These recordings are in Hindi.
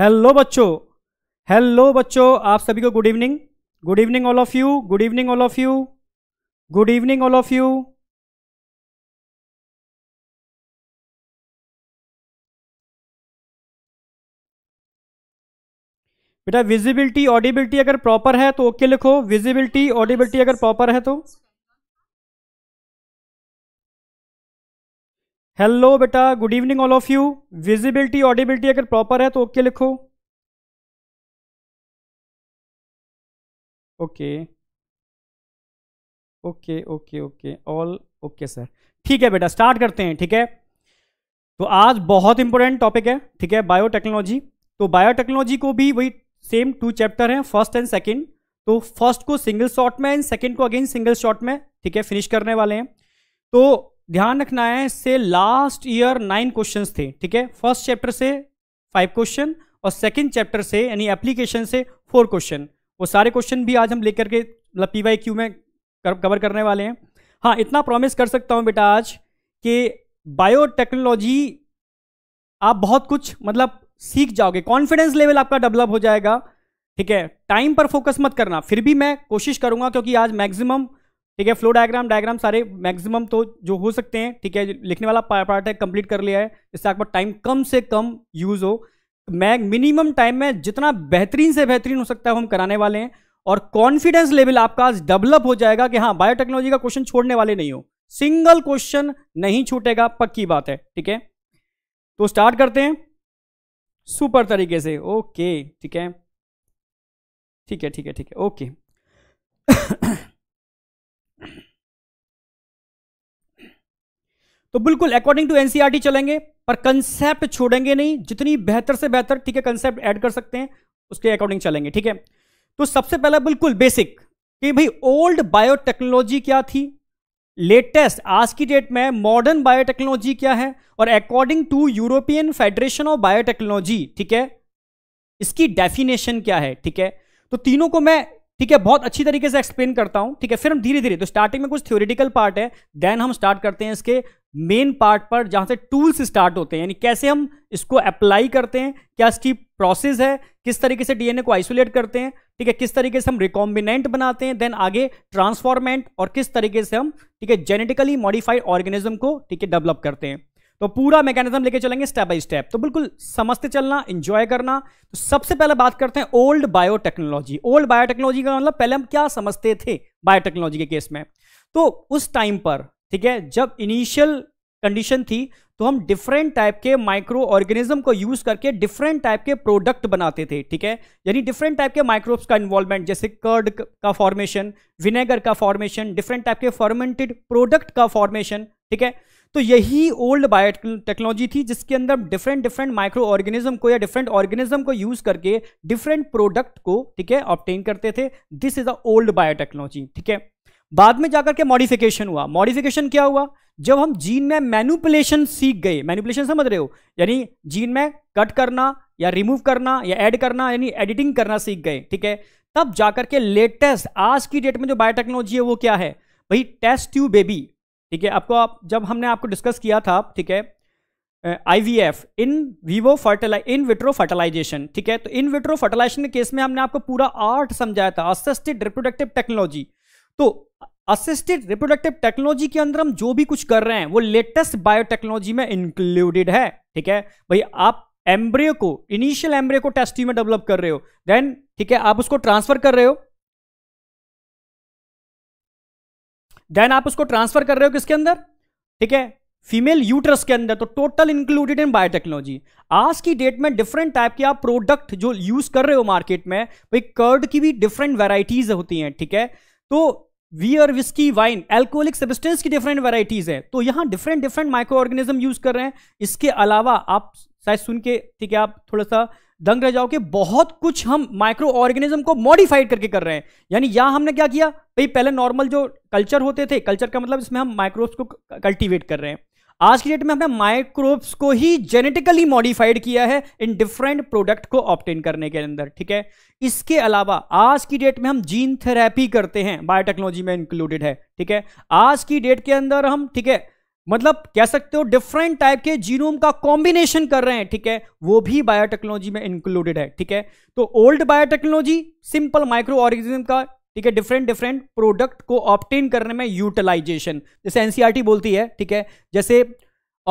हेलो बच्चों हेलो बच्चों आप सभी को good evening good evening all of you good evening all of you good evening all of you बेटा विजिबिलिटी ऑडिबिलिटी अगर प्रॉपर है तो ओके लिखो विजिबिलिटी ऑडिबिलिटी अगर प्रॉपर है तो हेलो बेटा good evening all of you visibility audibility अगर प्रॉपर है तो ओके okay लिखो okay okay okay okay all okay sir ठीक है बेटा स्टार्ट करते हैं ठीक है तो आज बहुत इंपॉर्टेंट टॉपिक है ठीक है बायोटेक्नोलॉजी तो बायोटेक्नोलॉजी को भी वही सेम टू चैप्टर हैं फर्स्ट एंड सेकंड तो फर्स्ट को सिंगल शॉट में एंड सेकंड को अगेन सिंगल शॉट में ठीक है फिनिश करने वाले हैं तो ध्यान रखना है से लास्ट ईयर नाइन क्वेश्चन थे ठीक है फर्स्ट चैप्टर से फाइव क्वेश्चन और सेकेंड चैप्टर से यानी एप्लीकेशन से फोर क्वेश्चन वो सारे क्वेश्चन भी आज हम लेकर के मतलब पी वाई क्यू में कवर करने वाले हैं हाँ इतना प्रॉमिस कर सकता हूँ बेटा आज कि बायोटेक्नोलॉजी आप बहुत कुछ मतलब सीख जाओगे कॉन्फिडेंस लेवल आपका डेवलप हो जाएगा ठीक है टाइम पर फोकस मत करना फिर भी मैं कोशिश करूंगा क्योंकि आज मैक्सिमम ठीक है फ्लो डायग्राम डायग्राम सारे मैक्सिमम तो जो हो सकते हैं ठीक है लिखने वाला पार्ट है कंप्लीट कर लिया है इससे आपको टाइम कम से कम यूज हो मैं मिनिमम टाइम में जितना बेहतरीन से बेहतरीन हो सकता है हम कराने वाले हैं और कॉन्फिडेंस लेवल आपका आज डेवलप हो जाएगा कि हाँ बायोटेक्नोलॉजी का क्वेश्चन छोड़ने वाले नहीं हो सिंगल क्वेश्चन नहीं छूटेगा पक्की बात है ठीक है तो स्टार्ट करते हैं सुपर तरीके से ओके ठीक है ठीक है ठीक है ठीक है ओके तो बिल्कुल अकॉर्डिंग टू एनसीआर चलेंगे पर कंसेप्ट छोड़ेंगे नहीं जितनी बेहतर से बेहतर ठीक है कंसेप्ट एड कर सकते हैं उसके अकॉर्डिंग चलेंगे ठीक है तो सबसे पहला बिल्कुल बेसिक कि भाई ओल्ड बायोटेक्नोलॉजी क्या थी लेटेस्ट आज की डेट में मॉडर्न बायोटेक्नोलॉजी क्या है और according to European Federation of biotechnology ठीक है इसकी डेफिनेशन क्या है ठीक है तो तीनों को मैं ठीक है बहुत अच्छी तरीके से एक्सप्लेन करता हूं ठीक है फिर हम धीरे धीरे तो स्टार्टिंग में कुछ थ्योरिटिकल पार्ट है देन हम स्टार्ट करते हैं इसके मेन पार्ट पर जहाँ से टूल्स स्टार्ट होते हैं यानी कैसे हम इसको अप्लाई करते हैं क्या इसकी प्रोसेस है किस तरीके से डीएनए को आइसोलेट करते हैं ठीक है किस तरीके से हम रिकॉम्बिनेंट बनाते हैं देन आगे ट्रांसफॉर्मेंट और किस तरीके से हम ठीक है जेनेटिकली मॉडिफाइड ऑर्गेनिज्म को ठीक है डेवलप करते हैं तो पूरा मैकेनिज्म लेके चलेंगे स्टेप बाय स्टेप तो बिल्कुल समझते चलना इंजॉय करना तो सबसे पहले बात करते हैं ओल्ड बायोटेक्नोलॉजी ओल्ड बायोटेक्नोलॉजी का मतलब पहले हम क्या समझते थे बायोटेक्नोलॉजी के केस में तो उस टाइम पर ठीक है जब इनिशियल कंडीशन थी तो हम डिफरेंट टाइप के माइक्रो ऑर्गेनिज्म को यूज करके डिफरेंट टाइप के प्रोडक्ट बनाते थे ठीक है यानी डिफरेंट टाइप के माइक्रोब्स का इन्वॉल्वमेंट जैसे कर्ड का फॉर्मेशन विनेगर का फॉर्मेशन डिफरेंट टाइप के फॉर्मेंटेड प्रोडक्ट का फॉर्मेशन ठीक है तो यही ओल्ड बायो टेक्नोलॉजी थी जिसके अंदर डिफरेंट डिफरेंट माइक्रो ऑर्गेनिज्म को या डिफरेंट ऑर्गेनिज्म को यूज करके डिफरेंट प्रोडक्ट को ठीक है ऑप्टेन करते थे this is a old biotechnology ठीक है बाद में जाकर के मॉडिफिकेशन हुआ मॉडिफिकेशन क्या हुआ जब हम जीन में मैनुपुलेशन सीख गए मैनुपुलेशन समझ रहे हो यानी जीन में कट करना या रिमूव करना या ऐड करना यानी एडिटिंग करना सीख गए ठीक है तब जाकर के लेटेस्ट आज की डेट में जो बायोटेक्नोलॉजी है वो क्या है भाई टेस्ट ट्यू बेबी ठीक है आपको आप जब हमने आपको डिस्कस किया था ठीक है आईवीएफ इन वीवो फर्टिला इन विट्रो फर्टिलाइजेशन ठीक है तो इन विट्रो फर्टिलाइजेशन केस में हमने आपको पूरा आर्ट समझाया था असिस्टेड रिप्रोडक्टिव टेक्नोलॉजी तो असिस्टेड रिप्रोडक्टिव टेक्नोलॉजी के अंदर हम जो भी कुछ कर रहे हैं वो लेटेस्ट बायोटेक्नोलॉजी में इंक्लूडेड है ठीक है भाई आप एम्ब्रियो को इनिशियल एम्ब्रियो को टेस्ट में डेवलप कर रहे हो देन ठीक है आप उसको ट्रांसफर कर रहे हो देन आप उसको ट्रांसफर कर रहे हो किसके अंदर ठीक है फीमेल यूट्रस के अंदर तो टोटल इंक्लूडेड इन बायोटेक्नोलॉजी आज की डेट में डिफरेंट टाइप के आप प्रोडक्ट जो यूज कर रहे हो मार्केट में भाई कर्ड की भी डिफरेंट वेराइटीज होती हैं ठीक है तो beer whisky wine alcoholic substance की डिफरेंट वेराइटीज है तो यहाँ different different microorganism use कर रहे हैं इसके अलावा आप शायद सुन के ठीक है आप थोड़ा सा दंग रह जाओ कि बहुत कुछ हम माइक्रो ऑर्गेनिज्म को मॉडिफाइड करके कर रहे हैं यानी यहाँ हमने क्या किया भाई पहले नॉर्मल जो कल्चर होते थे कल्चर का मतलब इसमें हम माइक्रोब्स को कल्टिवेट कर रहे हैं आज की डेट में हमने माइक्रोब्स को ही जेनेटिकली मॉडिफाइड किया है इन डिफरेंट प्रोडक्ट को ऑप्टेन करने के अंदर ठीक है इसके अलावा आज की डेट में हम जीन थेरेपी करते हैं बायोटेक्नोलॉजी में इंक्लूडेड है ठीक है आज की डेट के अंदर हम ठीक है मतलब कह सकते हो डिफरेंट टाइप के जीनोम का कॉम्बिनेशन कर रहे हैं ठीक है वो भी बायोटेक्नोलॉजी में इंक्लूडेड है ठीक है तो old biotechnology simple microorganism का ठीक है डिफरेंट डिफरेंट प्रोडक्ट को ऑप्टेन करने में यूटिलाइजेशन जैसे एनसीआरटी e बोलती है ठीक है जैसे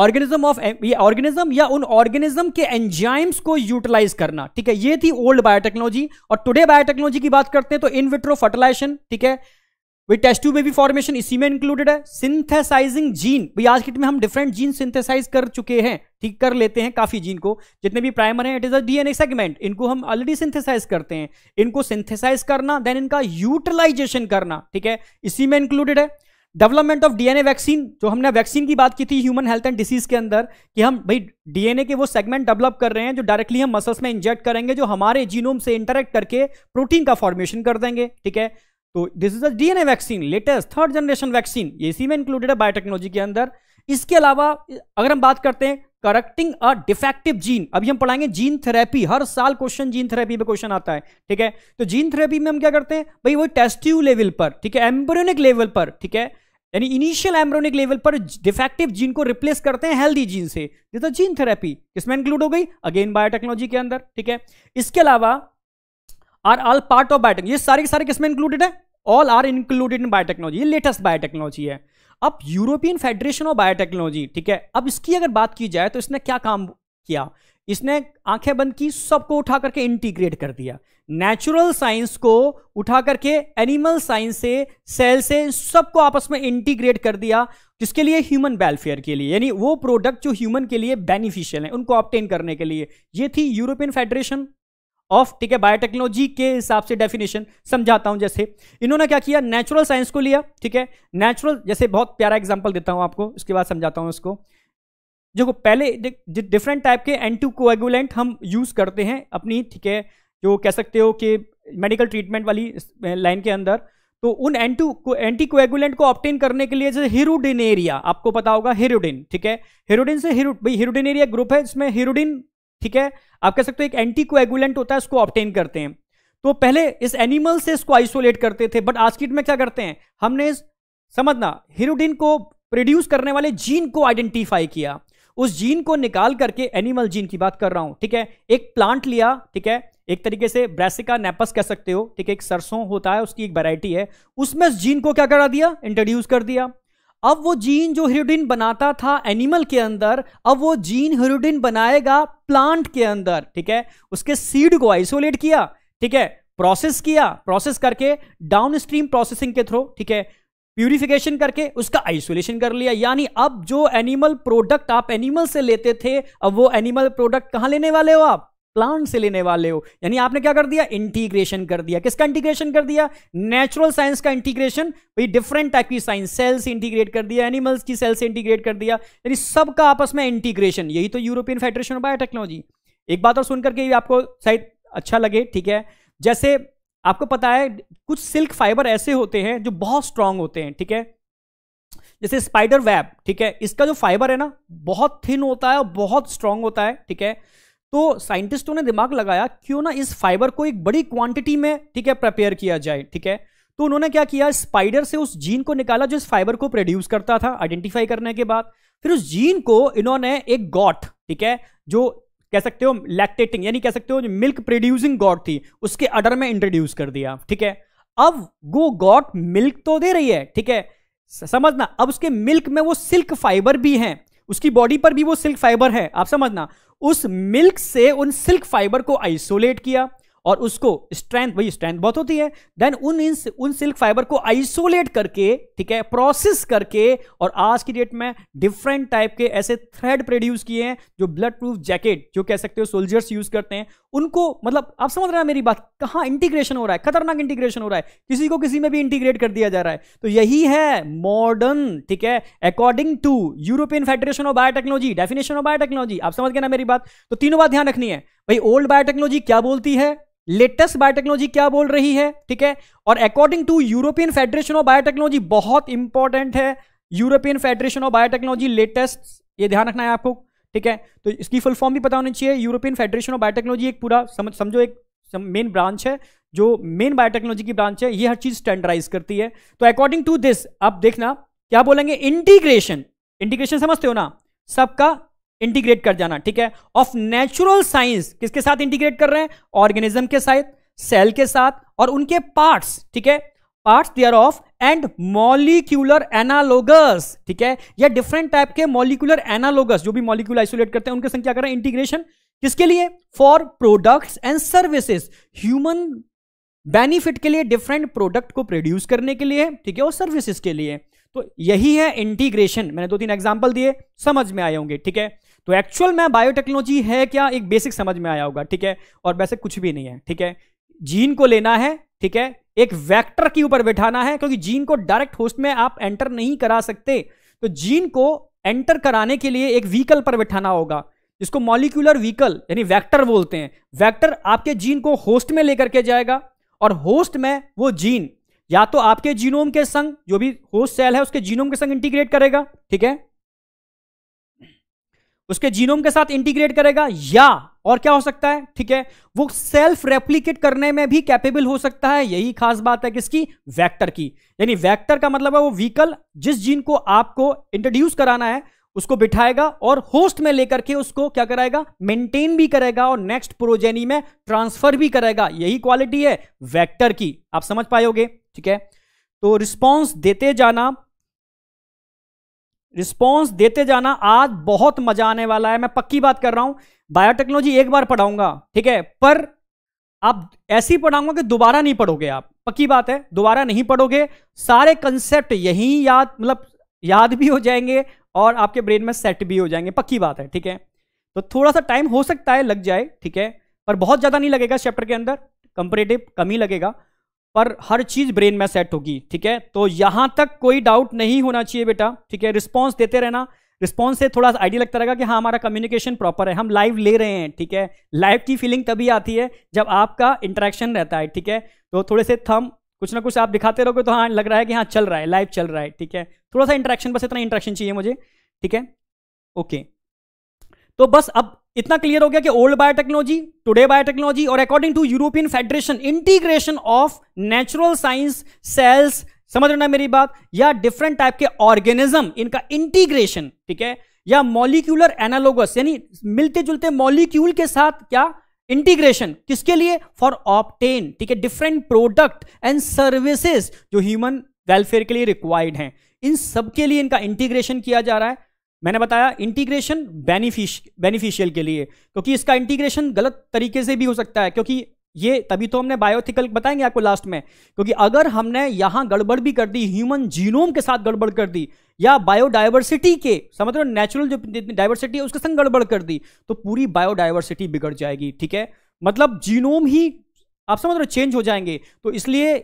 ऑर्गेनिज्म ऑफ ये ऑर्गेनिज्म या उन ऑर्गेनिज्म के एंजाइम्स को यूटिलाइज करना ठीक है ये थी ओल्ड बायोटेक्नोलॉजी और टुडे बायोटेक्नोलॉजी की बात करते हैं तो इन विट्रो फर्टिलाइजेशन ठीक है भाई टेस्ट टू बेबी फॉर्मेशन इसी में इंक्लूडेड है सिंथेसाइजिंग जीन भाई आज किट में हम डिफरेंट जीन सिंथेसाइज कर चुके हैं ठीक कर लेते हैं काफी जीन को जितने भी प्राइमर हैं it is a DNA segment इनको हम ऑलरेडी सिंथेसाइज करते हैं इनको सिंथेसाइज करना देन इनका यूटिलाइजेशन करना ठीक है इसी में इंक्लूडेड है डेवलपमेंट ऑफ डीएनए वैक्सीन जो हमने वैक्सीन की बात की थी ह्यूमन हेल्थ एंड डिसीज के अंदर कि हम भाई डीएनए के वो सेगमेंट डेवलप कर रहे हैं जो डायरेक्टली हम मसल्स में इंजेक्ट करेंगे जो हमारे जीनोम से इंटरेक्ट करके प्रोटीन का फॉर्मेशन कर देंगे ठीक है तो this is a DNA vaccine latest third generation vaccine ये इसी में इंक्लूडेड है बायोटेक्नोलॉजी के अंदर इसके अलावा अगर हम बात करते हैं करेक्टिंग अ डिफेक्टिव जीन अभी हम पढ़ाएंगे जीन थेरेपी हर साल क्वेश्चन जीन थेरेपी में क्वेश्चन आता है ठीक है तो जीन थेरेपी में हम क्या करते हैं भाई वो टेस्ट्यू लेवल पर ठीक है एम्ब्रोनिक लेवल पर ठीक है यानी इनिशियल एम्ब्रोनिक लेवल पर डिफेक्टिव जीन को रिप्लेस करते हैं हेल्दी जीन से दिस तो जीन थेरेपी इसमें इंक्लूड हो गई अगेन बायोटेक्नोलॉजी के अंदर ठीक है इसके अलावा are all part of biotech ये सारे के सारे किसमें इंक्लूडेड है all are included in biotechnology ये लेटेस्ट बायोटेक्नोलॉजी है अब यूरोपियन फेडरेशन ऑफ बायोटेक्नोलॉजी ठीक है अब इसकी अगर बात की जाए तो इसने क्या काम किया इसने आंखें बंद की सबको उठा करके इंटीग्रेट कर दिया नेचुरल साइंस को उठा करके एनिमल साइंस से सेल से सबको आपस में इंटीग्रेट कर दिया जिसके लिए ह्यूमन वेलफेयर के लिए यानी वो प्रोडक्ट जो ह्यूमन के लिए बेनिफिशियल है उनको ऑप्टेन करने के लिए ये थी यूरोपियन फेडरेशन ऑफ ठीक है बायोटेक्नोलॉजी के हिसाब से डेफिनेशन समझाता हूं जैसे इन्होंने क्या किया नेचुरल साइंस को लिया ठीक है नेचुरल जैसे बहुत प्यारा एग्जाम्पल देता हूं आपको उसके बाद समझाता हूं उसको देखो पहले डिफरेंट टाइप के एंटी कोएगुलेंट हम यूज़ करते हैं अपनी ठीक है जो कह सकते हो कि मेडिकल ट्रीटमेंट वाली लाइन के अंदर तो उन एंटू को एंटी कोएगुलेंट को ऑप्टेन करने के लिए जैसे हीरोडिन एरिया आपको पता होगा हिरोडिन ठीक है हिरोडिन से हीरो भाई एरिया ग्रुप है जिसमें हिरोडिन ठीक है आप कह सकते हो एक एंटी कोएगुलेंट होता है उसको ऑप्टेन करते हैं तो पहले इस एनिमल से इसको आइसोलेट करते थे बट आज की में क्या करते हैं हमने समझना हिरोडिन को प्रोड्यूस करने वाले जीन को आइडेंटिफाई किया उस जीन को निकाल करके एनिमल जीन की बात कर रहा हूं ठीक है एक प्लांट लिया ठीक है एक तरीके से ब्रेसिका नेपस कह सकते हो ठीक है एक सरसों होता है उसकी एक वैरायटी है उसमें उस जीन को क्या करा दिया इंट्रोड्यूस कर दिया अब वो जीन जो हिरोडिन बनाता था एनिमल के अंदर अब वो जीन हिरोडिन बनाएगा प्लांट के अंदर ठीक है उसके सीड को आइसोलेट किया ठीक है प्रोसेस किया प्रोसेस करके डाउन स्ट्रीम प्रोसेसिंग के थ्रू ठीक है प्यूरिफिकेशन करके उसका आइसोलेशन कर लिया यानी अब जो एनिमल प्रोडक्ट आप एनिमल से लेते थे अब वो एनिमल प्रोडक्ट कहां लेने वाले हो आप प्लांट से लेने वाले हो यानी आपने क्या कर दिया इंटीग्रेशन कर दिया किसका इंटीग्रेशन कर दिया नेचुरल साइंस का इंटीग्रेशन भाई डिफरेंट टाइप की साइंस सेल्स इंटीग्रेट कर दिया एनिमल्स की सेल्स इंटीग्रेट कर दिया यानी सबका आपस में इंटीग्रेशन यही तो यूरोपियन फेडरेशन ऑफ बायोटेक्नोलॉजी एक बात और सुनकर के आपको शायद अच्छा लगे ठीक है जैसे आपको पता है कुछ सिल्क फाइबर ऐसे होते हैं जो बहुत स्ट्रांग होते हैं ठीक है जैसे स्पाइडर वेब ठीक है इसका जो फाइबर है ना बहुत थिन होता है और बहुत स्ट्रांग होता है ठीक है तो साइंटिस्टों ने दिमाग लगाया क्यों ना इस फाइबर को एक बड़ी क्वांटिटी में ठीक है प्रिपेयर किया जाए ठीक है तो उन्होंने क्या किया स्पाइडर से उस जीन को निकाला जो इस फाइबर को प्रोड्यूस करता था आइडेंटिफाई करने के बाद फिर उस जीन को इन्होंने एक गॉट ठीक है जो कह सकते हो लैक्टेटिंग यानी कह सकते हो जो मिल्क प्रोड्यूसिंग गॉट थी उसके अडर में इंट्रोड्यूस कर दिया ठीक है अब वो गॉट मिल्क तो दे रही है ठीक है समझना अब उसके मिल्क में वो सिल्क फाइबर भी हैं उसकी बॉडी पर भी वो सिल्क फाइबर है आप समझना उस मिल्क से उन सिल्क फाइबर को आइसोलेट किया और उसको स्ट्रेंथ वही स्ट्रेंथ बहुत होती है देन उन इन उन सिल्क फाइबर को आइसोलेट करके ठीक है प्रोसेस करके और आज की डेट में डिफरेंट टाइप के ऐसे थ्रेड प्रोड्यूस किए हैं जो ब्लड प्रूफ जैकेट जो कह सकते हो सोल्जर्स यूज करते हैं उनको मतलब आप समझ रहे हैं मेरी बात कहां इंटीग्रेशन हो रहा है खतरनाक इंटीग्रेशन हो रहा है किसी को किसी में भी इंटीग्रेट कर दिया जा रहा है तो यही है मॉडर्न ठीक है according to European Federation of biotechnology definition of biotechnology आप समझ गए ना मेरी बात तो तीनों बात ध्यान रखनी है भाई ओल्ड बायोटेक्नोलॉजी क्या बोलती है लेटेस्ट बायोटेक्नोलॉजी क्या बोल रही है ठीक है और according to European Federation of biotechnology बहुत इंपॉर्टेंट है European Federation of biotechnology latest ये ध्यान रखना है आपको ठीक है तो इसकी फुल फॉर्म भी पता होनी चाहिए यूरोपियन फेडरेशन ऑफ बायोटेक्नोलॉजी एक पूरा समझ समझो एक मेन ब्रांच है जो मेन बायोटेक्नोलॉजी की ब्रांच है ये हर चीज स्टैंडर्डाइज करती है तो अकॉर्डिंग टू दिस आप देखना क्या बोलेंगे इंटीग्रेशन इंटीग्रेशन समझते हो ना सबका इंटीग्रेट कर जाना ठीक है ऑफ नेचुरल साइंस किसके साथ इंटीग्रेट कर रहे हैं ऑर्गेनिज्म के साथ सेल के साथ और उनके पार्ट्स ठीक है parts are of and molecular analogous ठीक है या डिफरेंट टाइप के मॉलिक्यूलर एनालोगस जो भी मॉलिक्यूल आइसोलेट करते हैं उनके संग क्या कर रहे हैं इंटीग्रेशन किसके लिए for products and services human benefit के लिए डिफरेंट प्रोडक्ट को प्रोड्यूस करने के लिए ठीक है और सर्विसेज के लिए तो यही है इंटीग्रेशन मैंने दो तीन एग्जाम्पल दिए समझ में आए होंगे ठीक है तो एक्चुअल में बायोटेक्नोलॉजी है क्या एक बेसिक समझ में आया होगा ठीक है और वैसे कुछ भी नहीं है ठीक है जीन को लेना है ठीक है एक वेक्टर के ऊपर बैठाना है क्योंकि जीन को डायरेक्ट होस्ट में आप एंटर नहीं करा सकते तो जीन को एंटर कराने के लिए एक व्हीकल पर बैठाना होगा जिसको मॉलिक्यूलर व्हीकल यानी वेक्टर बोलते हैं वेक्टर आपके जीन को होस्ट में लेकर के जाएगा और होस्ट में वो जीन या तो आपके जीनोम के संग जो भी होस्ट सेल है उसके जीनोम के संग इंटीग्रेट करेगा ठीक है उसके जीनोम के साथ इंटीग्रेट करेगा या और क्या हो सकता है ठीक है वो सेल्फ रेप्लीकेट करने में भी कैपेबल हो सकता है यही खास बात है किसकी वेक्टर की यानी वेक्टर का मतलब है वो व्हीकल जिस जीन को आपको इंट्रोड्यूस कराना है उसको बिठाएगा और होस्ट में लेकर के उसको क्या कराएगा मेंटेन भी करेगा और नेक्स्ट प्रोजेनी में ट्रांसफर भी करेगा यही क्वालिटी है वेक्टर की आप समझ पाएंगे ठीक है तो रिस्पॉन्स देते जाना रिस्पॉन्स देते जाना आज बहुत मजा आने वाला है मैं पक्की बात कर रहा हूं बायोटेक्नोलॉजी एक बार पढ़ाऊंगा ठीक है पर आप ऐसी पढ़ाऊंगा कि दोबारा नहीं पढ़ोगे आप पक्की बात है दोबारा नहीं पढ़ोगे सारे कंसेप्ट यहीं याद मतलब याद भी हो जाएंगे और आपके ब्रेन में सेट भी हो जाएंगे पक्की बात है ठीक है तो थोड़ा सा टाइम हो सकता है लग जाए ठीक है पर बहुत ज़्यादा नहीं लगेगा चैप्टर के अंदर कंपरेटिव कम ही लगेगा पर हर चीज ब्रेन में सेट होगी ठीक है तो यहां तक कोई डाउट नहीं होना चाहिए बेटा ठीक है रिस्पॉन्स देते रहना रिस्पॉन्स से थोड़ा सा आइडिया लगता रहेगा कि हाँ हमारा कम्युनिकेशन प्रॉपर है हम लाइव ले रहे हैं ठीक है लाइव की फीलिंग तभी आती है जब आपका इंटरेक्शन रहता है ठीक है तो थोड़े से थम कुछ ना कुछ आप दिखाते रहोगे तो हाँ लग रहा है कि हाँ चल रहा है लाइव चल रहा है ठीक है थोड़ा सा इंटरेक्शन बस इतना इंटरेक्शन चाहिए मुझे ठीक है ओके तो बस अब इतना क्लियर हो गया कि ओल्ड बायोटेक्नोलॉजी टुडे बायोटेक्नोलॉजी और according to European Federation integration of natural science cells समझ रहे मेरी बात या डिफरेंट टाइप के ऑर्गेनिज्म इनका इंटीग्रेशन ठीक है या मॉलिक्यूलर एनालोगस यानी मिलते जुलते मॉलिक्यूल के साथ क्या इंटीग्रेशन किसके लिए फॉर ऑप्टेन ठीक है डिफरेंट प्रोडक्ट एंड सर्विसेज जो ह्यूमन वेलफेयर के लिए रिक्वायर्ड हैं इन सब के लिए इनका इंटीग्रेशन किया जा रहा है मैंने बताया इंटीग्रेशन बेनिफिश बेनिफिशियल के लिए क्योंकि इसका इंटीग्रेशन गलत तरीके से भी हो सकता है क्योंकि ये तभी तो हमने बायोथिकल बताएंगे आपको लास्ट में क्योंकि अगर हमने यहां गड़बड़ भी कर दी ह्यूमन जीनोम के साथ गड़बड़ कर दी या बायोडाइवर्सिटी के समझ रहे हो नेचुरल जो डाइवर्सिटी है उसके संग गड़बड़ कर दी तो पूरी बायोडाइवर्सिटी बिगड़ जाएगी ठीक है मतलब जीनोम ही आप समझ रहे हो चेंज हो जाएंगे तो इसलिए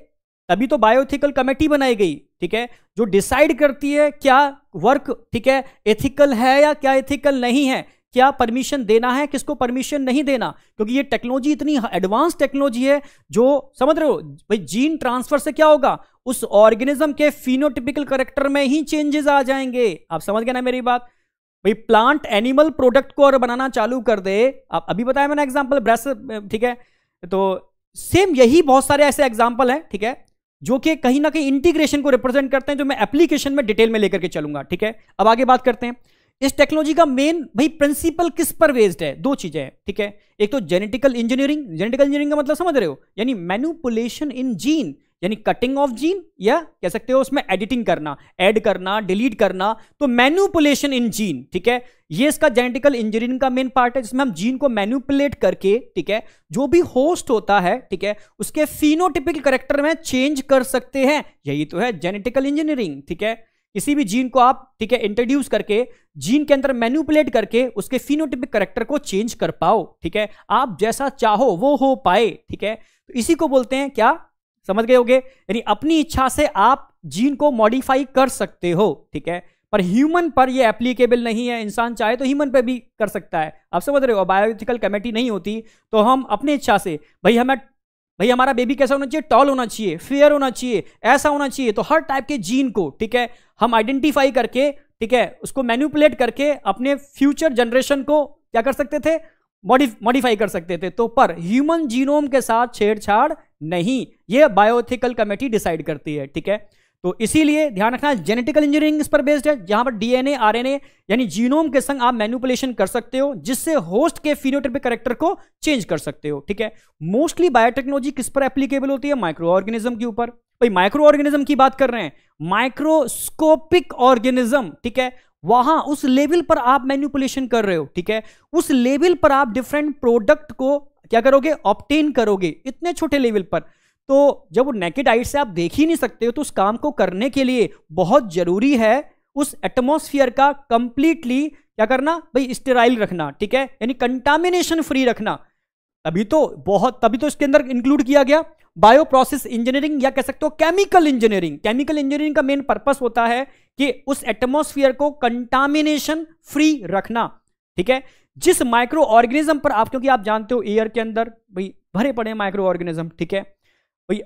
तभी तो बायोथिकल कमेटी बनाई गई ठीक है जो डिसाइड करती है क्या वर्क ठीक है एथिकल है या क्या एथिकल नहीं है क्या परमिशन देना है किसको परमिशन नहीं देना क्योंकि ये टेक्नोलॉजी इतनी एडवांस टेक्नोलॉजी है जो समझ रहे हो भाई जीन ट्रांसफर से क्या होगा उस ऑर्गेनिज्म के फिनोटिपिकल करेक्टर में ही चेंजेस आ जाएंगे आप समझ गए ना मेरी बात भाई प्लांट एनिमल प्रोडक्ट को और बनाना चालू कर दे आप अभी बताया मैंने एग्जाम्पल ब्रेस ठीक है तो सेम यही बहुत सारे ऐसे एग्जाम्पल हैं ठीक है जो कि कहीं ना कहीं इंटीग्रेशन को रिप्रेजेंट करते हैं जो मैं एप्लीकेशन में डिटेल में लेकर के चलूंगा ठीक है अब आगे बात करते हैं इस टेक्नोलॉजी का मेन भाई प्रिंसिपल किस पर बेस्ड है दो चीजें हैं ठीक है एक तो जेनेटिकल इंजीनियरिंग जेनेटिकल इंजीनियरिंग का मतलब समझ रहे हो यानी मैनुपुलेशन इन जीन यानी कटिंग ऑफ जीन या कह सकते हो उसमें एडिटिंग करना ऐड करना डिलीट करना तो मैन्यूपुलेशन इन जीन ठीक है ये इसका जेनेटिकल इंजीनियरिंग का मेन पार्ट है जिसमें हम जीन को मैन्यूपुलेट करके ठीक है जो भी होस्ट होता है ठीक है उसके फिनोटिपिकल करेक्टर में चेंज कर सकते हैं यही तो है जेनेटिकल इंजीनियरिंग ठीक है किसी भी जीन को आप ठीक है इंट्रोड्यूस करके जीन के अंदर मैन्यूपुलेट करके उसके फिनोटिपिक करेक्टर को चेंज कर पाओ ठीक है आप जैसा चाहो वो हो पाए ठीक है तो इसी को बोलते हैं क्या समझ गए होगे यानी अपनी इच्छा से आप जीन को मॉडिफाई कर सकते हो ठीक है पर ह्यूमन पर ये एप्लीकेबल नहीं है इंसान चाहे तो ह्यूमन पर भी कर सकता है आप समझ रहे हो बायोलॉजिकल कमेटी नहीं होती तो हम अपनी इच्छा से भाई हमें भाई हमारा बेबी कैसा होना चाहिए टॉल होना चाहिए फेयर होना चाहिए ऐसा होना चाहिए तो हर टाइप के जीन को ठीक है हम आइडेंटिफाई करके ठीक है उसको मैन्यूपुलेट करके अपने फ्यूचर जनरेशन को क्या कर सकते थे मॉडिफाई कर सकते थे तो पर ह्यूमन जीनोम के साथ छेड़छाड़ नहीं ये बायोथिकल कमेटी डिसाइड करती है ठीक है तो इसीलिए ध्यान रखना जेनेटिकल इंजीनियरिंग इस पर बेस्ड है जहां पर डीएनए आरएनए यानी जीनोम के संग आप मैन्युपुलेशन कर सकते हो जिससे होस्ट के फिनोटिपिक करेक्टर को चेंज कर सकते हो ठीक है मोस्टली बायोटेक्नोलॉजी किस पर एप्लीकेबल होती है माइक्रो ऑर्गेनिज्म के ऊपर भाई माइक्रो ऑर्गेनिज्म की बात कर रहे हैं माइक्रोस्कोपिक ऑर्गेनिज्म ठीक है वहां उस लेवल पर आप मैन्युपुलेशन कर रहे हो ठीक है उस लेवल पर आप डिफरेंट प्रोडक्ट को क्या करोगे ऑप्टेन करोगे इतने छोटे लेवल पर तो जब वो नेकेड आइट से आप देख ही नहीं सकते हो तो उस काम को करने के लिए बहुत जरूरी है उस एटमोस्फियर का कंप्लीटली क्या करना भाई स्टेराइल रखना ठीक है यानी कंटामिनेशन फ्री रखना तभी तो बहुत तभी तो इसके अंदर इंक्लूड किया गया बायो प्रोसेस इंजीनियरिंग या कह सकते हो केमिकल इंजीनियरिंग केमिकल इंजीनियरिंग का मेन पर्पस होता है कि उस एटमोस्फियर को कंटामिनेशन फ्री रखना ठीक है जिस माइक्रो ऑर्गेनिज्म पर आप क्योंकि आप जानते हो एयर के अंदर भाई भरे पड़े माइक्रो ऑर्गेनिज्म ठीक है भाई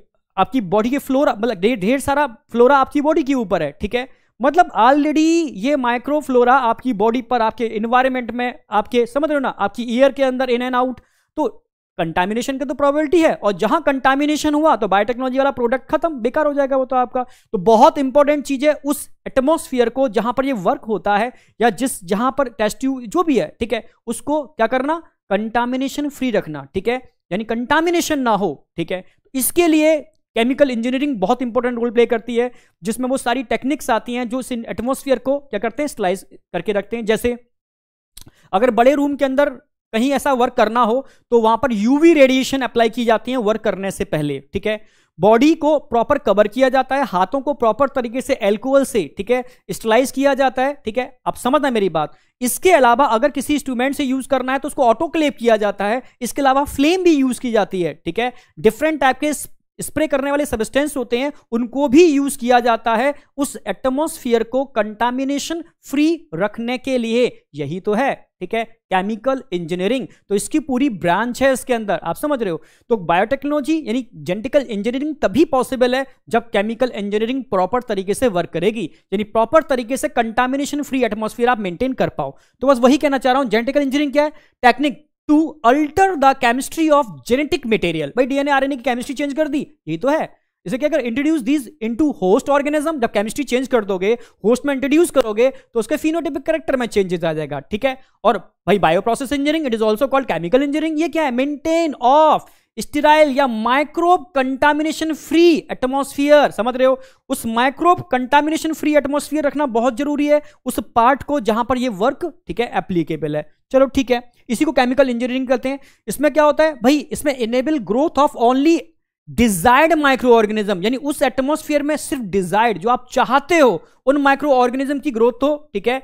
आपकी बॉडी के फ्लोरा मतलब ढेर ढेर सारा फ्लोरा आपकी बॉडी के ऊपर है ठीक है मतलब ऑलरेडी ये माइक्रो फ्लोरा आपकी बॉडी पर आपके इन्वायरमेंट में आपके समझ रहे हो ना आपकी ईयर के अंदर इन एंड आउट तो कंटामिनेशन का तो प्रोबेबिलिटी है और जहां कंटामिनेशन हुआ तो बायोटेक्नोलॉजी वाला प्रोडक्ट खत्म बेकार हो जाएगा वो तो आपका तो बहुत इंपॉर्टेंट चीज है उस एटमोस्फियर को जहां पर ये वर्क होता है या जिस जहां पर टेस्ट जो भी है ठीक है उसको क्या करना कंटामिनेशन फ्री रखना ठीक है यानी कंटामिनेशन ना हो ठीक है इसके लिए केमिकल इंजीनियरिंग बहुत इंपॉर्टेंट रोल प्ले करती है जिसमें वो सारी टेक्निक्स आती हैं जो इस एटमोस्फियर को क्या करते हैं स्लाइस करके रखते हैं जैसे अगर बड़े रूम के अंदर कहीं ऐसा वर्क करना हो तो वहां पर यूवी रेडिएशन अप्लाई की जाती है वर्क करने से पहले ठीक है बॉडी को प्रॉपर कवर किया जाता है हाथों को प्रॉपर तरीके से एल्कोहल से ठीक है स्टलाइज किया जाता है ठीक है समझ समझना मेरी बात इसके अलावा अगर किसी इंस्ट्रूमेंट से यूज करना है तो उसको ऑटोक्लेव किया जाता है इसके अलावा फ्लेम भी यूज की जाती है ठीक है डिफरेंट टाइप के स्प्रे करने वाले सबस्टेंस होते हैं उनको भी यूज किया जाता है उस एटमोस्फियर को कंटामिनेशन फ्री रखने के लिए यही तो है ठीक है केमिकल इंजीनियरिंग तो इसकी पूरी ब्रांच है इसके अंदर आप समझ रहे हो तो बायोटेक्नोलॉजी यानी जेनेटिकल इंजीनियरिंग तभी पॉसिबल है जब केमिकल इंजीनियरिंग प्रॉपर तरीके से वर्क करेगी यानी प्रॉपर तरीके से कंटामिनेशन फ्री एटमोसफियर आप मेंटेन कर पाओ तो बस वही कहना चाह रहा हूं जेनेटिकल इंजीनियरिंग क्या है technique to alter the chemistry of genetic material भाई डीएनए आरएनए की केमिस्ट्री चेंज कर दी ये तो है जैसे कि अगर introduce these into host organism जब केमिस्ट्री चेंज कर दोगे होस्ट में इंट्रोड्यूस करोगे तो उसके फिनोटिपिक करेक्टर में चेंजेस आ जाएगा ठीक है और भाई bioprocess engineering it is also called chemical engineering ये क्या है मेंटेन ऑफ स्टेराइल या माइक्रोब कंटामिनेशन फ्री एटमोस्फियर समझ रहे हो उस माइक्रोब कंटामिनेशन फ्री एटमोस्फियर रखना बहुत जरूरी है उस पार्ट को जहां पर ये वर्क ठीक है एप्लीकेबल है चलो ठीक है इसी को केमिकल इंजीनियरिंग कहते हैं इसमें क्या होता है भाई इसमें enable growth of only desired microorganism यानी उस एटमोस्फियर में सिर्फ डिजायर्ड जो आप चाहते हो उन माइक्रो ऑर्गेनिज्म की ग्रोथ हो ठीक है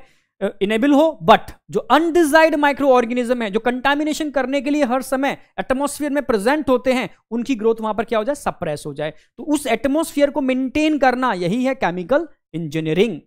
इनेबल हो बट जो अनडिजायर्ड माइक्रो ऑर्गेनिज्म है जो कंटामिनेशन करने के लिए हर समय एटमोस्फियर में प्रेजेंट होते हैं उनकी ग्रोथ वहां पर क्या हो जाए सप्रेस हो जाए तो उस एटमोस्फियर को मेंटेन करना यही है केमिकल इंजीनियरिंग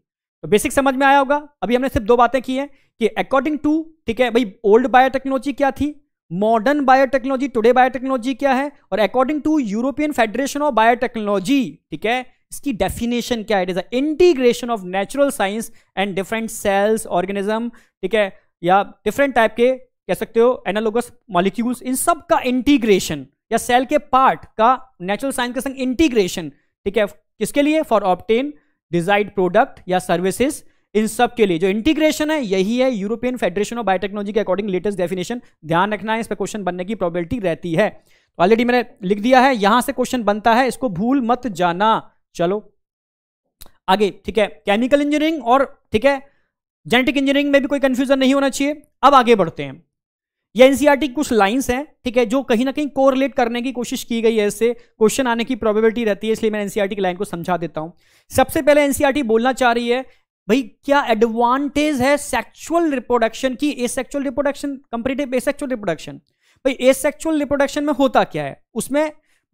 तो बेसिक समझ में आया होगा अभी हमने सिर्फ दो बातें की हैं कि अकॉर्डिंग टू ठीक है भाई ओल्ड बायोटेक्नोलॉजी क्या थी मॉडर्न बायोटेक्नोलॉजी टुडे बायोटेक्नोलॉजी क्या है और according to European Federation of biotechnology ठीक है इसकी डेफिनेशन क्या है it is a integration of natural science and different cells organism ठीक है या डिफरेंट टाइप के कह सकते हो एनालोगस मॉलिक्यूल्स इन सब का इंटीग्रेशन या सेल के पार्ट का नेचुरल साइंस के संग इंटीग्रेशन ठीक है किसके लिए फॉर ऑप्टेन डिजाइड प्रोडक्ट या सर्विसेज इन सब के लिए जो इंटीग्रेशन है यही है यूरोपियन फेडरेशन ऑफ बायोटेक्नोलॉजी के अकॉर्डिंग लेटेस्ट डेफिनेशन ध्यान रखना है इस पर क्वेश्चन बनने की प्रॉबिलिटी रहती है ऑलरेडी तो मैंने लिख दिया है यहां से क्वेश्चन बनता है इसको भूल मत जाना चलो आगे ठीक है केमिकल इंजीनियरिंग और ठीक है जेनेटिक इंजीनियरिंग में भी कोई कंफ्यूजन नहीं होना चाहिए अब आगे बढ़ते हैं ये एनसीईआरटी e कुछ लाइंस हैं ठीक है जो कहीं ना कहीं कोरिलेट करने की कोशिश की गई है इससे क्वेश्चन आने की प्रोबेबिलिटी रहती है इसलिए मैं एनसीईआरटी e की लाइन को समझा देता हूं सबसे पहले एनसीईआरटी e बोलना चाह रही है भाई क्या एडवांटेज है सेक्सुअल रिप्रोडक्शन की asexual reproduction comparative asexual reproduction भाई ए सेक्सुअल रिप्रोडक्शन में होता क्या है उसमें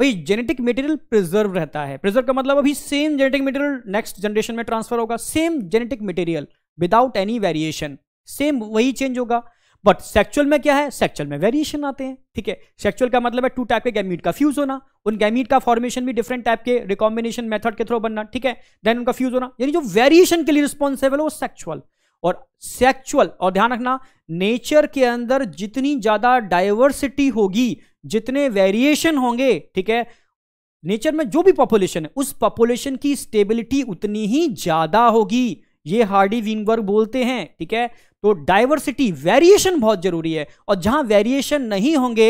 भाई जेनेटिक मटेरियल प्रिजर्व रहता है प्रिजर्व का मतलब अभी same genetic material next generation में ट्रांसफर होगा same genetic material without any variation same वही चेंज होगा बट सेक्चुअल में क्या है सेक्चुअल में वेरिएशन आते हैं ठीक है सेक्चुअल का मतलब है टू टाइप के गैमीट का फ्यूज होना उन गैमीट का फॉर्मेशन भी डिफरेंट टाइप के रिकॉम्बिनेशन मेथड के थ्रू बनना ठीक है देन उनका फ्यूज होना यानी जो वेरिएशन के लिए रिस्पॉन्सिबल है वो सेक्चुअल और सेक्चुअल और ध्यान रखना नेचर के अंदर जितनी ज्यादा डाइवर्सिटी होगी जितने वेरिएशन होंगे ठीक है नेचर में जो भी पॉपुलेशन है उस पॉपुलेशन की स्टेबिलिटी उतनी ही ज्यादा होगी ये हार्डी विंगवर्ग बोलते हैं ठीक है तो डाइवर्सिटी वेरिएशन बहुत जरूरी है और जहां वेरिएशन नहीं होंगे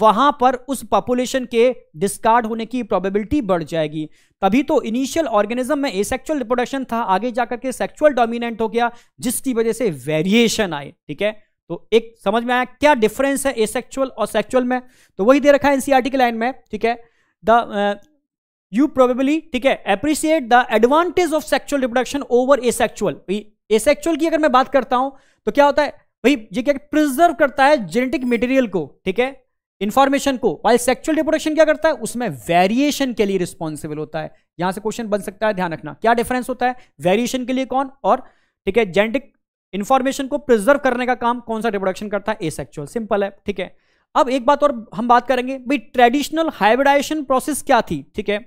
वहां पर उस पॉपुलेशन के डिस्कार्ड होने की प्रोबेबिलिटी बढ़ जाएगी तभी तो इनिशियल ऑर्गेनिज्म में एसेक्चुअल रिप्रोडक्शन था आगे जाकर के सेक्चुअल डोमिनेंट हो गया जिसकी वजह से वेरिएशन आए ठीक है तो एक समझ में आया क्या डिफरेंस है एसेक्चुअल और सेक्चुअल में तो वही दे रखा है एनसीआरटी के लाइन में ठीक है द यू प्रोबेबली ठीक है appreciate the advantage of sexual reproduction over asexual asexual की अगर मैं बात करता हूं तो क्या होता है भाई ये क्या प्रिजर्व करता है जेनेटिक मटेरियल को ठीक है इंफॉर्मेशन को वाइल सेक्चुअल रिप्रोडक्शन क्या करता है उसमें वेरिएशन के लिए रिस्पॉन्सिबल होता है यहां से क्वेश्चन बन सकता है ध्यान रखना क्या डिफरेंस होता है वेरिएशन के लिए कौन और ठीक है जेनेटिक इंफॉर्मेशन को प्रिजर्व करने का काम कौन सा रिप्रोडक्शन करता है एसेक्चुअल सिंपल है ठीक है अब एक बात और हम बात करेंगे भाई ट्रेडिशनल हाइब्रिडाइजेशन प्रोसेस क्या थी ठीक है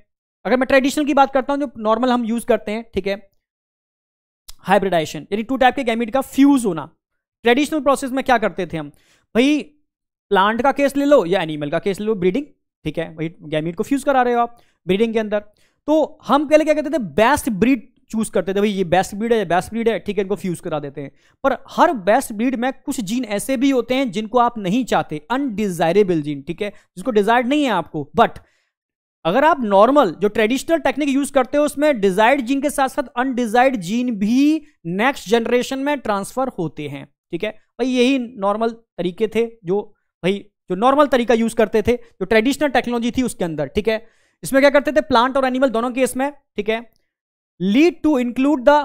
अगर मैं ट्रेडिशनल की बात करता हूं जो नॉर्मल हम यूज करते हैं ठीक है हाइब्रिडाइजेशन यानी टू टाइप के गैमिट का फ्यूज होना ट्रेडिशनल प्रोसेस में क्या करते थे हम भाई प्लांट का केस ले लो या एनिमल का केस ले लो ब्रीडिंग ठीक है भाई गैमिट को फ्यूज करा रहे हो आप ब्रीडिंग के अंदर तो हम पहले क्या कहते थे बेस्ट ब्रीड चूज करते थे भाई ये बेस्ट ब्रीड है बेस्ट ब्रीड है ठीक है इनको फ्यूज करा देते हैं पर हर बेस्ट ब्रीड में कुछ जीन ऐसे भी होते हैं जिनको आप नहीं चाहते अनडिजायरेबल जीन ठीक है जिसको डिजायर्ड नहीं है आपको बट अगर आप नॉर्मल जो ट्रेडिशनल टेक्निक यूज करते हो उसमें डिजायर्ड जीन के साथ साथ अनडिजायर्ड जीन भी नेक्स्ट जनरेशन में ट्रांसफर होते हैं ठीक है भाई यही नॉर्मल तरीके थे जो भाई जो नॉर्मल तरीका यूज करते थे जो ट्रेडिशनल टेक्नोलॉजी थी उसके अंदर ठीक है इसमें क्या करते थे प्लांट और एनिमल दोनों केस में ठीक है lead to include the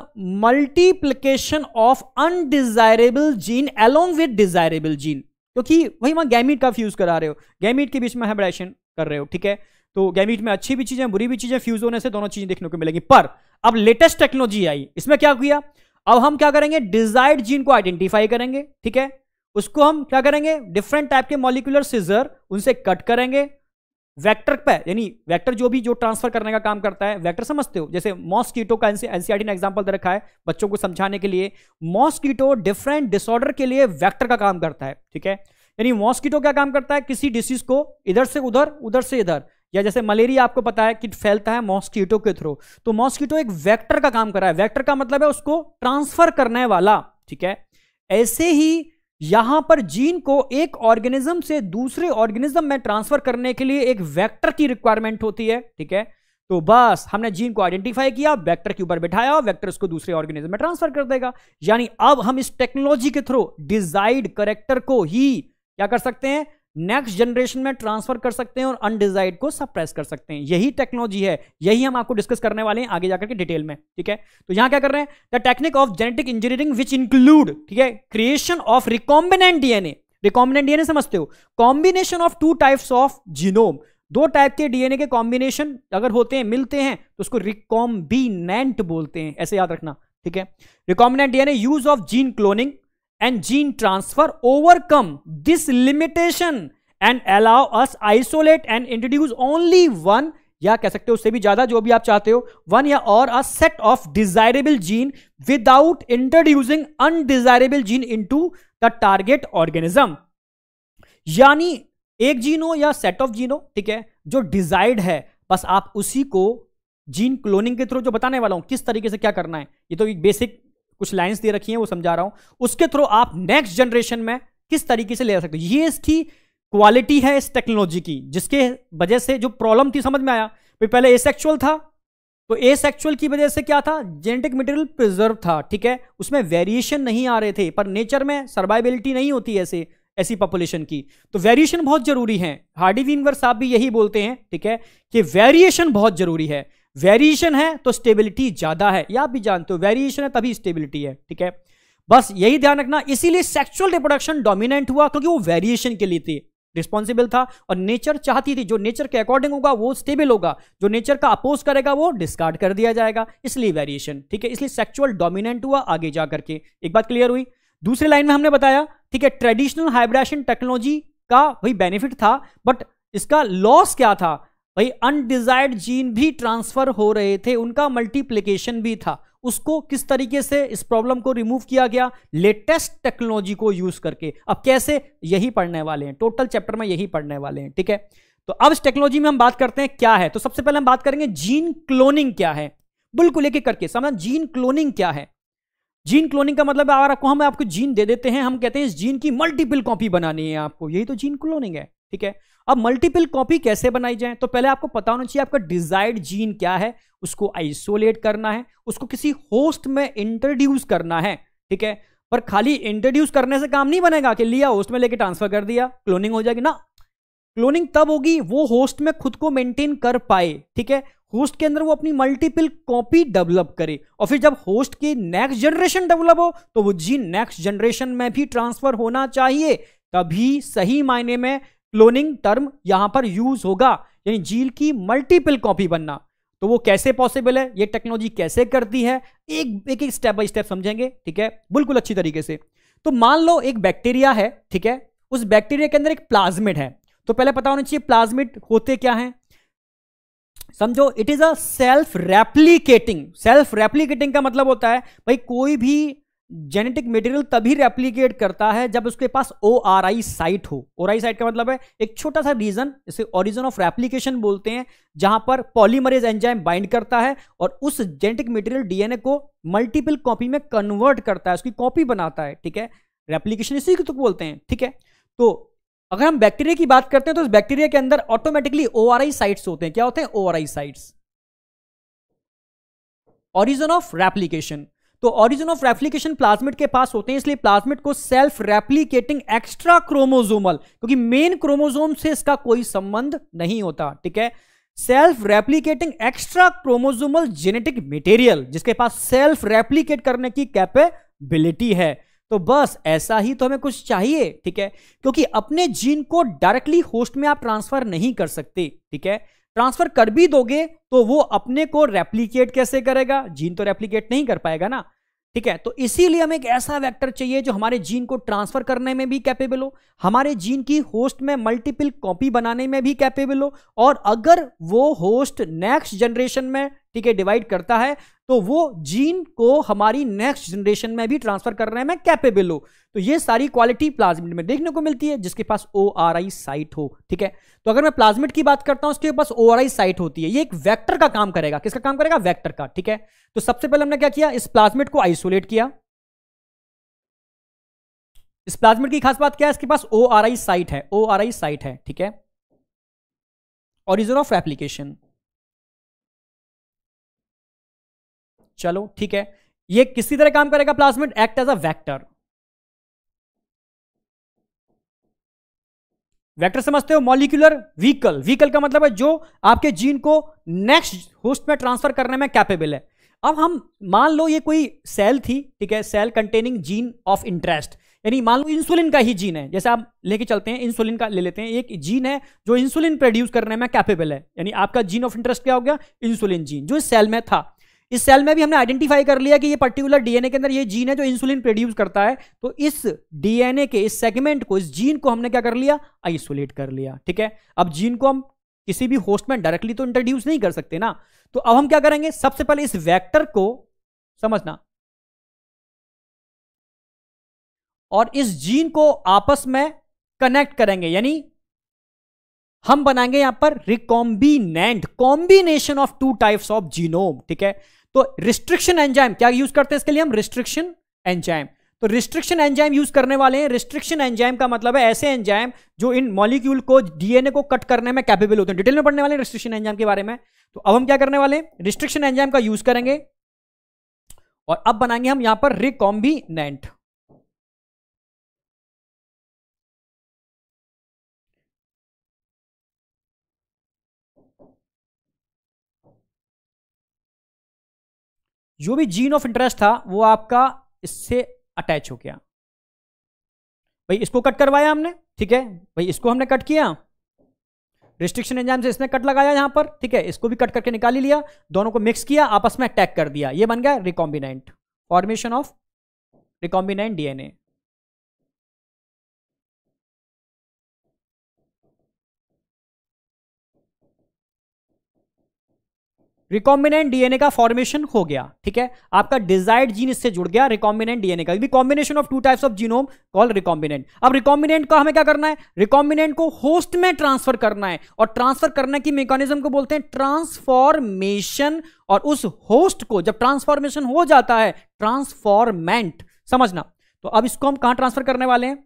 multiplication of undesirable gene along with desirable gene क्योंकि वही वहां गैमिट का यूज करा रहे हो गैमिट के बीच में हाइब्रेशन कर रहे हो ठीक है तो गैमिट में अच्छी भी चीजें बुरी भी चीजें फ्यूज होने से दोनों चीजें देखने को मिलेंगी पर अब लेटेस्ट टेक्नोलॉजी आई इसमें क्या किया अब हम क्या करेंगे डिजायर्ड जीन को आइडेंटिफाई करेंगे ठीक है उसको हम क्या करेंगे डिफरेंट टाइप के मॉलिकुलर सीजर उनसे कट करेंगे वेक्टर पे यानी वेक्टर जो भी जो ट्रांसफर करने का काम करता है वेक्टर समझते हो जैसे मॉस्कीटो का एनसीआरटी ने एग्जांपल दे रखा है बच्चों को समझाने के लिए मॉस्कीटो डिफरेंट डिसऑर्डर के लिए वेक्टर का काम करता है ठीक है यानी मॉस्कीटो क्या काम करता है किसी डिसीज को इधर से उधर उधर से इधर या जैसे मलेरिया आपको पता है कि फैलता है मॉस्कीटो के थ्रू तो मॉस्कीटो एक वेक्टर का काम कर रहा है वेक्टर का मतलब है उसको ट्रांसफर करने वाला ठीक है ऐसे ही यहां पर जीन को एक ऑर्गेनिज्म से दूसरे ऑर्गेनिज्म में ट्रांसफर करने के लिए एक वैक्टर की रिक्वायरमेंट होती है ठीक है तो बस हमने जीन को आइडेंटिफाई किया वेक्टर के ऊपर बिठाया और वेक्टर उसको दूसरे ऑर्गेनिज्म में ट्रांसफर कर देगा यानी अब हम इस टेक्नोलॉजी के थ्रू डिजाइड करेक्टर को ही क्या कर सकते हैं नेक्स्ट जनरेशन में ट्रांसफर कर सकते हैं और अनडिजाइड को सप्रेस कर सकते हैं यही टेक्नोलॉजी है यही हम आपको डिस्कस करने वाले हैं आगे जाकर के डिटेल में ठीक है तो यहां क्या कर रहे हैं the technique of genetic engineering which include ठीक है creation of recombinant DNA recombinant DNA समझते हो combination of two types of genome दो टाइप के डीएनए के कॉम्बिनेशन अगर होते हैं मिलते हैं तो उसको रिकॉम्बिनेंट बोलते हैं ऐसे याद रखना ठीक है recombinant DNA use of gene cloning and gene transfer overcome this limitation and allow us isolate and introduce only one या कह सकते हो उससे भी ज्यादा जो भी आप चाहते हो वन या और a set of desirable gene without introducing undesirable gene into the target organism यानी एक जीन हो या सेट ऑफ जीन हो ठीक है जो डिजायर्ड है बस आप उसी को जीन क्लोनिंग के थ्रू जो बताने वाला हूं किस तरीके से क्या करना है ये तो एक बेसिक कुछ लाइन्स दे रखी हैं वो समझा रहा हूं उसके थ्रू आप नेक्स्ट जनरेशन में किस तरीके से ले सकते हो ये इसकी क्वालिटी है इस टेक्नोलॉजी की जिसके वजह से जो प्रॉब्लम थी समझ में आया भाई पहले एसेक्चुअल था तो एसेक्चुअल की वजह से क्या था जेनेटिक मटेरियल प्रिजर्व था ठीक है उसमें वेरिएशन नहीं आ रहे थे पर नेचर में सर्वाइबिलिटी नहीं होती ऐसे ऐसी पॉपुलेशन की तो वेरिएशन बहुत जरूरी है हार्डी वीनवर साहब भी यही बोलते हैं ठीक है कि वेरिएशन बहुत जरूरी है वेरिएशन है तो स्टेबिलिटी ज्यादा है या आप भी जानते हो वेरिएशन है तभी स्टेबिलिटी है ठीक है बस यही ध्यान रखना इसीलिए सेक्सुअल रिप्रोडक्शन डोमिनेंट हुआ क्योंकि वो वेरिएशन के लिए थी रिस्पॉन्सिबल था और नेचर चाहती थी जो नेचर के अकॉर्डिंग होगा वो स्टेबल होगा जो नेचर का अपोज करेगा वो डिस्कार्ड कर दिया जाएगा इसलिए वेरिएशन ठीक है इसलिए सेक्चुअल डोमिनेंट हुआ आगे जा करके एक बात क्लियर हुई दूसरी लाइन में हमने बताया ठीक है ट्रेडिशनल हाइब्रेशन टेक्नोलॉजी का वही बेनिफिट था बट इसका लॉस क्या था भाई अनडिजायर्ड जीन भी ट्रांसफर हो रहे थे उनका मल्टीप्लीकेशन भी था उसको किस तरीके से इस प्रॉब्लम को रिमूव किया गया लेटेस्ट टेक्नोलॉजी को यूज करके अब कैसे यही पढ़ने वाले हैं टोटल चैप्टर में यही पढ़ने वाले हैं ठीक है तो अब इस टेक्नोलॉजी में हम बात करते हैं क्या है तो सबसे पहले हम बात करेंगे जीन क्लोनिंग क्या है बिल्कुल एक एक करके समझ जीन क्लोनिंग क्या है जीन क्लोनिंग का मतलब अगर आपको हम आपको जीन दे देते हैं हम कहते हैं इस जीन की मल्टीपल कॉपी बनानी है आपको यही तो जीन क्लोनिंग है ठीक है अब मल्टीपल कॉपी कैसे बनाई जाए तो पहले आपको पता होना चाहिए आपका डिजायर्ड जीन क्या है उसको आइसोलेट करना है उसको किसी होस्ट में इंट्रोड्यूस करना है ठीक है पर खाली इंट्रोड्यूस करने से काम नहीं बनेगा कि लिया होस्ट में लेके ट्रांसफर कर दिया क्लोनिंग हो जाएगी ना क्लोनिंग तब होगी वो होस्ट में खुद को मेंटेन कर पाए ठीक है होस्ट के अंदर वो अपनी मल्टीपल कॉपी डेवलप करे और फिर जब होस्ट की नेक्स्ट जनरेशन डेवलप हो तो वो जीन नेक्स्ट जनरेशन में भी ट्रांसफर होना चाहिए तभी सही मायने में क्लोनिंग टर्म यहां पर यूज होगा यानी जील की मल्टीपल कॉपी बनना तो वो कैसे पॉसिबल है ये टेक्नोलॉजी कैसे करती है एक एक एक स्टेप बाय स्टेप समझेंगे ठीक है बिल्कुल अच्छी तरीके से तो मान लो एक बैक्टीरिया है ठीक है उस बैक्टीरिया के अंदर एक प्लाज्मिड है तो पहले पता होना चाहिए प्लाज्मिड होते क्या हैं समझो it is a self replicating self replicating का मतलब होता है भाई कोई भी जेनेटिक मटेरियल तभी रेप्लीकेट करता है जब उसके पास ओ आर आई साइट हो ओ आर आई साइट का मतलब है एक छोटा सा रीजन इसे ओरिजन ऑफ रेप्लीकेशन बोलते हैं जहां पर पॉलीमरेज एंजाइम बाइंड करता है और उस जेनेटिक मटेरियल डीएनए को मल्टीपल कॉपी में कन्वर्ट करता है उसकी कॉपी बनाता है ठीक है रेप्लीकेशन इसी को तो बोलते हैं ठीक है तो अगर हम बैक्टीरिया की बात करते हैं तो बैक्टीरिया के अंदर automatically O R I sites होते हैं क्या होते हैं O R I sites origin of replication तो ऑरिजिन ऑफ रेप्लीकेशन प्लाज्मिट के पास होते हैं इसलिए प्लाज्मिट को सेल्फ रेप्लीकेटिंग एक्स्ट्रा क्रोमोजोमल क्योंकि मेन क्रोमोजोम से इसका कोई संबंध नहीं होता ठीक है self replicating extra chromosomal genetic material जिसके पास सेल्फ रेप्लीकेट करने की कैपेबिलिटी है तो बस ऐसा ही तो हमें कुछ चाहिए ठीक है क्योंकि अपने जीन को डायरेक्टली होस्ट में आप ट्रांसफर नहीं कर सकते ठीक है ट्रांसफर कर भी दोगे तो वो अपने को रेप्लीकेट कैसे करेगा जीन तो रेप्लीकेट नहीं कर पाएगा ना ठीक है तो इसीलिए हमें एक ऐसा वेक्टर चाहिए जो हमारे जीन को ट्रांसफर करने में भी कैपेबल हो हमारे जीन की होस्ट में मल्टीपल कॉपी बनाने में भी कैपेबल हो और अगर वो होस्ट नेक्स्ट जनरेशन में ठीक है डिवाइड करता है तो वो जीन को हमारी नेक्स्ट जनरेशन में भी ट्रांसफर करने में कैपेबल हो तो ये सारी क्वालिटी प्लाज्मिड में देखने को मिलती है जिसके पास ओ आर आई साइट हो ठीक है तो अगर मैं प्लाज्मिड की बात करता हूं उसके पास ओ आर आई साइट होती है ये एक वैक्टर का काम करेगा किसका काम करेगा वैक्टर का ठीक है तो सबसे पहले हमने क्या किया इस प्लाज्मिड को आइसोलेट किया इस प्लाज्मिड की खास बात क्या है इसके पास ओ आर आई साइट है ओ आर आई साइट है ठीक है ऑरिजन ऑफ एप्लीकेशन चलो ठीक है ये किसी तरह काम करेगा plasmid act as a vector vector समझते हो मॉलिक्यूलर व्हीकल व्हीकल का मतलब है जो आपके जीन को नेक्स्ट होस्ट में ट्रांसफर करने में कैपेबल है अब हम मान लो ये कोई सेल थी ठीक है cell containing gene of interest यानी मान लो इंसुलिन का ही जीन है जैसे आप लेके चलते हैं इंसुलिन का ले लेते हैं एक जीन है जो इंसुलिन प्रोड्यूस करने में कैपेबल है यानी आपका जीन ऑफ इंटरेस्ट क्या हो गया इंसुलिन जीन जो इस सेल में था इस सेल में भी हमने आइडेंटिफाई कर लिया कि ये पर्टिकुलर डीएनए के अंदर ये जीन है जो इंसुलिन प्रोड्यूस करता है तो इस डीएनए के इस सेगमेंट को इस जीन को हमने क्या कर लिया आइसोलेट कर लिया ठीक है अब जीन को हम किसी भी होस्ट में डायरेक्टली तो इंट्रोड्यूस नहीं कर सकते ना तो अब हम क्या करेंगे सबसे पहले इस वैक्टर को समझना और इस जीन को आपस में कनेक्ट करेंगे यानी हम बनाएंगे यहां पर recombinant combination of two types of genome ठीक है तो रिस्ट्रिक्शन एंजाइम क्या यूज करते हैं इसके लिए हम रिस्ट्रिक्शन एंजाइम तो रिस्ट्रिक्शन एंजाइम यूज करने वाले हैं रिस्ट्रिक्शन एंजाइम का मतलब है ऐसे एंजाइम जो इन मॉलिक्यूल को डीएनए को कट करने में कैपेबल होते हैं डिटेल में पढ़ने वाले रिस्ट्रिक्शन एंजाइम के बारे में तो अब हम क्या करने वाले हैं रिस्ट्रिक्शन एंजाइम का यूज करेंगे और अब बनाएंगे हम यहां पर रिकॉम्बिनेंट जो भी जीन ऑफ इंटरेस्ट था वो आपका इससे अटैच हो गया भाई इसको कट करवाया हमने ठीक है भाई इसको हमने कट किया रिस्ट्रिक्शन एंजाम से इसने कट लगाया यहां पर ठीक है इसको भी कट करके निकाल ही लिया दोनों को मिक्स किया आपस में अटैक कर दिया ये बन गया recombinant formation of recombinant DNA recombinant DNA का फॉर्मेशन हो गया ठीक है आपका डिजायर्ड जीन इससे जुड़ गया रिकॉम्बिनेंट डीएनए का combination of two types of genome call recombinant अब रिकॉम्बिनेंट का हमें क्या करना है रिकॉम्बिनेंट को होस्ट में ट्रांसफर करना है और ट्रांसफर करने की मेकानिज्म को बोलते हैं ट्रांसफॉर्मेशन और उस होस्ट को जब ट्रांसफॉर्मेशन हो जाता है ट्रांसफॉर्मेंट समझना तो अब इसको हम कहां ट्रांसफर करने वाले हैं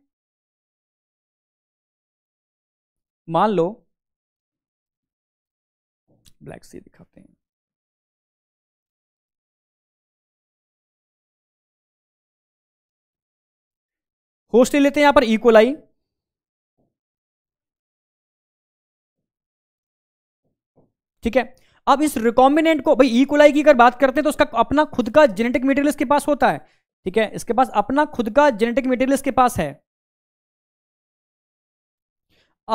मान लो ब्लैक सी दिखाते हैं कोष्टी लेते हैं यहां पर इकोलाई ठीक है अब इस रिकॉम्बिनेंट को भाई इकोलाई की अगर बात करते हैं तो उसका अपना खुद का जेनेटिक मेटेरियल इसके पास होता है ठीक है इसके पास अपना खुद का जेनेटिक मेटेरियल इसके पास है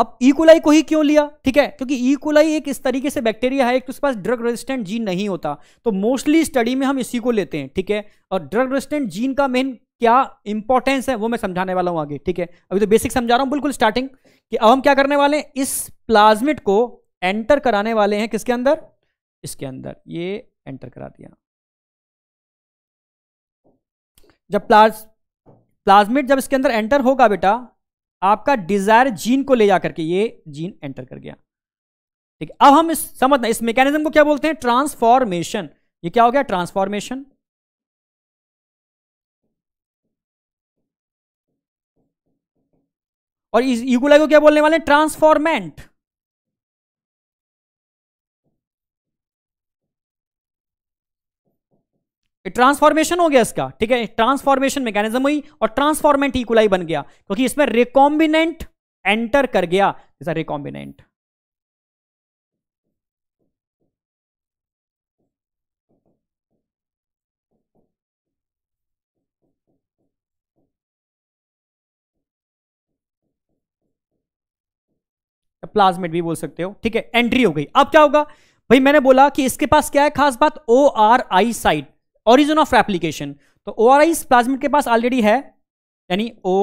अब ईकोलाई को ही क्यों लिया ठीक है क्योंकि इकोलाई एक इस तरीके से बैक्टीरिया है एक तो उसके पास ड्रग रेजिस्टेंट जीन नहीं होता तो मोस्टली स्टडी में हम इसी को लेते हैं ठीक है और ड्रग रेजिस्टेंट जीन का मेन क्या इंपॉर्टेंस है वो मैं समझाने वाला हूं आगे ठीक है अभी तो बेसिक समझा रहा हूं बिल्कुल स्टार्टिंग कि अब हम क्या करने वाले हैं इस प्लाज्मिट को एंटर कराने वाले हैं किसके अंदर इसके अंदर ये एंटर करा दिया जब प्लाज प्लाज्मिट जब इसके अंदर एंटर होगा बेटा आपका डिजायर जीन को ले जाकर के ये जीन एंटर कर गया ठीक है अब हम इस समझना इस मैकेनिज्म को क्या बोलते हैं ट्रांसफॉर्मेशन ये क्या हो गया ट्रांसफॉर्मेशन और इस यूगुलाई को क्या बोलने वाले ट्रांसफॉर्मेंट ट्रांसफॉर्मेशन हो गया इसका ठीक है ट्रांसफॉर्मेशन मैकेनिज्म हुई और ट्रांसफॉर्मेंट इक्वलाई बन गया क्योंकि इसमें रिकॉम्बिनेंट एंटर कर गया रिकॉम्बिनेंट प्लाज्मेट भी बोल सकते हो ठीक है एंट्री हो गई अब क्या होगा भाई मैंने बोला कि इसके पास क्या है खास बात O R I site origin of application तो ओ आर आई प्लाज्मेट के पास ऑलरेडी है यानी ओ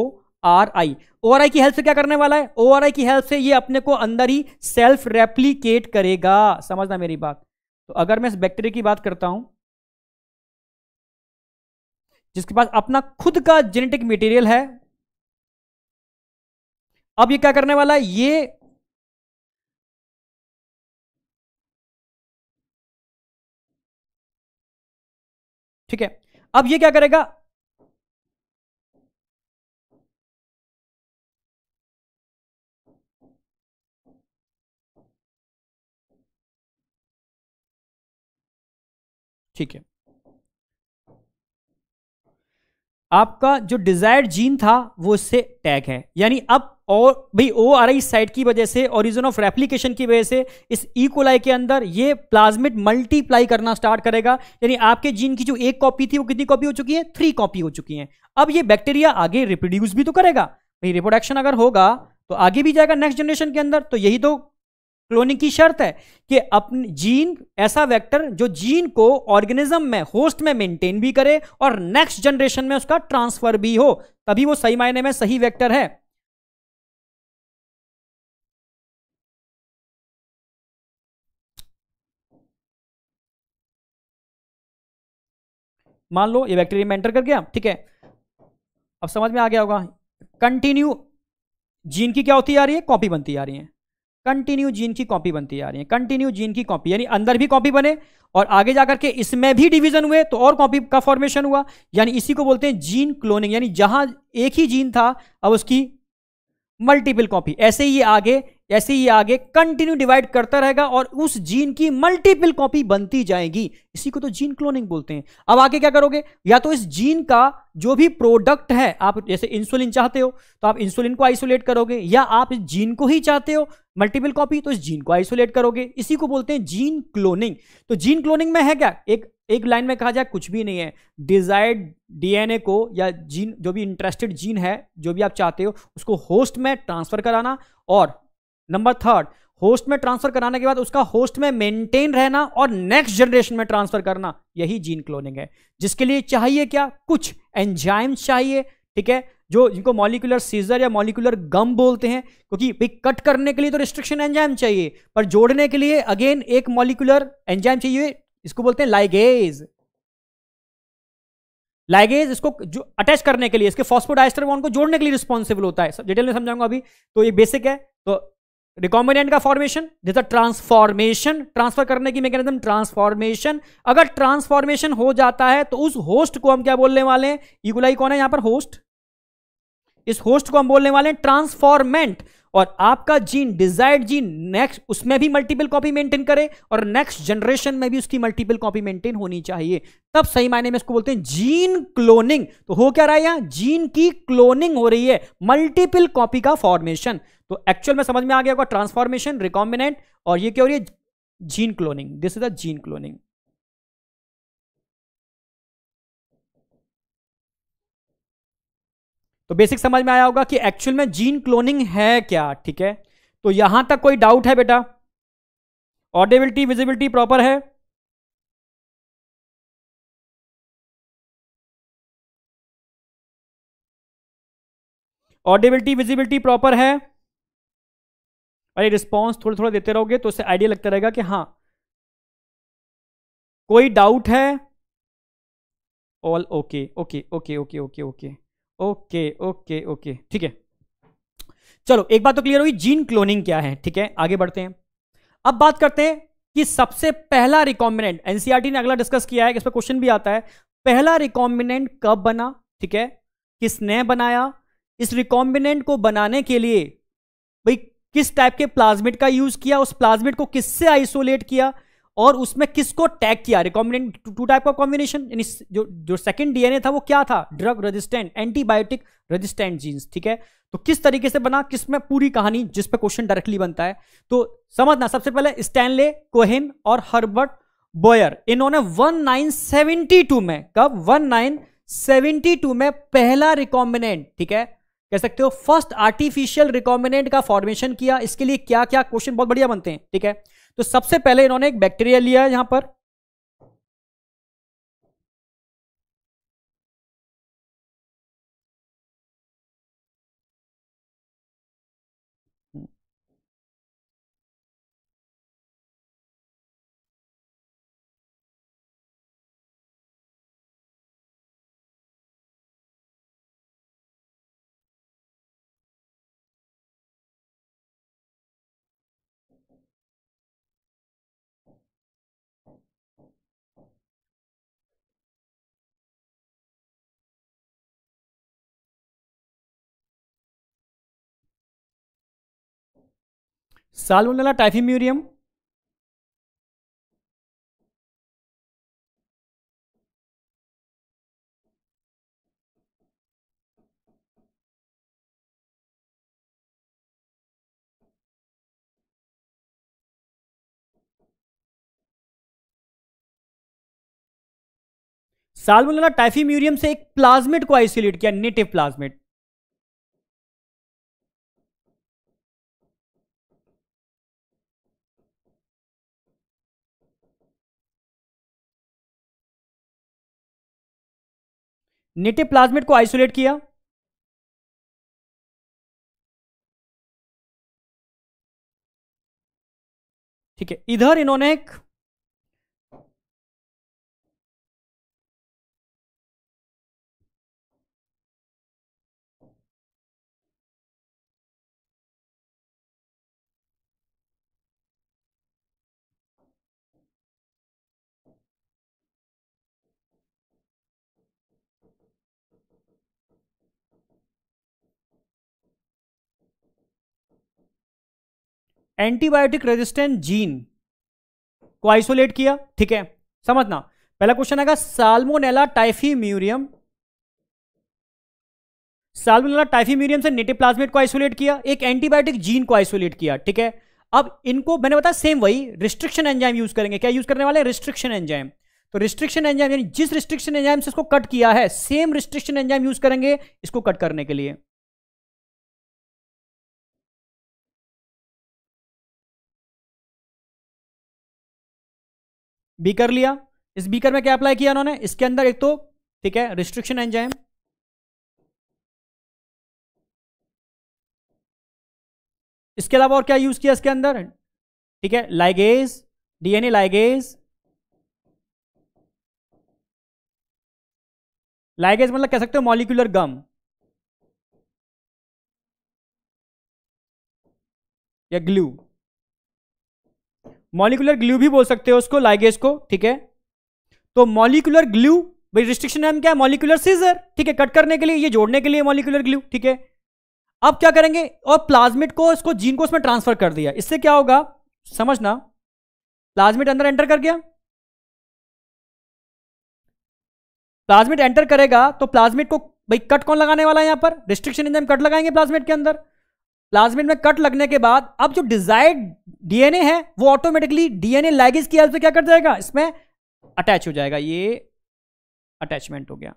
आर आई ओ आर आई की हेल्प से क्या करने वाला है ओ आर आई की हेल्प से ये अपने को अंदर ही सेल्फ रेप्लीकेट करेगा समझना मेरी बात तो अगर मैं इस बैक्टीरिया की बात करता हूं जिसके पास अपना खुद का जेनेटिक मटेरियल है अब ये क्या करने वाला है ये ठीक है अब ये क्या करेगा ठीक है आपका जो डिजायर्ड जीन था वो इससे टैग है यानी अब और भाई ओ आर आई साइट की वजह से रीजन ऑफ रेप्लीकेशन की वजह से इस ई e. कोलाई के अंदर ये प्लाज्मिड मल्टीप्लाई करना स्टार्ट करेगा यानी आपके जीन की जो एक कॉपी थी वो कितनी कॉपी हो चुकी है थ्री कॉपी हो चुकी है अब ये बैक्टीरिया आगे रिप्रोड्यूस भी तो करेगा भाई रिप्रोडक्शन अगर होगा तो आगे भी जाएगा नेक्स्ट जनरेशन के अंदर तो यही तो क्लोनिंग की शर्त है कि अपने जीन ऐसा वेक्टर जो जीन को ऑर्गेनिज्म में होस्ट में मेंटेन भी करे और नेक्स्ट जनरेशन में उसका ट्रांसफर भी हो तभी वो सही मायने में सही वेक्टर है मान लो ये बैक्टीरिया में एंटर कर गया ठीक है अब समझ में आ गया होगा कंटिन्यू जीन की क्या होती आ रही है कॉपी बनती आ रही है कंटिन्यू जीन की कॉपी बनती आ रही है कंटिन्यू जीन की कॉपी यानी अंदर भी कॉपी बने और आगे जाकर के इसमें भी डिवीजन हुए तो और कॉपी का फॉर्मेशन हुआ यानी इसी को बोलते हैं जीन क्लोनिंग यानी जहां एक ही जीन था अब उसकी मल्टीपल कॉपी ऐसे ही आगे ऐसे ही आगे कंटिन्यू डिवाइड करता रहेगा और उस जीन की मल्टीपल कॉपी बनती जाएगी इसी को तो जीन क्लोनिंग बोलते हैं अब आगे क्या करोगे या तो इस जीन का जो भी प्रोडक्ट है आप जैसे इंसुलिन चाहते हो तो आप इंसुलिन को आइसोलेट करोगे या आप इस जीन को ही चाहते हो मल्टीपल कॉपी तो इस जीन को आइसोलेट करोगे इसी को बोलते हैं जीन क्लोनिंग तो जीन क्लोनिंग में है क्या एक एक लाइन में कहा जाए कुछ भी नहीं है डिजायर्ड डीएनए को या जीन जो भी इंटरेस्टेड जीन है जो भी आप चाहते हो उसको होस्ट में ट्रांसफर कराना और नंबर थर्ड होस्ट में ट्रांसफर कराने के बाद उसका होस्ट में मेंटेन रहना और नेक्स्ट जनरेशन में ट्रांसफर करना यही जीन क्लोनिंग है जिसके लिए चाहिए क्या कुछ एंजाइम्स चाहिए ठीक है जो जिनको मॉलिकुलर सीजर या मॉलिकुलर गम बोलते हैं क्योंकि भाई कट करने के लिए तो रिस्ट्रिक्शन एंजाइम चाहिए पर जोड़ने के लिए अगेन एक मॉलिकुलर एंजाइम चाहिए इसको बोलते हैं लाइगेज लाइगेज इसको जो अटैच करने के लिए इसके फॉस्फोडाइस्टर को जोड़ने के लिए रिस्पॉन्सिबल होता है डिटेल में समझाऊंगा अभी तो ये बेसिक है तो रिकॉम्बिनेंट का फॉर्मेशन जैसा ट्रांसफॉर्मेशन ट्रांसफर करने की मैकेनिज्म ट्रांसफॉर्मेशन अगर ट्रांसफॉर्मेशन हो जाता है तो उस होस्ट को हम क्या बोलने वाले हैं ईगुलाई कौन है यहां पर होस्ट इस होस्ट को हम बोलने वाले हैं ट्रांसफॉर्मेंट और आपका जीन डिजायर्ड जीन नेक्स्ट उसमें भी मल्टीपल कॉपी मेंटेन करे और नेक्स्ट जनरेशन में भी उसकी मल्टीपल कॉपी मेंटेन होनी चाहिए तब सही मायने में इसको बोलते हैं जीन क्लोनिंग तो हो क्या रहा है यहां जीन की क्लोनिंग हो रही है मल्टीपल कॉपी का फॉर्मेशन तो एक्चुअल में समझ में आ गया होगा ट्रांसफॉर्मेशन रिकॉम्बिनेंट और ये क्या हो रही है gene cloning this is a gene cloning तो बेसिक समझ में आया होगा कि एक्चुअल में जीन क्लोनिंग है क्या ठीक है तो यहां तक कोई डाउट है बेटा ऑडेबिलिटी विजिबिलिटी प्रॉपर है ऑडेबिलिटी विजिबिलिटी प्रॉपर है अरे रिस्पॉन्स थोड़ा थोड़ा देते रहोगे तो उससे आइडिया लगता रहेगा कि हाँ कोई डाउट है all okay okay okay okay okay okay okay okay okay ठीक है चलो एक बात तो क्लियर हुई जीन क्लोनिंग क्या है ठीक है आगे बढ़ते हैं अब बात करते हैं कि सबसे पहला रिकॉम्बिनेंट एनसीआरटी e ने अगला डिस्कस किया है कि इस पर क्वेश्चन भी आता है पहला रिकॉम्बिनेंट कब बना ठीक है किसने बनाया इस रिकॉम्बिनेंट को बनाने के लिए भाई किस टाइप के प्लाज्मिट का यूज किया उस प्लाज्मिट को किससे आइसोलेट किया और उसमें किसको टैग किया recombinant two type of combination जो जो सेकंड डीएनए था वो क्या था drug resistant antibiotic resistant genes ठीक है तो किस तरीके से बना किसमें पूरी कहानी जिस पे क्वेश्चन डायरेक्टली बनता है तो समझना सबसे पहले स्टैनले कोहेन और हर्बर्ट बोयर इन्होंने वन में कब वन में पहला रिकॉम्बिनेंट ठीक है कह सकते हो फर्स्ट आर्टिफिशियल रिकॉम्बिनेंट का फॉर्मेशन किया इसके लिए क्या क्या क्वेश्चन बहुत बढ़िया बनते हैं ठीक है तो सबसे पहले इन्होंने एक बैक्टीरिया लिया है यहां पर सालोनेला टाइफीम्यूरियम साल्मोनेला म्यूरियम से एक प्लाज्मेट को आइसोलेट किया नेटिव प्लाज्मेट नेटिव प्लाज्मिड को आइसोलेट किया ठीक है इधर इन्होंने एक एंटीबायोटिक रेजिस्टेंट जीन को आइसोलेट किया ठीक है समझना पहला क्वेश्चन आएगा Salmonella typhimurium Salmonella typhimurium से प्लाज्मेट को आइसोलेट किया एक एंटीबायोटिक जीन को आइसोलेट किया ठीक है अब इनको मैंने बताया सेम वही रिस्ट्रिक्शन एंजाइम यूज करेंगे क्या यूज करने वाले रिस्ट्रिक्शन एंजाइम तो रिस्ट्रिक्शन एंजाइम यानी जिस रिस्ट्रिक्शन एंजाइम से इसको कट किया है सेम रिस्ट्रिक्शन एंजाइम यूज करेंगे इसको कट करने के लिए बीकर लिया इस बीकर में क्या अप्लाई किया उन्होंने इसके अंदर एक तो ठीक है रिस्ट्रिक्शन एंजाइम इसके अलावा और क्या यूज किया इसके अंदर ठीक है लाइगेज डीएनए लाइगेज लाइगेज मतलब कह सकते हो मॉलिकुलर गम या ग्लू मॉलिकुलर ग्लू भी बोल सकते हो उसको लाइगेज को ठीक है तो मॉलिकुलर ग्लू भाई रिस्ट्रिक्शन नेम क्या है मॉलिकुलर सीजर ठीक है कट करने के लिए ये जोड़ने के लिए मॉलिकुलर ग्लू ठीक है अब क्या करेंगे और प्लाज्मिट को इसको जीन को उसमें ट्रांसफर कर दिया इससे क्या होगा समझना प्लाज्मिट अंदर एंटर कर गया प्लाज्मिट एंटर करेगा तो प्लाज्मिट को भाई कट कौन लगाने वाला है यहां पर रिस्ट्रिक्शन इंजाइम कट लगाएंगे प्लाज्मिट के अंदर प्लाज्मिड में कट लगने के बाद अब जो डिजायर्ड डीएनए है वो ऑटोमेटिकली डीएनए लैगेज की हेल्प से क्या कर जाएगा इसमें अटैच हो जाएगा ये अटैचमेंट हो गया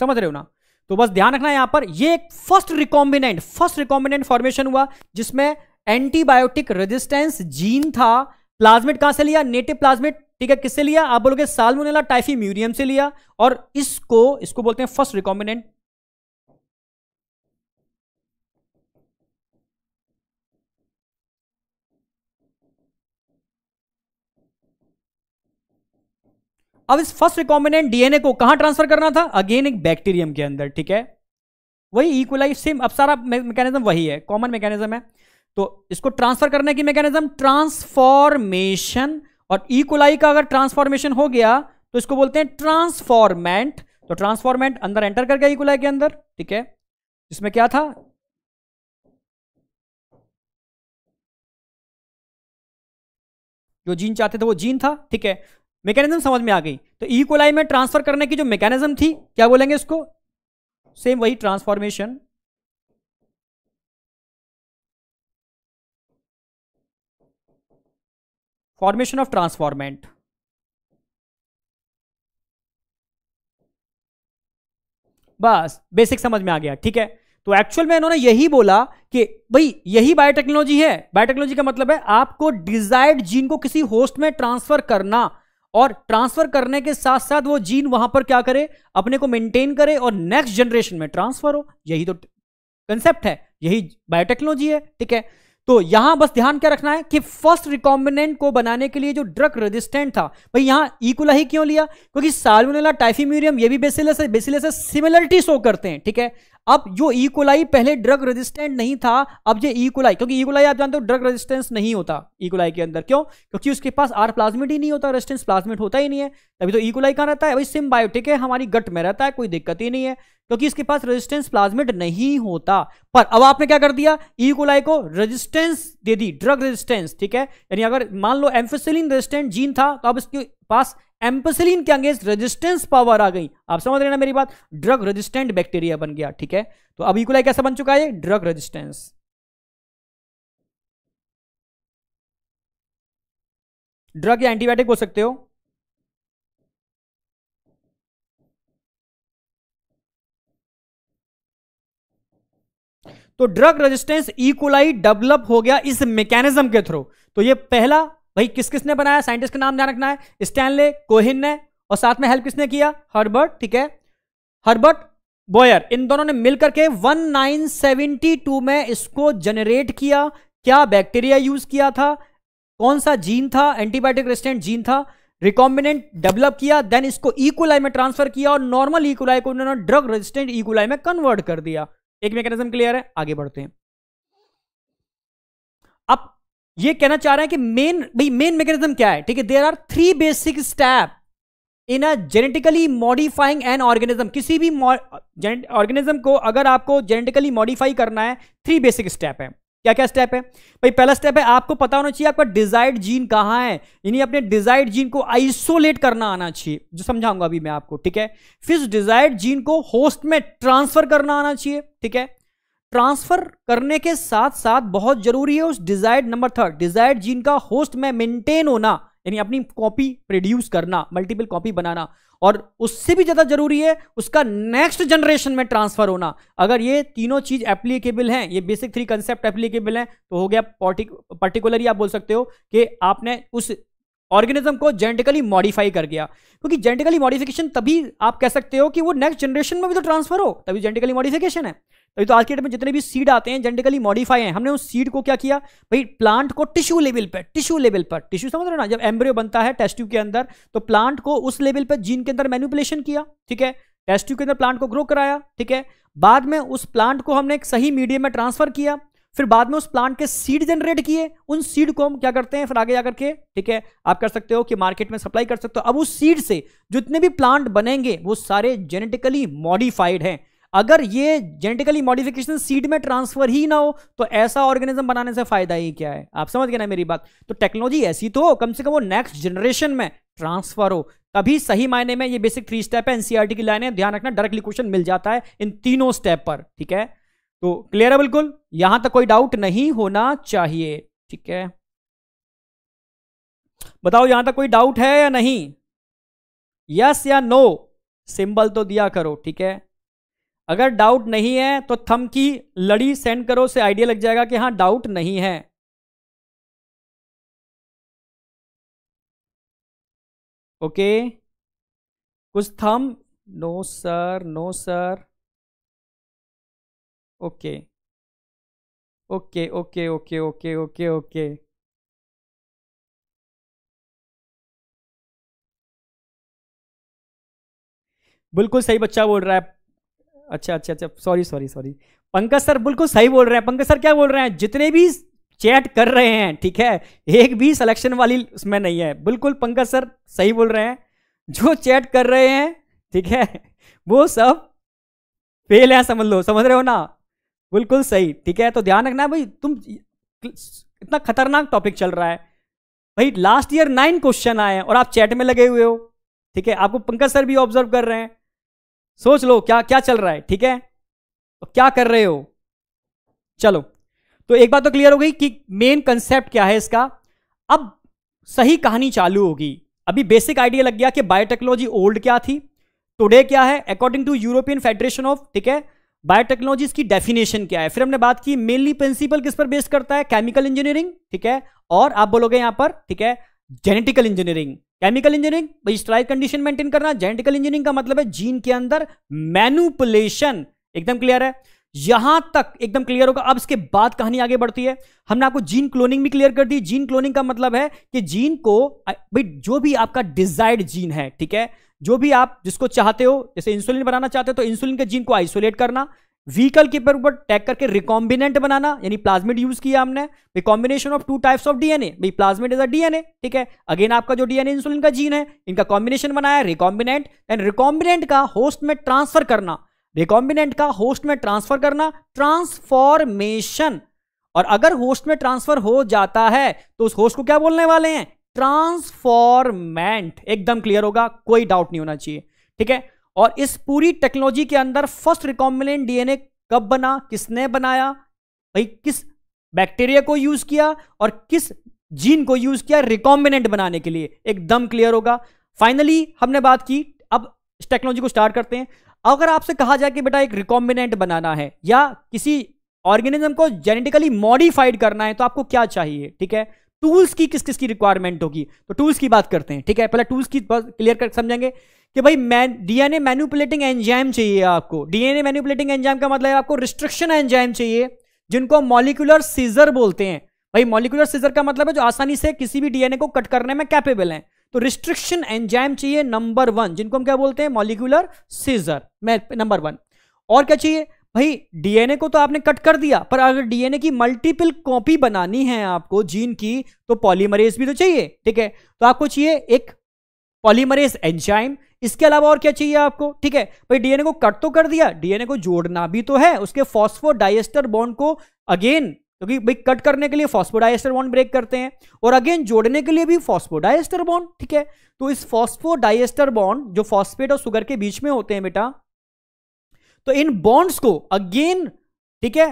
समझ रहे हो ना तो बस ध्यान रखना यहां पर ये एक first recombinant first recombinant formation हुआ जिसमें एंटीबायोटिक रेजिस्टेंस जीन था प्लाज्मिट कहां से लिया नेटिव प्लाज्मिट ठीक है किससे लिया आप बोलोगे साल्मोनेला टाइफी म्यूरियम से लिया और इसको इसको बोलते हैं फर्स्ट रिकॉम्बिनेंट अब इस फर्स्ट रिकॉम्बिनेंट डीएनए को कहां ट्रांसफर करना था अगेन एक बैक्टीरियम के अंदर ठीक है वही इक्वलाइज सेम अब सारा मैकेनिज्म वही है कॉमन मैकेनिज्म है तो इसको ट्रांसफर करने की मैकेनिज्म ट्रांसफॉर्मेशन और इकोलाई का अगर ट्रांसफॉर्मेशन हो गया तो इसको बोलते हैं ट्रांसफॉर्मेंट तो ट्रांसफॉर्मेंट अंदर एंटर कर गया इकोलाई के अंदर ठीक है इसमें क्या था जो जीन चाहते थे वो जीन था ठीक है मैकेनिज्म समझ में आ गई तो इकोलाई में ट्रांसफर करने की जो मैकेनिज्म थी क्या बोलेंगे इसको सेम वही ट्रांसफॉर्मेशन फॉर्मेशन ऑफ ट्रांसफॉर्मेंट बस बेसिक समझ में आ गया ठीक है तो एक्चुअल में इन्होंने यही बोला कि भाई यही बायोटेक्नोलॉजी है बायोटेक्नोलॉजी का मतलब है आपको डिजायर्ड जीन को किसी होस्ट में ट्रांसफर करना और ट्रांसफर करने के साथ साथ वो जीन वहां पर क्या करे अपने को मेंटेन करे और नेक्स्ट जनरेशन में ट्रांसफर हो यही तो कंसेप्ट है यही बायोटेक्नोलॉजी है ठीक है तो यहां बस ध्यान क्या रखना है कि फर्स्ट रिकॉम्बिनेंट को बनाने के लिए जो ड्रग रेजिस्टेंट था भाई यहां इकुला ही क्यों लिया क्योंकि साल्मोनेला टाइफीम्यूरियम ये भी बेसिलस है बेसिलस है सिमिलरिटी शो करते हैं ठीक है अब जो ईकोलाई e. पहले ड्रग रेजिस्टेंट नहीं था अब ये ईकोलाई e. क्योंकि ईकोलाई e. आप जानते हो ड्रग रेजिस्टेंस नहीं होता ईकोलाई के अंदर क्यों क्योंकि उसके पास आर प्लाज्मिट ही नहीं होता रेजिस्टेंस प्लाज्मिट होता ही नहीं है तभी तो ईकोलाई कहाँ रहता है अभी सिम्बायोटिक है हमारी गट में रहता है कोई दिक्कत ही नहीं है क्योंकि इसके पास रजिस्टेंस प्लाज्मिट नहीं होता पर अब आपने क्या कर दिया ईकोलाई को रजिस्टेंस दे दी ड्रग रजिस्टेंस ठीक है यानी अगर मान लो एम्फेसिलिन रेजिस्टेंट जीन था तो अब इसके पास एम्पसिलिन के अंगेंस्ट रेजिस्टेंस पावर आ गई आप समझ रहे ना मेरी बात ड्रग रेजिस्टेंट बैक्टीरिया बन गया ठीक है तो अब इकोलाई कैसा बन चुका है ड्रग रेजिस्टेंस ड्रग या एंटीबायोटिक हो सकते हो तो ड्रग रेजिस्टेंस इकोलाई डेवलप हो गया इस मैकेनिज्म के थ्रू तो ये पहला भाई किस किसने बनाया साइंटिस्ट का नाम ध्यान रखना है स्टैनले कोहिन ने और साथ में हेल्प किसने किया हर्बर्ट ठीक है हर्बर्ट बोयर इन दोनों ने मिलकर के 1972 में इसको जनरेट किया क्या बैक्टीरिया यूज किया था कौन सा जीन था एंटीबायोटिक रेस्टेंट जीन था रिकॉम्बिनेंट डेवलप किया देन इसको इकोलाई e में ट्रांसफर किया और नॉर्मल इकोलाई e को उन्होंने ड्रग रेजिस्टेंट इकोलाई में कन्वर्ट कर दिया एक मैकेनिज्म क्लियर है आगे बढ़ते हैं ये कहना चाह रहे हैं कि मेन भाई मेन मैकेनिज्म क्या है ठीक है there are three basic step in a genetically modifying an organism किसी भी ऑर्गेनिज्म को अगर आपको जेनेटिकली मॉडिफाई करना है थ्री बेसिक स्टेप है क्या क्या स्टेप है भाई पहला स्टेप है आपको पता होना चाहिए आपका डिजायर्ड जीन कहाँ है यानी अपने डिजायर्ड जीन को आइसोलेट करना आना चाहिए जो समझाऊंगा अभी मैं आपको ठीक है फिर डिजायर्ड जीन को होस्ट में ट्रांसफर करना आना चाहिए ठीक है ट्रांसफर करने के साथ साथ बहुत जरूरी है उस desired number third desired gene का होस्ट में मेंटेन होना यानी अपनी कॉपी प्रोड्यूस करना मल्टीपल कॉपी बनाना और उससे भी ज़्यादा जरूरी है उसका नेक्स्ट जनरेशन में ट्रांसफर होना अगर ये तीनों चीज़ एप्लीकेबल हैं ये बेसिक थ्री कंसेप्ट एप्लीकेबल हैं तो हो गया पर्टिकुलरली आप बोल सकते हो कि आपने उस ऑर्गेनिज्म को जेनेटिकली मॉडिफाई कर गया क्योंकि जेनेटिकली मॉडिफिकेशन तभी आप कह सकते हो कि वो नेक्स्ट जनरेशन में भी तो ट्रांसफर हो तभी जेनेटिकली मॉडिफिकेशन है अभी तो आज के डेट में जितने भी सीड आते हैं जेनेटिकली मॉडिफाई हैं हमने उस सीड को क्या किया भाई प्लांट को टिश्यू लेवल पर टिश्यू लेवल पर टिश्यू समझ रहे हो ना जब एम्ब्रियो बनता है टेस्ट ट्यूब के अंदर तो प्लांट को उस लेवल पर जीन के अंदर मैनिपुलेशन किया ठीक है टेस्ट ट्यूब के अंदर प्लांट को ग्रो कराया ठीक है बाद में उस प्लांट को हमने एक सही मीडियम में ट्रांसफर किया फिर बाद में उस प्लांट के सीड जनरेट किए उन सीड को हम क्या करते हैं फिर आगे जाकर के ठीक है आप कर सकते हो कि मार्केट में सप्लाई कर सकते हो अब उस सीड से जितने भी प्लांट बनेंगे वो सारे जेनेटिकली मॉडिफाइड हैं अगर ये जेनेटिकली मॉडिफिकेशन सीड में ट्रांसफर ही ना हो तो ऐसा ऑर्गेनिज्म बनाने से फायदा ही क्या है आप समझ गए ना मेरी बात तो टेक्नोलॉजी ऐसी तो कम से कम वो नेक्स्ट जनरेशन में ट्रांसफर हो तभी सही मायने में ये बेसिक थ्री स्टेप है एनसीआरटी e की लाइन है ध्यान रखना डायरेक्टली क्वेश्चन मिल जाता है इन तीनों स्टेप पर ठीक है तो क्लियर है बिल्कुल यहां तक कोई डाउट नहीं होना चाहिए ठीक है बताओ यहां तक कोई डाउट है या नहीं यस या नो सिंबल तो दिया करो ठीक है अगर डाउट नहीं है तो थम की लड़ी सेंड करो से आइडिया लग जाएगा कि हाँ डाउट नहीं है ओके कुछ थम no sir no sir okay okay okay okay okay okay okay बिल्कुल सही बच्चा बोल रहा है अच्छा अच्छा अच्छा sorry sorry sorry Pankaj sir बिल्कुल सही बोल रहे हैं पंकज सर क्या बोल रहे हैं जितने भी चैट कर रहे हैं ठीक है एक भी सिलेक्शन वाली उसमें नहीं है बिल्कुल पंकज सर सही बोल रहे हैं जो चैट कर रहे हैं ठीक है वो सब फेल है समझ लो समझ रहे हो ना बिल्कुल सही ठीक है तो ध्यान रखना भाई तुम इतना खतरनाक टॉपिक चल रहा है भाई लास्ट ईयर नाइन क्वेश्चन आए हैं और आप चैट में लगे हुए हो ठीक है आपको पंकज सर भी ऑब्जर्व कर रहे हैं सोच लो क्या क्या चल रहा है ठीक है तो क्या कर रहे हो चलो तो एक बात तो क्लियर हो गई कि मेन कंसेप्ट क्या है इसका अब सही कहानी चालू होगी अभी बेसिक आइडिया लग गया कि बायोटेक्नोलॉजी ओल्ड क्या थी टुडे क्या है according to European Federation of ठीक है बायोटेक्नोलॉजी की डेफिनेशन क्या है फिर हमने बात की मेनली प्रिंसिपल किस पर बेस्ट करता है केमिकल इंजीनियरिंग ठीक है और आप बोलोगे यहां पर ठीक है genetical engineering chemical engineering strike condition maintain करना जेनेटिकल इंजीनियरिंग का मतलब है जीन के अंदर मैनुपुलेशन एकदम क्लियर है यहां तक एकदम क्लियर होगा अब इसके बाद कहानी आगे बढ़ती है हमने आपको जीन क्लोनिंग भी क्लियर कर दी जीन क्लोनिंग का मतलब है कि जीन को भाई जो भी आपका डिजायर्ड जीन है ठीक है जो भी आप जिसको चाहते हो जैसे इंसुलिन बनाना चाहते हो तो इंसुलिन के जीन को आइसोलेट करना व्हीकल के ऊपर टैग करके रिकॉम्बिनेंट बनाना यानी प्लाज्मिड यूज किया हमने combination of two types of DNA भाई प्लाज्मिड इज अ डीएनए ठीक है अगेन आपका जो डीएनए इंसुलिन का जीन है इनका कॉम्बिनेशन बनाया रिकॉम्बिनेंट एंड रिकॉम्बिनेंट का होस्ट में ट्रांसफर करना रिकॉम्बिनेंट का होस्ट में ट्रांसफर करना ट्रांसफॉर्मेशन और अगर होस्ट में ट्रांसफर हो जाता है तो उस होस्ट को क्या बोलने वाले हैं ट्रांसफॉर्मेंट एकदम क्लियर होगा कोई डाउट नहीं होना चाहिए ठीक है और इस पूरी टेक्नोलॉजी के अंदर फर्स्ट रिकॉम्बिनेंट डीएनए कब बना किसने बनाया भाई किस बैक्टीरिया को यूज किया और किस जीन को यूज किया रिकॉम्बिनेंट बनाने के लिए एकदम क्लियर होगा फाइनली हमने बात की अब इस टेक्नोलॉजी को स्टार्ट करते हैं अगर आपसे कहा जाए कि बेटा एक रिकॉम्बिनेंट बनाना है या किसी ऑर्गेनिज्म को जेनेटिकली मॉडिफाइड करना है तो आपको क्या चाहिए ठीक है टूल्स की किस किस की रिक्वायरमेंट होगी तो टूल्स की बात करते हैं ठीक है पहले टूल्स की क्लियर कर समझेंगे कि भाई मैन डीएनए मैन्युपुलेटिंग एंजाइम चाहिए आपको डीएनए मैन्युपुलेटिंग एंजाइम का मतलब आपको रिस्ट्रिक्शन एंजाइम चाहिए जिनको मॉलिकुलर सीजर बोलते हैं भाई मॉलिकुलर सीजर का मतलब है जो आसानी से किसी भी डीएनए को कट करने में कैपेबल है तो रिस्ट्रिक्शन एंजाइम चाहिए नंबर वन जिनको हम क्या बोलते हैं मॉलिकुलर सीजर नंबर वन और क्या चाहिए भाई डीएनए को तो आपने कट कर दिया पर अगर डीएनए की मल्टीपल कॉपी बनानी है आपको जीन की तो पॉलीमरेज भी तो चाहिए ठीक है तो आपको चाहिए एक पॉलीमरेज एंजाइम इसके अलावा और क्या चाहिए आपको ठीक है भाई डीएनए को कट तो कर दिया डीएनए को जोड़ना भी तो है उसके फॉस्फोडाइस्टर बॉन्ड को अगेन क्योंकि भाई कट करने के लिए फॉस्फोडाइस्टर बॉन्ड ब्रेक करते हैं और अगेन जोड़ने के लिए भी फॉस्फोडाइस्टर बॉन्ड ठीक है तो इस फॉस्फोडाइस्टर बॉन्ड जो फॉस्फेट और सुगर के बीच में होते हैं बेटा तो इन बॉन्ड्स को अगेन ठीक है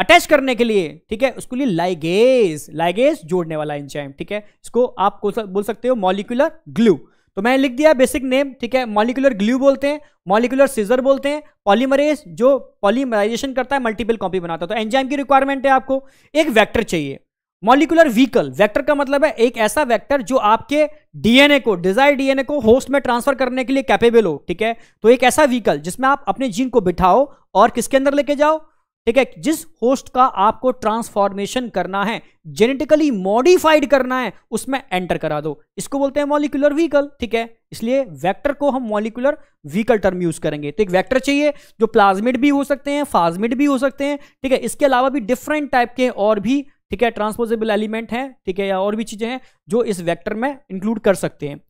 अटैच करने के लिए ठीक है उसके लिए लाइगेज लाइगेज जोड़ने वाला इंजाइम ठीक है इसको आप बोल सकते हो मॉलिकुलर ग्लू तो मैंने लिख दिया बेसिक नेम ठीक है मॉलिकुलर ग्लू बोलते हैं मॉलिकुलर सीजर बोलते हैं पॉलीमरेज जो पॉलीमराइजेशन करता है मल्टीपल कॉपी बनाता है तो एंजाइम की रिक्वायरमेंट है आपको एक वैक्टर चाहिए मॉलिकुलर व्हीकल वेक्टर का मतलब है एक ऐसा वेक्टर जो आपके डीएनए को डिजायर डीएनए को होस्ट में ट्रांसफर करने के लिए कैपेबल हो ठीक है तो एक ऐसा व्हीकल जिसमें आप अपने जीन को बिठाओ और किसके अंदर लेके जाओ ठीक है जिस होस्ट का आपको ट्रांसफॉर्मेशन करना है जेनेटिकली मॉडिफाइड करना है उसमें एंटर करा दो इसको बोलते हैं मॉलिकुलर व्हीकल ठीक है इसलिए वेक्टर को हम मॉलिकुलर व्हीकल टर्म यूज करेंगे तो एक वेक्टर चाहिए जो प्लाज्मिड भी हो सकते हैं फाजमिड भी हो सकते हैं ठीक है इसके अलावा भी डिफरेंट टाइप के और भी ठीक है ट्रांसपोजेबल एलिमेंट है ठीक है या और भी चीजें हैं जो इस वैक्टर में इंक्लूड कर सकते हैं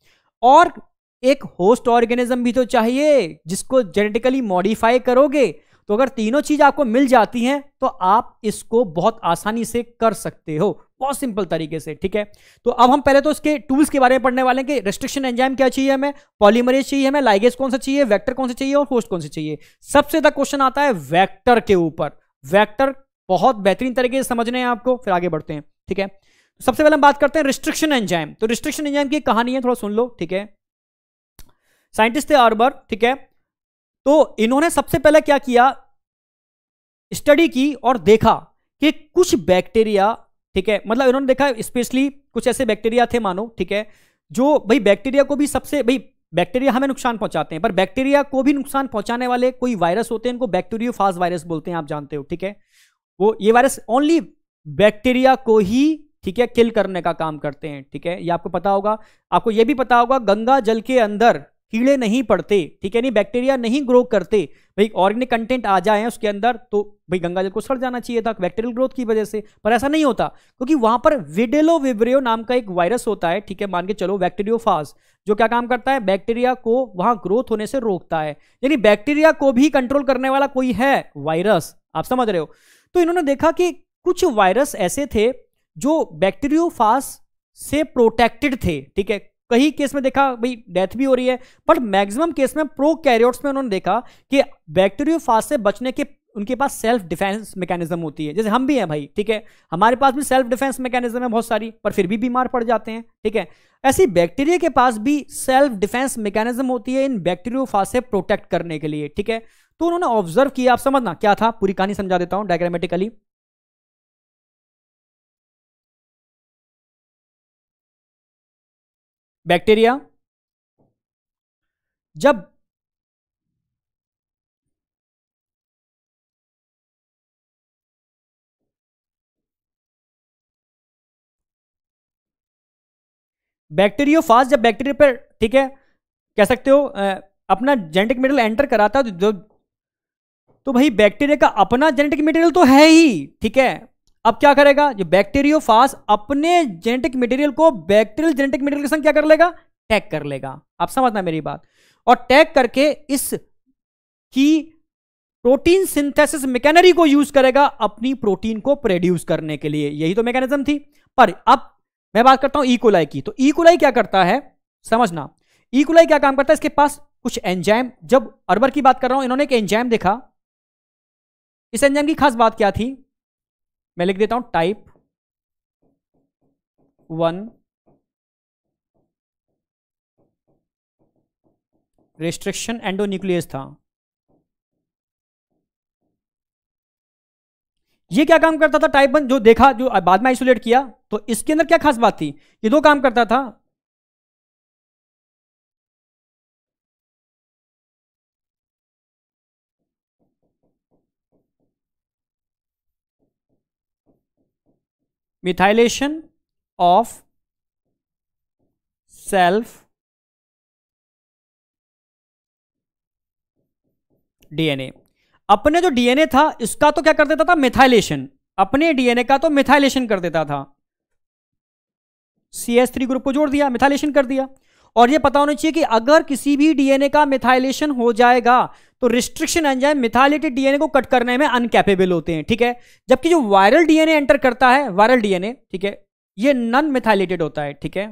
और एक होस्ट ऑर्गेनिज्म भी तो चाहिए जिसको जेनेटिकली मॉडिफाई करोगे तो अगर तीनों चीज आपको मिल जाती हैं तो आप इसको बहुत आसानी से कर सकते हो बहुत सिंपल तरीके से ठीक है तो अब हम पहले तो इसके टूल्स के बारे में पढ़ने वाले हैं कि रेस्ट्रिक्शन एंजाइम क्या चाहिए हमें पॉलीमरेज चाहिए हमें लाइगेज कौन सा चाहिए वैक्टर कौन सा चाहिए और होस्ट कौन सा चाहिए सबसे ज्यादा क्वेश्चन आता है वैक्टर के ऊपर वैक्टर बहुत बेहतरीन तरीके से समझने हैं आपको फिर आगे बढ़ते हैं ठीक है तो सबसे पहले हम बात करते हैं रिस्ट्रिक्शन एंजाइम तो रिस्ट्रिक्शन एंजाइम की कहानी है थोड़ा सुन लो ठीक है साइंटिस्ट थे आर्बर ठीक है तो इन्होंने सबसे पहले क्या किया स्टडी की और देखा कि कुछ बैक्टीरिया ठीक है मतलब इन्होंने देखा स्पेशली कुछ ऐसे बैक्टीरिया थे मानो ठीक है जो भाई बैक्टीरिया को भी सबसे भाई बैक्टीरिया हमें नुकसान पहुंचाते हैं पर बैक्टीरिया को भी नुकसान पहुंचाने वाले कोई वायरस होते हैं इनको बैक्टीरियो वायरस बोलते हैं आप जानते हो ठीक है वो ये वायरस ओनली बैक्टीरिया को ही ठीक है किल करने का काम करते हैं ठीक है ये आपको पता होगा आपको ये भी पता होगा गंगा जल के अंदर कीड़े नहीं पड़ते ठीक है नहीं बैक्टीरिया नहीं ग्रो करते भाई ऑर्गेनिक कंटेंट आ जाए उसके अंदर तो भाई गंगा जल को सड़ जाना चाहिए था बैक्टीरियल ग्रोथ की वजह से पर ऐसा नहीं होता क्योंकि वहां पर विडेलो विब्रियो नाम का एक वायरस होता है ठीक है मान के चलो बैक्टीरियो जो क्या काम करता है बैक्टीरिया को वहां ग्रोथ होने से रोकता है यानी बैक्टीरिया को भी कंट्रोल करने वाला कोई है वायरस आप समझ रहे हो तो इन्होंने देखा कि कुछ वायरस ऐसे थे जो बैक्टीरियोफास से प्रोटेक्टेड थे ठीक है कहीं केस में देखा भाई डेथ भी हो रही है बट मैक्सिमम केस में प्रो कैरियोट्स में उन्होंने देखा कि बैक्टीरियोफाज से बचने के उनके पास सेल्फ डिफेंस मैकेनिज्म होती है जैसे हम भी हैं भाई ठीक है हमारे पास भी सेल्फ डिफेंस मैकेनिज्म है बहुत सारी पर फिर भी बीमार पड़ जाते हैं ठीक है ऐसी बैक्टीरिया के पास भी सेल्फ डिफेंस मैकेनिज्म होती है इन बैक्टीरियोफाज से प्रोटेक्ट करने के लिए ठीक है तो उन्होंने ऑब्जर्व किया आप समझना क्या था पूरी कहानी समझा देता हूं डायग्रामेटिकली बैक्टीरिया जब फास्ट जब बैक्टीरिया पर ठीक है कह सकते हो अपना जेनेटिक मेटेरियल एंटर कराता है तो, तो भाई बैक्टीरिया का अपना जेनेटिक मेटेरियल तो है ही ठीक है अब क्या करेगा जो बैक्टीरियो अपने जेनेटिक मटेरियल को बैक्टीरियल जेनेटिक मटेरियल के संग क्या कर लेगा टैग कर लेगा आप समझना मेरी बात और टैग करके इस की प्रोटीन सिंथेसिस मैकेनरी को यूज करेगा अपनी प्रोटीन को प्रोड्यूस करने के लिए यही तो मैकेनिज्म थी पर अब मैं बात करता हूं ईकोलाई e. की तो ईकोलाई e. क्या करता है समझना ईकोलाई e. क्या काम करता है इसके पास कुछ एंजाइम जब अरबर की बात कर रहा हूं इन्होंने एक एंजाइम देखा इस एंजाइम की खास बात क्या थी मैं लिख देता हूं टाइप वन एंडो एंडोन्यूक्लियस था ये क्या काम करता था टाइप वन जो देखा जो बाद में आइसोलेट किया तो इसके अंदर क्या खास बात थी ये दो काम करता था मिथाइलेशन ऑफ सेल्फ डीएनए अपने जो डीएनए था इसका तो क्या कर देता था मिथाइलेशन अपने डीएनए का तो मिथाइलेशन कर देता था सी एस थ्री ग्रुप को जोड़ दिया मिथाइलेशन कर दिया और ये पता होना चाहिए कि अगर किसी भी डीएनए का मिथाइलेशन हो जाएगा तो रिस्ट्रिक्शन एंजाइम मिथाइलेटेड डीएनए को कट करने में अनकैपेबल होते हैं ठीक है जबकि जो वायरल डीएनए एंटर करता है वायरल डीएनए ठीक है ये नॉन मिथाइलेटेड होता है ठीक है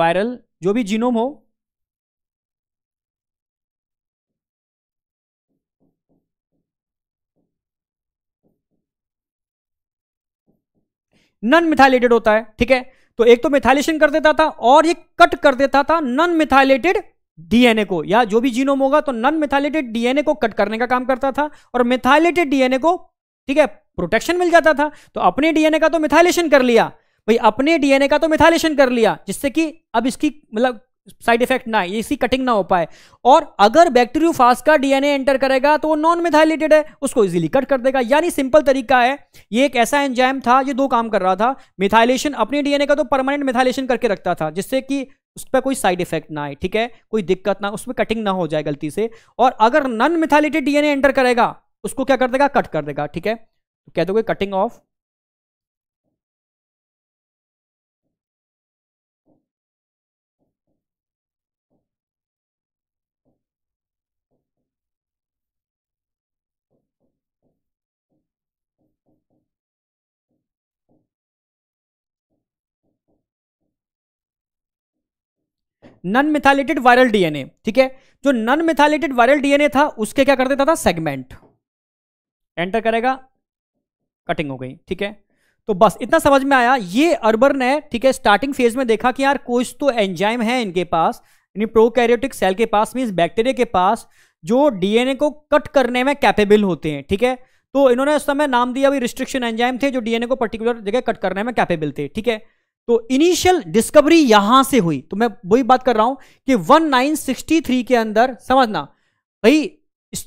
वायरल जो भी जीनोम हो नॉन मिथाइलेटेड होता है ठीक है तो एक तो मिथाइलेशन कर देता था और ये कट कर देता था नॉन मिथाइलेटेड डीएनए को या जो भी जीनोम होगा तो नॉन मिथाइलेटेड डीएनए को कट करने का काम करता था और मिथाइलेटेड डीएनए को ठीक है प्रोटेक्शन मिल जाता था तो अपने डीएनए का तो मिथाइलेशन कर लिया भाई अपने डीएनए का तो मिथाइलेशन कर लिया जिससे कि अब इसकी मतलब साइड इफेक्ट ना इसकी कटिंग ना हो पाए और अगर बैक्टीरियो फास्ट का डीएनए एंटर करेगा तो वो नॉन मिथाइलेटेड है उसको इजीली कट कर देगा यानी सिंपल तरीका है ये एक ऐसा एंजाइम था जो दो काम कर रहा था मिथाइलेशन अपने डीएनए का तो परमानेंट मिथाइलेशन करके रखता था जिससे कि उस पर कोई साइड इफेक्ट ना आए ठीक है कोई दिक्कत ना उसमें कटिंग ना हो जाए गलती से और अगर नन मिथाइलेटेड डीएनए एंटर करेगा उसको क्या कर देगा कट कर देगा ठीक है तो कह दोगे cutting of non methylated viral DNA ठीक है जो नन मिथालेटेड वायरल डीएनए था उसके क्या कर देता था सेगमेंट एंटर करेगा कटिंग हो गई ठीक है तो बस इतना समझ में आया ये अर्बर ने ठीक है स्टार्टिंग फेज में देखा कि यार कुछ तो एंजाइम है इनके पास यानी प्रोकैरियोटिक सेल के पास मीन बैक्टीरिया के पास जो डीएनए को कट करने में कैपेबल होते हैं ठीक है तो इन्होंने उस समय नाम दिया भी रिस्ट्रिक्शन एंजाइम थे जो डीएनए को पर्टिकुलर जगह कट करने में कैपेबल थे ठीक है तो इनिशियल डिस्कवरी यहां से हुई तो मैं वही बात कर रहा हूं कि 1963 के अंदर समझना भाई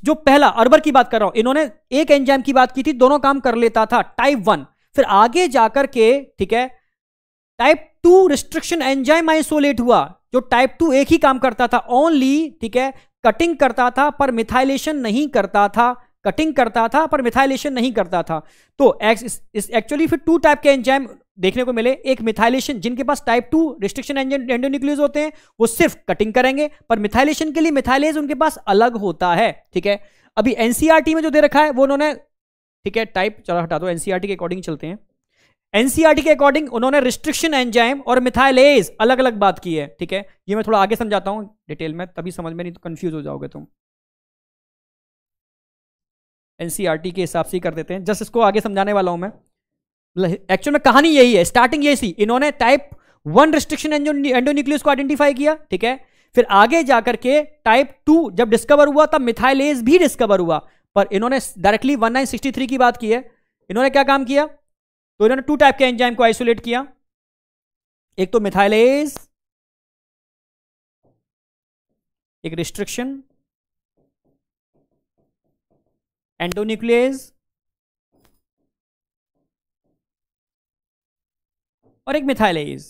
जो पहला अरबर की बात कर रहा हूं इन्होंने एक एंजाइम की बात की थी दोनों काम कर लेता था टाइप वन फिर आगे जाकर के ठीक है type two restriction enzyme isolate हुआ जो टाइप टू एक ही काम करता था ओनली ठीक है कटिंग करता था पर मिथाइलेशन नहीं करता था कटिंग करता था पर मिथाइलेशन नहीं करता था तो एक्चुअली फिर टू टाइप के एंजाइम देखने को मिले एक मिथाइलेशन जिनके पास टाइप टू रिस्ट्रिक्शन एंडोन्यूक्लियोज होते हैं वो सिर्फ कटिंग करेंगे पर मिथाइलेशन के लिए मिथाइलेज उनके पास अलग होता है ठीक है अभी एनसीआरटी e में जो दे रखा है वो उन्होंने ठीक है टाइप चलो हटा दो एनसीआरटी e के अकॉर्डिंग चलते हैं एनसीआरटी e के अकॉर्डिंग उन्होंने रिस्ट्रिक्शन एंजाइम और मिथाइलेज अलग अलग बात की है ठीक है ये मैं थोड़ा आगे समझाता हूँ डिटेल में तभी समझ में नहीं तो कन्फ्यूज हो जाओगे तुम एन के हिसाब से कर देते हैं जस्ट इसको आगे समझाने वाला हूं मैं एक्चुअल में कहानी यही है स्टार्टिंग यही सी इन्होंने टाइप वन रिस्ट्रिक्शन एंडोन्यूक्लियस को आइडेंटिफाई किया ठीक है फिर आगे जाकर के टाइप टू जब डिस्कवर हुआ तब मिथाइलेज भी डिस्कवर हुआ पर इन्होंने डायरेक्टली 1963 की बात की है इन्होंने क्या काम किया तो इन्होंने टू टाइप के एंजाइम को आइसोलेट किया एक तो मिथाइलेज एक रिस्ट्रिक्शन एंटोन्यूक्लियस और एक मिथाइलेज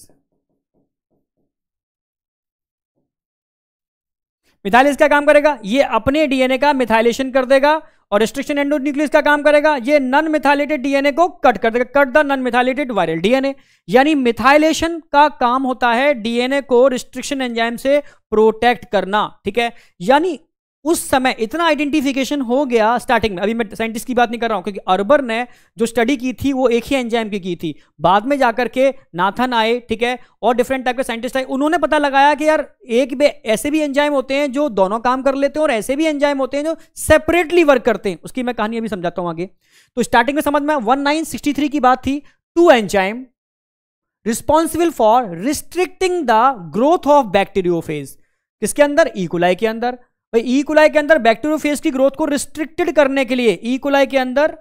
मिथाइलेज क्या काम करेगा ये अपने डीएनए का मिथाइलेशन कर देगा और रिस्ट्रिक्शन एंडोन्यूक्लियस का काम करेगा ये नॉन मिथाइलेटेड डीएनए को कट कर देगा cut the non methylated viral DNA यानी मिथाइलेशन का काम होता है डीएनए को रिस्ट्रिक्शन एंजाइम से प्रोटेक्ट करना ठीक है यानी उस समय इतना आइडेंटिफिकेशन हो गया स्टार्टिंग में अभी मैं साइंटिस्ट की बात नहीं कर रहा हूं क्योंकि अरबर ने जो स्टडी की थी वो एक ही एंजाइम की की थी बाद में जाकर के नाथन आए ठीक है और डिफरेंट टाइप के साइंटिस्ट आए उन्होंने पता लगाया कि यार एक भी ऐसे भी एंजाइम होते हैं जो दोनों काम कर लेते हैं और ऐसे भी एंजाइम होते हैं जो सेपरेटली वर्क करते हैं उसकी मैं कहानी अभी समझाता हूं आगे तो स्टार्टिंग में समझ में वन की बात थी two enzyme responsible for restricting the growth of bacteriophage किसके अंदर इकोलाई e. के अंदर भाई ई e. कुलाई के अंदर बैक्टीरियोफेज की ग्रोथ को रिस्ट्रिक्टेड करने के लिए ई e. कुलाई के अंदर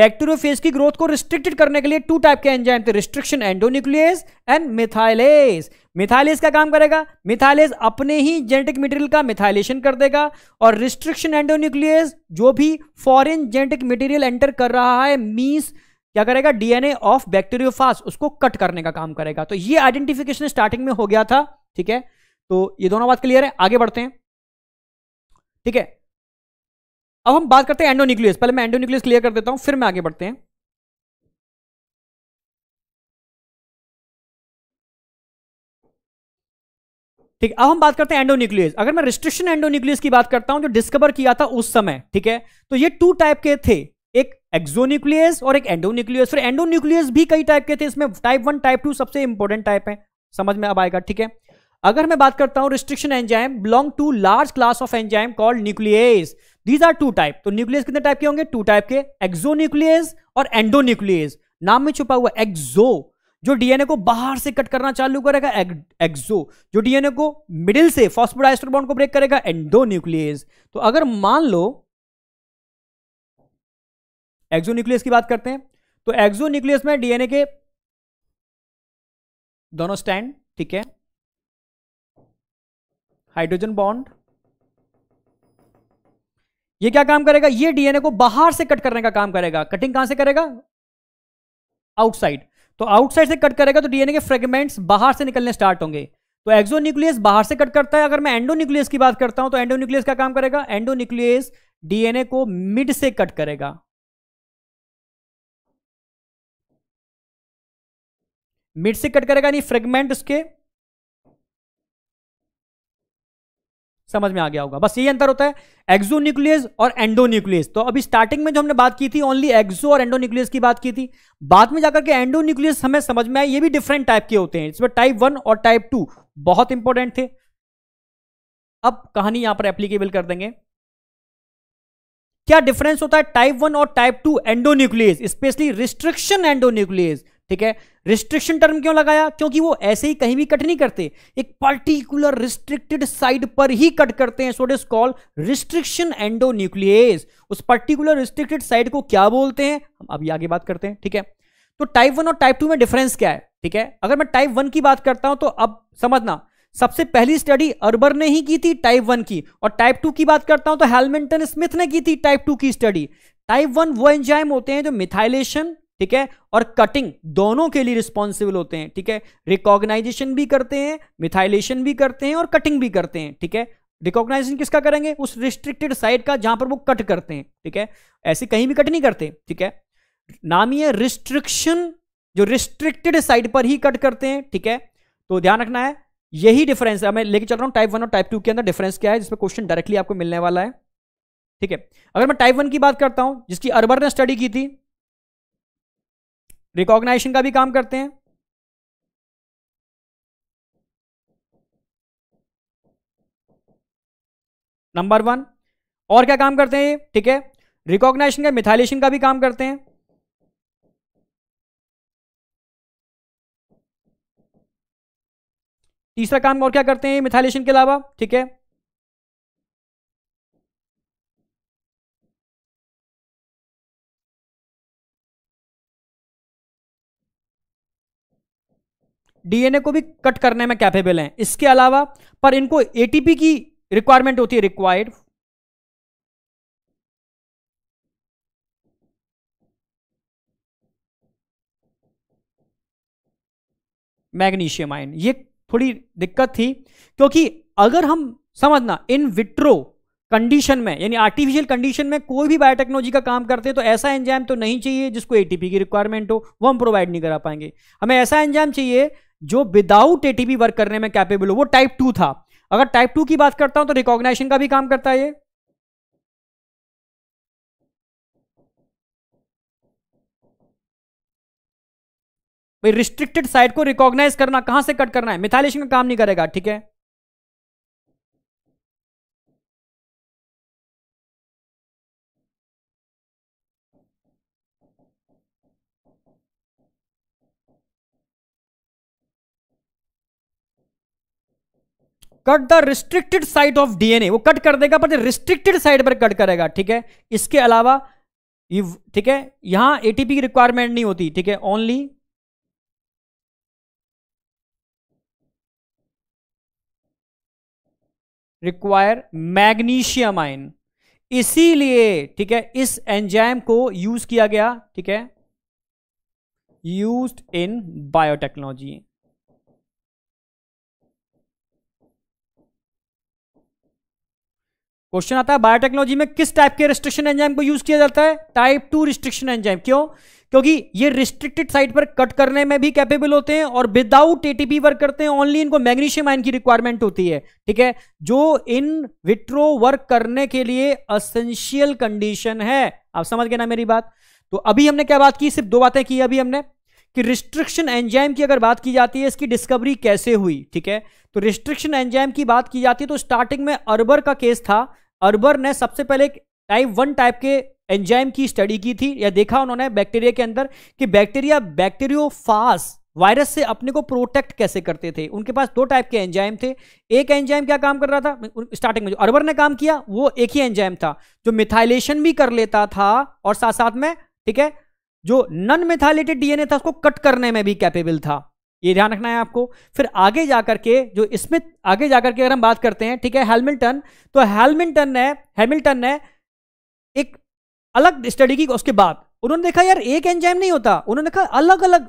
बैक्टीरियोफेज की ग्रोथ को रिस्ट्रिक्टेड करने के लिए टू टाइप के एंजाइम थे restriction endonuclease and methylase methylase का काम करेगा मिथाइलेज अपने ही जेनेटिक मटेरियल का मिथाइलेशन कर देगा और रिस्ट्रिक्शन एंडोन्यूक्लियस जो भी फॉरेन जेनेटिक मटेरियल एंटर कर रहा है मीन्स क्या करेगा डीएनए ऑफ बैक्टीरियोफास उसको कट करने का काम करेगा तो ये आइडेंटिफिकेशन स्टार्टिंग में हो गया था ठीक है तो ये दोनों बात क्लियर है आगे बढ़ते हैं ठीक है अब हम बात करते हैं एंडोन्यूक्लियस पहले मैं एंडोन्यूक्लियस क्लियर कर देता हूं फिर मैं आगे बढ़ते हैं ठीक अब हम बात करते हैं एंडोन्यूक्लियस अगर मैं रिस्ट्रिक्शन एंडोन्यूक्लियस की बात करता हूं जो डिस्कवर किया था उस समय ठीक है तो ये टू टाइप के थे एक एक्सोन्यूक्लियस और एक एंडोन्यूक्लियस फिर एंडोन्यूक्लियस भी कई टाइप के थे इसमें टाइप वन टाइप टू सबसे इंपॉर्टेंट टाइप है समझ में अब आएगा ठीक है अगर मैं बात करता हूं restriction enzyme belong to large class of enzyme called nuclease these are two type तो न्यूक्लियस कितने टाइप के होंगे टू टाइप के न्यूक्लियस और न्यूक्लियस नाम में छुपा हुआ एक्सो जो डीएनए को बाहर से कट करना चालू करेगा एक्सो जो डीएनए को मिडिल से फॉस्फोडाइस्टर बॉन्ड को ब्रेक करेगा एंडो न्यूक्लियस तो अगर मान लो न्यूक्लियस की बात करते हैं तो न्यूक्लियस में डीएनए के दोनों स्टैंड ठीक है हाइड्रोजन बॉन्ड ये क्या काम करेगा ये डीएनए को बाहर से कट करने का काम करेगा कटिंग कहां से करेगा आउटसाइड तो आउटसाइड से कट करेगा तो डीएनए के फ्रेगमेंट्स बाहर से निकलने स्टार्ट होंगे तो न्यूक्लियस बाहर से कट करता है अगर मैं न्यूक्लियस की बात करता हूं तो एंडो न्यूक्लियस का काम करेगा न्यूक्लियस डीएनए को मिड से कट करेगा मिड से कट करेगा नहीं फ्रेगमेंट उसके समझ में आ गया होगा बस यही अंतर होता है एक्जो न्यूक्लियस और एंडो न्यूक्लियस तो अभी स्टार्टिंग में जो हमने बात की थी ओनली एक्जो और एंडो न्यूक्लियस की बात की थी बाद में जाकर के एंडो न्यूक्लियस हमें समझ में आए ये भी डिफरेंट टाइप के होते हैं इसमें टाइप वन और टाइप टू बहुत इंपॉर्टेंट थे अब कहानी यहां पर एप्लीकेबल कर देंगे क्या डिफरेंस होता है टाइप वन और type two endonuclease specially restriction endonuclease ठीक है रिस्ट्रिक्शन टर्म क्यों लगाया क्योंकि वो ऐसे ही कहीं भी कट नहीं करते एक पर्टिकुलर रिस्ट्रिक्टेड साइड पर ही कट करते हैं so it is called restriction endonuclease उस पर्टिकुलर रिस्ट्रिक्टेड साइड को क्या बोलते हैं हम अभी आगे बात करते हैं ठीक है तो टाइप वन और टाइप टू में डिफरेंस क्या है ठीक है अगर मैं टाइप वन की बात करता हूं तो अब समझना सबसे पहली स्टडी अरबर ने ही की थी टाइप वन की और टाइप टू की बात करता हूं तो हेलमेंटन स्मिथ ने की थी टाइप टू की स्टडी टाइप वन वो एंजाइम होते हैं जो मिथाइलेशन ठीक है और कटिंग दोनों के लिए रिस्पॉन्सिबल होते हैं ठीक है रिकॉग्नाइजेशन भी करते हैं मिथाइलेशन भी करते हैं और कटिंग भी करते हैं ठीक है रिकॉग्नाइजेशन किसका करेंगे उस रिस्ट्रिक्टेड साइड का जहां पर वो कट करते हैं ठीक है ऐसे कहीं भी कट नहीं करते ठीक है नाम ही है रिस्ट्रिक्शन जो रिस्ट्रिक्टेड साइड पर ही कट करते हैं ठीक है तो ध्यान रखना है यही डिफरेंस है मैं लेके चल रहा हूं टाइप वन और टाइप टू के अंदर डिफरेंस क्या है जिसमें क्वेश्चन डायरेक्टली आपको मिलने वाला है ठीक है अगर मैं टाइप वन की बात करता हूं जिसकी अरबर ने स्टडी की थी रिकॉग्नाइजेशन का भी काम करते हैं नंबर वन और क्या काम करते हैं ये ठीक है रिकॉग्नाइजेशन का मिथाइलेशन का भी काम करते हैं तीसरा काम और क्या करते हैं मिथाइलेशन के अलावा ठीक है डीएनए को भी कट करने में कैपेबल हैं इसके अलावा पर इनको एटीपी की रिक्वायरमेंट होती है रिक्वायर्ड मैग्नीशियम आयन ये थोड़ी दिक्कत थी क्योंकि अगर हम समझना इन विट्रो कंडीशन में यानी आर्टिफिशियल कंडीशन में कोई भी बायोटेक्नोलॉजी का काम करते हैं तो ऐसा एंजाइम तो नहीं चाहिए जिसको एटीपी की रिक्वायरमेंट हो वो हम प्रोवाइड नहीं करा पाएंगे हमें ऐसा एंजाइम चाहिए जो विदाउट एटीपी वर्क करने में कैपेबल हो वो टाइप टू था अगर टाइप टू की बात करता हूं तो रिकॉग्नाइशन का भी काम करता है ये रिस्ट्रिक्टेड साइट को रिकॉग्नाइज करना कहां से कट करना है मिथाइलेशन का काम नहीं करेगा ठीक है cut the restricted side of DNA वो कट कर देगा पर रिस्ट्रिक्टेड साइड पर कट करेगा ठीक है इसके अलावा ठीक है यहां एटीपी की रिक्वायरमेंट नहीं होती ठीक है ओनली रिक्वायर मैग्नीशियम आयन इसीलिए ठीक है इस एंजाइम को यूज किया गया ठीक है यूज्ड इन बायोटेक्नोलॉजी क्वेश्चन आता है बायोटेक्नोलॉजी में किस टाइप के रिस्ट्रिक्शन एंजाइम को यूज किया जाता है टाइप टू रिस्ट्रिक्शन एंजाइम क्यों क्योंकि ये रिस्ट्रिक्टेड साइट पर कट करने में भी कैपेबल होते हैं और विदाउट एटीपी वर्क करते हैं ओनली इनको मैग्नीशियम आयन की रिक्वायरमेंट होती है ठीक है जो इन विट्रो वर्क करने के लिए असेंशियल कंडीशन है आप समझ गए ना मेरी बात तो अभी हमने क्या बात की सिर्फ दो बातें की अभी हमने कि रिस्ट्रिक्शन एंजाइम की अगर बात की जाती है इसकी डिस्कवरी कैसे हुई ठीक है तो रिस्ट्रिक्शन एंजाइम की बात की जाती है तो स्टार्टिंग में अरबर का केस था अरबर ने सबसे पहले टाइप वन टाइप के एंजाइम की स्टडी की थी या देखा उन्होंने बैक्टीरिया के अंदर कि बैक्टीरिया बैक्टीरियोफास वायरस से अपने को प्रोटेक्ट कैसे करते थे उनके पास दो टाइप के एंजाइम थे एक एंजाइम क्या काम कर रहा था स्टार्टिंग में जो अरबर ने काम किया वो एक ही एंजाइम था जो मिथाइलेशन भी कर लेता था और साथ साथ में ठीक है जो नन मिथाइलेटेड डीएनए था उसको कट करने में भी कैपेबल था ये ध्यान रखना है आपको फिर आगे जाकर के जो स्मिथ आगे जाकर के अगर हम बात करते हैं ठीक है हेलमिल्टन तो हेलमिल्टन ने हेमिल्टन ने एक अलग स्टडी की उसके बाद उन्होंने देखा यार एक एंजाइम नहीं होता उन्होंने देखा अलग अलग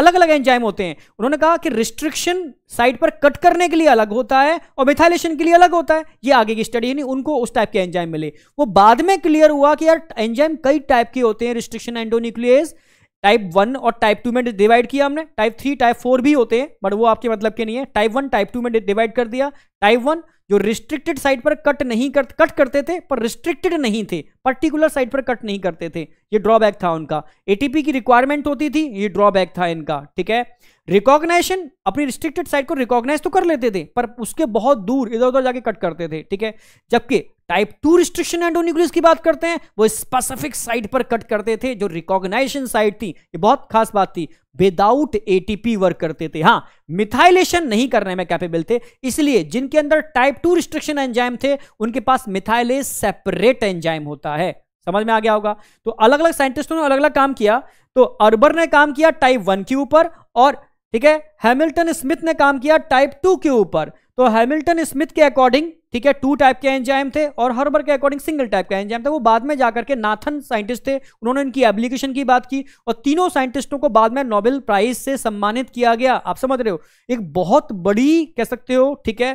अलग अलग एंजाइम होते हैं उन्होंने कहा कि रिस्ट्रिक्शन साइट पर कट करने के लिए अलग होता है और मिथाइलेशन के लिए अलग होता है ये आगे की स्टडी है नहीं उनको उस टाइप के एंजाइम मिले वो बाद में क्लियर हुआ कि यार एंजाइम कई टाइप के होते हैं रिस्ट्रिक्शन एंडोन्यूक्लियस टाइप वन और टाइप टू में डिवाइड किया हमने टाइप थ्री टाइप फोर भी होते हैं बट वो आपके मतलब के नहीं है टाइप वन टाइप टू में डिवाइड कर दिया टाइप वन जो रिस्ट्रिक्टेड साइड पर कट नहीं कर कट करते थे पर रिस्ट्रिक्टेड नहीं थे पर्टिकुलर साइड पर कट नहीं करते थे ये ड्रॉबैक था उनका एटीपी की रिक्वायरमेंट होती थी ये ड्रॉबैक था इनका ठीक है रिकॉग्नाइजेशन अपनी रिस्ट्रिक्टेड साइट को रिकॉग्नाइज तो कर लेते थे पर उसके बहुत दूर इधर उधर जाके कट करते थे ठीक है जबकि type two restriction endonuclease की बात करते हैं वो स्पेसिफिक साइट पर कट करते थे जो रिकॉग्नाइजेशन साइट थी ये बहुत खास बात थी विदाउट एटीपी वर्क करते थे हाँ मिथाइलेशन नहीं करने में कैपेबल थे इसलिए जिनके अंदर टाइप टू रिस्ट्रिक्शन एंजाइम थे उनके पास मिथाइलेज सेपरेट एंजाइम होता है समझ में आ गया होगा तो अलग अलग साइंटिस्टों ने अलग अलग काम किया तो अरबर ने काम किया टाइप वन के ऊपर और ठीक है हैमिल्टन स्मिथ ने काम किया टाइप टू के ऊपर तो हैमिल्टन स्मिथ के अकॉर्डिंग ठीक है टू टाइप के एंजाइम थे और हर्बर के अकॉर्डिंग सिंगल टाइप का एंजाइम था वो बाद में जाकर के नाथन साइंटिस्ट थे उन्होंने इनकी एप्लीकेशन की बात की और तीनों साइंटिस्टों को बाद में नोबेल प्राइज से सम्मानित किया गया आप समझ रहे हो एक बहुत बड़ी कह सकते हो ठीक है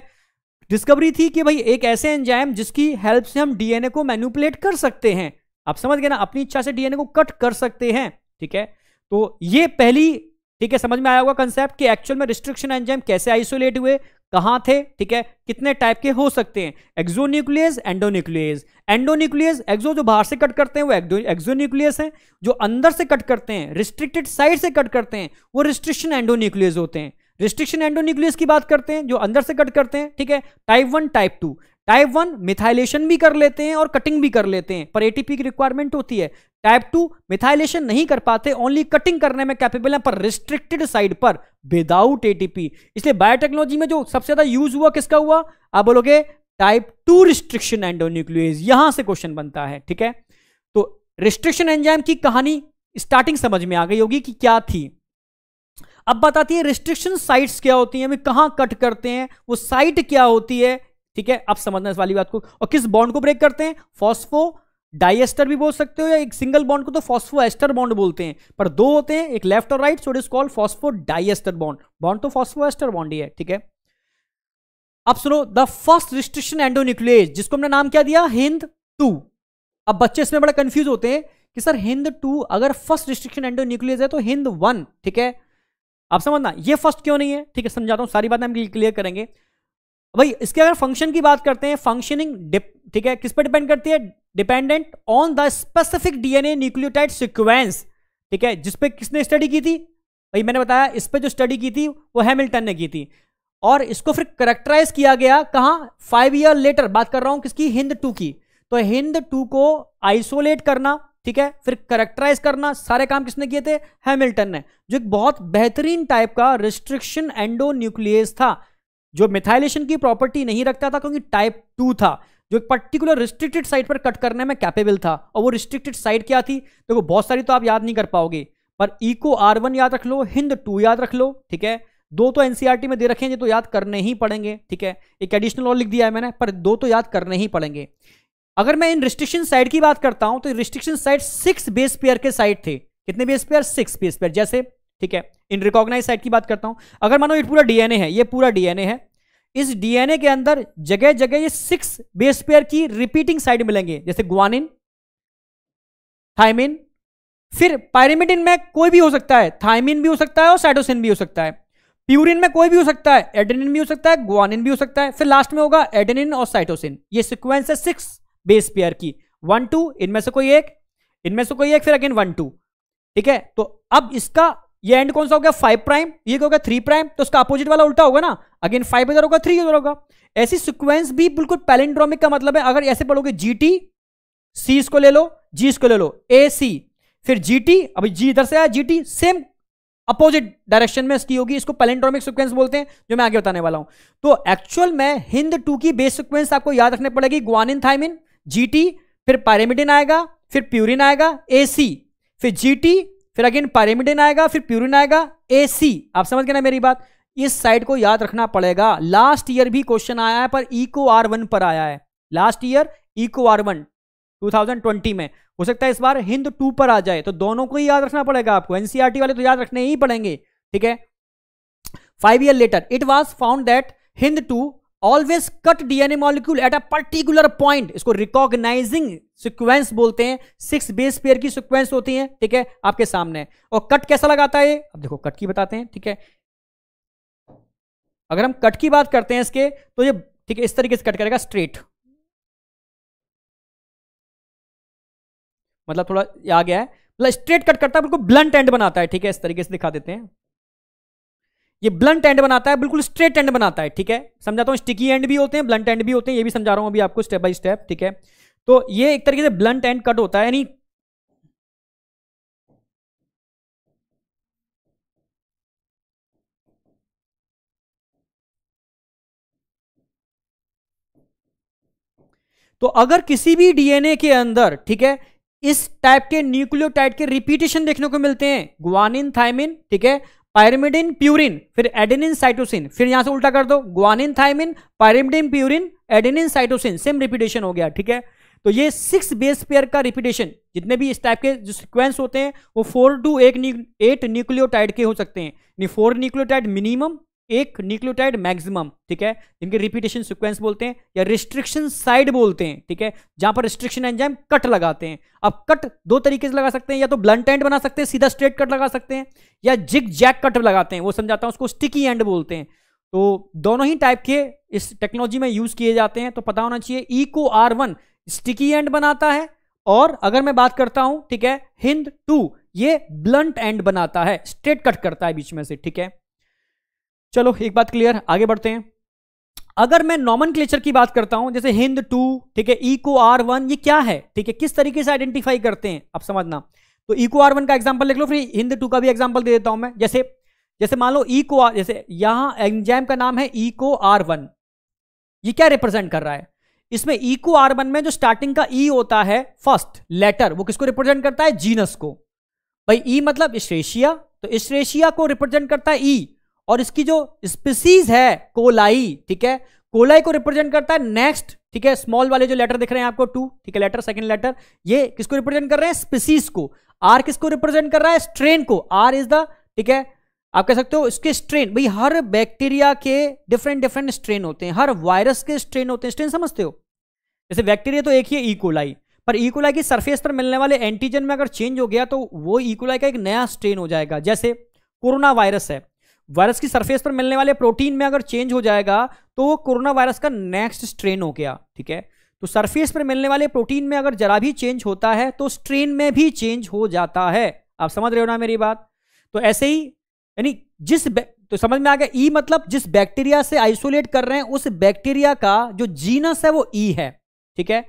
डिस्कवरी थी कि भाई एक ऐसे एंजाइम जिसकी हेल्प से हम डीएनए को मैन्युपुलेट कर सकते हैं आप समझ गए ना अपनी इच्छा से डीएनए को कट कर सकते हैं ठीक है तो ये पहली ठीक है समझ में आया होगा कंसेप्ट कि एक्चुअल में रिस्ट्रिक्शन एंजाइम कैसे आइसोलेट हुए कहाँ थे ठीक है कितने टाइप के हो सकते हैं एक्जोन्यूक्लियस एंडोन्यूक्लियस एंडोन्यूक्लियस एक्जो जो बाहर से कट करते हैं वो एक्जोन्यूक्लियस हैं जो अंदर से कट करते हैं रिस्ट्रिक्टेड साइड से कट करते हैं वो रिस्ट्रिक्शन एंडोन्यूक्लियस होते हैं रिस्ट्रिक्शन एंडोन्यूक्लियस की बात करते हैं जो अंदर से कट करते हैं ठीक है type one type two type one methylation भी कर लेते हैं और कटिंग भी कर लेते हैं पर एटीपी की रिक्वायरमेंट होती है टाइप टू मिथाइलेशन नहीं कर पाते ओनली कटिंग करने में कैपेबल है पर रिस्ट्रिक्टेड साइड पर विदाउट एटीपी इसलिए बायोटेक्नोलॉजी में जो सबसे ज्यादा यूज हुआ किसका हुआ आप बोलोगे टाइप टू रिस्ट्रिक्शन एंडोन्यूक्लियोज यहां से क्वेश्चन बनता है ठीक है तो रिस्ट्रिक्शन एंजाइम की कहानी स्टार्टिंग समझ में आ गई होगी कि क्या थी अब बताती है रिस्ट्रिक्शन साइट्स क्या होती हैं हमें कट करते हैं वो साइट क्या होती है ठीक है अब समझना इस वाली बात को और किस बॉन्ड को ब्रेक करते हैं फॉस्फो डाइएस्टर भी बोल सकते हो या एक सिंगल बॉन्ड को तो फॉस्फो एस्टर बॉन्ड बोलते हैं पर दो होते हैं एक लेफ्ट और right so it is called phosphodiester bond bond तो फॉस्फो एस्टर बॉन्ड ही है ठीक है अब सुनो द फर्स्ट रिस्ट्रिक्शन एंडोन्यूक्लियस जिसको हमने नाम क्या दिया हिंद टू अब बच्चे इसमें बड़ा कंफ्यूज होते हैं कि सर हिंद टू अगर फर्स्ट रिस्ट्रिक्शन एंडोन्यूक्लियस है तो हिंद वन ठीक है आप समझना ये फर्स्ट क्यों नहीं है ठीक है समझाता हूं सारी बातें हम क्लियर करेंगे भाई इसके अगर फंक्शन की बात करते हैं फंक्शनिंग ठीक है किस पर डिपेंड करती है dependent on the specific DNA nucleotide sequence ठीक है जिसपे किसने स्टडी की थी भाई मैंने बताया इस पर जो स्टडी की थी वो हैमिल्टन ने की थी और इसको फिर करेक्टराइज किया गया कहा फाइव ईयर लेटर बात कर रहा हूं किसकी हिंद टू की तो हिंद टू को आइसोलेट करना ठीक है फिर करेक्टराइज करना सारे काम किसने किए थे हैमिल्टन ने जो एक बहुत बेहतरीन टाइप का रिस्ट्रिक्शन एंडो न्यूक्लियस था जो मिथाइलेशन की प्रॉपर्टी नहीं रखता था क्योंकि टाइप टू था जो एक पर्टिकुलर रिस्ट्रिक्टेड साइट पर कट करने में कैपेबल था और वो रिस्ट्रिक्टेड साइट क्या थी देखो बहुत सारी तो आप याद नहीं कर पाओगे पर इको आर वन याद रख लो हिंद टू याद रख लो ठीक है दो तो एनसीईआरटी e में दे रखे हैं तो याद करने ही पड़ेंगे ठीक है एक एडिशनल और लिख दिया है मैंने पर दो तो याद करने ही पड़ेंगे अगर मैं इन रिस्ट्रिक्शन साइड की बात करता हूं तो restriction side six base pair के साइड थे कितने base pair six base pair जैसे ठीक है इन रिकॉग्नाइज साइट की बात करता हूं अगर मानो ये पूरा डीएनए है ये पूरा डीएनए है इस डीएनए के अंदर जगह जगह ये सिक्स बेस पेयर की रिपीटिंग साइड मिलेंगे जैसे ग्वानिन थाइमिन फिर पायरिमिडिन में कोई भी हो सकता है थाइमिन भी हो सकता है और साइटोसिन भी हो सकता है प्यूरिन में कोई भी हो सकता है एडेनिन भी हो सकता है ग्वानिन भी हो सकता है फिर लास्ट में होगा एडेनिन और साइटोसिन ये सिक्वेंस है सिक्स बेस पेयर की वन टू इनमें से कोई एक इनमें से कोई एक फिर अगेन वन टू ठीक है तो अब इसका ये एंड कौन सा हो गया फाइव प्राइम ये क्या होगा थ्री प्राइम तो उसका अपोजिट वाला उल्टा होगा ना अगेन फाइव इधर होगा थ्री इधर होगा ऐसी सिक्वेंस भी बिल्कुल पैलेंड्रोमिक का मतलब है अगर ऐसे पढ़ोगे जी टी सी इसको ले लो जी इसको ले लो ए सी फिर जी टी अभी जी इधर से आया G T same opposite direction में इसकी होगी इसको पैलेंड्रोमिक सिक्वेंस बोलते हैं जो मैं आगे बताने वाला हूं तो एक्चुअल में हिंद टू की बेस सिक्वेंस आपको याद रखने पड़ेगी ग्वानिन थाइमिन टी फिर पायरेमिडिन आएगा फिर प्यूरिन आएगा सी फिर टी फिर अगेन पैरामिडिन आएगा फिर प्यूरिन आएगा ए सी आप समझ गए ना मेरी बात इस साइड को याद रखना पड़ेगा लास्ट ईयर भी क्वेश्चन आया है पर इको आर वन पर आया है last year Eco R one twenty में हो सकता है इस बार हिंद टू पर आ जाए तो दोनों को ही याद रखना पड़ेगा आपको एनसीआरटी e वाले तो याद रखने ही पड़ेंगे ठीक है five year later it was found that Hind two always cut DNA molecule at a particular point इसको रिकॉग्नाइजिंग सिक्वेंस बोलते हैं सिक्स बेस पेयर की सिक्वेंस होती है ठीक है आपके सामने और कट कैसा लगाता है अब देखो कट की बताते हैं ठीक है अगर हम कट की बात करते हैं इसके तो ये ठीक है इस तरीके से कट करेगा स्ट्रेट मतलब थोड़ा आ गया है मतलब स्ट्रेट कट करता है बिल्कुल ब्लंट एंड बनाता है ठीक है इस तरीके से दिखा देते हैं ये ब्लंट एंड बनाता है बिल्कुल स्ट्रेट एंड बनाता है ठीक है समझाता हूँ स्टिकी एंड भी होते हैं ब्लंट एंड भी होते हैं ये भी समझा रहा हूँ अभी आपको स्टेप बाय स्टेप ठीक है तो ये एक तरीके से ब्लंट एंड कट होता है यानी तो अगर किसी भी डीएनए के अंदर ठीक है इस टाइप के न्यूक्लियोटाइड के रिपीटेशन देखने को मिलते हैं ग्वानिन थायमिन ठीक है पायरिमिडिन प्यूरिन फिर एडेनिन साइटोसिन फिर यहां से उल्टा कर दो guanine thymine pyrimidine purine adenine cytosine same repetition हो गया ठीक है तो ये सिक्स बेस पेयर का रिपीटेशन जितने भी इस टाइप के जो सिक्वेंस होते हैं वो four to eight eight nucleotide के हो सकते हैं फोर न्यूक्लियोटाइड मिनिमम एक न्यूक्लियोटाइड मैक्सिमम ठीक है जिनके रिपीटेशन सीक्वेंस बोलते हैं या रिस्ट्रिक्शन साइड बोलते हैं ठीक है जहां पर रिस्ट्रिक्शन एंजाइम कट लगाते हैं अब कट दो तरीके से लगा सकते हैं या तो ब्लंट एंड बना सकते हैं सीधा स्ट्रेट कट लगा सकते हैं या जिग जैक कट लगाते हैं वो समझाता हूं उसको स्टिकी एंड बोलते हैं तो दोनों ही टाइप के इस टेक्नोलॉजी में यूज किए जाते हैं तो पता होना चाहिए Eco R one sticky end बनाता है और अगर मैं बात करता हूं ठीक है हिंद टू ये ब्लंट एंड बनाता है स्ट्रेट कट करता है बीच में से ठीक है चलो एक बात क्लियर आगे बढ़ते हैं अगर मैं नॉमन की बात करता हूं जैसे हिंद टू ठीक है इको आर वन ये क्या है ठीक है किस तरीके से आइडेंटिफाई करते हैं आप समझना तो इको आर वन का एग्जाम्पल लिख लो फिर हिंद टू का भी एग्जाम्पल दे देता हूं मैं जैसे जैसे मान लो इको आर जैसे यहां एंजाइम का नाम है इको आर वन ये क्या रिप्रेजेंट कर रहा है इसमें इको आर वन में जो स्टार्टिंग का ई e होता है फर्स्ट लेटर वो किसको रिप्रेजेंट करता है जीनस को भाई ई e मतलब स्ट्रेशिया तो स्ट्रेशिया को रिप्रेजेंट करता है ई e। और इसकी जो स्पीसीज है कोलाई ठीक है कोलाई को रिप्रेजेंट करता है नेक्स्ट ठीक है स्मॉल वाले जो लेटर दिख रहे हैं आपको टू ठीक है लेटर सेकंड लेटर ये किसको रिप्रेजेंट कर रहे हैं स्पीसीज को आर किसको रिप्रेजेंट कर रहा है स्ट्रेन को आर इज द ठीक है आप कह सकते हो इसके स्ट्रेन भाई हर बैक्टीरिया के डिफरेंट डिफरेंट स्ट्रेन होते हैं हर वायरस के स्ट्रेन होते हैं स्ट्रेन समझते हो जैसे बैक्टीरिया तो एक ही है ईकोलाई e. पर ईकोलाई e. की सरफेस पर मिलने वाले एंटीजन में अगर चेंज हो गया तो वो ईकोलाई e. का एक नया स्ट्रेन हो जाएगा जैसे कोरोना वायरस है वायरस की सरफेस पर मिलने वाले प्रोटीन में अगर चेंज हो जाएगा तो वो कोरोना वायरस का नेक्स्ट स्ट्रेन हो गया ठीक है तो सरफेस पर मिलने वाले प्रोटीन में अगर जरा भी चेंज होता है तो स्ट्रेन में भी चेंज हो जाता है आप समझ रहे हो ना मेरी बात तो ऐसे ही यानी जिस तो समझ में आ गया ई मतलब जिस बैक्टीरिया से आइसोलेट कर रहे हैं उस बैक्टीरिया का जो जीनस है वो ई है ठीक है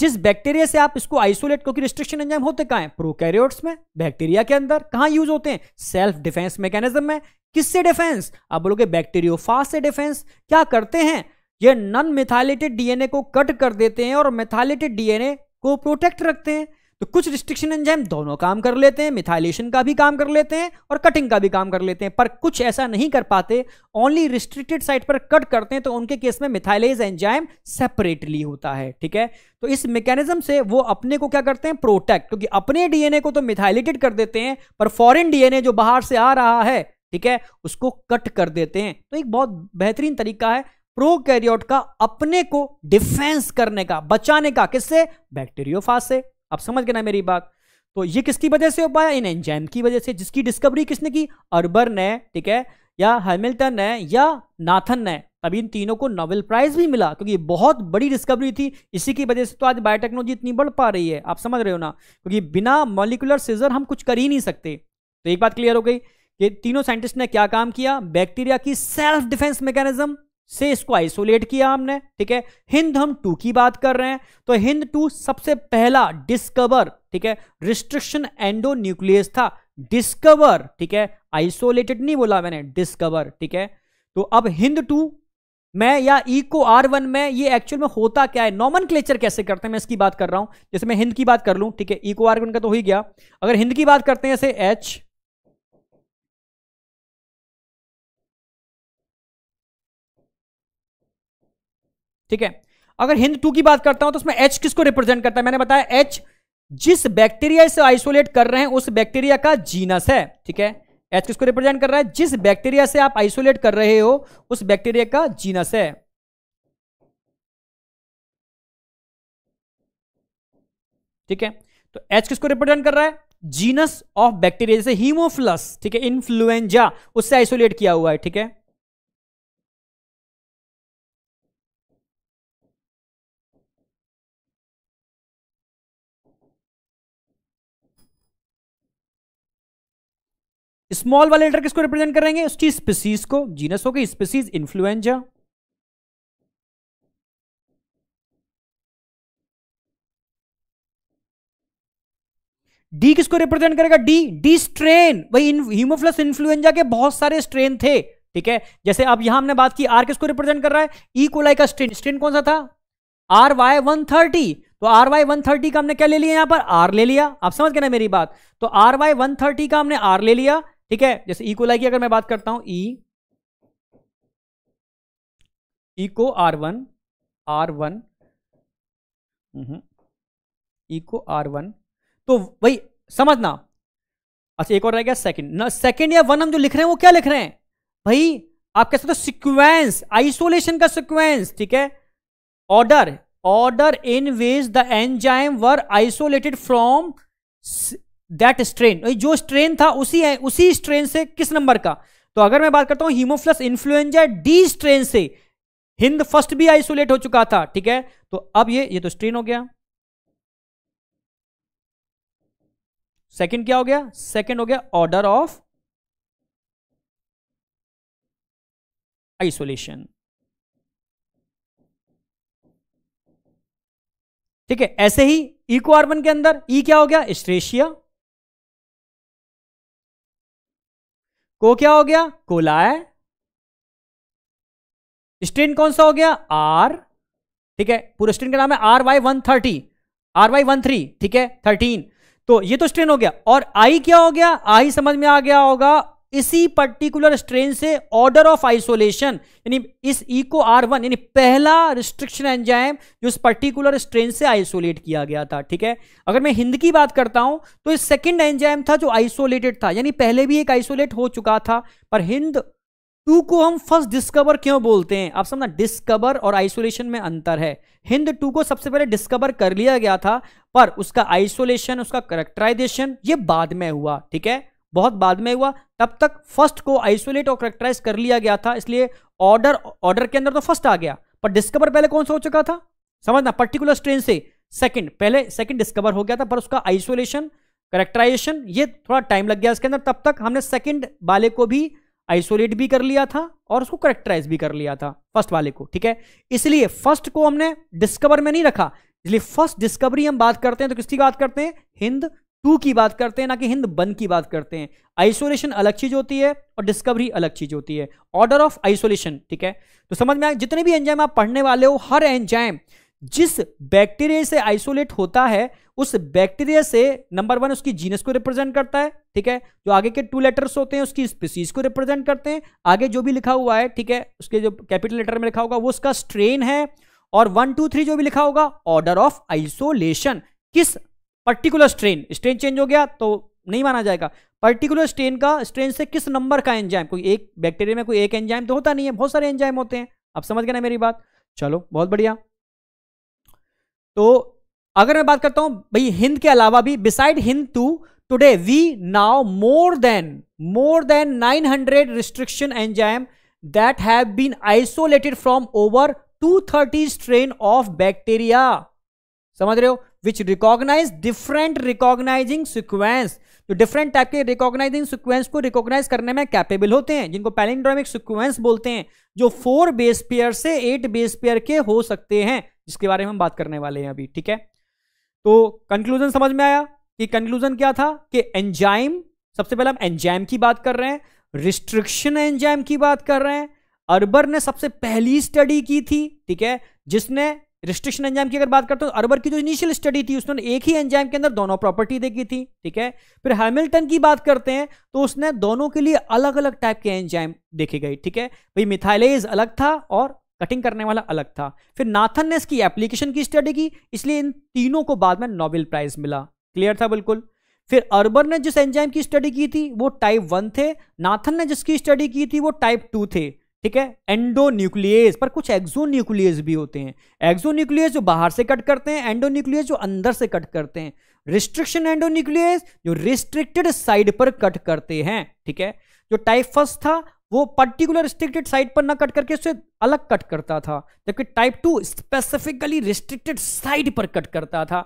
जिस बैक्टीरिया से आप इसको आइसोलेट क्योंकि रिस्ट्रिक्शन एंजाइम होते कहा है प्रोकैरियोट्स में बैक्टीरिया के अंदर कहां यूज होते हैं सेल्फ डिफेंस मैकेनिज्म में किससे डिफेंस आप बोलोगे बैक्टीरियो से डिफेंस क्या करते हैं ये नॉन मिथाइलेटेड डीएनए को कट कर देते हैं और मिथाइलेटेड डीएनए को प्रोटेक्ट रखते हैं तो कुछ रिस्ट्रिक्शन एंजाइम दोनों काम कर लेते हैं मिथाइलेशन का भी काम कर लेते हैं और कटिंग का भी काम कर लेते हैं पर कुछ ऐसा नहीं कर पाते ओनली रिस्ट्रिक्टेड साइट पर कट करते हैं तो उनके केस में मिथाइलेज एंजाइम सेपरेटली होता है ठीक है तो इस मैकेनिज्म से वो अपने को क्या करते हैं प्रोटेक्ट क्योंकि अपने डीएनए को तो मिथाइलेटेड कर देते हैं पर फॉरेन डीएनए जो बाहर से आ रहा है ठीक है उसको कट कर देते हैं तो एक बहुत बेहतरीन तरीका है प्रो कैरियोट का अपने को डिफेंस करने का बचाने का किससे बैक्टीरियोफास से आप समझ गए ना मेरी बात तो ये किसकी वजह से हो पाया इन एंजाइम की वजह से जिसकी डिस्कवरी किसने की अर्बर ने ठीक है या हेमिल्टन ने या नाथन ने अभी इन तीनों को नोबेल प्राइज भी मिला क्योंकि बहुत बड़ी डिस्कवरी थी इसी की वजह से तो आज बायोटेक्नोलॉजी इतनी बढ़ पा रही है आप समझ रहे हो ना क्योंकि बिना मॉलिकुलर सीजर हम कुछ कर ही नहीं सकते तो एक बात क्लियर हो गई ये तीनों साइंटिस्ट ने क्या काम किया बैक्टीरिया की सेल्फ डिफेंस मैकेनिज्म से इसको आइसोलेट किया हमने ठीक है हिंद हम टू की बात कर रहे हैं तो हिंद टू सबसे पहला डिस्कवर ठीक है रिस्ट्रिक्शन एंडो न्यूक्लियस था डिस्कवर ठीक है आइसोलेटेड नहीं बोला मैंने डिस्कवर ठीक है तो अब हिंद टू में या इको आर वन में ये एक्चुअल में होता क्या है नॉमन कैसे करते हैं मैं इसकी बात कर रहा हूं जैसे मैं हिंद की बात कर लूं ठीक है इको आर वन का तो हो ही गया अगर हिंद की बात करते हैं जैसे एच ठीक है अगर हिंद टू की बात करता हूं तो उसमें एच किसको रिप्रेजेंट करता है मैंने बताया एच जिस बैक्टीरिया से आइसोलेट कर रहे हैं उस बैक्टीरिया का जीनस है ठीक है एच किसको रिप्रेजेंट कर रहा है जिस बैक्टीरिया से आप आइसोलेट कर रहे हो उस बैक्टीरिया का जीनस है ठीक है तो एच किसको रिप्रेजेंट कर रहा है जीनस ऑफ बैक्टीरिया जैसे हीमोफ्लस ठीक है इन्फ्लुएंजा उससे आइसोलेट किया हुआ है ठीक है स्मॉल वाले लेटर किसको रिप्रेजेंट करेंगे उसकी स्पीसीज को जीनस हो गई स्पीसीज इन्फ्लुएंजा डी किसको रिप्रेजेंट करेगा डी डी स्ट्रेन वही ह्यूमोफ्लस इन्फ्लुएंजा के बहुत सारे स्ट्रेन थे ठीक है जैसे अब यहां हमने बात की आर किसको रिप्रेजेंट कर रहा है ई e. कोलाई का स्ट्रेन स्ट्रेन कौन सा था आर वाई वन थर्टी तो आर वाई वन थर्टी का हमने क्या ले लिया यहां पर आर ले लिया आप समझ गए ना मेरी बात तो आर वाई वन थर्टी का हमने आर ले लिया ठीक है जैसे e इकोलाई की अगर मैं बात करता हूं E Eco R one R one Eco R one तो वही समझना अच्छा एक और रह गया सेकंड ना सेकंड या वन हम जो लिख रहे हैं वो क्या लिख रहे हैं भाई आप कह सकते हो सिक्वेंस आइसोलेशन का सिक्वेंस ठीक है order order in ways the enzyme were isolated from that strain जो स्ट्रेन था उसी है उसी स्ट्रेन से किस नंबर का तो अगर मैं बात करता हूं हीमोफ्लस इन्फ्लुएंजा डी स्ट्रेन से हिंद फर्स्ट भी आइसोलेट हो चुका था ठीक है तो अब ये ये तो स्ट्रेन हो गया सेकंड क्या हो गया सेकंड हो गया ऑर्डर ऑफ आइसोलेशन ठीक है ऐसे ही इको e आर्बन के अंदर ई e क्या हो गया स्ट्रेशिया को क्या हो गया कोलाय स्ट्रेन कौन सा हो गया आर ठीक है पूरा स्ट्रेन का नाम है R Y one thirty R Y one three ठीक है थर्टीन तो ये तो स्ट्रेन हो गया और आई क्या हो गया आई समझ में आ गया होगा इसी पर्टिकुलर स्ट्रेन से ऑर्डर ऑफ आइसोलेशन यानी इस ई e को आर वन यानी पहला रिस्ट्रिक्शन एंजाइम जो इस पर्टिकुलर स्ट्रेन से आइसोलेट किया गया था ठीक है अगर मैं हिंद की बात करता हूं तो इस सेकेंड एंजाइम था जो आइसोलेटेड था यानी पहले भी एक आइसोलेट हो चुका था पर हिंद टू को हम फर्स्ट डिस्कवर क्यों बोलते हैं आप समझना डिस्कवर और आइसोलेशन में अंतर है हिंद टू को सबसे पहले डिस्कवर कर लिया गया था पर उसका आइसोलेशन उसका करेक्टराइजेशन ये बाद में हुआ ठीक है बहुत बाद में हुआ तब तक फर्स्ट को आइसोलेट और करेक्टराइज कर लिया गया था इसलिए ऑर्डर ऑर्डर के अंदर तो फर्स्ट आ गया पर डिस्कवर पहले कौन सा हो चुका था समझना पर्टिकुलर स्ट्रेन से सेकंड पहले सेकंड डिस्कवर हो गया था पर उसका आइसोलेशन करेक्टराइजेशन ये थोड़ा टाइम लग गया इसके अंदर तब तक हमने सेकंड वाले को भी आइसोलेट भी कर लिया था और उसको करेक्टराइज भी कर लिया था फर्स्ट वाले को ठीक है इसलिए फर्स्ट को हमने डिस्कवर में नहीं रखा इसलिए फर्स्ट डिस्कवरी हम बात करते हैं तो किसकी बात करते हैं हिंद टू की बात करते हैं ना कि हिंद वन की बात करते हैं आइसोलेशन अलग चीज होती है और डिस्कवरी अलग चीज होती है ऑर्डर ऑफ आइसोलेशन ठीक है तो समझ में आए जितने भी एंजाइम आप पढ़ने वाले हो हर एंजाइम जिस बैक्टीरिया से आइसोलेट होता है उस बैक्टीरिया से नंबर वन उसकी जीनस को रिप्रेजेंट करता है ठीक है जो आगे के टू लेटर्स होते हैं उसकी स्पीसीज को रिप्रेजेंट करते हैं आगे जो भी लिखा हुआ है ठीक है उसके जो कैपिटल लेटर में लिखा होगा वो उसका स्ट्रेन है और वन टू थ्री जो भी लिखा होगा ऑर्डर ऑफ आइसोलेशन किस पर्टिकुलर स्ट्रेन स्ट्रेन चेंज हो गया तो नहीं माना जाएगा पर्टिकुलर स्ट्रेन का स्ट्रेन से किस नंबर का एंजाइम कोई एक बैक्टीरिया में कोई एक एंजाइम तो होता नहीं है बहुत सारे एंजाइम होते हैं आप समझ गए ना मेरी बात चलो बहुत बढ़िया तो अगर मैं बात करता हूं भाई हिंद के अलावा भी beside Hind two today we now more than more than 900 restriction enzyme that have been isolated from over 230 strain of bacteria समझ रहे हो which recognize different recognizing sequence तो डिफरेंट टाइप के रिकॉग्नाइजिंग सिक्वेंस को रिकॉग्नाइज करने में कैपेबल होते हैं जिनको पैलिंड्रोमिक सिक्वेंस बोलते हैं जो फोर बेस पेयर से एट बेस पेयर के हो सकते हैं जिसके बारे में हम बात करने वाले हैं अभी ठीक है तो कंक्लूजन समझ में आया कि कंक्लूजन क्या था कि एंजाइम सबसे पहले हम एंजाइम की बात कर रहे हैं रिस्ट्रिक्शन एंजाइम की बात कर रहे हैं अरबर ने सबसे पहली स्टडी की थी ठीक है जिसने रिस्ट्रिक्शन एंजाइम की अगर बात करते हैं अरबर की जो इनिशियल स्टडी थी उसने एक ही एंजाइम के अंदर दोनों प्रॉपर्टी देखी थी ठीक है फिर हैमिल्टन की बात करते हैं तो उसने दोनों के लिए अलग अलग टाइप के एंजाइम देखे गए ठीक है भाई मिथाइलेज अलग था और कटिंग करने वाला अलग था फिर नाथन ने इसकी एप्लीकेशन की स्टडी की इसलिए इन तीनों को बाद में नोबेल प्राइज मिला क्लियर था बिल्कुल फिर अर्बर ने जिस एंजाइम की स्टडी की थी वो टाइप वन थे नाथन ने जिसकी स्टडी की थी वो टाइप टू थे ठीक है एंडो न्यूक्लियस पर कुछ एक्जो न्यूक्लियस भी होते हैं एक्जो न्यूक्लियस जो बाहर से कट करते हैं एंडो न्यूक्लियस जो अंदर से कट करते हैं रिस्ट्रिक्शन एंडो न्यूक्लियस जो रिस्ट्रिक्टेड साइड पर कट करते हैं ठीक है जो टाइप फर्स्ट था वो पर्टिकुलर रिस्ट्रिक्टेड साइड पर ना कट करके उससे अलग कट करता था जबकि type two specifically restricted side पर कट करता था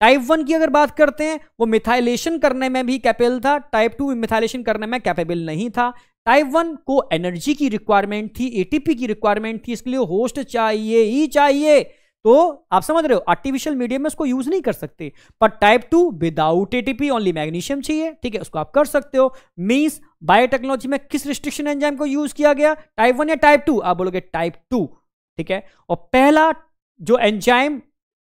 टाइप वन की अगर बात करते हैं वो मिथाइलेशन करने में भी कैपेबल था टाइप टू मिथाइलेशन करने में कैपेबल नहीं था टाइप वन को एनर्जी की रिक्वायरमेंट थी एटीपी की रिक्वायरमेंट थी इसके लिए होस्ट चाहिए ही चाहिए तो आप समझ रहे हो आर्टिफिशियल मीडियम में उसको यूज नहीं कर सकते पर type two without ATP only magnesium चाहिए ठीक है उसको आप कर सकते हो मीन्स बायोटेक्नोलॉजी में किस रिस्ट्रिक्शन एंजाइम को यूज किया गया टाइप वन या टाइप टू आप बोलोगे टाइप टू ठीक है और पहला जो एंजाइम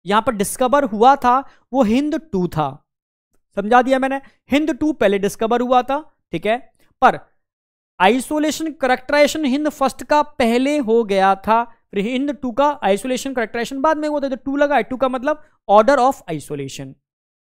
यहां पर डिस्कवर हुआ था वो हिंद टू था समझा दिया मैंने हिंद टू पहले डिस्कवर हुआ था ठीक है पर आइसोलेशन करेक्टराइजेशन हिंद फर्स्ट का पहले हो गया था फिर हिंद टू का आइसोलेशन करेक्टराइजेशन बाद में हुआ था तो टू लगा टू का मतलब ऑर्डर ऑफ आइसोलेशन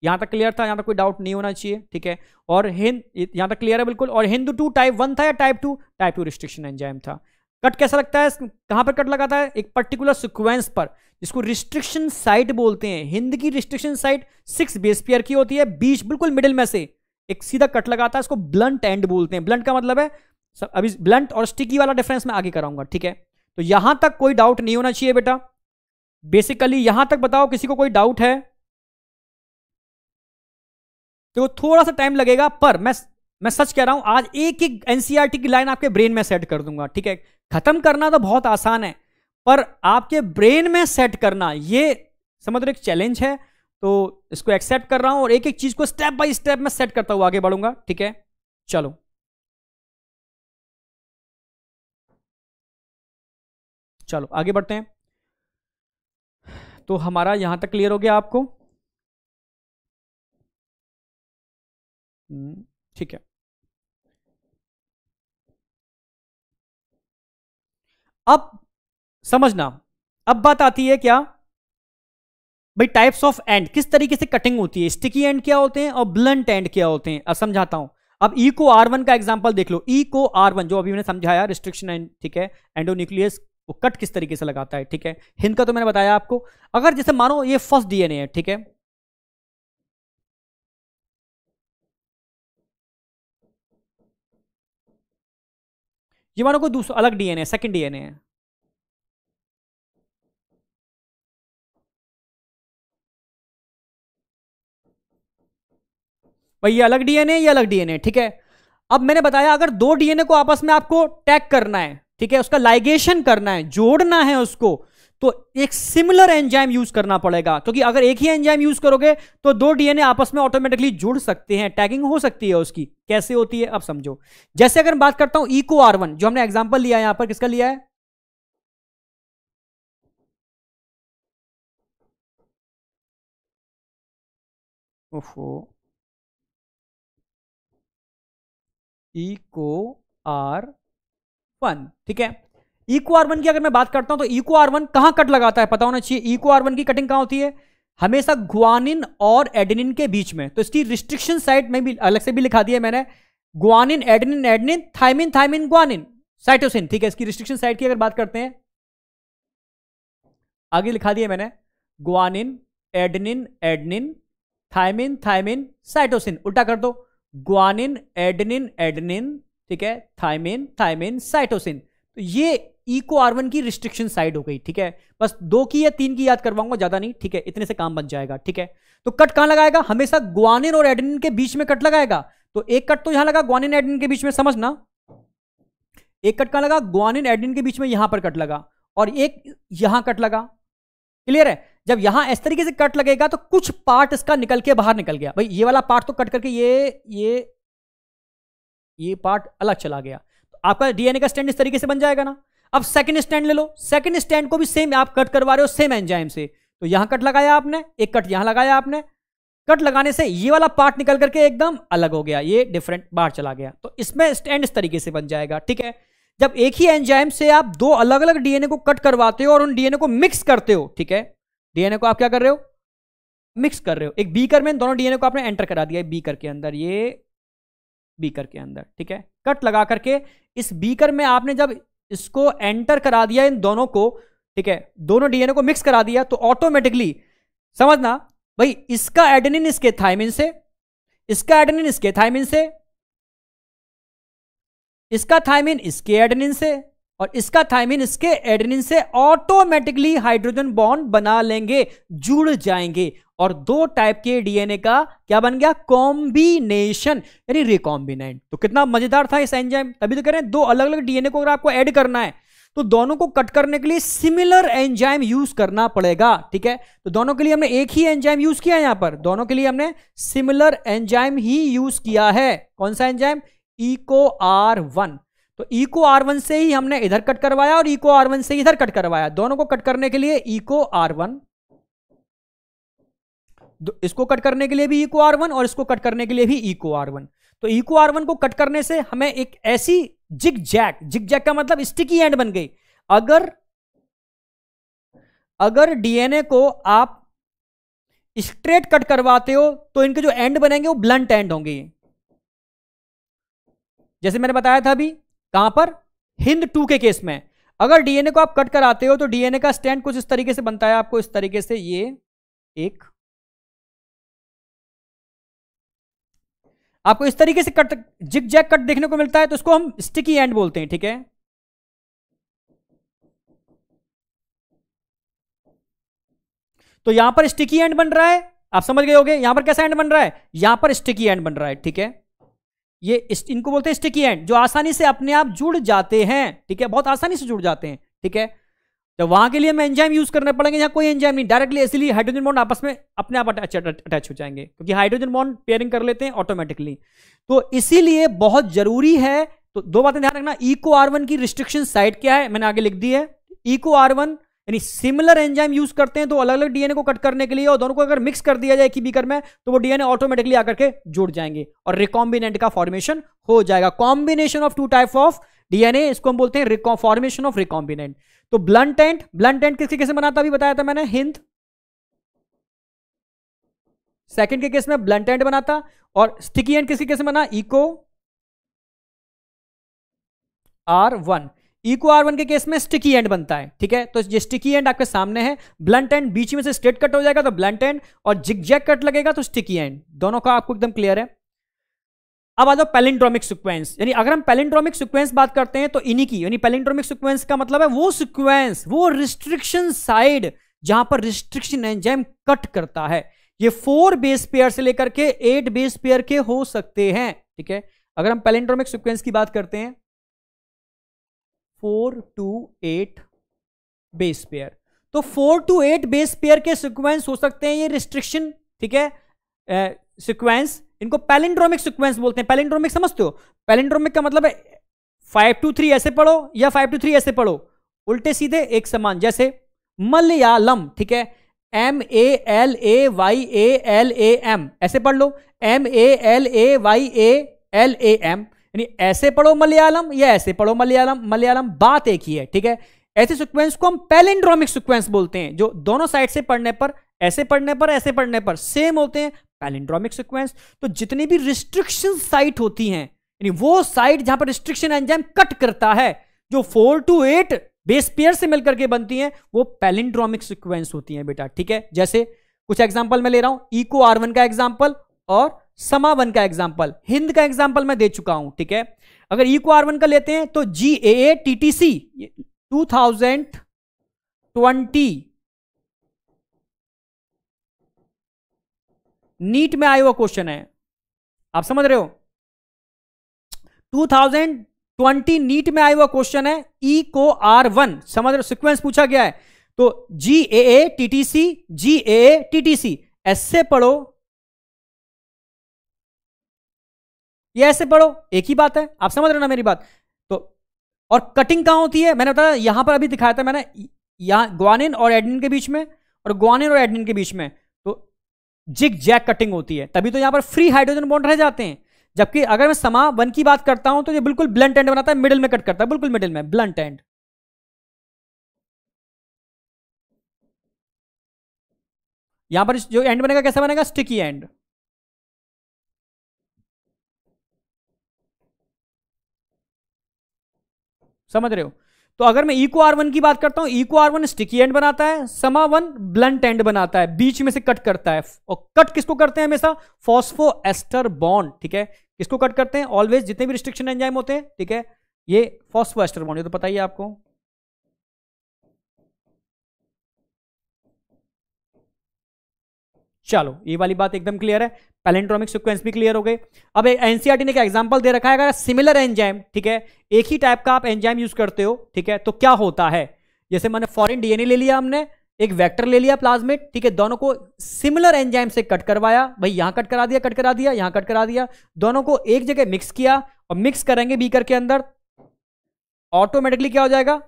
यहां तक क्लियर था यहां तक कोई डाउट नहीं होना चाहिए ठीक है और हिंद यहां तक क्लियर है बिल्कुल और हिंद टू टाइप वन था या type two type two restriction enzyme था कट कैसा लगता है कहां पर कट लगाता है एक पर्टिकुलर सिक्वेंस पर जिसको रिस्ट्रिक्शन साइट बोलते हैं हिंद की restriction site six base pair की होती है बीच बिल्कुल मिडिल में से एक सीधा कट लगाता है इसको ब्लंट एंड बोलते हैं ब्लंट का मतलब है सब अभी ब्लंट और स्टिकी वाला डिफरेंस मैं आगे कराऊंगा ठीक है तो यहां तक कोई डाउट नहीं होना चाहिए बेटा बेसिकली यहां तक बताओ किसी को कोई डाउट है तो थोड़ा सा टाइम लगेगा पर मैं मैं सच कह रहा हूं आज एक एक एनसीईआरटी e की लाइन आपके ब्रेन में सेट कर दूंगा ठीक है खत्म करना तो बहुत आसान है पर आपके ब्रेन में सेट करना ये समझ रहे एक चैलेंज है तो इसको एक्सेप्ट कर रहा हूं और एक एक चीज को स्टेप बाय स्टेप में सेट करता हूं आगे बढ़ूंगा ठीक है चलो चलो आगे बढ़ते हैं तो हमारा यहां तक क्लियर हो गया आपको हम्म, ठीक है अब समझना अब बात आती है क्या भाई टाइप्स ऑफ एंड किस तरीके से कटिंग होती है स्टिकी एंड क्या होते हैं और ब्लंट एंड क्या होते हैं अब समझाता हूं अब ई e को आर वन का एग्जाम्पल देख लो ई e को आर वन जो अभी मैंने समझाया रिस्ट्रिक्शन एंड ठीक है एंडोन्यूक्लियस वो कट किस तरीके से लगाता है ठीक है हिंद का तो मैंने बताया आपको अगर जैसे मानो ये फर्स्ट डीएनए है ठीक है ये मानो कोई दूसरा अलग डीएनए सेकंड डीएनए है भाई ये अलग डीएनए ये अलग डीएनए ठीक है अब मैंने बताया अगर दो डीएनए को आपस में आपको टैग करना है ठीक है उसका लाइगेशन करना है जोड़ना है उसको तो एक सिमिलर एंजाइम यूज करना पड़ेगा क्योंकि अगर एक ही एंजाइम यूज करोगे तो दो डीएनए आपस में ऑटोमेटिकली जुड़ सकते हैं टैगिंग हो सकती है उसकी कैसे होती है अब समझो जैसे अगर मैं बात करता हूं इको आर वन जो हमने एग्जाम्पल लिया यहां पर किसका लिया है ओफो इको आर वन ठीक है इको आर वन की अगर मैं बात करता हूं तो इको आर वन कहां कट लगाता है पता होना चाहिए इको आर वन की कटिंग कहां होती है हमेशा ग्वानिन और एडिनिन के बीच में तो इसकी रिस्ट्रिक्शन साइट में भी अलग से भी लिखा दिया मैंने guanine adenine adenine thymine thymine guanine cytosine ठीक है इसकी रिस्ट्रिक्शन साइट की अगर बात करते हैं आगे लिखा दिया मैंने guanine adenine adenine thymine thymine cytosine उल्टा कर दो ग्वानिन एडिनिन एडिनिन ठीक है थायमेन थायमेन साइटोसिन तो ये इको आर वन की रिस्ट्रिक्शन साइड हो गई ठीक है बस दो की या तीन की याद करवाऊंगा ज्यादा नहीं ठीक है इतने से काम बन जाएगा ठीक है तो कट कहां लगाएगा हमेशा ग्वानिन और एडेनिन के बीच में कट लगाएगा तो एक कट तो यहां लगा ग्वानिन एडिन के बीच में समझना एक कट कहां लगा ग्वानिन एडिन के बीच में यहां पर कट लगा और एक यहां कट लगा क्लियर है जब यहां इस तरीके से कट लगेगा तो कुछ पार्ट इसका निकल के बाहर निकल गया भाई ये वाला पार्ट तो कट करके ये ये ये पार्ट अलग चला गया तो आपका डीएनए का स्टैंड इस तरीके से बन जाएगा ना अब सेकंड स्टैंड ले लो सेकंड स्टैंड को भी सेम आप कट करवा रहे हो सेम एंजाइम से तो यहां कट लगाया आपने एक कट यहां लगाया आपने कट लगाने से ये वाला पार्ट निकल करके एकदम अलग हो गया ये डिफरेंट बाहर चला गया तो इसमें स्टैंड इस तरीके से बन जाएगा ठीक है जब एक ही एंजाइम से आप दो अलग अलग डीएनए को कट करवाते हो और उन डीएनए को मिक्स करते हो ठीक है डीएनए को आप क्या कर रहे हो मिक्स कर रहे हो एक बीकर में दोनों डीएनए को आपने एंटर करा दिया बीकर के अंदर ये बीकर के अंदर ठीक है कट लगा करके इस बीकर में आपने जब इसको एंटर करा दिया इन दोनों को ठीक है दोनों डीएनए को मिक्स करा दिया तो ऑटोमेटिकली समझना भाई इसका एडेनिन इसके थायमिन से इसका एडेनिन इसके थायमिन से इसका थायमिन इसके एडेनिन से और इसका थायमिन इसके एडेनिन से ऑटोमेटिकली हाइड्रोजन बॉन्ड बना लेंगे जुड़ जाएंगे और दो टाइप के डीएनए का क्या बन गया कॉम्बिनेशन यानी रिकॉम्बिनेंट तो कितना मजेदार था इस एंजाइम तभी तो कह रहे हैं दो अलग अलग डीएनए को अगर आपको ऐड करना है तो दोनों को कट करने के लिए सिमिलर एंजाइम यूज करना पड़ेगा ठीक है तो दोनों के लिए हमने एक ही एंजाइम यूज किया है यहां पर दोनों के लिए हमने सिमिलर एंजाइम ही यूज किया है कौन सा एंजाइम इको आर वन तो इको आर वन से ही हमने इधर कट करवाया और इको आर वन से इधर कट करवाया दोनों को कट करने के लिए इको आर वन इसको कट करने के लिए भी इको आर वन और इसको कट करने के लिए भी इको आर वन तो इको आर वन को कट करने से हमें एक ऐसी जिग जैक जिग जैक का मतलब स्टिकी एंड बन गई अगर अगर डीएनए को आप स्ट्रेट कट करवाते हो तो इनके जो एंड बनेंगे वो ब्लंट एंड होंगे जैसे मैंने बताया था अभी कहां पर हिंद टू के केस में अगर डीएनए को आप कट कराते हो तो डीएनए का स्टैंड कुछ इस तरीके से बनता है आपको इस तरीके से ये एक आपको इस तरीके से कट जिग जैक कट देखने को मिलता है तो इसको हम स्टिकी एंड बोलते हैं ठीक है तो यहां पर स्टिकी एंड बन रहा है आप समझ गए होगे यहां पर कैसा एंड बन रहा है यहां पर स्टिकी एंड बन रहा है ठीक है ये इनको बोलते हैं स्टिकी एंड जो आसानी से अपने आप जुड़ जाते हैं ठीक है बहुत आसानी से जुड़ जाते हैं ठीक है तो वहां के लिए हमें एंजाइम यूज करने पड़ेंगे यहाँ कोई एंजाइम नहीं डायरेक्टली इसलिए हाइड्रोजन बॉन्ड आपस में अपने आप अटैच हो जाएंगे क्योंकि हाइड्रोजन बॉन्ड पेयरिंग कर लेते हैं ऑटोमेटिकली तो इसीलिए बहुत जरूरी है तो दो बातें ध्यान रखना इको आर की रिस्ट्रिक्शन साइट क्या है मैंने आगे लिख दी है इको आर यानी सिमिलर एंजाइम यूज करते हैं तो अलग अलग डीएनए को कट करने के लिए और दोनों को अगर मिक्स कर दिया जाए एक ही बीकर में तो वो डीएनए ऑटोमेटिकली आकर के जुड़ जाएंगे और रिकॉम्बिनेंट का फॉर्मेशन हो जाएगा combination of two type of DNA इसको हम बोलते हैं फॉर्मेशन ऑफ रिकॉम्बिनेंट तो ब्लंट एंड ब्लंट एंड किसी तरीके से बनाता अभी बताया था मैंने हिंद सेकेंड के केस में ब्लंट एंड बनाता और स्टिकी एंड किसके से बना Eco R one Eco R one के केस में स्टिकी एंड बनता है ठीक है तो ये स्टिकी एंड आपके सामने है ब्लंट एंड बीच में से स्ट्रेट कट हो जाएगा तो ब्लंट एंड और जिगजैग कट लगेगा तो स्टिकी एंड दोनों का आपको एकदम क्लियर है अब आ जाओ पैलिंड्रोमिक सिक्वेंस यानी अगर हम पैलिंड्रोमिक सिक्वेंस बात करते हैं तो इन्हीं की यानी पैलिंड्रोमिक सिक्वेंस का मतलब है वो सिक्वेंस वो रिस्ट्रिक्शन साइड जहां पर रिस्ट्रिक्शन एंजाइम कट करता है ये फोर बेस पेयर से लेकर के एट बेस पेयर के हो सकते हैं ठीक है अगर हम पैलिंड्रोमिक सिक्वेंस की बात करते हैं four to eight base pair तो four to eight base pair के सिक्वेंस हो सकते हैं ये रिस्ट्रिक्शन ठीक है सिक्वेंस इनको पैलिंड्रोमिक सिक्वेंस बोलते हैं पैलिंड्रोमिक समझते हो पैलिंड्रोमिक का मतलब है फाइव टू थ्री ऐसे पढ़ो या फाइव टू थ्री ऐसे पढ़ो उल्टे सीधे एक समान जैसे मलयालम ठीक है M A L A Y A L A M ऐसे पढ़ लो M A L A Y A L A M यानी ऐसे पढ़ो मलयालम या ऐसे पढ़ो मलयालम मलयालम बात एक ही है ठीक है ऐसे सिक्वेंस को हम पैलिंड्रोमिक सिक्वेंस बोलते हैं जो दोनों साइड से पढ़ने पर ऐसे पढ़ने पर ऐसे पढ़ने पर सेम होते हैं पैलिंड्रोमिक सिक्वेंस तो जितनी भी रिस्ट्रिक्शन साइट होती हैं यानी वो साइट जहां पर रिस्ट्रिक्शन एंजाइम कट करता है जो four to eight base pair से मिलकर के बनती हैं वो पैलिंड्रोमिक सिक्वेंस होती हैं बेटा ठीक है जैसे कुछ एग्जाम्पल मैं ले रहा हूं इको आर वन का एग्जाम्पल और समावन का एग्जाम्पल हिंद का एग्जाम्पल मैं दे चुका हूं ठीक है अगर ई e को आर वन का लेते हैं तो G A A T T C two thousand twenty NEET में आया हुआ क्वेश्चन है आप समझ रहे हो 2020 नीट में आया हुआ क्वेश्चन है ई e को आर वन समझ रहे हो सिक्वेंस पूछा गया है तो G A A T T C G A A T T C ऐसे पढ़ो ये ऐसे पढ़ो एक ही बात है आप समझ रहे हो ना मेरी बात तो और कटिंग कहाँ होती है मैंने बताया यहाँ पर अभी दिखाया था मैंने यहाँ ग्वानिन और एडमिन के बीच में और ग्वानिन और एडमिन के बीच में तो जिग जैक कटिंग होती है तभी तो यहाँ पर फ्री हाइड्रोजन बॉन्ड रह जाते हैं जबकि अगर मैं समा वन की बात करता हूं तो ये बिल्कुल ब्लंट एंड बनाता है मिडिल में कट करता है बिल्कुल मिडिल में ब्लंट एंड यहां पर जो एंड बनेगा कैसा बनेगा स्टिकी एंड समझ रहे हो तो अगर मैं इको आर वन की बात करता हूं Eco R one sticky end बनाता है समा वन ब्लंट एंड बनाता है बीच में से कट करता है और कट किसको करते हैं हमेशा फॉस्फो एस्टर बॉन्ड ठीक है किसको कट करते हैं ऑलवेज जितने भी रिस्ट्रिक्शन एंजाइम होते हैं ठीक है ये फॉस्फो एस्टर बॉन्ड ये तो पता ही है आपको चलो ये वाली बात एकदम क्लियर है पैलेंड्रोमिक सिक्वेंस भी क्लियर हो गए अब एनसीआरटी e ने क्या एग्जांपल दे रखा है अगर सिमिलर एंजाइम ठीक है एक ही टाइप का आप एंजाइम यूज करते हो ठीक है तो क्या होता है जैसे मैंने फॉरेन डीएनए ले लिया हमने एक वेक्टर ले लिया प्लाज्मेट ठीक है दोनों को सिमिलर एंजाइम से कट करवाया भाई यहां कट करा दिया कट करा दिया यहां कट करा दिया दोनों को एक जगह मिक्स किया और मिक्स करेंगे बीकर के अंदर ऑटोमेटिकली क्या हो जाएगा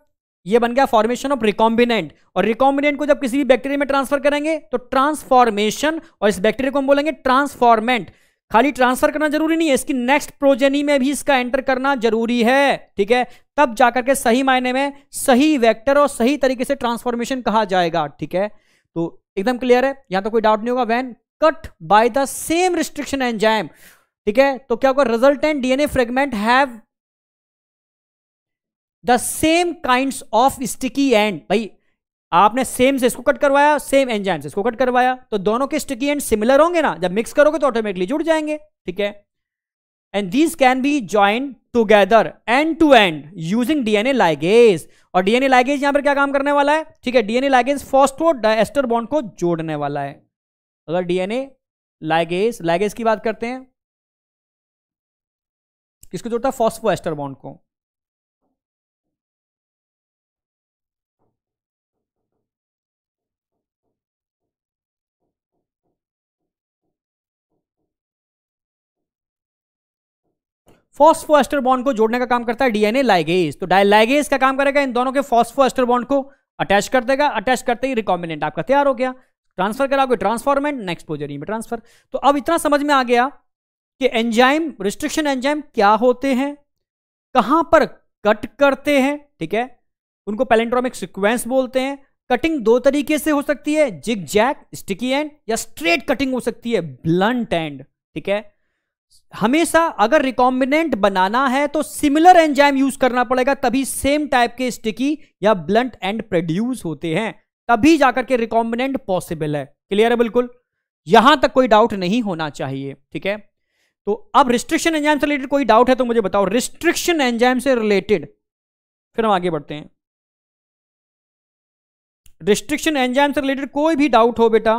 ये बन गया फॉर्मेशन ऑफ रिकॉम्बिनेंट और रिकॉम्बिनेंट को जब किसी भी बैक्टीरिया में ट्रांसफर करेंगे तो ट्रांसफॉर्मेशन और इस बैक्टीरिया को हम बोलेंगे ट्रांसफॉर्मेंट खाली ट्रांसफर करना जरूरी नहीं है इसकी नेक्स्ट प्रोजेनी में भी इसका एंटर करना जरूरी है ठीक है तब जाकर के सही मायने में सही वेक्टर और सही तरीके से ट्रांसफॉर्मेशन कहा जाएगा ठीक है तो एकदम क्लियर है यहां तो कोई डाउट नहीं होगा when cut by the same restriction enzyme ठीक है तो क्या होगा resultant DNA fragment have the same kind of sticky end भाई आपने सेम से इसको कट करवाया सेम एंजाइम से इसको कट करवाया तो दोनों के स्टिकी एंड सिमिलर होंगे ना जब मिक्स करोगे तो ऑटोमेटिकली जुड़ जाएंगे ठीक है and these can be join together end to end using DNA ligase और डीएनए लाइगेज यहां पर क्या काम करने वाला है ठीक है DNA ligase phosphodiester bond को जोड़ने वाला है अगर डीएनए लाइगेज लाइगेज की बात करते हैं किसको जोड़ता है फॉस्फो एस्टर बॉन्ड को फॉस्फोएस्टर बॉन्ड को जोड़ने का काम करता है डीएनए लाइगेज तो डायलाइगेज का काम करेगा इन दोनों के फॉस्फोएस्टर बॉन्ड को अटैच कर देगा अटैच करते ही रिकॉम्बिनेंट आपका तैयार हो गया ट्रांसफर कराओगे ट्रांसफॉर्मेंट नेक्स्ट पोजरी में ट्रांसफर तो अब इतना समझ में आ गया कि एंजाइम रिस्ट्रिक्शन एंजाइम क्या होते हैं कहां पर कट करते हैं ठीक है उनको पैलेंड्रोमिक सिक्वेंस बोलते हैं कटिंग दो तरीके से हो सकती है जिग जैक स्टिकी एंड या स्ट्रेट कटिंग हो सकती है ब्लंट एंड ठीक है हमेशा अगर रिकॉम्बिनेंट बनाना है तो सिमिलर एंजाइम यूज करना पड़ेगा तभी सेम टाइप के स्टिकी या ब्लंट एंड प्रोड्यूस होते हैं तभी जाकर के रिकॉम्बिनेंट पॉसिबल है क्लियर है बिल्कुल यहां तक कोई डाउट नहीं होना चाहिए ठीक है तो अब रिस्ट्रिक्शन एंजाइम से रिलेटेड कोई डाउट है तो मुझे बताओ रिस्ट्रिक्शन एंजाइम से रिलेटेड फिर हम आगे बढ़ते हैं रिस्ट्रिक्शन एंजाइम से रिलेटेड कोई भी डाउट हो बेटा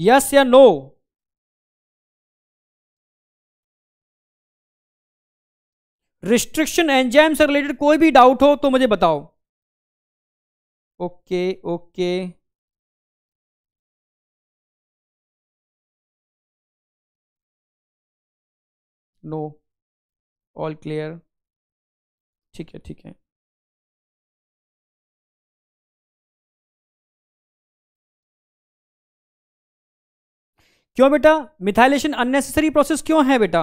यस या नो रिस्ट्रिक्शन एंजाइम से रिलेटेड कोई भी डाउट हो तो मुझे बताओ okay okay no all clear ठीक है ठीक है क्यों बेटा मिथाइलेशन अननेसेसरी प्रोसेस क्यों है बेटा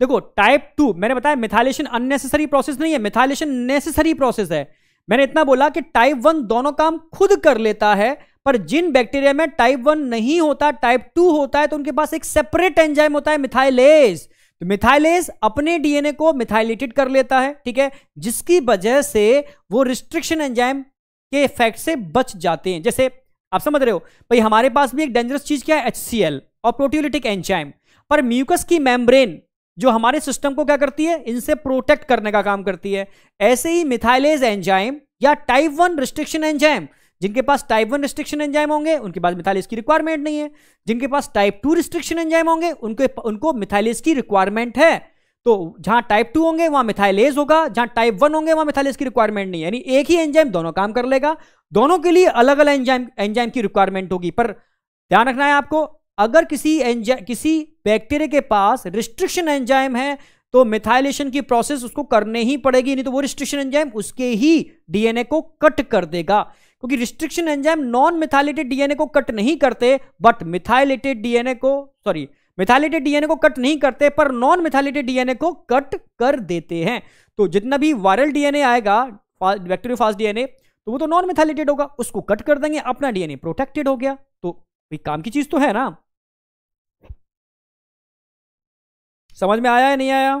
देखो टाइप टू मैंने बताया मिथाइलेशन अननेसेसरी प्रोसेस नहीं है मिथाइलेशन नेसेसरी प्रोसेस है मैंने इतना बोला कि टाइप वन दोनों काम खुद कर लेता है पर जिन बैक्टीरिया में टाइप वन नहीं होता टाइप टू होता है तो उनके पास एक सेपरेट एंजाइम होता है मिथाइलेज तो मिथाइलेज अपने डीएनए को मिथाइलेटेड कर लेता है ठीक है जिसकी वजह से वो रिस्ट्रिक्शन एंजाइम के इफेक्ट से बच जाते हैं जैसे आप समझ रहे हो भाई हमारे पास भी एक डेंजरस चीज क्या है एच और प्रोटियोलिटिक एंजाइम पर म्यूकस की मेम्ब्रेन जो हमारे सिस्टम को क्या करती है इनसे प्रोटेक्ट करने का काम करती है ऐसे ही मिथाइलेज एंजाइम या टाइप वन रिस्ट्रिक्शन एंजाइम जिनके पास टाइप वन रिस्ट्रिक्शन एंजाइम होंगे उनके पास मिथाइलेज की रिक्वायरमेंट नहीं है जिनके पास टाइप टू रिस्ट्रिक्शन एंजाइम होंगे उनके उनको मिथाइलेज की रिक्वायरमेंट है तो जहां टाइप टू होंगे वहां मिथाइलेज होगा जहां टाइप वन होंगे वहां मिथाइलेज की रिक्वायरमेंट नहीं यानी एक ही एंजाइम दोनों काम कर लेगा दोनों के लिए अलग अलग एंजाइम एंजाइम की रिक्वायरमेंट होगी पर ध्यान रखना है आपको अगर किसी एंजाइम किसी बैक्टीरिया के पास रिस्ट्रिक्शन एंजाइम है तो मिथाइलेशन की प्रोसेस उसको करने ही पड़ेगी नहीं तो वो रिस्ट्रिक्शन एंजाइम उसके ही डीएनए को कट कर देगा क्योंकि restriction enzyme non methylated DNA को कट नहीं करते बट मिथाइलेटेड डीएनए को सॉरी मिथालिटेड डीएनए को कट नहीं करते पर नॉन मिथालिटेड डीएनए को कट कर देते हैं तो जितना भी वायरल डीएनए आएगा बैक्टीरियो फास्ट डीएनए तो वो तो नॉन मिथालिटेड होगा उसको कट कर देंगे अपना डीएनए प्रोटेक्टेड हो गया तो काम की चीज तो है ना समझ में आया या नहीं आया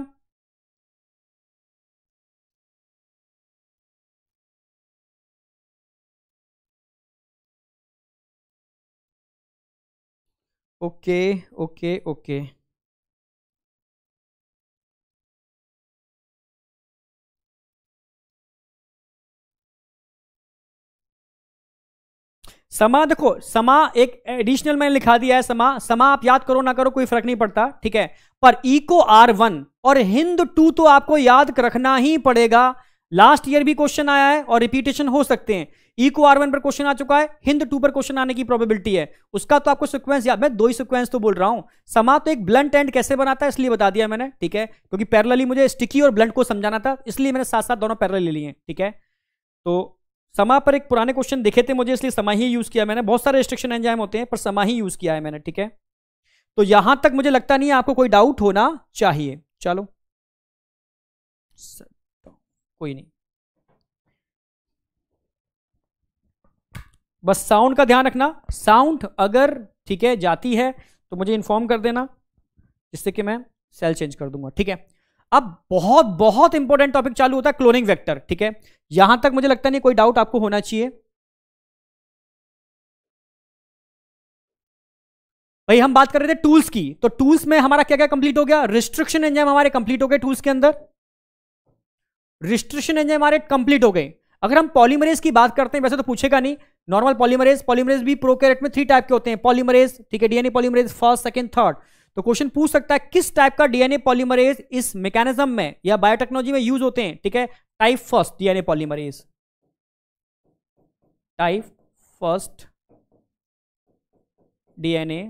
ओके ओके ओके समा देखो समा एक एडिशनल मैंने लिखा दिया है समा समा आप याद करो ना करो कोई फर्क नहीं पड़ता ठीक है पर इको आर वन और हिंद टू तो आपको याद रखना ही पड़ेगा लास्ट ईयर भी क्वेश्चन आया है और रिपीटेशन हो सकते हैं इको आर वन पर क्वेश्चन आ चुका है हिंद टू पर क्वेश्चन आने की प्रोबेबिलिटी है उसका तो आपको सिक्वेंस याद मैं दो ही सिक्वेंस तो बोल रहा हूं समा तो एक ब्लंट एंड कैसे बनाता है इसलिए बता दिया मैंने ठीक है क्योंकि पैरलली मुझे स्टिकी और ब्लंट को समझाना था इसलिए मैंने साथ साथ दोनों पैरल ले लिए ठीक है तो समा पर एक पुराने क्वेश्चन दिखे थे मुझे इसलिए समा ही यूज किया मैंने बहुत सारे रिस्ट्रिक्शन एंजाइम होते हैं पर समा ही यूज किया है मैंने ठीक है तो यहां तक मुझे लगता नहीं है आपको कोई डाउट होना चाहिए चलो कोई नहीं बस साउंड का ध्यान रखना साउंड अगर ठीक है जाती है तो मुझे इन्फॉर्म कर देना जिससे कि मैं सेल चेंज कर दूंगा ठीक है अब बहुत बहुत इंपॉर्टेंट टॉपिक चालू होता है क्लोनिंग वेक्टर ठीक है यहां तक मुझे लगता नहीं कोई डाउट आपको होना चाहिए भाई हम बात कर रहे थे टूल्स की तो टूल्स में हमारा क्या क्या कंप्लीट हो गया रिस्ट्रिक्शन एंजाइम हमारे कंप्लीट हो गए टूल्स के अंदर रिस्ट्रिक्शन एंजाइम हमारे कंप्लीट हो गए अगर हम पॉलीमरेज की बात करते हैं वैसे तो पूछेगा नहीं नॉर्मल पॉलीमरेज पॉलीमरेज भी प्रोकैरियोट में थ्री टाइप के होते हैं पॉलीमरेज ठीक है DNA polymerase first second third तो क्वेश्चन पूछ सकता है किस टाइप का डीएनए पॉलीमरेज इस मैकेनिज्म में या बायोटेक्नोलॉजी में यूज होते हैं ठीक है type first DNA polymerase type first DNA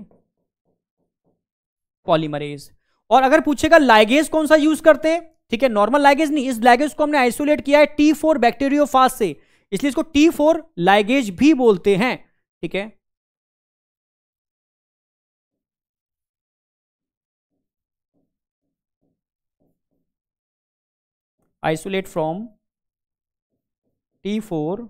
polymerase और अगर पूछेगा लाइगेज कौन सा यूज करते हैं ठीक है नॉर्मल लाइगेज नहीं इस लाइगेज को हमने आइसोलेट किया है टी फोर बैक्टीरियोफास से इसलिए इसको टी फोर लाइगेज भी बोलते हैं ठीक है isolate from T four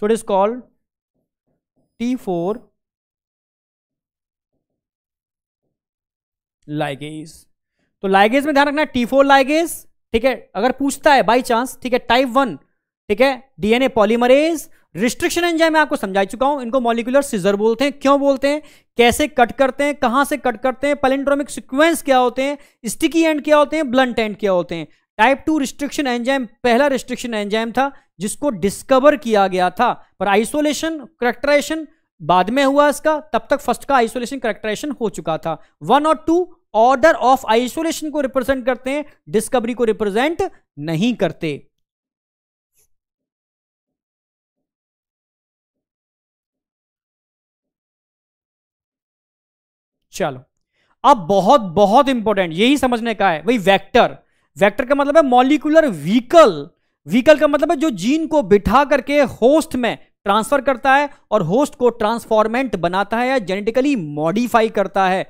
so it is called T T4 ligase तो लाइगेज में ध्यान रखना टी फोर लाइगेज ठीक है अगर पूछता है बाई चांस ठीक है टाइप वन ठीक है डीएनए पॉलीमरेज रिस्ट्रिक्शन एंजाइम मैं आपको समझा चुका हूं इनको मॉलिकुलर सीजर बोलते हैं क्यों बोलते हैं कैसे कट करते हैं कहां से कट करते हैं पेलेंड्रोमिक सिक्वेंस क्या होते हैं स्टिकी एंड क्या होते हैं ब्लंट एंड क्या होते हैं टाइप टू रिस्ट्रिक्शन एंजाइम पहला रिस्ट्रिक्शन एंजाइम था जिसको डिस्कवर किया गया था पर आइसोलेशन करेक्टराइजेशन बाद में हुआ इसका तब तक फर्स्ट का आइसोलेशन करेक्टराइजेशन हो चुका था वन और टू ऑर्डर ऑफ आइसोलेशन को रिप्रेजेंट करते हैं डिस्कवरी को रिप्रेजेंट नहीं करते चलो अब बहुत बहुत इंपॉर्टेंट यही समझने का है वही वेक्टर वेक्टर का मतलब है मॉलिकुलर व्हीकल व्हीकल का मतलब है जो जीन को बिठा करके होस्ट में ट्रांसफर करता है और होस्ट को ट्रांसफॉर्मेंट बनाता है या जेनेटिकली मॉडिफाई करता है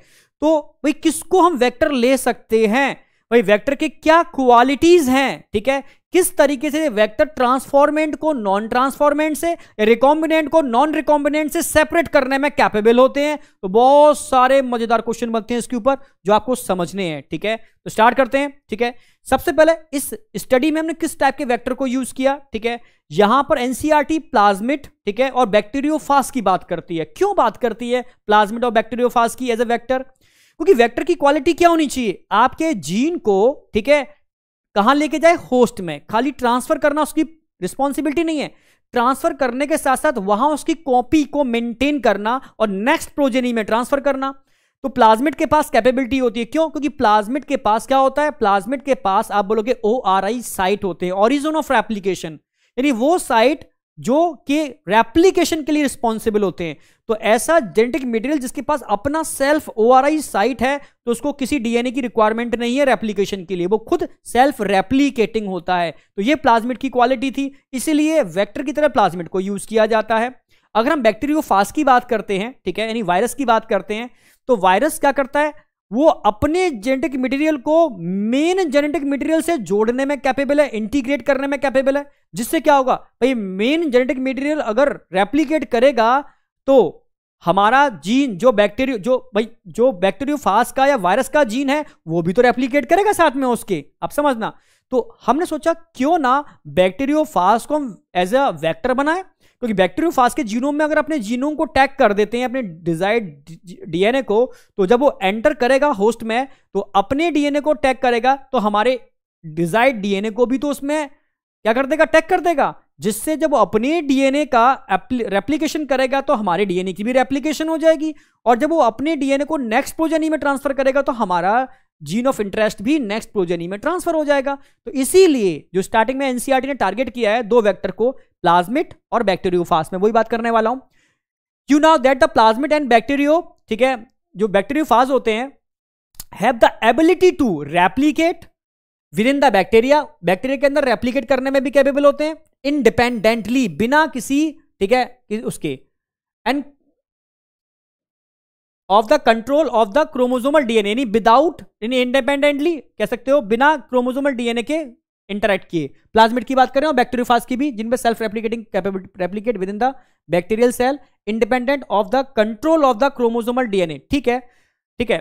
तो भाई किसको हम वेक्टर ले सकते हैं भाई वेक्टर के क्या क्वालिटीज हैं ठीक है किस तरीके से वेक्टर ट्रांसफॉर्मेंट को नॉन ट्रांसफॉर्मेंट से रिकॉम्बिनेंट को नॉन रिकॉम्बिनेंट से सेपरेट करने में कैपेबल होते हैं तो बहुत सारे मजेदार क्वेश्चन बनते हैं इसके ऊपर जो आपको समझने हैं ठीक है तो स्टार्ट करते हैं ठीक है सबसे पहले इस स्टडी में हमने किस टाइप के वैक्टर को यूज किया ठीक है यहां पर एनसीआरटी प्लाज्मिट e ठीक है और बैक्टीरियोफास की बात करती है क्यों बात करती है प्लाज्मिट और बैक्टीरियोफास की एज ए वैक्टर क्योंकि वेक्टर की क्वालिटी क्या होनी चाहिए आपके जीन को ठीक है कहां लेके जाए होस्ट में खाली ट्रांसफर करना उसकी रिस्पॉन्सिबिलिटी नहीं है ट्रांसफर करने के साथ साथ वहां उसकी कॉपी को मेंटेन करना और नेक्स्ट प्रोजेनी में ट्रांसफर करना तो प्लाज्मिट के पास कैपेबिलिटी होती है क्यों क्योंकि प्लाज्मिट के पास क्या होता है प्लाज्मिट के पास आप बोलोगे ओ आर आई साइट होते हैं ऑरिजोन ऑफ एप्लीकेशन यानी वो साइट जो कि रेप्लीकेशन के लिए रिस्पॉन्सिबल होते हैं तो ऐसा जेनेटिक मटेरियल जिसके पास अपना सेल्फ ओ साइट है तो उसको किसी डीएनए की रिक्वायरमेंट नहीं है रेप्लीकेशन के लिए वो खुद सेल्फ रेप्लीकेटिंग होता है तो ये प्लाज्मिट की क्वालिटी थी इसीलिए वैक्टर की तरह प्लाज्मिट को यूज किया जाता है अगर हम बैक्टीरियोफास की बात करते हैं ठीक है यानी वायरस की बात करते हैं तो वायरस क्या करता है वो अपने जेनेटिक मटेरियल को मेन जेनेटिक मटेरियल से जोड़ने में कैपेबल है इंटीग्रेट करने में कैपेबल है जिससे क्या होगा भाई मेन जेनेटिक मटेरियल अगर रेप्लीकेट करेगा तो हमारा जीन जो बैक्टीरियो जो भाई जो बैक्टीरियो फास का या वायरस का जीन है वो भी तो रेप्लीकेट करेगा साथ में उसके आप समझना तो हमने सोचा क्यों ना बैक्टीरियो फास को हम एज अ वैक्टर बनाए क्योंकि तो बैक्टीरियोफाज के जीनोम में अगर अपने जीनोम को टैग कर देते हैं अपने डिजायर्ड डीएनए को तो जब वो एंटर करेगा होस्ट में तो अपने डीएनए को टैग करेगा तो हमारे डिजायर्ड डीएनए को भी तो उसमें क्या कर देगा टैग कर देगा जिससे जब वो अपने डीएनए का रेप्लीकेशन करेगा तो हमारे डीएनए की भी रेप्लीकेशन हो जाएगी और जब वो अपने डीएनए को नेक्स्ट प्रोजेनी में ट्रांसफर करेगा तो हमारा जीन ऑफ इंटरेस्ट भी नेक्स्ट प्रोजेनी में ट्रांसफर हो जाएगा तो इसीलिए जो स्टार्टिंग में एनसीआरटी ने टारगेट किया है दो वेक्टर को प्लाज्मिट और बैक्टेरियोफास में वही बात करने वाला हूं you now that the plasmid and bacterio ठीक है जो बैक्टेरियोफाज होते हैं have the ability to replicate within the bacteria bacteria के अंदर रेप्लीकेट करने में भी कैपेबल होते हैं इनडिपेंडेंटली बिना किसी ठीक है कि उसके end of the control of the chromosomal DNA यानी विदाउट यानी इंडिपेंडेंटली कह सकते हो बिना क्रोमोजोमल डीएनए के इंटरेक्ट किए प्लाज्मिड की बात करें और बैक्टीरियोफाज की भी जिनमें self replicating replicate within the bacterial cell independent of the control of the chromosomal DNA ठीक है ठीक है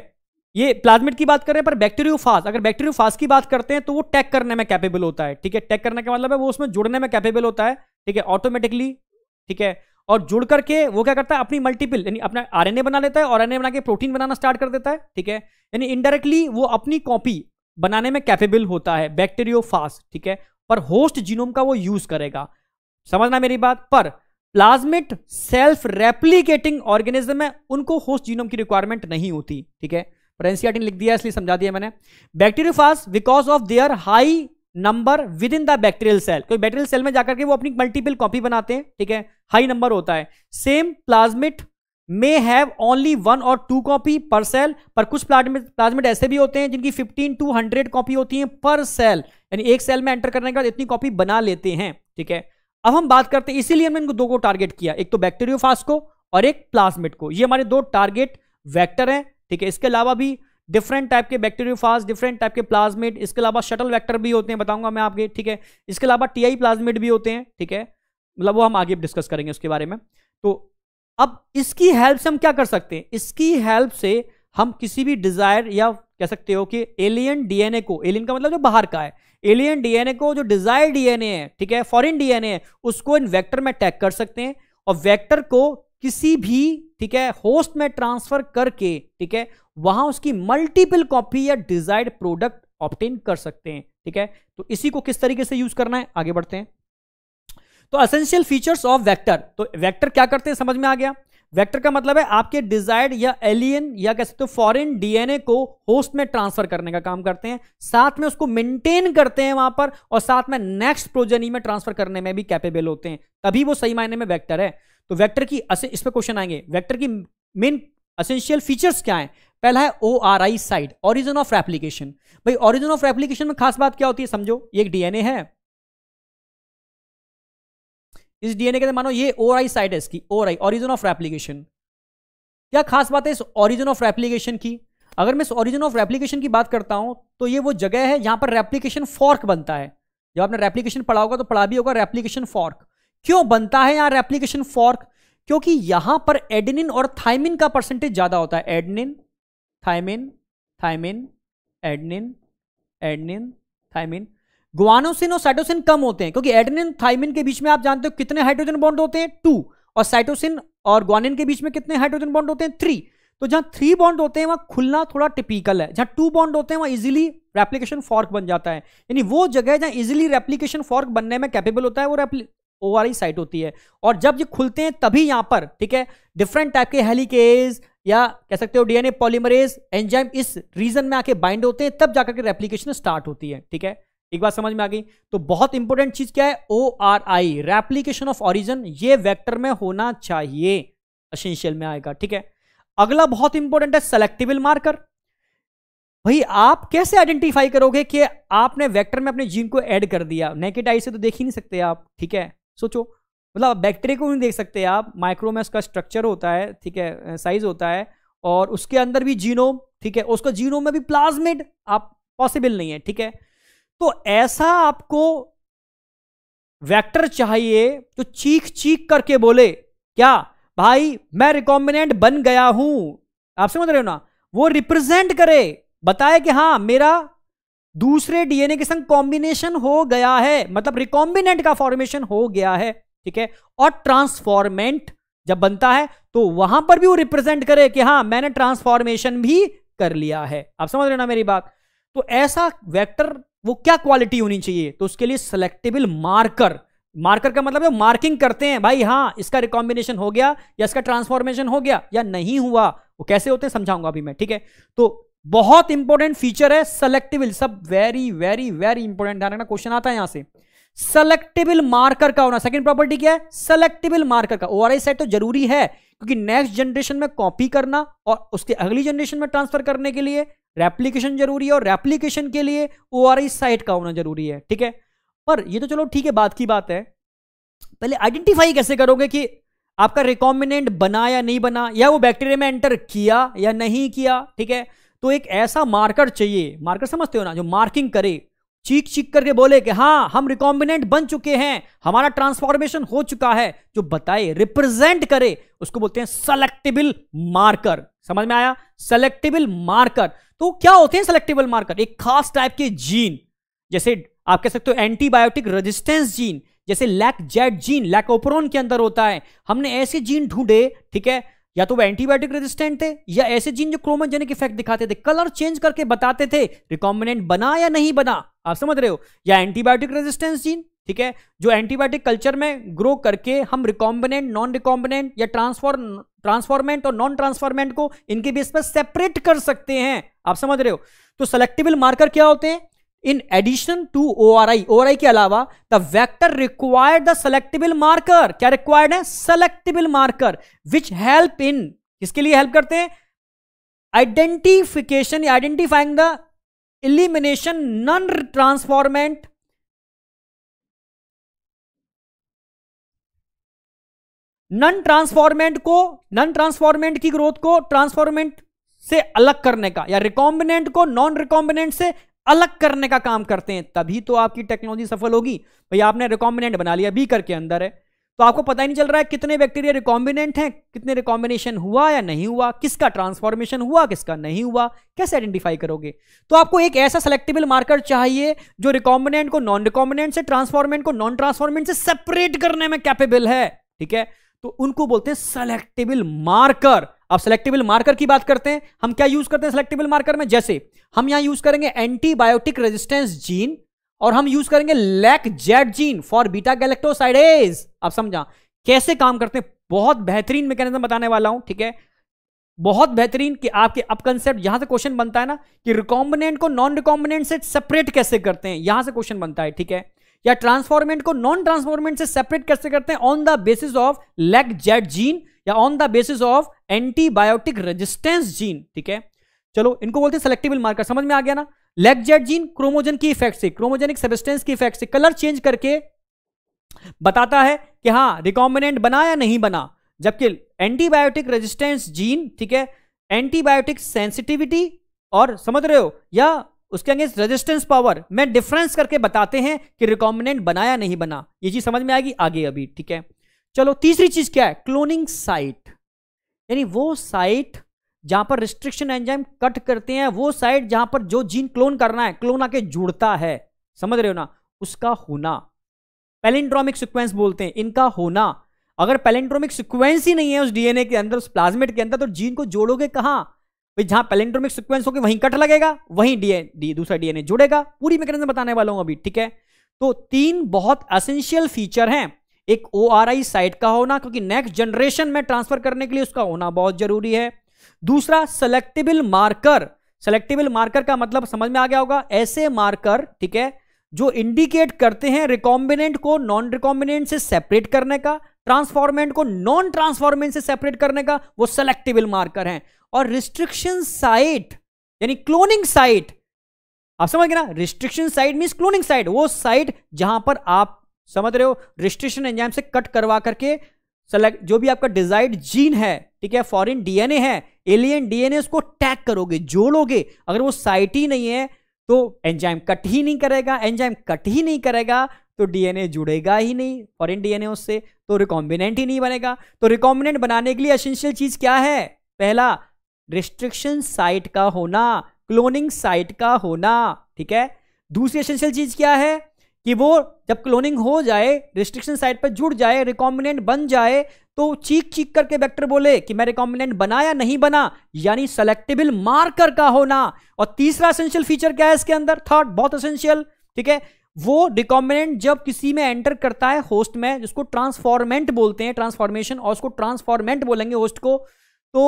ये प्लाज्मिड की बात कर रहे हैं पर बैक्टीरियोफाज अगर फास की बात करते हैं तो वो टैक करने में कैपेबल होता है ठीक है टैक करने का मतलब है वो उसमें जुड़ने में कैपेबल होता है ठीक है ऑटोमेटिकली ठीक है और जुड़ करके वो क्या करता है अपनी मल्टीपल यानी अपना आरएनए बना लेता है और आरएनए बना के प्रोटीन बनाना स्टार्ट कर देता है ठीक है यानी इनडायरेक्टली वो अपनी कॉपी बनाने में कैपेबल होता है बैक्टीरियोफास ठीक है पर होस्ट जीनोम का वो यूज करेगा समझना मेरी बात पर प्लाज्मिट सेल्फ रेप्लीकेटिंग ऑर्गेनिज्म है उनको होस्ट जीनोम की रिक्वायरमेंट नहीं होती ठीक है पर एनसीआरटी लिख दिया इसलिए समझा दिया मैंने bacteriophage because of their high number within the bacterial cell क्योंकि बैक्टीरियल सेल में जाकर के वो अपनी मल्टीपल कॉपी बनाते हैं ठीक है हाई नंबर होता है same plasmid may have only one और टू कॉपी पर सेल पर कुछ प्लाजमेट प्लाजमेट ऐसे भी होते हैं जिनकी 15 टू 100 कॉपी होती है पर सेल यानी एक सेल में एंटर करने के बाद इतनी कॉपी बना लेते हैं ठीक है अब हम बात करते हैं इसीलिए हमने इनको दो को टारगेट किया एक तो फास्ट को और एक प्लाजमेट को ये हमारे दो टारगेट वैक्टर हैं ठीक है इसके अलावा भी डिफरेंट टाइप के फास्ट डिफरेंट टाइप के प्लाजमेट इसके अलावा शटल वैक्टर भी होते हैं बताऊंगा मैं आपके ठीक है इसके अलावा टीआई प्लाजमेट भी होते हैं ठीक है मतलब वो हम आगे डिस्कस करेंगे उसके बारे में तो अब इसकी हेल्प से हम क्या कर सकते हैं इसकी हेल्प से हम किसी भी डिजायर या कह सकते हो कि एलियन डीएनए को एलियन का मतलब जो बाहर का है एलियन डीएनए को जो डिजायर डीएनए है ठीक है फॉरेन डीएनए है उसको इन वेक्टर में टैग कर सकते हैं और वेक्टर को किसी भी ठीक है होस्ट में ट्रांसफर करके ठीक है वहां उसकी मल्टीपल कॉपी या डिजायर्ड प्रोडक्ट ऑप्टेन कर सकते हैं ठीक है तो इसी को किस तरीके से यूज करना है आगे बढ़ते हैं तो असेंशियल फीचर्स ऑफ वेक्टर तो वेक्टर क्या करते हैं समझ में आ गया वेक्टर का मतलब है आपके डिजायर्ड या एलियन या कह सकते हो फॉरेन डीएनए को होस्ट में ट्रांसफर करने का काम करते हैं साथ में उसको मेंटेन करते हैं वहां पर और साथ में नेक्स्ट प्रोजेनी में ट्रांसफर करने में भी कैपेबल होते हैं तभी वो सही मायने में वेक्टर है तो वेक्टर की इस पर क्वेश्चन आएंगे वेक्टर की मेन असेंशियल फीचर्स क्या है पहला है O R I site origin of application भाई ऑरिजन ऑफ एप्लीकेशन में खास बात क्या होती है समझो ये एक डीएनए है इस डीएनए के मानो ये ओ आई साइड है इसकी O I origin of replication क्या खास बात है इस ऑरिजन ऑफ रेप्लीकेशन की अगर मैं इस ऑरिजन ऑफ रेप्लीकेशन की बात करता हूं तो ये वो जगह है जहां पर रेप्लीकेशन फॉर्क बनता है जब आपने रेप्लीकेशन पढ़ा होगा तो पढ़ा भी होगा रेप्लीकेशन फॉर्क क्यों बनता है यहाँ रेप्लीकेशन फॉर्क क्योंकि यहां पर एडनिन और थाइमिन का परसेंटेज ज्यादा होता है adenine thymine thymine adenine adenine thymine guanosine और साइटोसिन कम होते हैं क्योंकि एडनिन थाइमिन के बीच में आप जानते हो कितने हाइड्रोजन बॉन्ड होते हैं टू और साइटोसिन और ग्वानिन के बीच में कितने हाइड्रोजन बॉन्ड होते हैं थ्री तो जहां थ्री बॉन्ड होते हैं वहां खुलना थोड़ा टिपिकल है जहां टू बॉन्ड होते हैं वहां इजिली रेप्लीकेशन फॉर्क बन जाता है यानी वो जगह जहां इजिली रेप्लीकेशन फॉर्क बनने में कैपेबल होता है वो ओआरई साइट होती है और जब ये खुलते हैं तभी यहां पर ठीक है डिफरेंट टाइप के हेलीकेज या कह सकते हो डीएनए पॉलीमरेज एंजाइम इस रीजन में आके बाइंड होते हैं तब जाकर के रेप्लीकेशन स्टार्ट होती है ठीक है एक बात समझ में आ गई तो बहुत इंपॉर्टेंट चीज क्या है O R I replication of origin ये वेक्टर में होना चाहिए असेंशियल में आएगा ठीक है अगला बहुत इंपॉर्टेंट है सेलेक्टिबल मार्कर भाई आप कैसे आइडेंटिफाई करोगे कि आपने वेक्टर में अपने जीन को ऐड कर दिया नेकेड आई से तो देख ही नहीं सकते आप ठीक है सोचो मतलब बैक्टीरिया को नहीं देख सकते आप माइक्रो में उसका स्ट्रक्चर होता है ठीक है साइज होता है और उसके अंदर भी जीनोम ठीक है उसका जीनोम में भी प्लाज्मिड आप पॉसिबल नहीं है ठीक है तो ऐसा आपको वेक्टर चाहिए जो चीख चीख करके बोले क्या भाई मैं रिकॉम्बिनेंट बन गया हूं आप समझ रहे हो ना वो रिप्रेजेंट करे बताए कि हाँ मेरा दूसरे डीएनए के संग कॉम्बिनेशन हो गया है मतलब रिकॉम्बिनेंट का फॉर्मेशन हो गया है ठीक है और ट्रांसफॉर्मेंट जब बनता है तो वहां पर भी वो रिप्रेजेंट करे कि हाँ मैंने ट्रांसफॉर्मेशन भी कर लिया है आप समझ रहे हो ना मेरी बात तो ऐसा वेक्टर वो क्या क्वालिटी होनी चाहिए तो उसके लिए सेलेक्टेबल मार्कर मार्कर का मतलब है मार्किंग करते हैं भाई हाँ इसका रिकॉम्बिनेशन हो गया या इसका ट्रांसफॉर्मेशन हो गया या नहीं हुआ वो कैसे होते हैं समझाऊंगा अभी मैं ठीक है तो बहुत इंपॉर्टेंट फीचर है सेलेक्टेबल सब वेरी वेरी वेरी इंपॉर्टेंट ध्यान रखना क्वेश्चन आता है यहां से सेलेक्टेबल मार्कर का होना सेकंड प्रॉपर्टी क्या है सेलेक्टेबल मार्कर का ओआरआई सेट तो जरूरी है क्योंकि नेक्स्ट जनरेशन में कॉपी करना और उसके अगली जनरेशन में ट्रांसफर करने के लिए रेप्लीकेशन जरूरी है और रेप्लीकेशन के लिए ओ आर आई साइट का होना जरूरी है ठीक है पर ये तो चलो ठीक है बात की बात है पहले आइडेंटिफाई कैसे करोगे कि आपका रिकॉम्बिनेंट बना या नहीं बना या वो बैक्टीरिया में एंटर किया या नहीं किया ठीक है तो एक ऐसा मार्कर चाहिए मार्कर समझते हो ना जो मार्किंग करे चीख चीख करके बोले कि हाँ हम रिकॉम्बिनेंट बन चुके हैं हमारा ट्रांसफॉर्मेशन हो चुका है जो बताए रिप्रेजेंट करे उसको बोलते हैं सेलेक्टेबल मार्कर समझ में आया सेलेक्टेबल मार्कर तो क्या होते हैं सेलेक्टेबल मार्कर एक खास टाइप के जीन जैसे आप कह सकते हो एंटीबायोटिक रेजिस्टेंस जीन जैसे lac Z gene lac operon के अंदर होता है हमने ऐसे जीन ढूंढे ठीक है या तो वो एंटीबायोटिक रेजिस्टेंट थे या ऐसे जीन जो क्रोमोजेनिक इफेक्ट दिखाते थे कलर चेंज करके बताते थे रिकॉम्बिनेंट बना या नहीं बना आप समझ रहे हो या एंटीबायोटिक रेजिस्टेंस जीन ठीक है जो एंटीबायोटिक कल्चर में ग्रो करके हम रिकॉम्बिनेंट नॉन रिकॉम्बिनेंट या ट्रांसफॉर्म ट्रांसफॉर्मेंट और नॉन ट्रांसफॉर्मेंट को इनके बेस पर सेपरेट कर सकते हैं आप समझ रहे हो तो सेलेक्टिबल मार्कर क्या होते हैं in addition to O R I O R I के अलावा the vector required the selectable marker क्या रिक्वायर्ड है selectable marker which help in किसके लिए हेल्प करते हैं identification identifying the elimination non transformant non transformant को नॉन ट्रांसफॉर्मेंट की ग्रोथ को ट्रांसफॉर्मेंट से अलग करने का या रिकॉम्बिनेंट को नॉन रिकॉम्बिनेंट से अलग करने का काम करते हैं तभी तो आपकी टेक्नोलॉजी सफल होगी भाई आपने रिकॉम्बिनेंट बना लिया बीकर के अंदर है तो आपको पता ही नहीं चल रहा है कितने बैक्टीरिया रिकॉम्बिनेंट हैं कितने रिकॉम्बिनेशन हुआ या नहीं हुआ किसका ट्रांसफॉर्मेशन हुआ किसका नहीं हुआ कैसे आइडेंटिफाई करोगे तो आपको एक ऐसा सेलेक्टेबल मार्कर चाहिए जो रिकॉम्बिनेंट को नॉन रिकॉम्बिनेंट से ट्रांसफॉर्मेंट को नॉन ट्रांसफॉर्मेंट से सेपरेट करने में कैपेबल है ठीक है तो उनको बोलते हैं सेलेक्टेबल मार्कर अब सेलेक्टिबल मार्कर की बात करते हैं हम क्या यूज करते हैं सेलेक्टिबल मार्कर में जैसे हम यहां यूज करेंगे एंटीबायोटिक रेजिस्टेंस जीन और हम यूज करेंगे lac Z gene for beta galactosidase आप समझा कैसे काम करते हैं बहुत बेहतरीन मैकेनिज्म बताने वाला हूं ठीक है बहुत बेहतरीन कि आपके अब कंसेप्ट यहां से क्वेश्चन बनता है ना कि रिकॉम्बिनेंट को नॉन रिकॉम्बिनेंट से सेपरेट कैसे करते हैं यहां से क्वेश्चन बनता है ठीक है या ट्रांसफॉर्मेंट को नॉन ट्रांसफॉर्मेंट से सेपरेट कैसे करते हैं on the basis of lac Z gene या on the basis of antibiotic resistance gene ठीक है चलो इनको बोलते हैं सेलेक्टिबल मार्कर समझ में आ गया ना लेक जेड जीन क्रोमोजन की इफेक्ट से क्रोमोजेनिक सबिस्टेंस की इफेक्ट से कलर चेंज करके बताता है कि हाँ रिकॉम्बिनेंट बना या नहीं बना जबकि एंटीबायोटिक रेजिस्टेंस जीन ठीक है एंटीबायोटिक सेंसिटिविटी और समझ रहे हो या उसके अगेंस्ट रेजिस्टेंस पावर में डिफरेंस करके बताते हैं कि रिकॉम्बिनेंट बनाया नहीं बना ये चीज समझ में आएगी आगे अभी ठीक है चलो तीसरी चीज क्या है क्लोनिंग साइट यानी वो साइट जहां पर रिस्ट्रिक्शन एंजाइम कट करते हैं वो साइट जहां पर जो जीन क्लोन करना है क्लोन आके जुड़ता है समझ रहे हो ना उसका होना पेलेंड्रॉमिक सिक्वेंस बोलते हैं इनका होना अगर पैलेंड्रोमिक सिक्वेंस ही नहीं है उस डीएनए के अंदर उस प्लाज्मेट के अंदर तो जीन को जोड़ोगे कहां भाई जहां पेलेंड्रोमिक सिक्वेंस होगी वहीं कट लगेगा वहीं डी दूसरा डीएनए जुड़ेगा पूरी मैकेनिज्म बताने वाला हूं अभी ठीक है तो तीन बहुत असेंशियल फीचर हैं एक ओ आर आई साइट का होना क्योंकि नेक्स्ट जनरेशन में ट्रांसफर करने के लिए उसका होना बहुत जरूरी है दूसरा सेलेक्टेबल मार्कर सेलेक्टेबल मार्कर का मतलब समझ में आ गया होगा ऐसे मार्कर ठीक है जो इंडिकेट करते हैं रिकॉम्बिनेंट को नॉन रिकॉम्बिनेंट से सेपरेट करने का ट्रांसफॉर्मेंट को नॉन ट्रांसफॉर्मेंट से सेपरेट करने का वो सेलेक्टेबल मार्कर हैं और रिस्ट्रिक्शन साइट यानी क्लोनिंग साइट आप समझ गए ना restriction site mean cloning site वो साइट जहां पर आप समझ रहे हो रिस्ट्रिक्शन एंजाइम से कट करवा करके सेलेक्ट जो भी आपका डिजाइड जीन है ठीक है फॉरिन डीएनए है एलियन डीएनए उसको टैग करोगे जोड़ोगे अगर वो साइट ही नहीं है तो एंजाइम कट ही नहीं करेगा एंजाइम कट ही नहीं करेगा तो डीएनए जुड़ेगा ही नहीं फॉरिन डीएनए उससे तो रिकॉम्बिनेंट ही नहीं बनेगा तो रिकॉम्बिनेंट बनाने के लिए असेंशियल चीज क्या है पहला रिस्ट्रिक्शन साइट का होना क्लोनिंग साइट का होना ठीक है दूसरी एसेंशियल चीज क्या है कि वो जब क्लोनिंग हो जाए रिस्ट्रिक्शन साइट पर जुड़ जाए रिकॉम्बिनेंट बन जाए तो चीख चीख करके वेक्टर बोले कि मैं रिकॉम्बिनेंट या नहीं बना यानी सेलेक्टेबल मार्कर का होना और तीसरा असेंशियल फीचर क्या है इसके अंदर थर्ड बहुत असेंशियल ठीक है वो रिकॉम्बिनेंट जब किसी में एंटर करता है होस्ट में जिसको ट्रांसफॉर्मेंट बोलते हैं ट्रांसफॉर्मेशन और उसको ट्रांसफॉर्मेंट बोलेंगे होस्ट को तो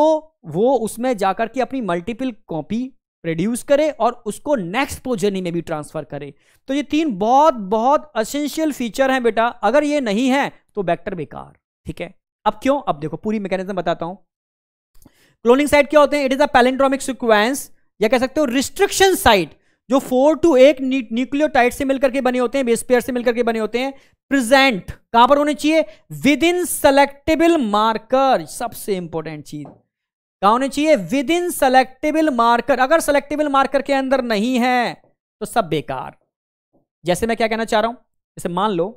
वो उसमें जाकर के अपनी मल्टीपल कॉपी प्रोड्यूस करे और उसको नेक्स्ट प्रोजेनी में भी ट्रांसफर करे तो ये तीन बहुत बहुत असेंशियल फीचर हैं बेटा अगर ये नहीं है तो बैक्टर बेकार ठीक है अब क्यों अब देखो पूरी मैकेनिज्म बताता हूं क्लोनिंग साइट क्या होते हैं it is a palindromic sequence या कह सकते हो रिस्ट्रिक्शन साइट जो फोर टू एक न्यूक्लियोटाइड से मिलकर के बने होते हैं बेस से मिलकर के बने होते हैं प्रेजेंट कहां पर होने चाहिए विद इन सेलेक्टेबल मार्कर सबसे इंपॉर्टेंट चीज कहा होने चाहिए विद इन सेलेक्टेबल मार्कर अगर सेलेक्टेबल मार्कर के अंदर नहीं है तो सब बेकार जैसे मैं क्या कहना चाह रहा हूं जैसे मान लो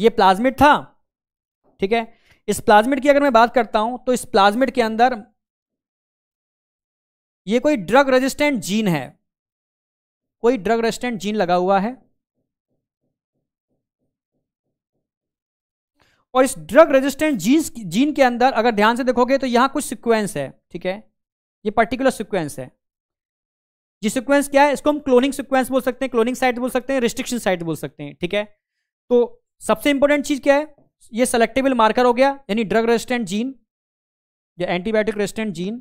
ये प्लाज्मिट था ठीक है इस प्लाज्मिड की अगर मैं बात करता हूं तो इस प्लाज्मिड के अंदर ये कोई ड्रग रेजिस्टेंट जीन है कोई ड्रग रेजिस्टेंट जीन लगा हुआ है और इस ड्रग रेजिस्टेंट जीन जीन के अंदर अगर ध्यान से देखोगे तो यहां कुछ सिक्वेंस है ठीक है ये पर्टिकुलर सिक्वेंस है ये सिक्वेंस क्या है इसको हम क्लोनिंग सिक्वेंस बोल सकते हैं क्लोनिंग साइट बोल सकते हैं रिस्ट्रिक्शन साइट बोल सकते हैं ठीक है तो सबसे इंपॉर्टेंट चीज क्या है ये सेलेक्टेबल मार्कर हो गया यानी ड्रग रेजिस्टेंट जीन या एंटीबायोटिक रेजिस्टेंट जीन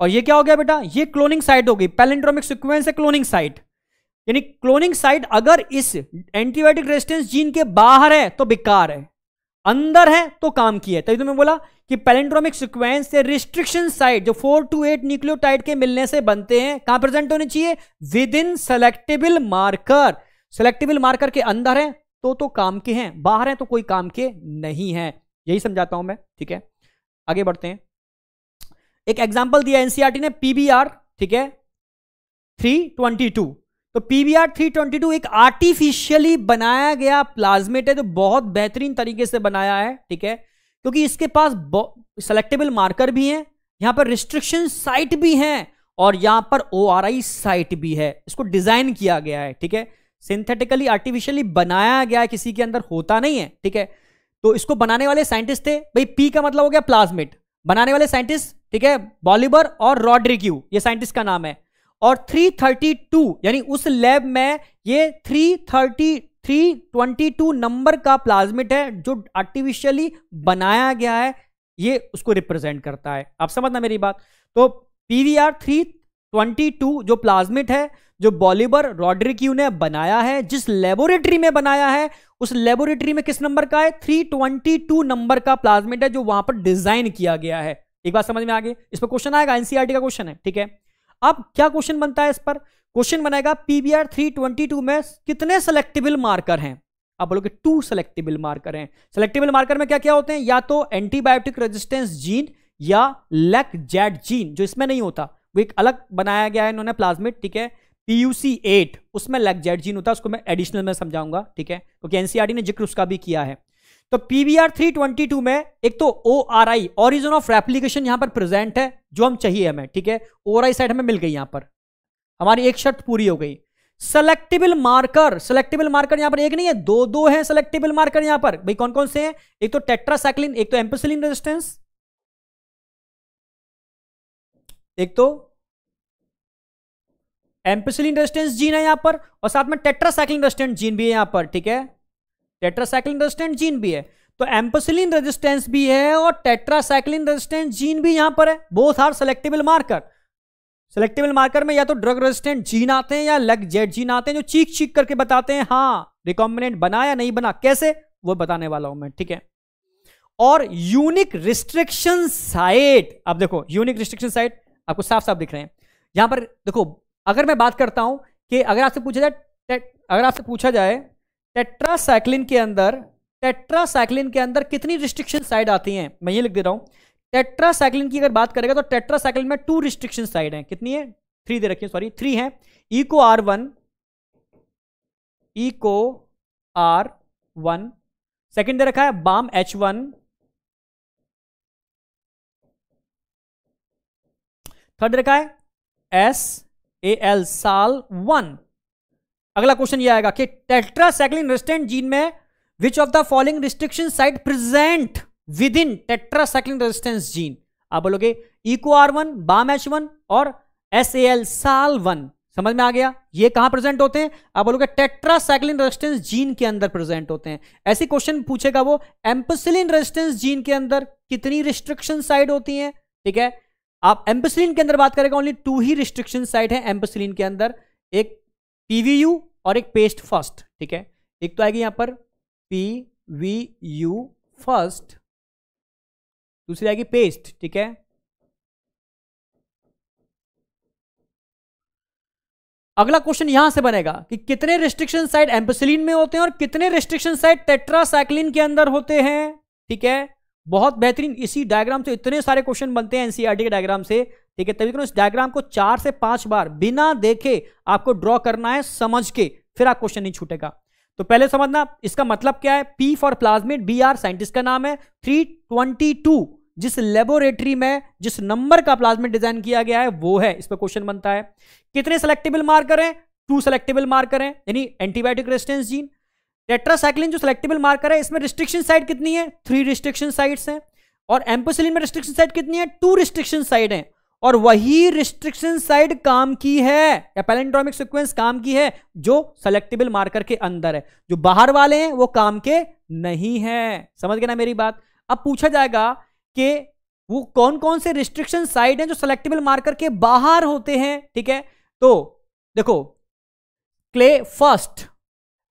और ये क्या हो गया बेटा ये क्लोनिंग साइट हो गई पैलेंड्रोमिक सिक्वेंस है क्लोनिंग साइट यानी क्लोनिंग साइट अगर इस एंटीबायोटिक रेजिस्टेंस जीन के बाहर है तो बेकार है अंदर है तो काम किया तभी तो मैं बोला कि पेलेंड्रोमिक सिक्वेंस से रिस्ट्रिक्शन साइट जो फोर टू एट न्यूक्लियोटाइड के मिलने से बनते हैं कहां प्रेजेंट होने चाहिए within selectable marker selectable marker के अंदर है तो तो काम के हैं बाहर है तो कोई काम के नहीं है यही समझाता हूं मैं ठीक है आगे बढ़ते हैं एक एग्जाम्पल दिया एनसीआरटी e ने पीबीआर ठीक है थ्री ट्वेंटी टू तो पीवीआर टू एक आर्टिफिशियली बनाया गया प्लाज्मेट है जो तो बहुत बेहतरीन तरीके से बनाया है ठीक है क्योंकि इसके पास सेलेक्टेबल मार्कर भी हैं यहां पर रिस्ट्रिक्शन साइट भी हैं और यहां पर ओ साइट भी है इसको डिजाइन किया गया है ठीक है सिंथेटिकली आर्टिफिशियली बनाया गया है किसी के अंदर होता नहीं है ठीक है तो इसको बनाने वाले साइंटिस्ट थे भाई पी का मतलब हो गया प्लाज्मेट बनाने वाले साइंटिस्ट ठीक है बॉलीबर और रॉड्रिक्यू ये साइंटिस्ट का नाम है और 332 यानी उस लैब में ये 330 322 नंबर का प्लाज्मिट है जो आर्टिफिशियली बनाया गया है ये उसको रिप्रेजेंट करता है आप समझना मेरी बात तो पीवीआर 322 जो प्लाज्मिट है जो बॉलीबर रॉड्रिक्यू ने बनाया है जिस लेबोरेटरी में बनाया है उस लेबोरेटरी में किस नंबर का है 322 नंबर का प्लाज्मिट है जो वहां पर डिजाइन किया गया है एक बात समझ में आ गई इस पर क्वेश्चन आएगा एनसीआरटी e का क्वेश्चन है ठीक है अब क्या क्वेश्चन बनता है इस पर क्वेश्चन बनेगा पीबीआर थ्री ट्वेंटी टू में कितने सेलेक्टेबल मार्कर हैं आप बोलोगे टू सेलेक्टेबल मार्कर हैं सेलेक्टेबल मार्कर में क्या क्या होते हैं या तो एंटीबायोटिक रेजिस्टेंस जीन या लेक जेड जीन जो इसमें नहीं होता वो एक अलग बनाया गया है इन्होंने प्लाज्मिक ठीक है पीयूसी एट उसमें लेक जेट जीन होता है उसको मैं एडिशनल में समझाऊंगा ठीक है क्योंकि एनसीआरटी e ने जिक्र उसका भी किया है तो पीवीआर टू में एक तो O R I origin of application यहां पर प्रेजेंट है जो हम चाहिए हमें ठीक है ओ आर आई साइड हमें मिल गई यहां पर हमारी एक शर्त पूरी हो गई सेलेक्टिबल मार्कर सेलेक्टिबल मार्कर यहां पर एक नहीं है दो दो है सेलेक्टिबल मार्कर यहां पर भाई कौन कौन से हैं एक तो टेट्रासाइक्लिन एक तो एम्पेसिलिन रेजिस्टेंस एक तो एम्पेसिलिन रेजिस्टेंस जीन है यहां पर और साथ में टेट्रासाइक्लिन रेजिस्टेंट जीन भी है यहां पर ठीक है टेट्रासाइक्लिन रेजिस्टेंट जीन भी है तो एम्पोसिलिन रेजिस्टेंस भी है और टेट्रासाइक्लिन रेजिस्टेंट जीन भी यहां पर है both are selectable marker selectable marker में या तो ड्रग रेजिस्टेंट जीन आते हैं या लग जेड जीन आते हैं जो चीख चीख करके बताते हैं हाँ रिकॉम्बिनेंट बना या नहीं बना कैसे वो बताने वाला हूं मैं ठीक है और यूनिक रिस्ट्रिक्शन साइट अब देखो यूनिक रिस्ट्रिक्शन साइट आपको साफ साफ दिख रहे हैं यहां पर देखो अगर मैं बात करता हूं कि अगर आपसे पूछा जाए अगर आपसे पूछा जाए टेट्रासाइक्लिन के अंदर टेट्रासाइक्लिन के अंदर कितनी रिस्ट्रिक्शन साइड आती हैं मैं ये लिख दे रहा हूं टेट्रासाइक्लिन की अगर बात करेगा तो टेट्रासाइक्लिन में टू रिस्ट्रिक्शन साइड हैं कितनी है थ्री दे रखिए है सॉरी थ्री है Eco R one Eco R one second दे रखा है बाम एच वन थर्ड रखा है S A L Sal one अगला क्वेश्चन ये आएगा कि टेट्रासाइक्लिन रेजिस्टेंट जीन में which of the following restriction site present within tetracycline resistance gene आप बोलोगे Eco R one Bam H one और S A L Sal one समझ में आ गया ये कहां प्रेजेंट होते हैं आप बोलोगे टेट्रासाइक्लिन रेजिस्टेंस जीन के अंदर प्रेजेंट होते हैं ऐसे क्वेश्चन पूछेगा वो एम्पसिलिन रेजिस्टेंस जीन के अंदर कितनी रिस्ट्रिक्शन साइट होती हैं ठीक है आप एम्पसिलिन के अंदर बात करेगा ओनली टू ही रिस्ट्रिक्शन साइट है एम्पसिलिन के अंदर एक पीवीयू और एक पेस्ट फर्स्ट ठीक है एक तो आएगी यहां पर पी वी यू फर्स्ट दूसरी आएगी पेस्ट ठीक है अगला क्वेश्चन यहां से बनेगा कि कितने रिस्ट्रिक्शन साइड एम्पेसिलिन में होते हैं और कितने रिस्ट्रिक्शन साइड टेट्रासाइक्लिन के अंदर होते हैं ठीक है बहुत बेहतरीन इसी डायग्राम से इतने सारे क्वेश्चन बनते हैं एनसीईआरटी के डायग्राम से ठीक है तभी तो इस डायग्राम को चार से पांच बार बिना देखे आपको ड्रॉ करना है समझ के फिर आप क्वेश्चन नहीं छूटेगा तो पहले समझना इसका मतलब क्या है P for plasmid B R scientist का नाम है थ्री ट्वेंटी टू जिस लेबोरेटरी में जिस नंबर का प्लाज्मेट डिजाइन किया गया है वो है इस पर क्वेश्चन बनता है कितने सेलेक्टेबल मार्कर है टू सेलेक्टेबल मार्कर है यानी एंटीबायोटिक रेस्टेंस जीन टेट्रासाइक्लिन जो सेलेक्टेबल मार्कर है इसमें रिस्ट्रिक्शन साइड कितनी है थ्री रिस्ट्रिक्शन साइट्स हैं और एम्पोसिलिन में रिस्ट्रिक्शन साइड कितनी है टू रिस्ट्रिक्शन साइड है और वही रिस्ट्रिक्शन साइड काम की है पैलेंड्रोमिक सिक्वेंस काम की है जो सेलेक्टेबल मार्कर के अंदर है जो बाहर वाले हैं वो काम के नहीं है समझ गए ना मेरी बात अब पूछा जाएगा कि वो कौन कौन से रिस्ट्रिक्शन साइड हैं जो सेलेक्टेबल मार्कर के बाहर होते हैं ठीक है तो देखो क्ले फर्स्ट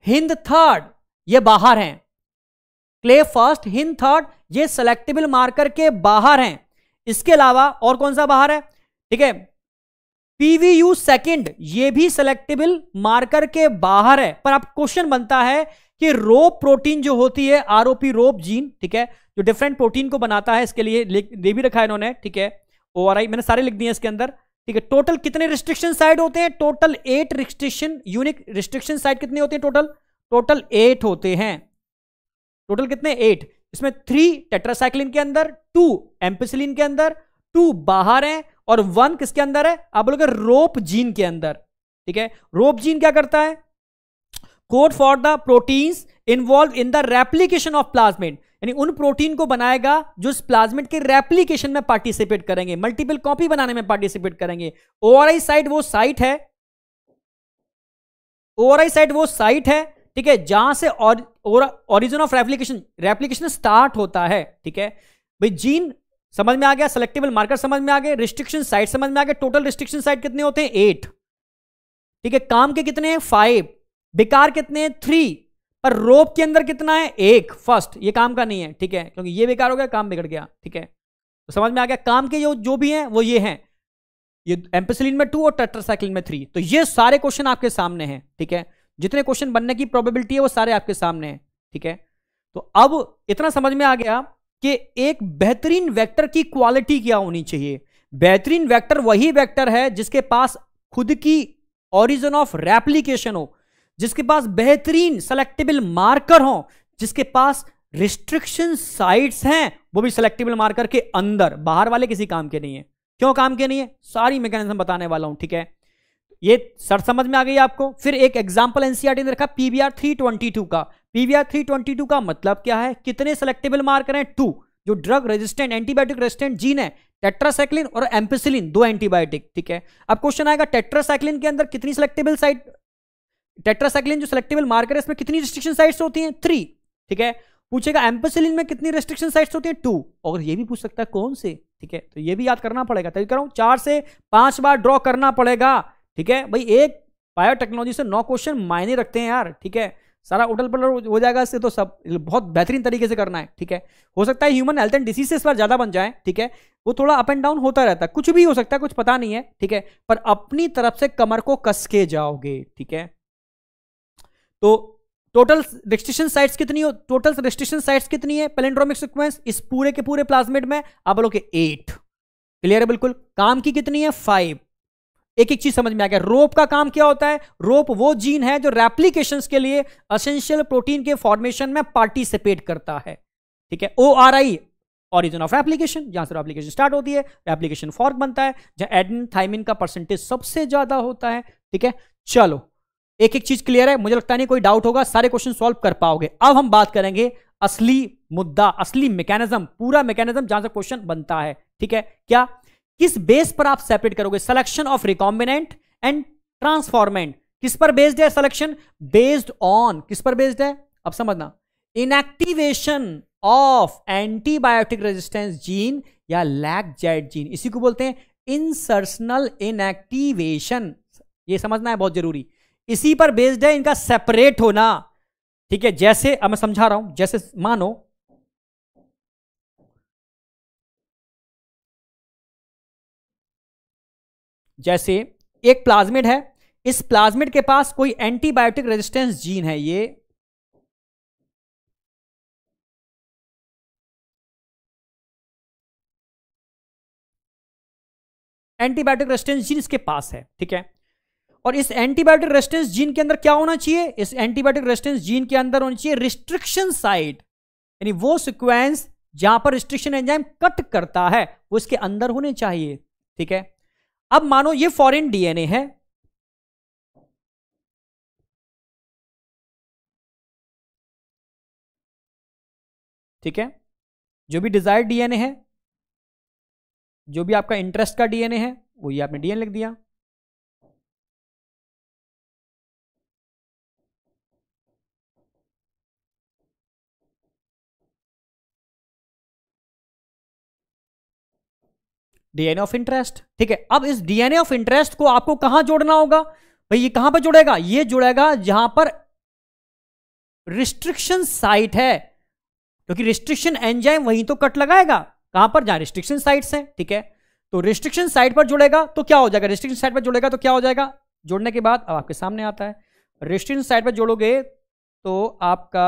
हिंद थर्ड ये बाहर हैं क्ले फर्स्ट हिंद थर्ड ये सेलेक्टेबल मार्कर के बाहर हैं इसके अलावा और कौन सा बाहर है ठीक है पीवीयू सेकंड ये भी सेलेक्टेबल मार्कर के बाहर है पर अब क्वेश्चन बनता है कि रोप प्रोटीन जो होती है आरओपी रोप जीन ठीक है जो डिफरेंट प्रोटीन को बनाता है इसके लिए दे भी रखा है इन्होंने ठीक है ओ आर आई मैंने सारे लिख दिए इसके अंदर ठीक है टोटल कितने रिस्ट्रिक्शन साइड होते हैं total eight restriction unique restriction site कितने होते हैं टोटल टोटल एट होते हैं टोटल कितने एट इसमें थ्री टेट्रासाइक्लिन के अंदर टू एम्पिसिलिन के अंदर टू बाहर है और वन किसके अंदर है आप बोलोगे रोप जीन के अंदर ठीक है रोप जीन क्या करता है code for the proteins involve in the replication of plasmid यानी उन प्रोटीन को बनाएगा जो इस प्लाज्मेट के रेप्लीकेशन में पार्टिसिपेट करेंगे मल्टीपल कॉपी बनाने में पार्टिसिपेट करेंगे ओआरआई साइट वो साइट है ओआरआई साइट वो साइट है ठीक है जहां से origin of replication replication start होता है ठीक है भाई जीन समझ में आ गया सेलेक्टेबल मार्कर समझ में आ गए रिस्ट्रिक्शन साइट समझ में आ गए टोटल रिस्ट्रिक्शन साइट कितने होते हैं एट ठीक है काम के कितने हैं फाइव बेकार कितने हैं थ्री पर रोप के अंदर कितना है एक फर्स्ट ये काम का नहीं है ठीक है क्योंकि ये बेकार हो गया काम बिगड़ गया ठीक है तो समझ में आ गया काम के जो जो भी हैं वो ये हैं ये एम्पेसिलिन में टू और टेट्रासाइक्लिन में थ्री तो ये सारे क्वेश्चन आपके सामने हैं ठीक है जितने क्वेश्चन बनने की प्रॉबेबिलिटी है वो सारे आपके सामने हैं ठीक है तो अब इतना समझ में आ गया कि एक बेहतरीन वैक्टर की क्वालिटी क्या होनी चाहिए बेहतरीन वैक्टर वही वैक्टर है जिसके पास खुद की ओरिजन ऑफ रेप्लीकेशन हो जिसके पास बेहतरीन सेलेक्टेबल मार्कर हो जिसके पास रिस्ट्रिक्शन साइट्स हैं वो भी सेलेक्टेबल मार्कर के अंदर बाहर वाले किसी काम के नहीं है क्यों काम के नहीं है सारी मैकेनिज्म बताने वाला हूं ठीक है ये सर समझ में आ गई आपको फिर एक एग्जाम्पल एनसीआरटी e ने रखा पीवीआर थ्री ट्वेंटी टू का पीवीआर थ्री ट्वेंटी टू का मतलब क्या है कितने सेलेक्टेबल मार्कर हैं टू जो drug resistant antibiotic resistant gene है टेट्रासाइक्लिन और एम्पिसिलिन दो एंटीबायोटिक ठीक है अब क्वेश्चन आएगा टेट्रासाइक्लिन के अंदर कितनी सेलेक्टेबल साइट टेट्रासाइक्लिन जो सेलेक्टिवल मार्कर है इसमें कितनी रिस्ट्रिक्शन साइट्स होती हैं थ्री ठीक है पूछेगा एम्पेसिलिन में कितनी रिस्ट्रिक्शन साइट्स होती है टू और ये भी पूछ सकता है कौन से ठीक है तो ये भी याद करना पड़ेगा तभी तो करूँ चार से पांच बार ड्रॉ करना पड़ेगा ठीक है भाई एक बायोटेक्नोलॉजी से नौ क्वेश्चन मायने रखते हैं यार ठीक है सारा उटल पटल हो जाएगा इससे तो सब बहुत बेहतरीन तरीके से करना है ठीक है हो सकता है ह्यूमन हेल्थ एंड डिसीज इस बार ज़्यादा बन जाए ठीक है वो थोड़ा अप एंड डाउन होता रहता है कुछ भी हो सकता है कुछ पता नहीं है ठीक है पर अपनी तरफ से कमर को कस के जाओगे ठीक है तो टोटल रजिस्ट्रेशन साइट्स कितनी हो टोटल रजिस्ट्रेशन साइट्स कितनी है पेलेंड्रोमिक सिक्वेंस इस पूरे के पूरे प्लाज्मेट में आप बोलोगे एट क्लियर है बिल्कुल काम की कितनी है फाइव एक एक चीज समझ में आ गया रोप का काम क्या होता है रोप वो जीन है जो रेप्लीकेशन के लिए असेंशियल प्रोटीन के फॉर्मेशन में पार्टिसिपेट करता है ठीक है O R I origin of application जहां से एप्लीकेशन स्टार्ट होती है एप्लीकेशन फॉर्क बनता है जहां एडन थाइमिन का परसेंटेज सबसे ज्यादा होता है ठीक है चलो एक एक चीज क्लियर है मुझे लगता नहीं कोई डाउट होगा सारे क्वेश्चन सॉल्व कर पाओगे अब हम बात करेंगे असली मुद्दा असली मैकेनिज्म पूरा मैकेनिज्म जहां से क्वेश्चन बनता है ठीक है क्या किस बेस पर आप सेपरेट करोगे selection of recombinant and transformant किस पर बेस्ड है सिलेक्शन बेस्ड ऑन किस पर बेस्ड है अब समझना inactivation of antibiotic resistance gene या लैक जेट जीन इसी को बोलते हैं इंसर्सनल इनएक्टिवेशन ये समझना है बहुत जरूरी इसी पर बेस्ड है इनका सेपरेट होना ठीक है जैसे अब मैं समझा रहा हूं जैसे मानो जैसे एक प्लाज्मिड है इस प्लाज्मिड के पास कोई एंटीबायोटिक रेजिस्टेंस जीन है ये एंटीबायोटिक रेजिस्टेंस जीन इसके पास है ठीक है और इस एंटीबायोटिक रेस्टेंस जीन के अंदर क्या होना चाहिए इस एंटीबायोटिक रेस्टेंस जीन के अंदर होनी चाहिए रिस्ट्रिक्शन साइट यानी वो सिक्वेंस जहां पर रिस्ट्रिक्शन एंजाइम कट करता है उसके अंदर होने चाहिए ठीक है अब मानो ये फॉरेन डीएनए है ठीक है जो भी डिजायर डीएनए है जो भी आपका इंटरेस्ट का डीएनए है वही आपने डीएनए लिख दिया डीएनए ऑफ इंटरेस्ट ठीक है अब इस डीएनए ऑफ इंटरेस्ट को आपको कहां जोड़ना होगा भाई ये कहां पर जुड़ेगा ये जुड़ेगा जहां पर रिस्ट्रिक्शन साइट है क्योंकि रिस्ट्रिक्शन एंजाइम वहीं तो कट लगाएगा कहां पर जहां रिस्ट्रिक्शन साइट्स हैं ठीक है तो रिस्ट्रिक्शन साइट पर जुड़ेगा तो क्या हो जाएगा रिस्ट्रिक्शन साइट पर जुड़ेगा तो क्या हो जाएगा जुड़ने के बाद अब आपके सामने आता है रिस्ट्रिक्शन साइट पर जोड़ोगे तो आपका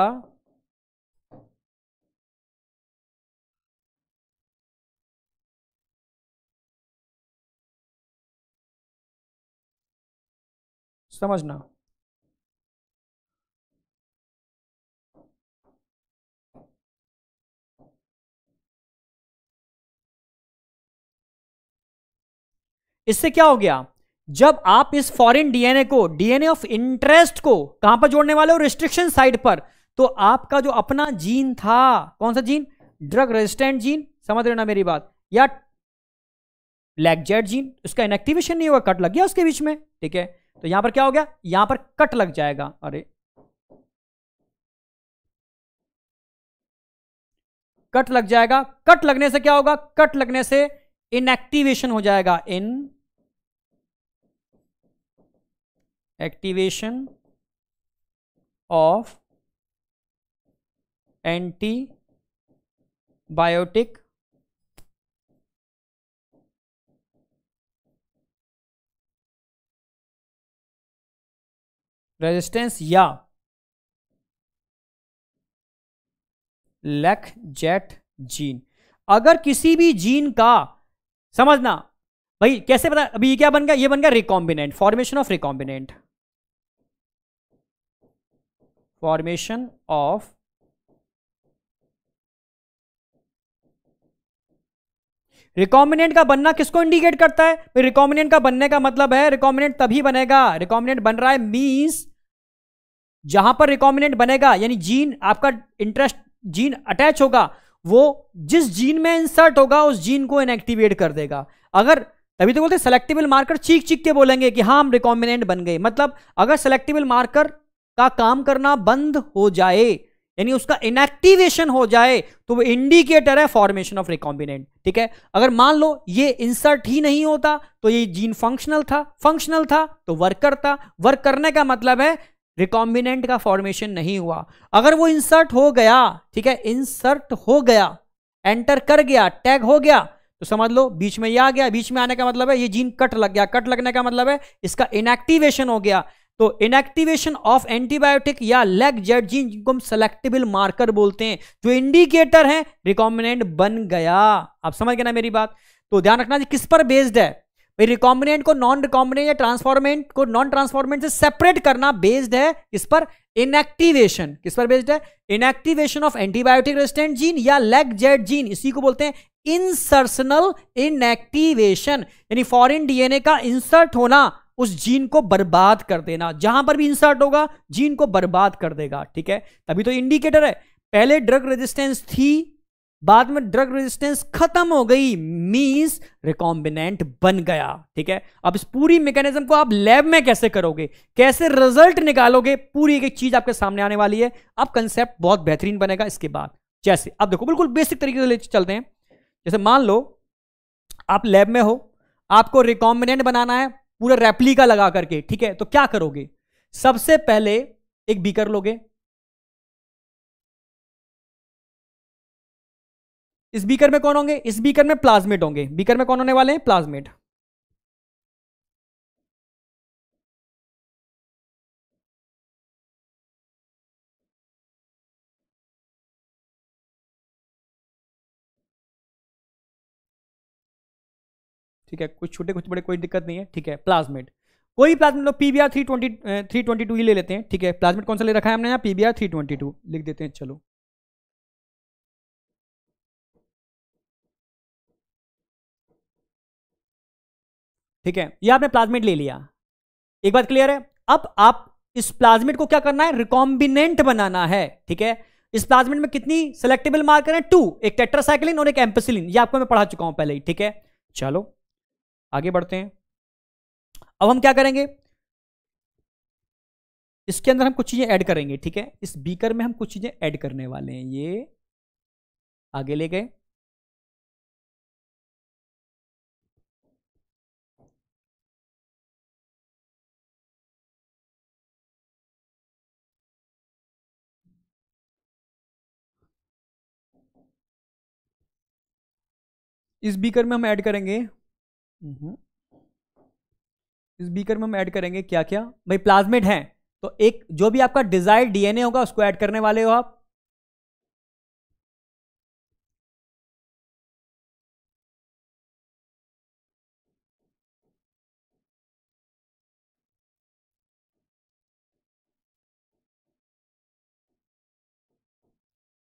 समझना इससे क्या हो गया जब आप इस फॉरेन डीएनए को डीएनए ऑफ इंटरेस्ट को कहां पर जोड़ने वाले हो रिस्ट्रिक्शन साइड पर तो आपका जो अपना जीन था कौन सा जीन ड्रग रेजिस्टेंट जीन समझ रहे ना मेरी बात या लैगजेट जीन उसका इनएक्टिवेशन नहीं हुआ कट लग गया उसके बीच में ठीक है तो यहां पर क्या हो गया यहां पर कट लग जाएगा अरे कट लग जाएगा कट लगने से क्या होगा कट लगने से इनएक्टिवेशन हो जाएगा inactivation of antibiotic resistance या लेख जेट जीन अगर किसी भी जीन का समझना भाई कैसे पता अभी ये क्या बन गया ये बन गया recombinant formation of recombinant formation of recombinant का बनना किसको इंडिकेट करता है रिकॉमिनेंट का बनने का मतलब है रिकॉमिनेंट तभी बनेगा रिकॉमिनेंट बन रहा है मीन्स जहां पर रिकॉमिनेंट बनेगा यानी जीन आपका इंटरेस्ट जीन अटैच होगा वो जिस जीन में इंसर्ट होगा उस जीन को इनएक्टिवेट कर देगा अगर तभी तो बोलते सेलेक्टिबल मार्कर चीख चीख के बोलेंगे कि हाँ हम रिकॉम्बिनेंट बन गए मतलब अगर सेलेक्टिबल मार्कर का काम करना बंद हो जाए यानी उसका इनएक्टिवेशन हो जाए तो वो इंडिकेटर है फॉर्मेशन ऑफ रिकॉम्बिनेंट ठीक है अगर मान लो ये इंसर्ट ही नहीं होता तो ये जीन फंक्शनल था फंक्शनल था तो वर्क करता वर्क करने का मतलब है रिकॉम्बिनेंट का फॉर्मेशन नहीं हुआ अगर वो इंसर्ट हो गया ठीक है इंसर्ट हो गया एंटर कर गया टैग हो गया तो समझ लो बीच में ये आ गया बीच में आने का मतलब है ये जीन कट लग गया कट लगने का मतलब है इसका इनएक्टिवेशन हो गया तो इनएक्टिवेशन ऑफ एंटीबायोटिक या लेग जेड जीन जिनको हम सेलेक्टेबल मार्कर बोलते हैं जो इंडिकेटर है रिकॉम्बिनेंट बन गया आप समझ गए ना मेरी बात तो ध्यान रखना किस पर बेस्ड है भाई रिकॉम्बिनेंट को नॉन रिकॉम्बिनेंट या ट्रांसफॉर्मेंट को नॉन ट्रांसफॉर्मेंट से सेपरेट करना बेस्ड है किस पर इनएक्टिवेशन किस पर बेस्ड है inactivation of antibiotic resistant gene या लेग जेड जीन इसी को बोलते हैं इंसर्सनल इनएक्टिवेशन यानी फॉरेन डीएनए का इंसर्ट होना उस जीन को बर्बाद कर देना जहां पर भी इंसर्ट होगा जीन को बर्बाद कर देगा ठीक है तभी तो इंडिकेटर है पहले ड्रग रेजिस्टेंस थी बाद में ड्रग रेजिस्टेंस खत्म हो गई मींस रिकॉम्बिनेंट बन गया ठीक है अब इस पूरी मैकेनिज्म को आप लैब में कैसे करोगे कैसे रिजल्ट निकालोगे पूरी एक एक चीज आपके सामने आने वाली है अब कंसेप्ट बहुत बेहतरीन बनेगा इसके बाद जैसे अब देखो बिल्कुल बेसिक तरीके से चलते हैं जैसे मान लो आप लैब में हो आपको रिकॉम्बिनेंट बनाना है पूरा का लगा करके ठीक है तो क्या करोगे सबसे पहले एक बीकर लोगे इस बीकर में कौन होंगे इस बीकर में प्लाज्मेट होंगे बीकर में कौन होने वाले हैं प्लाज्मेट ठीक है कुछ छोटे कुछ बड़े कोई दिक्कत नहीं है ठीक है प्लाज्मेट कोई प्लाज्मेट लो P B R three twenty three twenty two ही ले लेते हैं ठीक है प्लाज्मेट कौन सा ले रखा है हमने यहाँ P B R three twenty two लिख देते हैं चलो ठीक है ये आपने प्लाज्मेट ले लिया एक बात क्लियर है अब आप इस प्लाज्मेट को क्या करना है रिकॉम्बिनेंट बनाना है ठीक है इस प्लाज्मेट में कितनी सिलेक्टेबल मार्कर है टू एक टेट्रासाइक्लिन और एक एम्पेसिलिन ये आपको मैं पढ़ा चुका हूं पहले ही ठीक है चलो आगे बढ़ते हैं अब हम क्या करेंगे इसके अंदर हम कुछ चीज़ें ऐड करेंगे ठीक है इस बीकर में हम कुछ चीज़ें ऐड करने वाले हैं ये आगे ले गए इस बीकर में हम ऐड करेंगे हम्म। इस बीकर में हम ऐड करेंगे क्या क्या भाई प्लाज्मिड है तो एक जो भी आपका डिजायर्ड डीएनए होगा उसको ऐड करने वाले हो आप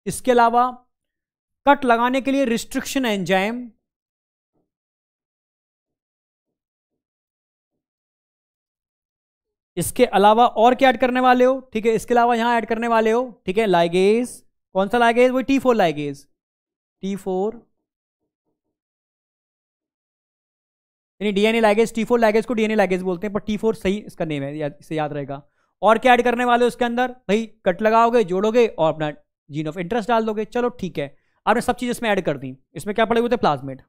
इसके अलावा कट लगाने के लिए रिस्ट्रिक्शन एंजाइम इसके अलावा और क्या ऐड करने वाले हो ठीक है इसके अलावा यहाँ ऐड करने वाले हो ठीक है लाइगेज कौन सा लाइगेज वही T four ligase T four यानी DNA ligase T four ligase को डीएनए लाइगेज बोलते हैं पर टी फोर सही इसका नेम है या, इसे याद रहेगा और क्या ऐड करने वाले हो इसके अंदर भाई कट लगाओगे जोड़ोगे और अपना जीन ऑफ इंटरेस्ट डाल दोगे चलो ठीक है आपने सब चीज़ इसमें ऐड कर दी इसमें क्या पड़े हुए थे प्लाजमेट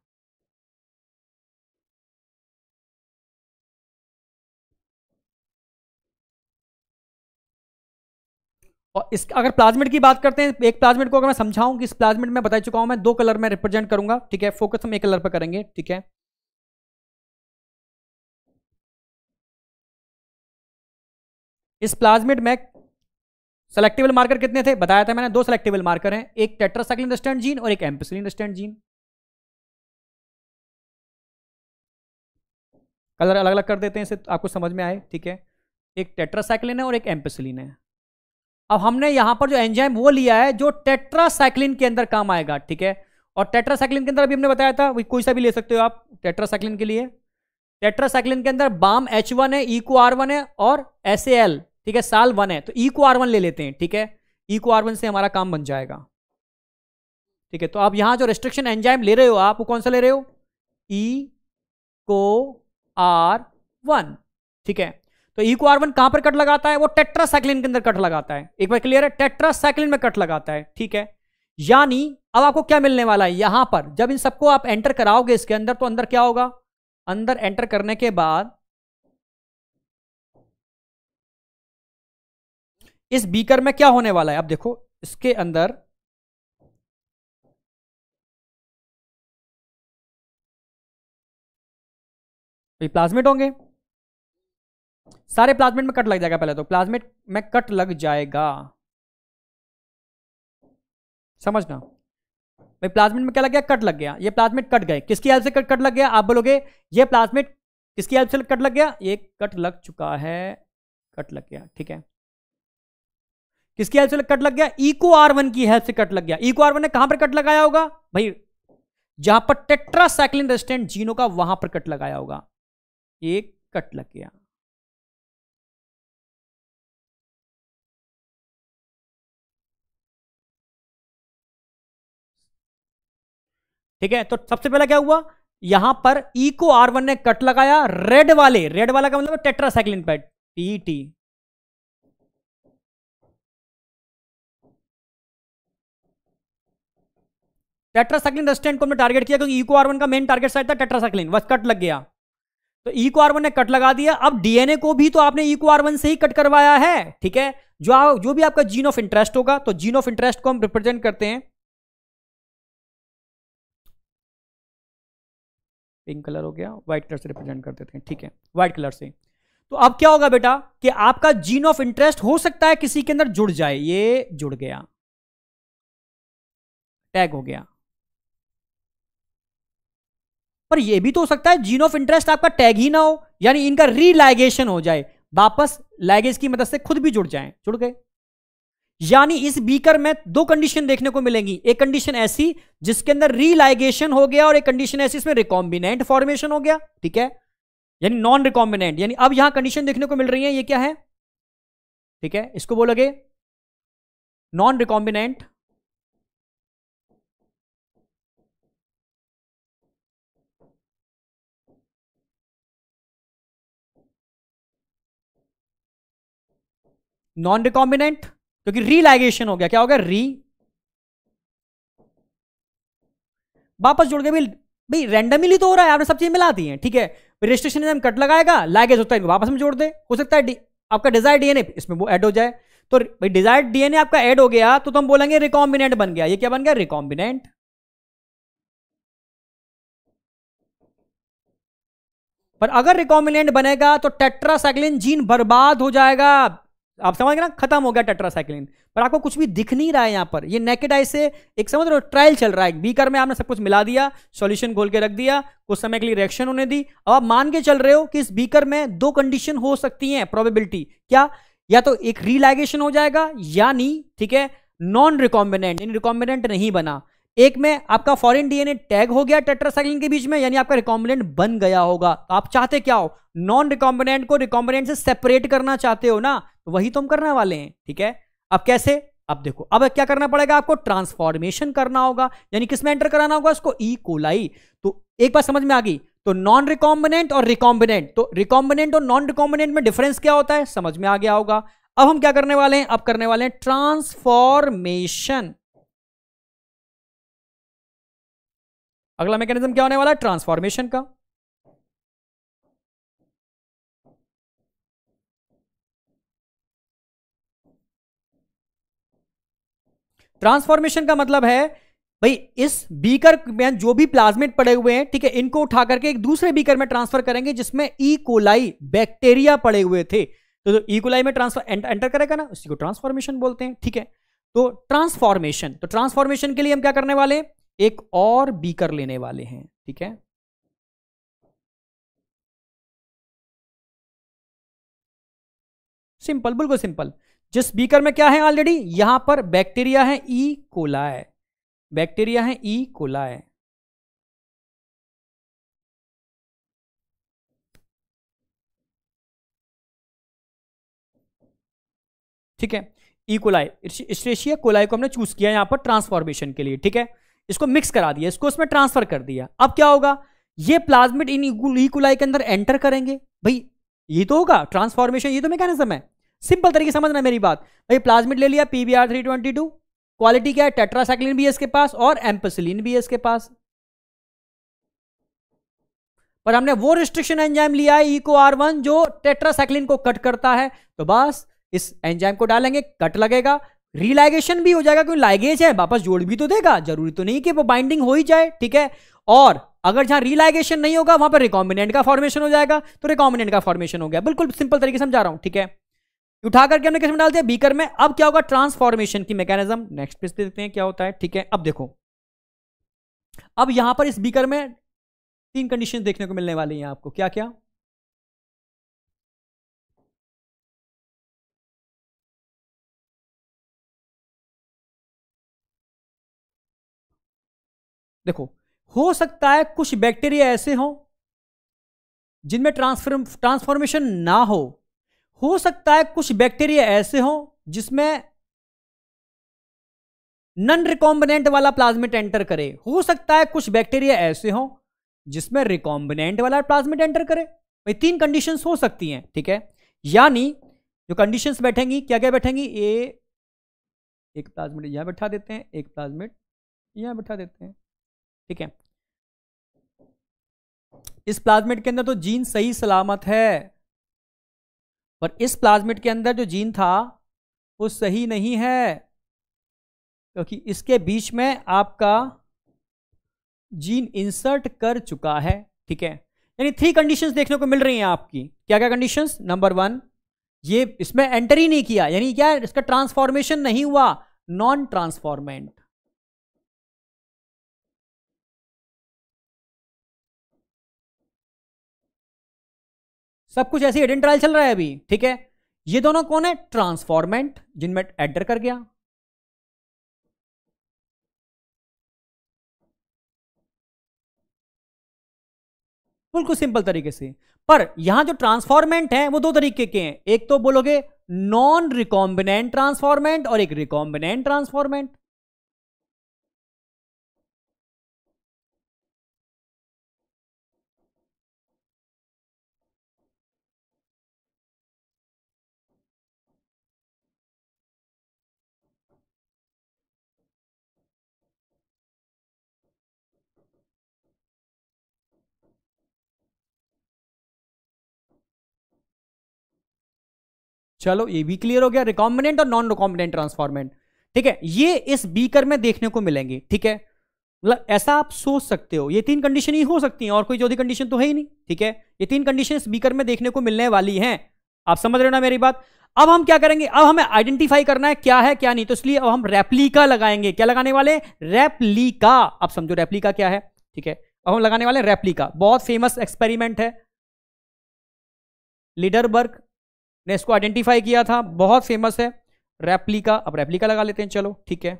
और इस अगर प्लाज्मिड की बात करते हैं एक प्लाज्मिड को अगर मैं समझाऊं कि इस प्लाज्मिड में बता चुका हूं मैं दो कलर में रिप्रेजेंट करूंगा ठीक है फोकस हम एक कलर पर करेंगे ठीक है इस प्लाज्मिड में सेलेक्टिवल मार्कर कितने थे बताया था मैंने दो सेलेक्टिवल मार्कर हैं एक टेट्रासाइक्लिन रेस्टेंट जीन और एक एम्पेसिलिन रेस्टेंट जीन कलर अलग अलग कर देते हैं इसे आपको समझ में आए ठीक है एक टेट्रासाइक्लिन है और एक एम्पेसिलिन है अब हमने यहां पर जो एंजाइम वो लिया है जो टेट्रासाइक्लिन के अंदर काम आएगा ठीक है और टेट्रासाइक्लिन के अंदर अभी हमने बताया था कोई सा भी ले सकते हो आप टेट्रासाइक्लिन के लिए टेट्रासाइक्लिन के अंदर बाम एच वन है ई e को आर वन है और एस ए एल ठीक है साल वन है तो ई e को आर वन ले लेते हैं ठीक है ई e को आर वन से हमारा काम बन जाएगा ठीक है तो आप यहां जो रेस्ट्रिक्शन एंजाइम ले रहे हो आप वो कौन सा ले रहे हो ई को आर वन ठीक है तो ई आर्बन कहां पर कट लगाता है वो टेट्रासाइक्लिन के अंदर कट लगाता है एक बार क्लियर है टेट्रासाइक्लिन में कट लगाता है ठीक है यानी अब आपको क्या मिलने वाला है यहां पर जब इन सबको आप एंटर कराओगे इसके अंदर तो अंदर क्या होगा अंदर एंटर करने के बाद इस बीकर में क्या होने वाला है आप देखो इसके अंदर प्लाज्मेट होंगे सारे प्लाज्मेट में कट लग जाएगा पहले तो प्लाज्मेट में कट लग जाएगा समझना भाई प्लाज्मेट में क्या लग गया कट लग गया ये प्लाज्मेट कट गए किसकी हेल्प से कट कट लग गया आप बोलोगे ये प्लाज्मेट किसकी हेल्प से कट लग गया ये कट लग चुका है कट लग गया ठीक है किसकी हेल्प से कट लग गया इको आर वन की हेल्प से कट लग गया इको आर वन ने कहां पर कट लगाया होगा भाई जहां पर टेट्रासाइक्लिन रेजिस्टेंट जीनो का वहां पर कट लगाया होगा ये कट लग गया ठीक है तो सबसे पहला क्या हुआ यहां पर ई को आर वन ने कट लगाया रेड वाले रेड वाला का मतलब टेट्रासाइक्लिन पैड टी टी टेट्रासाइक्लिन रेस्टेंट को हमने टारगेट किया क्योंकि ई को आर वन का मेन टारगेट साइड था टेट्रासाइक्लिन बस कट लग गया तो ई को आर वन ने कट लगा दिया अब डीएनए को भी तो आपने ई को आर वन से ही कट करवाया है ठीक है जो जो भी आपका जीन ऑफ इंटरेस्ट होगा तो जीन ऑफ इंटरेस्ट को हम रिप्रेजेंट करते हैं पिंक कलर हो गया व्हाइट कलर से रिप्रेजेंट कर देते हैं ठीक है व्हाइट कलर से तो अब क्या होगा बेटा कि आपका जीन ऑफ इंटरेस्ट हो सकता है किसी के अंदर जुड़ जाए ये जुड़ गया टैग हो गया पर यह भी तो हो सकता है जीन ऑफ इंटरेस्ट आपका टैग ही ना हो यानी इनका रीलाइगेशन हो जाए वापस लैगेज की मदद से खुद भी जुड़ जाए जुड़ गए यानी इस बीकर में दो कंडीशन देखने को मिलेंगी एक कंडीशन ऐसी जिसके अंदर रिलाइगेशन हो गया और एक कंडीशन ऐसी इसमें रिकॉम्बिनेंट फॉर्मेशन हो गया ठीक है यानी नॉन रिकॉम्बिनेंट यानी अब यहां कंडीशन देखने को मिल रही है ये क्या है ठीक है इसको बोलोगे नॉन रिकॉम्बिनेंट नॉन रिकॉम्बिनेंट क्योंकि रिलाइगेशन हो गया क्या हो गया री वापस जोड़ गए भी भाई रैंडमली तो हो रहा है आपने सब चीज मिला दी है ठीक है रजिस्ट्रेशन एग्जाम कट लगाएगा लाइगेज होता है वापस में जोड़ दे हो सकता है आपका डिजायर डीएनए इसमें वो ऐड हो जाए तो भाई डिजायर डीएनए आपका ऐड हो गया तो, तो हम बोलेंगे रिकॉम्बिनेंट बन गया ये क्या बन गया रिकॉम्बिनेंट पर अगर रिकॉम्बिनेंट बनेगा तो टेट्रासाइक्लिन जीन बर्बाद हो जाएगा आप समझ गए ना खत्म हो गया टेट्रासाइक्लिन पर आपको कुछ भी दिख नहीं रहा है यहाँ पर ये नेकेड आई से एक समझ रहे ट्रायल चल रहा है बीकर में आपने सब कुछ मिला दिया सॉल्यूशन खोल के रख दिया कुछ समय के लिए रिएक्शन होने दी अब आप मान के चल रहे हो कि इस बीकर में दो कंडीशन हो सकती हैं प्रोबेबिलिटी क्या या तो एक रिलैगेशन हो जाएगा या नहीं ठीक है नॉन रिकॉम्बिनेंट इन रिकॉम्बिनेंट नहीं बना एक में आपका फॉरेन डीएनए टैग हो गया टेट्रासाइक्लिन के बीच में यानी आपका रिकॉम्बिनेंट बन गया होगा तो आप चाहते क्या हो नॉन रिकॉम्बिनेंट को रिकॉम्बिनेंट से सेपरेट करना चाहते हो ना वही तो हम करने वाले हैं ठीक है अब कैसे अब देखो अब क्या करना पड़ेगा आपको ट्रांसफॉर्मेशन करना होगा यानी किसमें एंटर कराना होगा इसको ई e कोलाई तो एक बात समझ में आ गई तो नॉन रिकॉम्बिनेंट और रिकॉम्बिनेंट तो रिकॉम्बिनेंट और नॉन रिकॉम्बिनेंट में डिफरेंस क्या होता है समझ में आ गया होगा अब हम क्या करने वाले हैं अब करने वाले हैं ट्रांसफॉर्मेशन अगला मैकेनिज्म क्या होने वाला है ट्रांसफॉर्मेशन का ट्रांसफॉर्मेशन का मतलब है भाई इस बीकर में जो भी प्लाज्मेट पड़े हुए हैं ठीक है इनको उठा करके एक दूसरे बीकर में ट्रांसफर करेंगे जिसमें ई कोलाई बैक्टीरिया पड़े हुए थे तो ई तो कोलाई e. में ट्रांसफर एंटर करेगा ना उसी को ट्रांसफॉर्मेशन बोलते हैं ठीक है तो ट्रांसफॉर्मेशन तो ट्रांसफॉर्मेशन के लिए हम क्या करने वाले एक और बीकर लेने वाले हैं ठीक है सिंपल बिल्कुल सिंपल जिस बीकर में क्या है ऑलरेडी यहां पर बैक्टीरिया है ई e. कोलाय बैक्टीरिया है ई e. कोलाय ठीक है ई कोलाई स्ट्रेशिया कोलाई को हमने चूज किया यहां पर ट्रांसफॉर्मेशन के लिए ठीक है इसको मिक्स करा दिया इसको उसमें ट्रांसफर कर दिया अब क्या होगा ये plasmid in E e. Coli के अंदर एंटर करेंगे भाई ये तो होगा ट्रांसफॉर्मेशन ये तो मैकेनिज्म है सिंपल तरीके समझना मेरी बात भाई प्लाज्मिट ले लिया पीबीआर टू क्वालिटी क्या है टेट्रासाइक्लिन भी इसके पास और एम्पसिलिन भी इसके पास पर हमने वो रिस्ट्रिक्शन एंजाइम लिया है इको आर वन जो टेट्रासाइक्लिन को कट करता है तो बस इस एंजाइम को डालेंगे कट लगेगा रिलाइगेशन भी हो जाएगा क्योंकि लाइगेज है वापस जोड़ भी तो देगा जरूरी तो नहीं कि वो बाइंडिंग हो ही जाए ठीक है और अगर जहां रिलाइगेशन नहीं होगा वहां पर रिकॉम्बिनेंट का फॉर्मेशन हो जाएगा तो रिकॉम्बिनेंट का फॉर्मेशन हो गया बिल्कुल सिंपल तरीके समझा रहा हूं ठीक है उठा करके हमने किस में डाल दिया बीकर में अब क्या होगा ट्रांसफॉर्मेशन की मैकेनिज्म नेक्स्ट पेज देखते हैं क्या होता है ठीक है अब देखो अब यहां पर इस बीकर में तीन कंडीशन देखने को मिलने वाली हैं आपको क्या क्या देखो हो सकता है कुछ बैक्टीरिया ऐसे हो जिनमें ट्रांसफॉर्म ट्रांसफॉर्मेशन ना हो हो सकता है कुछ बैक्टीरिया ऐसे हों जिसमें नन रिकॉम्बिनेंट वाला प्लाज्मिट एंटर करे हो सकता है कुछ बैक्टीरिया ऐसे हों जिसमें रिकॉम्बिनेंट वाला प्लाज्मिट एंटर करे भाई तीन कंडीशंस हो सकती हैं ठीक है यानी जो कंडीशंस बैठेंगी क्या क्या बैठेंगी ए एक प्लाज्मिट यहां बैठा देते हैं एक प्लाज्मिट यहां बैठा देते हैं ठीक है इस प्लाज्मिट के अंदर तो जीन सही सलामत है पर इस प्लाज्मिड के अंदर जो जीन था वो सही नहीं है क्योंकि इसके बीच में आपका जीन इंसर्ट कर चुका है ठीक है यानी थ्री कंडीशंस देखने को मिल रही हैं आपकी क्या क्या कंडीशंस नंबर वन ये इसमें एंटर ही नहीं किया यानी क्या इसका ट्रांसफॉर्मेशन नहीं हुआ नॉन ट्रांसफॉर्मेंट सब कुछ ऐसे हिडन ट्रायल चल रहा है अभी ठीक है ये दोनों कौन है ट्रांसफॉर्मेंट जिनमें एडर कर गया बिल्कुल सिंपल तरीके से पर यहां जो ट्रांसफॉर्मेंट है वो दो तरीके के हैं एक तो बोलोगे नॉन रिकॉम्बिनेंट ट्रांसफॉर्मेंट और एक रिकॉम्बिनेंट ट्रांसफॉर्मेंट चलो ये भी क्लियर हो गया रिकॉम्बिनेंट और नॉन रिकॉम्बिनेंट ट्रांसफॉर्मेंट ठीक है ये इस बीकर में देखने को मिलेंगे ठीक है मतलब ऐसा आप सोच सकते हो ये तीन कंडीशन ही हो सकती हैं और कोई चौथी कंडीशन तो है ही नहीं ठीक है ये तीन कंडीशन बीकर में देखने को मिलने वाली हैं आप समझ रहे हो ना मेरी बात अब हम क्या करेंगे अब हमें आइडेंटिफाई करना है क्या है क्या नहीं तो इसलिए अब हम रेप्लिका लगाएंगे क्या लगाने वाले रेप्लिका आप समझो रेप्लिका क्या है ठीक है अब हम लगाने वाले रेप्लिका बहुत फेमस एक्सपेरिमेंट है लीडरबर्ग ने इसको आइडेंटिफाई किया था बहुत फेमस है रेप्लिका अब रेप्लिका लगा लेते हैं चलो ठीक है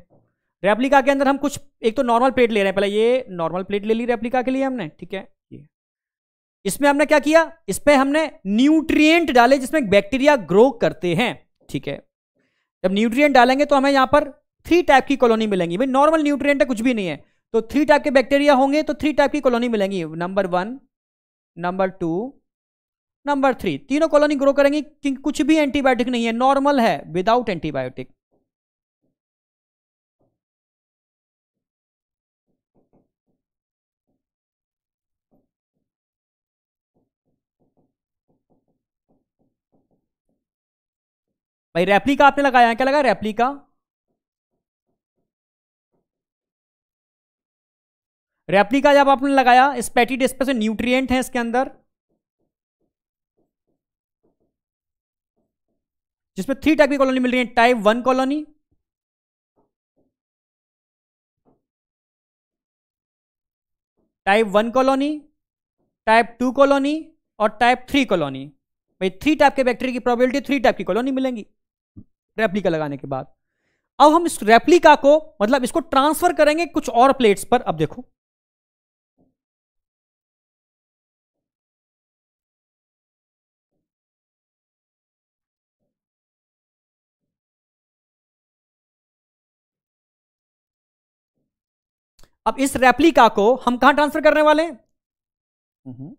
रेप्लिका के अंदर हम कुछ एक तो नॉर्मल प्लेट ले रहे हैं पहले ये नॉर्मल प्लेट ले ली रेप्लिका के लिए हमने ठीक है ये इसमें हमने क्या किया इसमें हमने न्यूट्रिएंट डाले जिसमें बैक्टीरिया ग्रो करते हैं ठीक है जब न्यूट्रिएंट डालेंगे तो हमें यहां पर थ्री टाइप की कॉलोनी मिलेंगी भाई नॉर्मल न्यूट्रिएंट है कुछ भी नहीं है तो थ्री टाइप के बैक्टीरिया होंगे तो थ्री टाइप की कॉलोनी मिलेंगी number one number two number three तीनों कॉलोनी ग्रो करेंगी क्योंकि कुछ भी एंटीबायोटिक नहीं है नॉर्मल है विदाउट एंटीबायोटिक भाई रेप्लिका आपने लगाया है क्या लगा रेप्लिका रेप्लिका जब आपने लगाया स्पेटी डिस्पे से न्यूट्रिएंट है इसके अंदर जिसमें थ्री टाइप की कॉलोनी मिल रही है type one colony type one colony type two colony और टाइप थ्री कॉलोनी भाई थ्री टाइप के बैक्टीरिया की प्रोबेबिलिटी थ्री टाइप की कॉलोनी मिलेंगी रेप्लिका लगाने के बाद अब हम इस रेप्लिका को मतलब इसको ट्रांसफर करेंगे कुछ और प्लेट्स पर अब देखो अब इस रेप्लिका को हम कहां ट्रांसफर करने वाले हैं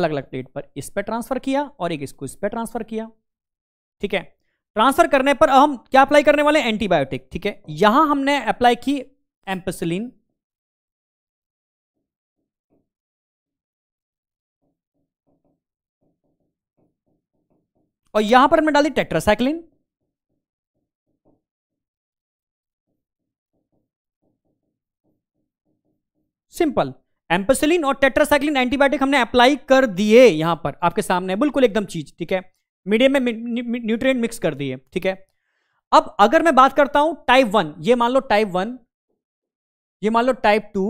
अलग अलग प्लेट पर इस पर ट्रांसफर किया और एक इसको इस पर ट्रांसफर किया ठीक है ट्रांसफर करने पर हम क्या अप्लाई करने वाले एंटीबायोटिक ठीक है यहां हमने अप्लाई की एम्पेसिलिन और यहां पर हमने डाली टेट्रासाइक्लिन सिंपल एम्पेसिलिन और टेट्रासाइक्लिन एंटीबायोटिक हमने अप्लाई कर दिए यहां पर आपके सामने बिल्कुल एकदम चीज ठीक है मीडियम में न्यूट्रिय मिक्स कर दिए ठीक है अब अगर मैं बात करता हूं टाइप वन ये मान लो टाइप वन ये मान लो टाइप टू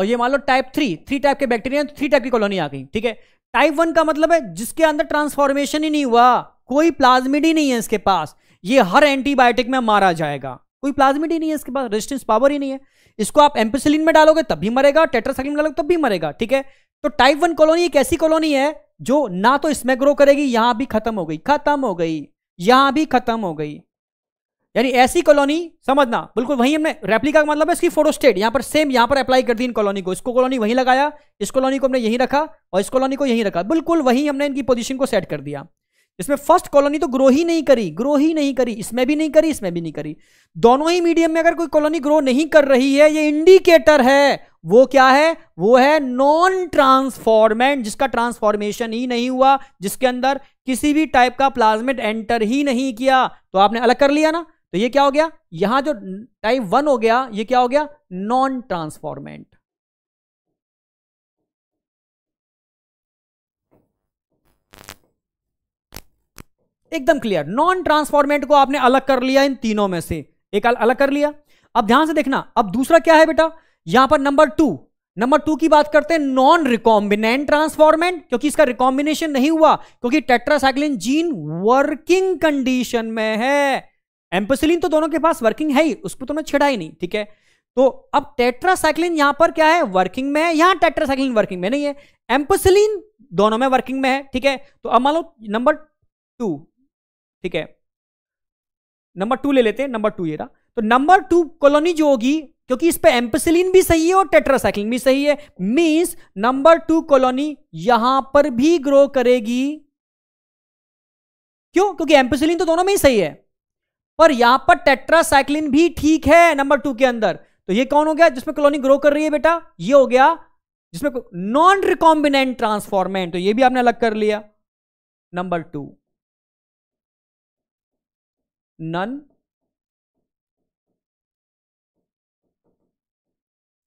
और ये मान लो टाइप थ्री थ्री टाइप के बैक्टीरिया थ्री टाइप की कॉलोनी आ गई ठीक है टाइप वन का मतलब है जिसके अंदर ट्रांसफॉर्मेशन ही नहीं हुआ कोई प्लाज्मिड ही नहीं है इसके पास ये हर एंटीबायोटिक में मारा जाएगा कोई प्लाज्मिड ही नहीं है इसके पास रेजिस्टेंस पावर ही नहीं है इसको आप एम्पेसिलिन में डालोगे तब भी मरेगा टेट्रासाइलिन में डालोगे तब भी मरेगा ठीक है तो टाइप वन कॉलोनी एक ऐसी कॉलोनी है जो ना तो इसमें ग्रो करेगी यहां भी खत्म हो गई खत्म हो गई यहां भी खत्म हो गई यानी ऐसी कॉलोनी समझना बिल्कुल वहीं हमने रेप्लिका का मतलब है इसकी फोटोस्टेट यहां पर सेम यहां पर अप्लाई कर दी इन कॉलोनी को इसको कॉलोनी वहीं लगाया इस कॉलोनी को हमने यहीं रखा और इस कॉलोनी को यहीं रखा बिल्कुल वहीं हमने इनकी पोजीशन को सेट कर दिया इसमें फर्स्ट कॉलोनी तो ग्रो ही नहीं करी ग्रो ही नहीं करी इसमें भी नहीं करी इसमें भी नहीं करी दोनों ही मीडियम में अगर कोई कॉलोनी ग्रो नहीं कर रही है ये इंडिकेटर है वो क्या है वो है नॉन ट्रांसफॉर्मेंट जिसका ट्रांसफॉर्मेशन ही नहीं हुआ जिसके अंदर किसी भी टाइप का प्लाज्मेट एंटर ही नहीं किया तो आपने अलग कर लिया ना तो ये क्या हो गया यहां जो टाइप वन हो गया ये क्या हो गया नॉन ट्रांसफॉर्मेंट एकदम क्लियर नॉन ट्रांसफॉर्मेट को आपने अलग कर लिया इन तीनों में से एक अलग कर लिया अब ध्यान से देखना अब दूसरा क्या है बेटा यहां पर नंबर टू नंबर टू की बात करते हैं नॉन रिकॉम्बिनेंट ट्रांसफॉर्मेंट क्योंकि इसका रिकॉम्बिनेशन नहीं हुआ क्योंकि टेट्रासाइक्लिन जीन वर्किंग कंडीशन में है एम्पोसिलिन तो दोनों के पास वर्किंग है ही उस पर तो तुमने छिड़ा ही नहीं ठीक है तो अब टेट्रासाइक्लिन यहां पर क्या है वर्किंग में है यहां टेट्रासाइक्लिन वर्किंग में नहीं है एम्पोसिलिन दोनों में वर्किंग में है ठीक है तो अब मान लो नंबर टू ठीक है नंबर टू ले लेते हैं नंबर टू ये रहा तो नंबर टू कॉलोनी जो होगी क्योंकि इस पे एम्पसिलिन भी सही है और टेट्रासाइक्लिन भी सही है मींस नंबर टू कॉलोनी यहां पर भी ग्रो करेगी क्यों क्योंकि एम्पसिलिन तो दोनों में ही सही है पर यहां पर टेट्रासाइक्लिन भी ठीक है नंबर टू के अंदर तो ये कौन हो गया जिसमें कॉलोनी ग्रो कर रही है बेटा ये हो गया जिसमें नॉन रिकॉम्बिनेंट ट्रांसफॉर्मेंट तो ये भी आपने अलग कर लिया नंबर टू नन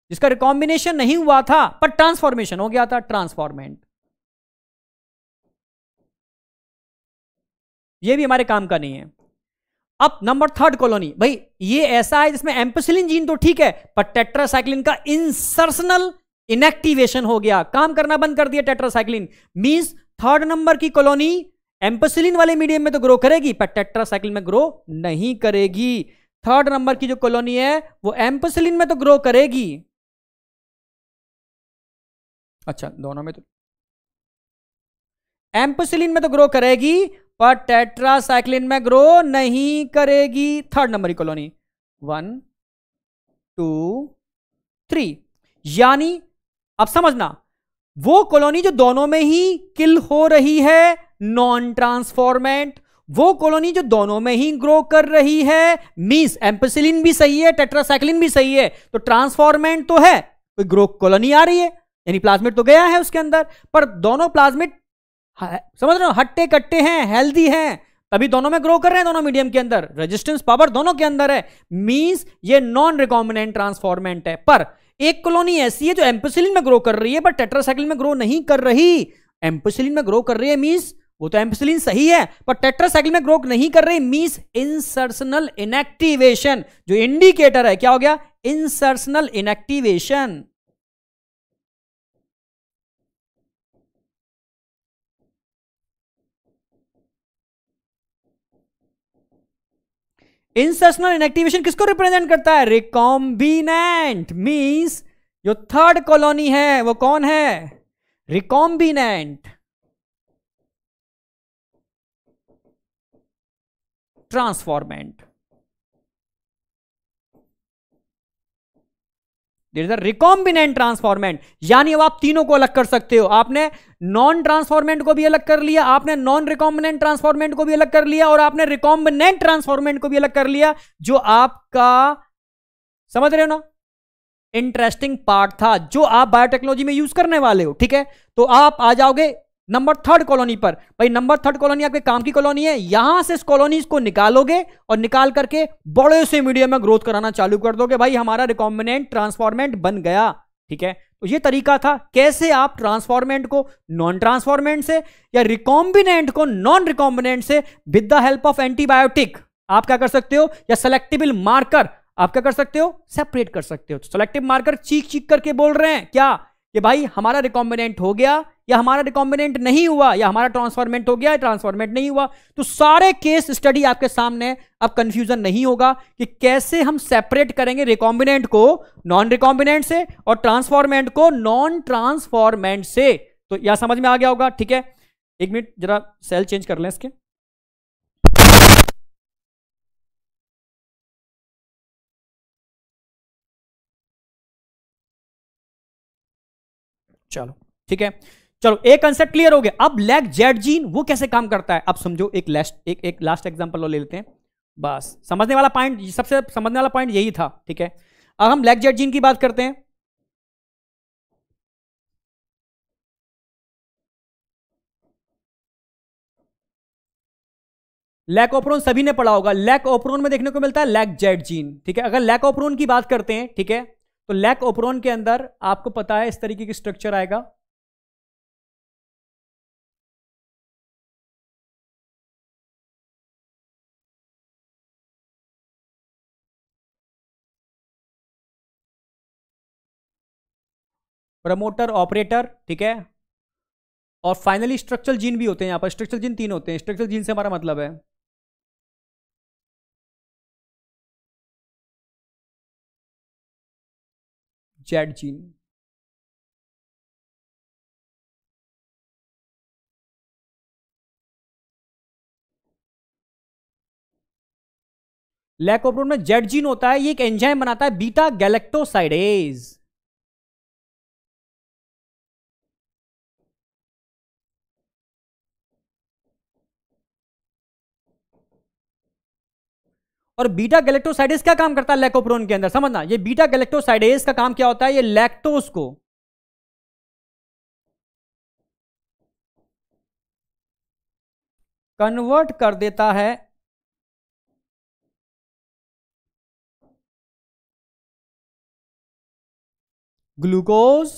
जिसका रिकॉम्बिनेशन नहीं हुआ था पर ट्रांसफॉर्मेशन हो गया था ट्रांसफॉर्मेंट ये भी हमारे काम का नहीं है अब नंबर थर्ड कॉलोनी भाई ये ऐसा है जिसमें एम्पोसिलिन जीन तो ठीक है पर टेट्रासाइक्लिन का इंसर्सनल इनएक्टिवेशन हो गया काम करना बंद कर दिया टेट्रासाइक्लिन मींस थर्ड नंबर की कॉलोनी एम्पोसिलिन वाले मीडियम में तो ग्रो करेगी पर साइकिल में ग्रो नहीं करेगी थर्ड नंबर की जो कॉलोनी है वो एम्पोसिलिन में तो ग्रो करेगी अच्छा दोनों में तो एम्पोसिलिन में तो ग्रो करेगी पर टेट्रासाइक्लिन में ग्रो नहीं करेगी थर्ड नंबर की कॉलोनी वन टू थ्री यानी अब समझना वो कॉलोनी जो दोनों में ही किल हो रही है नॉन ट्रांसफॉर्मेंट वो कॉलोनी जो दोनों में ही ग्रो कर रही है मीस एम्पेसिलिन भी सही है टेट्रासाइक्लिन भी सही है तो ट्रांसफॉर्मेंट तो है कोई ग्रो कॉलोनी आ रही है यानी प्लाज्मेट तो गया है उसके अंदर पर दोनों प्लाज्मेट हाँ, समझ रहे हो हट्टे कट्टे हैं हेल्दी हैं तभी दोनों में ग्रो कर रहे हैं दोनों मीडियम के अंदर रेजिस्टेंस पावर दोनों के अंदर है मींस ये नॉन रिकॉम्बिनेंट ट्रांसफॉर्मेंट है पर एक कॉलोनी ऐसी है जो एम्पेसिलिन में ग्रो कर रही है पर टेट्रासाइक्लिन में ग्रो नहीं कर रही एम्पेसिलिन में ग्रो कर रही है मीन्स वो तो एम्पसिलिन सही है पर टेट्रासाइकिल में ग्रोथ नहीं कर रही मीस इंसर्सनल इनएक्टिवेशन जो इंडिकेटर है क्या हो गया इंसर्सनल इनएक्टिवेशन इंसर्सनल इनएक्टिवेशन किसको रिप्रेजेंट करता है रिकॉम्बिनेंट मींस जो थर्ड कॉलोनी है वो कौन है recombinant transformant. There is a recombinant transformant यानी अब आप तीनों को अलग कर सकते हो आपने नॉन ट्रांसफॉर्मेंट को भी अलग कर लिया आपने नॉन रिकॉम्बिनेंट ट्रांसफॉर्मेंट को भी अलग कर लिया और आपने रिकॉम्बिनेंट ट्रांसफॉर्मेंट को भी अलग कर लिया जो आपका समझ रहे हो ना इंटरेस्टिंग पार्ट था जो आप बायोटेक्नोलॉजी में यूज करने वाले हो ठीक है तो आप आ जाओगे नंबर थर्ड कॉलोनी पर भाई नंबर थर्ड कॉलोनी आपके काम की कॉलोनी है यहां से इस कॉलोनी को निकालोगे और निकाल करके बड़े से मीडियम में ग्रोथ कराना चालू कर दोगे भाई हमारा रिकॉम्बिनेंट ट्रांसफॉर्मेंट बन गया ठीक है तो ये तरीका था कैसे आप ट्रांसफॉर्मेंट को नॉन ट्रांसफॉर्मेंट से या रिकॉम्बिनेंट को नॉन रिकॉम्बिनेंट से with the help of antibiotic आप क्या कर सकते हो या सेलेक्टिबल मार्कर आप क्या कर सकते हो सेपरेट कर सकते हो सेलेक्टिव मार्कर चीख चीख करके बोल रहे हैं क्या कि भाई हमारा रिकॉम्बिनेंट हो गया या हमारा रिकॉम्बिनेंट नहीं हुआ या हमारा ट्रांसफॉर्मेंट हो गया ट्रांसफॉर्मेंट नहीं हुआ तो सारे केस स्टडी आपके सामने अब कंफ्यूजन नहीं होगा कि कैसे हम सेपरेट करेंगे रिकॉम्बिनेंट को नॉन रिकॉम्बिनेंट से और ट्रांसफॉर्मेंट को नॉन ट्रांसफॉर्मेंट से तो यह समझ में आ गया होगा ठीक है एक मिनट जरा सेल चेंज कर लें इसके चलो ठीक है चलो एक कंसेप्ट क्लियर हो गया अब लैग जेड जीन वो कैसे काम करता है अब समझो एक लास्ट एक एक लास्ट एग्जांपल ले लेते हैं बस समझने वाला पॉइंट सबसे समझने वाला पॉइंट यही था ठीक है अब हम लैग जेड जीन की बात करते हैं लैकोप्रोन सभी ने पढ़ा होगा लैक ऑपरोन में देखने को मिलता है लैक जेड जीन ठीक है अगर लैक लैकोप्रोन की बात करते हैं ठीक है तो लैक ऑपरोन के अंदर आपको पता है इस तरीके की स्ट्रक्चर आएगा प्रमोटर ऑपरेटर ठीक है और फाइनली स्ट्रक्चरल जीन भी होते हैं यहाँ पर स्ट्रक्चरल जीन तीन होते हैं स्ट्रक्चरल जीन से हमारा मतलब है जेड जीन लैकोप्रोन में जेड जीन होता है ये एक एंजाइम बनाता है बीटा गैलेक्टोसाइडेज और बीटा गैलेक्टोसाइडेस क्या काम करता है लेकोप्रोन के अंदर समझना ये बीटा गैलेक्टोसाइडेस का काम क्या होता है ये लैक्टोस को कन्वर्ट कर देता है ग्लूकोज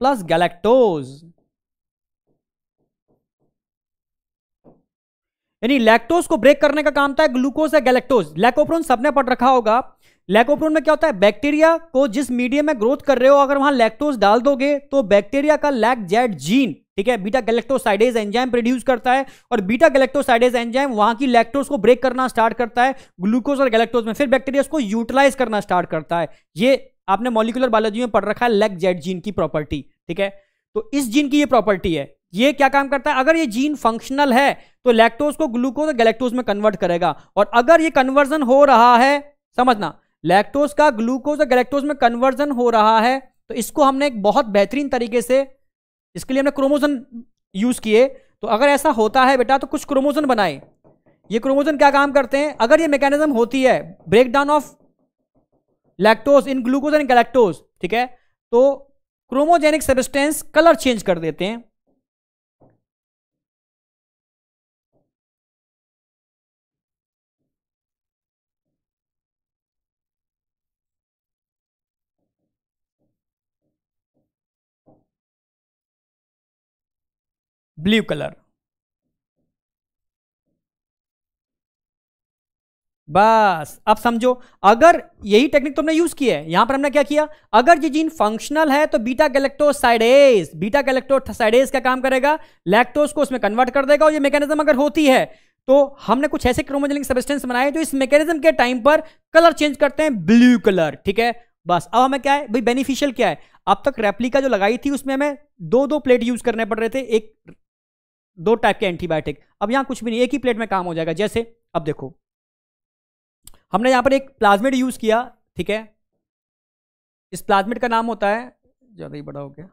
प्लस गैलेक्टोज यानी लैक्टोज को ब्रेक करने का काम था ग्लूकोज या गैलेक्टोज लैकोप्रोन सबने पढ़ रखा होगा लैकोप्रोन में क्या होता है बैक्टीरिया को जिस मीडियम में ग्रोथ कर रहे हो अगर वहां लैक्टोज डाल दोगे तो बैक्टीरिया का लैक जेड जीन ठीक है बीटा गैलेक्टोसाइडेज एंजाइम प्रोड्यूस करता है और बीटा गैलेक्टोसाइडेज एंजाइम वहां की लैक्टोज को ब्रेक करना स्टार्ट करता है ग्लूकोज और गैलेक्टोज में फिर बैक्टीरिया उसको यूटिलाइज करना स्टार्ट करता है ये आपने मॉलिकुलर बायोलॉजी में पढ़ रखा है लैक जेड जीन की प्रॉपर्टी ठीक है तो इस जीन की ये प्रॉपर्टी है ये क्या काम करता है अगर ये जीन फंक्शनल है तो लैक्टोज को ग्लूकोज और गैलेक्टोज में कन्वर्ट करेगा और अगर ये कन्वर्जन हो रहा है समझना लैक्टोज का ग्लूकोज और गैलेक्टोज में कन्वर्जन हो रहा है तो इसको हमने एक बहुत बेहतरीन तरीके से इसके लिए हमने क्रोमोजन यूज किए तो अगर ऐसा होता है बेटा तो कुछ क्रोमोजन बनाए ये क्रोमोजन क्या काम करते हैं अगर ये मैकेनिज्म होती है breakdown of lactose in glucose and galactose ठीक है तो क्रोमोजेनिक सबिस्टेंस कलर चेंज कर देते हैं ब्लू कलर बस अब समझो अगर यही टेक्निक तुमने यूज की है यहां पर हमने क्या किया अगर ये जीन फंक्शनल है तो बीटा गैलेक्टोसाइडेज बीटा गैलेक्टोसाइडेज का काम करेगा लैक्टोज को उसमें कन्वर्ट कर देगा और ये मैकेनिज्म अगर होती है तो हमने कुछ ऐसे क्रोमोजेनिक सब्सटेंस बनाए जो इस मैकेनिज्म के टाइम पर कलर चेंज करते हैं ब्लू कलर ठीक है बस अब हमें क्या है भाई बेनिफिशियल क्या है अब तक रेप्लिका जो लगाई थी उसमें हमें दो दो प्लेट यूज करने पड़ रहे थे एक दो टाइप के एंटीबायोटिक अब यहाँ कुछ भी नहीं एक ही प्लेट में काम हो जाएगा जैसे अब देखो हमने यहाँ पर एक प्लाज्मेट यूज़ किया ठीक है इस प्लाज्मेट का नाम होता है ज़्यादा ही बड़ा हो गया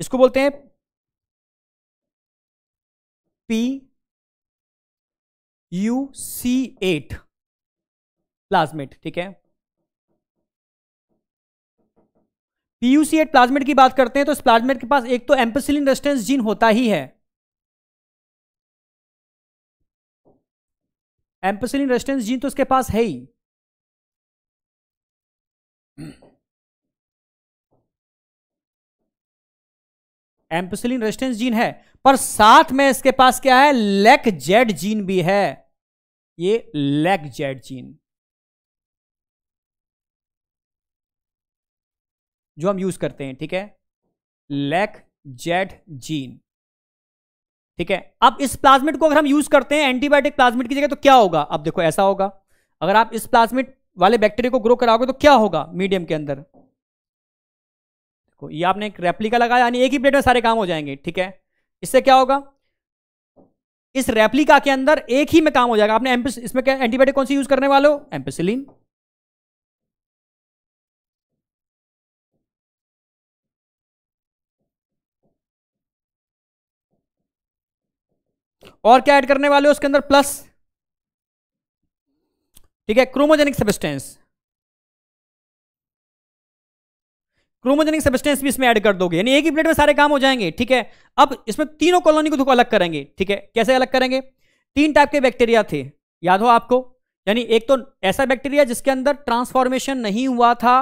इसको बोलते हैं P U C eight plasmid ठीक है पीयूसी एट प्लाज्मेट की बात करते हैं तो इस प्लाज्मेट के पास एक तो एम्पेसिलिन रेस्टेंस जीन होता ही है एम्पेसिलिन रेस्टेंस जीन तो इसके पास है ही एम्पेसिलिन रेस्टेंस जीन है पर साथ में इसके पास क्या है लेक जेड जीन भी है ये लेक जेड जीन जो हम यूज़ करते हैं ठीक है लैक जेड जीन ठीक है अब इस प्लाज्मिट को अगर हम यूज़ करते हैं एंटीबायोटिक प्लाज्मिट की जगह तो क्या होगा अब देखो ऐसा होगा अगर आप इस प्लाज्मिट वाले बैक्टीरिया को ग्रो कराओगे तो क्या होगा मीडियम के अंदर देखो ये आपने एक रेप्लिका लगाया यानी एक ही प्लेट में सारे काम हो जाएंगे ठीक है इससे क्या होगा इस रेप्लिका के अंदर एक ही में काम हो जाएगा आपने इसमें क्या एंटीबायोटिक कौन सी यूज करने वाले हो एम्पेसिलीन और क्या ऐड करने वाले हो उसके अंदर प्लस ठीक है क्रोमोजेनिक सबस्टेंस क्रोमोजेनिक सबस्टेंस भी इसमें ऐड कर दोगे यानी एक ही प्लेट में सारे काम हो जाएंगे ठीक है अब इसमें तीनों कॉलोनी को अलग करेंगे ठीक है कैसे अलग करेंगे तीन टाइप के बैक्टीरिया थे याद हो आपको यानी एक तो ऐसा बैक्टीरिया जिसके अंदर ट्रांसफॉर्मेशन नहीं हुआ था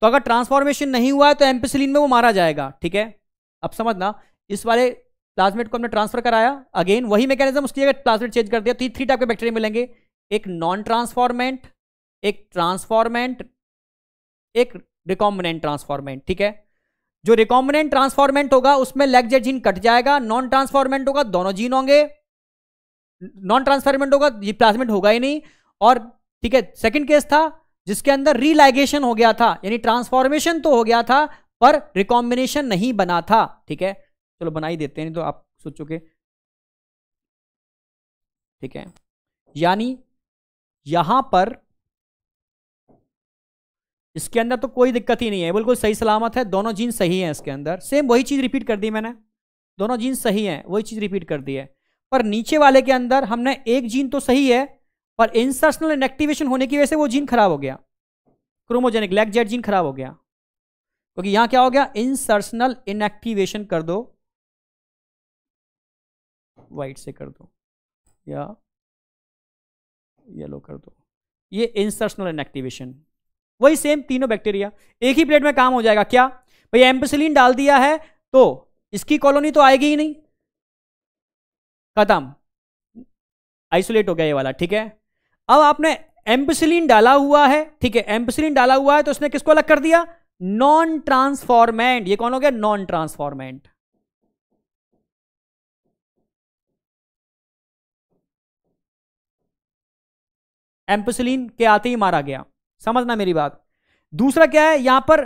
तो अगर ट्रांसफॉर्मेशन नहीं हुआ है तो एम्पेसिलिन में वो मारा जाएगा ठीक है अब समझना इस वाले प्लाजमेट को हमने ट्रांसफर कराया अगेन वही मैकेनिज्म उसकी जगह प्लाजमेट चेंज कर दिया तो ये थ्री टाइप के बैक्टीरिया मिलेंगे एक नॉन ट्रांसफॉर्मेंट एक ट्रांसफॉर्मेंट एक रिकॉम्बिनेंट ट्रांसफॉर्मेंट ठीक है जो रिकॉम्बिनेंट ट्रांसफॉर्मेंट होगा उसमें लेगजेट जीन कट जाएगा नॉन ट्रांसफॉर्मेंट होगा दोनों जीन होंगे नॉन ट्रांसफॉर्मेंट होगा ये प्लाजमेट होगा ही नहीं और ठीक है सेकेंड केस था जिसके अंदर रिलाइगेशन हो गया था यानी ट्रांसफॉर्मेशन तो हो गया था पर रिकॉम्बिनेशन नहीं बना था ठीक है चलो बना ही देते हैं तो आप सोचोगे ठीक है यानी यहां पर इसके अंदर तो कोई दिक्कत ही नहीं है बिल्कुल सही सलामत है दोनों जीन सही हैं इसके अंदर सेम वही चीज़ रिपीट कर दी मैंने दोनों जीन सही हैं वही चीज़ रिपीट कर दी है पर नीचे वाले के अंदर हमने एक जीन तो सही है पर इंसर्शनल इनएक्टिवेशन होने की वजह से वो जीन खराब हो गया क्रोमोजेनिक लैग जेट जीन खराब हो गया क्योंकि यहां क्या हो गया इंसर्शनल इनएक्टिवेशन कर दो वाइट से कर दो या येलो कर दो ये इंसर्शनल इनएक्टिवेशन वही सेम तीनों बैक्टीरिया एक ही प्लेट में काम हो जाएगा क्या भाई एम्पसिलीन डाल दिया है तो इसकी कॉलोनी तो आएगी ही नहीं खत्म आइसोलेट हो गया ये वाला ठीक है अब आपने एम्पसिलीन डाला हुआ है ठीक है एम्पसिलीन डाला हुआ है तो उसने किसको अलग कर दिया नॉन ट्रांसफॉर्मेंट ये कौन हो गया नॉन ट्रांसफॉर्मेंट एम्पोसिलीन के आते ही मारा गया समझना मेरी बात दूसरा क्या है यहां पर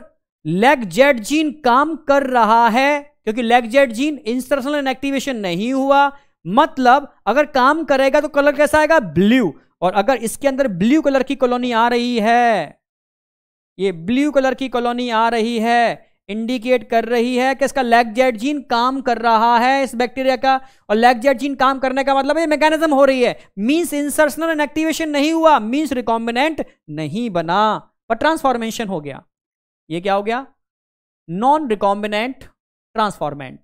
लेग जेड जीन काम कर रहा है क्योंकि lac Z gene insertional inactivation नहीं हुआ मतलब अगर काम करेगा तो कलर कैसा आएगा ब्लू और अगर इसके अंदर ब्लू कलर की कॉलोनी आ रही है ये ब्लू कलर की कॉलोनी आ रही है इंडिकेट कर रही है कि इसका लैगजेट जीन काम कर रहा है इस बैक्टीरिया का और लैगजेट जीन काम करने का मतलब ये मैकेनिज्म हो रही है मींस इंसर्शनल एंड एक्टिवेशन नहीं हुआ मीन्स रिकॉम्बिनेंट नहीं बना पर ट्रांसफॉर्मेशन हो गया ये क्या हो गया नॉन रिकॉम्बिनेंट ट्रांसफॉर्मेंट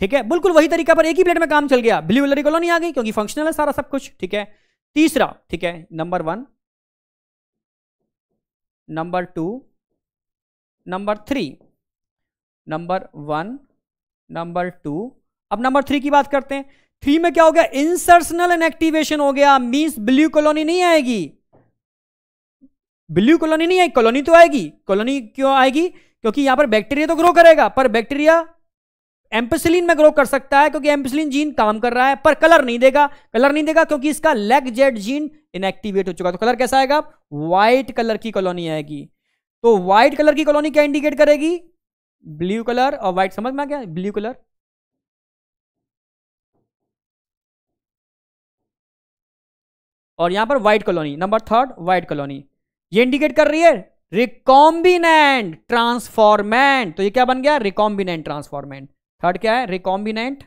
ठीक है बिल्कुल वही तरीका पर एक ही प्लेट में काम चल गया ब्लू वेलरी कॉलोनी आ गई क्योंकि फंक्शनल है सारा सब कुछ ठीक है तीसरा ठीक है number one number two number three number one number two अब नंबर थ्री की बात करते हैं थ्री में क्या हो गया इंसर्सनल इनएक्टिवेशन हो गया मींस ब्लू कॉलोनी नहीं आएगी ब्लू कॉलोनी नहीं आएगी कॉलोनी तो आएगी कॉलोनी क्यों आएगी क्योंकि यहां पर बैक्टीरिया तो ग्रो करेगा पर बैक्टीरिया एम्पसिलिन में ग्रो कर सकता है क्योंकि एम्पेसिलिन जीन काम कर रहा है पर कलर नहीं देगा कलर नहीं देगा क्योंकि इसका लेग जेड जीन इनएक्टिवेट हो चुका तो कलर कैसा आएगा व्हाइट कलर की कॉलोनी आएगी तो व्हाइट कलर की कॉलोनी क्या इंडिकेट करेगी ब्लू कलर और व्हाइट समझ में आ गया ब्लू कलर और यहां पर white colony number third white colony ये इंडिकेट कर रही है रिकॉम्बिनेंट ट्रांसफॉर्मेंट तो ये क्या बन गया रिकॉम्बिनेंट ट्रांसफॉर्मेंट थर्ड क्या है रिकॉम्बिनेंट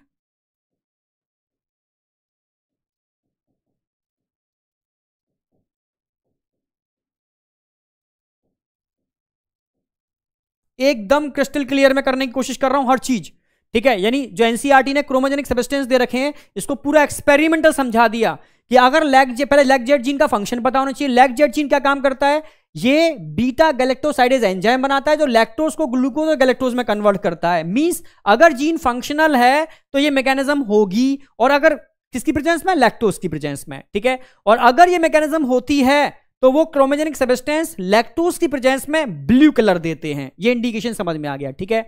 एकदम क्रिस्टल क्लियर में करने की कोशिश कर रहा हूं हर चीज ठीक है यानी जो एनसीआरटी e ने क्रोमोजेनिक सबस्टेंस दे रखे हैं इसको पूरा एक्सपेरिमेंटल समझा दिया कि अगर लैग पहले लैग जेट जीन का फंक्शन पता होना चाहिए लैग जेड जीन क्या काम करता है ये बीटा गैलेक्टोसाइडेज एंजाइम बनाता है जो लैक्टोज को ग्लूकोज और गैलेक्टोज में कन्वर्ट करता है मींस अगर जीन फंक्शनल है तो ये मैकेनिज्म होगी और अगर किसकी प्रेजेंस में लैक्टोज की प्रेजेंस में ठीक है और अगर ये मैकेनिज्म होती है तो वो क्रोमोजेनिक सबस्टेंस लैक्टोज की प्रेजेंस में ब्लू कलर देते हैं ये इंडिकेशन समझ में आ गया ठीक है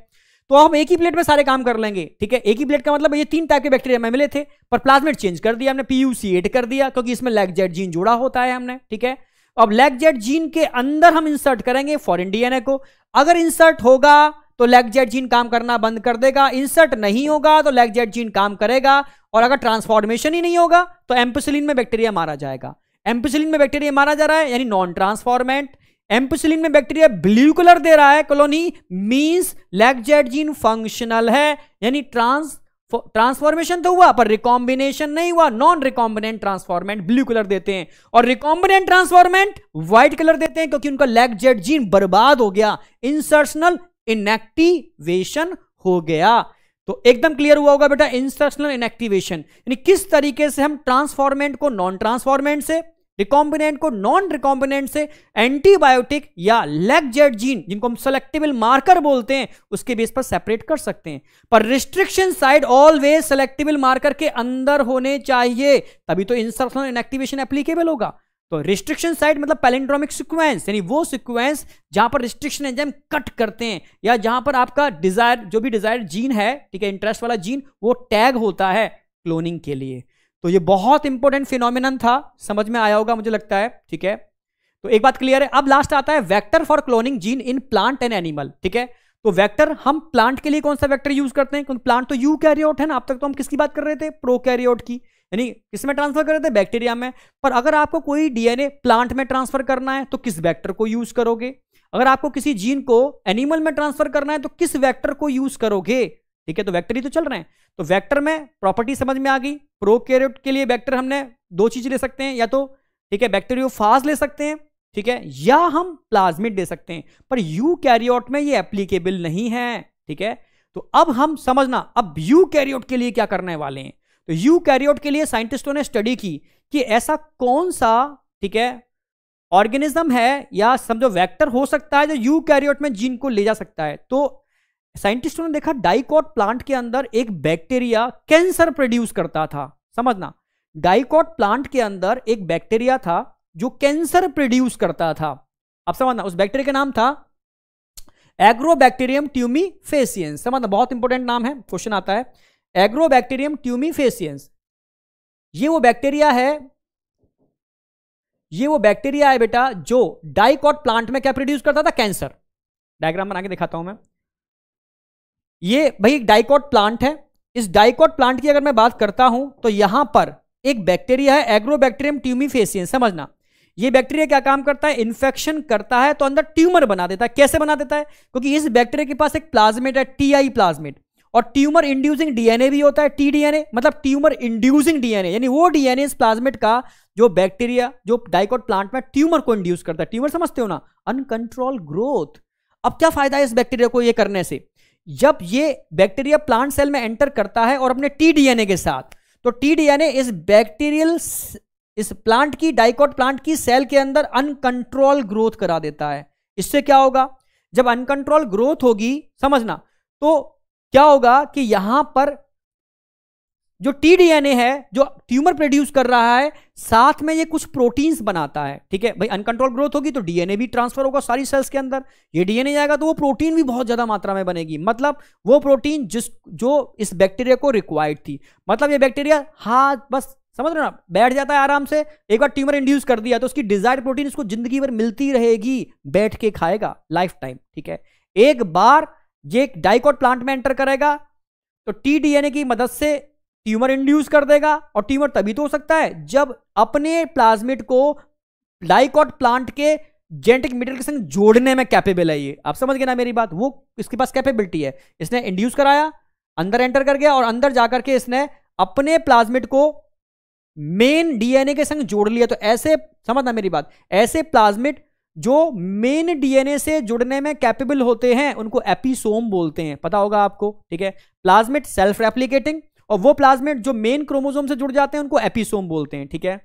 तो हम एक ही प्लेट में सारे काम कर लेंगे ठीक है एक ही प्लेट का मतलब ये तीन टाइप के बैक्टीरिया में मिले थे पर प्लाज्मेट चेंज कर दिया हमने पीयूसी एड कर दिया क्योंकि इसमें लैगजेट जीन जोड़ा होता है हमने ठीक है अब लैगजेट जीन के अंदर हम इंसर्ट करेंगे फॉरिन डीएनए को अगर इंसर्ट होगा तो लैगजेट जीन काम करना बंद कर देगा इंसर्ट नहीं होगा तो जेट जीन काम करेगा और अगर ट्रांसफॉर्मेशन ही नहीं होगा तो एम्पोसिलिन में बैक्टीरिया मारा जाएगा एम्पोसिलिन में बैक्टीरिया मारा जा रहा है यानी नॉन ट्रांसफॉर्मेंट एम्पोसिलिन में बैक्टीरिया ब्लू कलर दे रहा है colony means lac Z gene functional है यानी ट्रांस ट्रांसफॉर्मेशन तो हुआ पर रिकॉम्बिनेशन नहीं हुआ non recombinant transformant blue colour देते हैं और रिकॉम्बिनेंट ट्रांसफॉर्मेंट व्हाइट कलर देते हैं क्योंकि उनका लेग जेट जीन बर्बाद हो गया इंसर्शनल इनएक्टिवेशन हो गया तो एकदम क्लियर हुआ होगा बेटा इंस्ट्रक्शनल इनएक्टिवेशन यानी किस तरीके से हम ट्रांसफॉर्मेंट को नॉन ट्रांसफॉर्मेंट से रिकॉम्बिनेंट को नॉन रिकॉम्बिनेंट से एंटीबायोटिक या लेगजेट जीन जिनको हम सेलेक्टिबल मार्कर बोलते हैं उसके बेस पर सेपरेट कर सकते हैं पर restriction site always selectable marker के अंदर होने चाहिए तभी तो इंसर्शन इनएक्टिवेशन एप्लीकेबल होगा तो रिस्ट्रिक्शन साइड मतलब पैलेंड्रोमिक सिक्वेंस यानी वो सिक्वेंस जहां पर रिस्ट्रिक्शन एंजाइम कट करते हैं या जहां पर आपका डिजायर जो भी डिजायर जीन है ठीक है इंटरेस्ट वाला जीन वो टैग होता है क्लोनिंग के लिए तो ये बहुत इंपॉर्टेंट फिनोमिन था समझ में आया होगा मुझे लगता है ठीक है तो एक बात क्लियर है अब लास्ट आता है vector for cloning gene in plant and animal ठीक है तो वेक्टर हम प्लांट के लिए कौन सा वेक्टर यूज करते हैं क्योंकि प्लांट तो यू कैरियोट है ना अब तक तो हम किसकी बात कर रहे थे प्रो कैरियोट की यानी किसमें ट्रांसफर कर रहे थे बैक्टीरिया में पर अगर आपको कोई डीएनए प्लांट में ट्रांसफर करना है तो किस वैक्टर को यूज करोगे अगर आपको किसी जीन को एनिमल में ट्रांसफर करना है तो किस वैक्टर को यूज करोगे ठीक है तो वैक्टर ही तो चल रहे हैं तो वेक्टर में प्रॉपर्टी समझ में आ गई प्रोकैरियोट के लिए वेक्टर हमने दो चीज ले सकते हैं या तो ठीक है बैक्टेरियोफाज ले सकते हैं ठीक है या हम प्लाज्मिड दे सकते हैं पर यू कैरियोट में ये एप्लीकेबल नहीं है ठीक है तो अब हम समझना अब यू कैरियोट के लिए क्या करने वाले हैं तो यू कैरियोट के लिए साइंटिस्टों ने स्टडी की कि ऐसा कौन सा ठीक है ऑर्गेनिज्म है या समझो वेक्टर हो सकता है जो यू कैरियोट में जीन को ले जा सकता है तो साइंटिस्टों ने देखा डाइकॉट प्लांट के अंदर एक बैक्टीरिया कैंसर प्रोड्यूस करता था समझना डाइकॉट प्लांट के अंदर एक बैक्टीरिया था जो कैंसर प्रोड्यूस करता था अब समझना उस बैक्टीरिया का नाम था एग्रोबैक्टीरियम ट्यूमी फेसियंस समझना बहुत इंपॉर्टेंट नाम है क्वेश्चन आता है एग्रोबैक्टीरियम ट्यूमी फेसियंस ये वो बैक्टीरिया है ये वो बैक्टीरिया है बेटा जो डाइकॉट प्लांट में क्या प्रोड्यूस करता था कैंसर डायग्राम बना के दिखाता हूं मैं ये भाई एक डाइकॉट प्लांट है इस डाइकॉट प्लांट की अगर मैं बात करता हूं तो यहां पर एक बैक्टीरिया है एग्रोबैक्टीरियम फेसियन समझना ये बैक्टीरिया क्या काम करता है इन्फेक्शन करता है तो अंदर ट्यूमर बना देता है कैसे बना देता है क्योंकि इस बैक्टीरिया के पास एक प्लाज्मेट है टीआई प्लाज्मेट और ट्यूमर इंड्यूसिंग डीएनए भी होता है टी डीएनए मतलब ट्यूमर इंड्यूसिंग डीएनए यानी वो डीएनए इस प्लाज्मेट का जो बैक्टीरिया जो डाइकोट प्लांट में ट्यूमर को इंड्यूस करता है ट्यूमर समझते हो ना अनकंट्रोल ग्रोथ अब क्या फायदा है इस बैक्टीरिया को ये करने से जब ये बैक्टीरिया प्लांट सेल में एंटर करता है और अपने टी डीएनए के साथ तो टी ए इस बैक्टीरियल इस प्लांट की डाइकोट प्लांट की सेल के अंदर अनकंट्रोल ग्रोथ करा देता है इससे क्या होगा जब अनकंट्रोल ग्रोथ होगी समझना तो क्या होगा कि यहां पर जो टी डीएनए है जो ट्यूमर प्रोड्यूस कर रहा है साथ में ये कुछ प्रोटीन्स बनाता है ठीक है भाई अनकंट्रोल ग्रोथ होगी तो डीएनए भी ट्रांसफर होगा सारी सेल्स के अंदर ये डीएनए जाएगा तो वो प्रोटीन भी बहुत ज्यादा मात्रा में बनेगी मतलब वो प्रोटीन जिस जो इस बैक्टीरिया को रिक्वायर्ड थी मतलब ये बैक्टीरिया हाँ बस समझ रहे हो ना बैठ जाता है आराम से एक बार ट्यूमर इंड्यूस कर दिया तो उसकी डिजायर्ड प्रोटीन इसको जिंदगी भर मिलती रहेगी बैठ के खाएगा लाइफ टाइम ठीक है एक बार ये डाइकोट प्लांट में एंटर करेगा तो टी डीएनए की मदद से ट्यूमर इंड्यूस कर देगा और ट्यूमर तभी तो हो सकता है जब अपने प्लाज्मिट को डाइकॉट प्लांट के जेनेटिक मटेरियल के संग जोड़ने में कैपेबल है ये आप समझ गए ना मेरी बात वो इसके पास कैपेबिलिटी है इसने इंड्यूस कराया अंदर एंटर कर गया और अंदर जाकर के इसने अपने प्लाज्मिट को मेन डीएनए के संग जोड़ लिया तो ऐसे समझना मेरी बात ऐसे प्लाज्मिट जो मेन डीएनए से जुड़ने में कैपेबल होते हैं उनको एपिसोम बोलते हैं पता होगा आपको ठीक है प्लाज्मिट सेल्फ रेप्लीकेटिंग और वो प्लाज्मेट जो मेन क्रोमोसोम से जुड़ जाते हैं उनको एपिसोम बोलते हैं ठीक है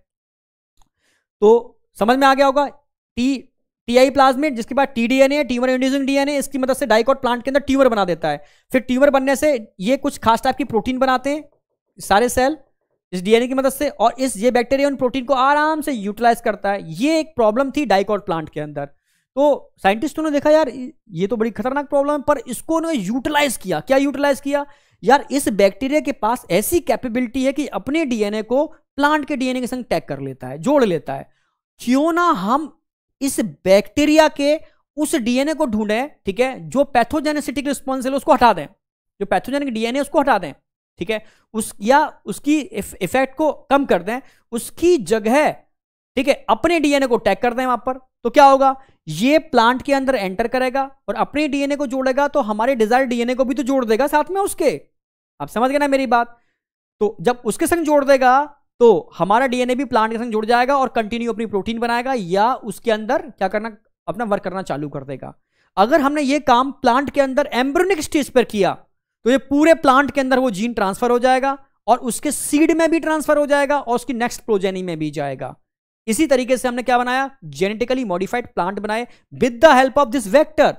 तो समझ में आ गया होगा टी टी आई प्लाज्मेट जिसके बाद T D N A tumour inducing DNA इसकी मदद से डाइकॉट प्लांट के अंदर ट्यूमर बना देता है फिर ट्यूमर बनने से ये कुछ खास टाइप की प्रोटीन बनाते हैं सारे सेल इस डीएनए की मदद से और इस ये बैक्टीरिया उन प्रोटीन को आराम से यूटिलाइज करता है ये एक प्रॉब्लम थी डाइकॉट प्लांट के अंदर तो साइंटिस्टों ने देखा यार ये तो बड़ी खतरनाक प्रॉब्लम है पर इसको उन्होंने यूटिलाइज किया क्या यूटिलाइज किया यार इस बैक्टीरिया के पास ऐसी कैपेबिलिटी है कि अपने डीएनए को प्लांट के डीएनए के संग टैग कर लेता है जोड़ लेता है क्यों ना हम इस बैक्टीरिया के उस डीएनए को ढूंढे ठीक है जो पैथोजेनेसिटिक रिस्पॉन्स है उसको हटा दें जो पैथोजेनिक डीएनए उसको हटा दें ठीक है उस या उसकी इफेक्ट को कम कर दें उसकी जगह ठीक है अपने डीएनए को टैग करते हैं वहां पर तो क्या होगा ये प्लांट के अंदर एंटर करेगा और अपने डीएनए को जोड़ेगा तो हमारे डिजायर डीएनए को भी तो जोड़ देगा साथ में उसके आप समझ गए ना मेरी बात तो जब उसके संग जोड़ देगा तो हमारा डीएनए भी प्लांट के संग जुड़ जाएगा और कंटिन्यू अपनी प्रोटीन बनाएगा या उसके अंदर क्या करना अपना वर्क करना चालू कर देगा अगर हमने ये काम प्लांट के अंदर एम्ब्रोनिक स्टेज पर किया तो ये पूरे प्लांट के अंदर वो जीन ट्रांसफर हो जाएगा और उसके सीड में भी ट्रांसफर हो जाएगा और उसकी नेक्स्ट प्रोजेनी में भी जाएगा इसी तरीके से हमने क्या बनाया जेनेटिकली मॉडिफाइड प्लांट बनाए with the help of this vector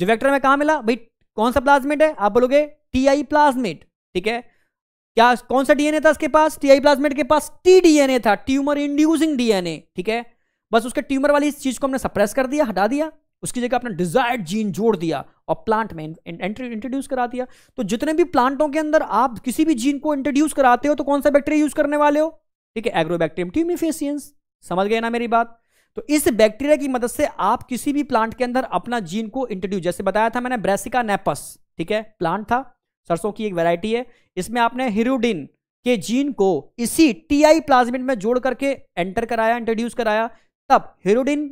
जो वेक्टर में कहा मिला भाई कौन सा प्लाज्मेट है आप बोलोगे टी आई प्लाज्मेट ठीक है क्या कौन सा डीएनए था इसके पास टी आई प्लाज्मेट के पास टी डीएनए था ट्यूमर इंड्यूसिंग डीएनए ठीक है बस उसके ट्यूमर वाली इस चीज को हमने सप्रेस कर दिया हटा दिया उसकी जगह अपना डिजायर्ड जीन जोड़ दिया और प्लांट में इंट्रोड्यूस करा दिया तो जितने भी प्लांटों के अंदर आप किसी भी जीन को इंट्रोड्यूस कराते हो तो कौन सा बैक्टीरिया यूज करने वाले हो ठीक है एग्रोबैक्टीरियम ट्यूमिफेसियंस समझ गए ना मेरी बात तो इस बैक्टीरिया की मदद से आप किसी भी प्लांट के अंदर अपना जीन को इंट्रोड्यूस जैसे बताया था मैंने ब्रेसिका नेपस ठीक है प्लांट था सरसों की एक वैरायटी है इसमें आपने हिरोडिन के जीन को इसी टीआई प्लाज्मिड में जोड़ करके एंटर कराया इंट्रोड्यूस कराया तब हिरोडिन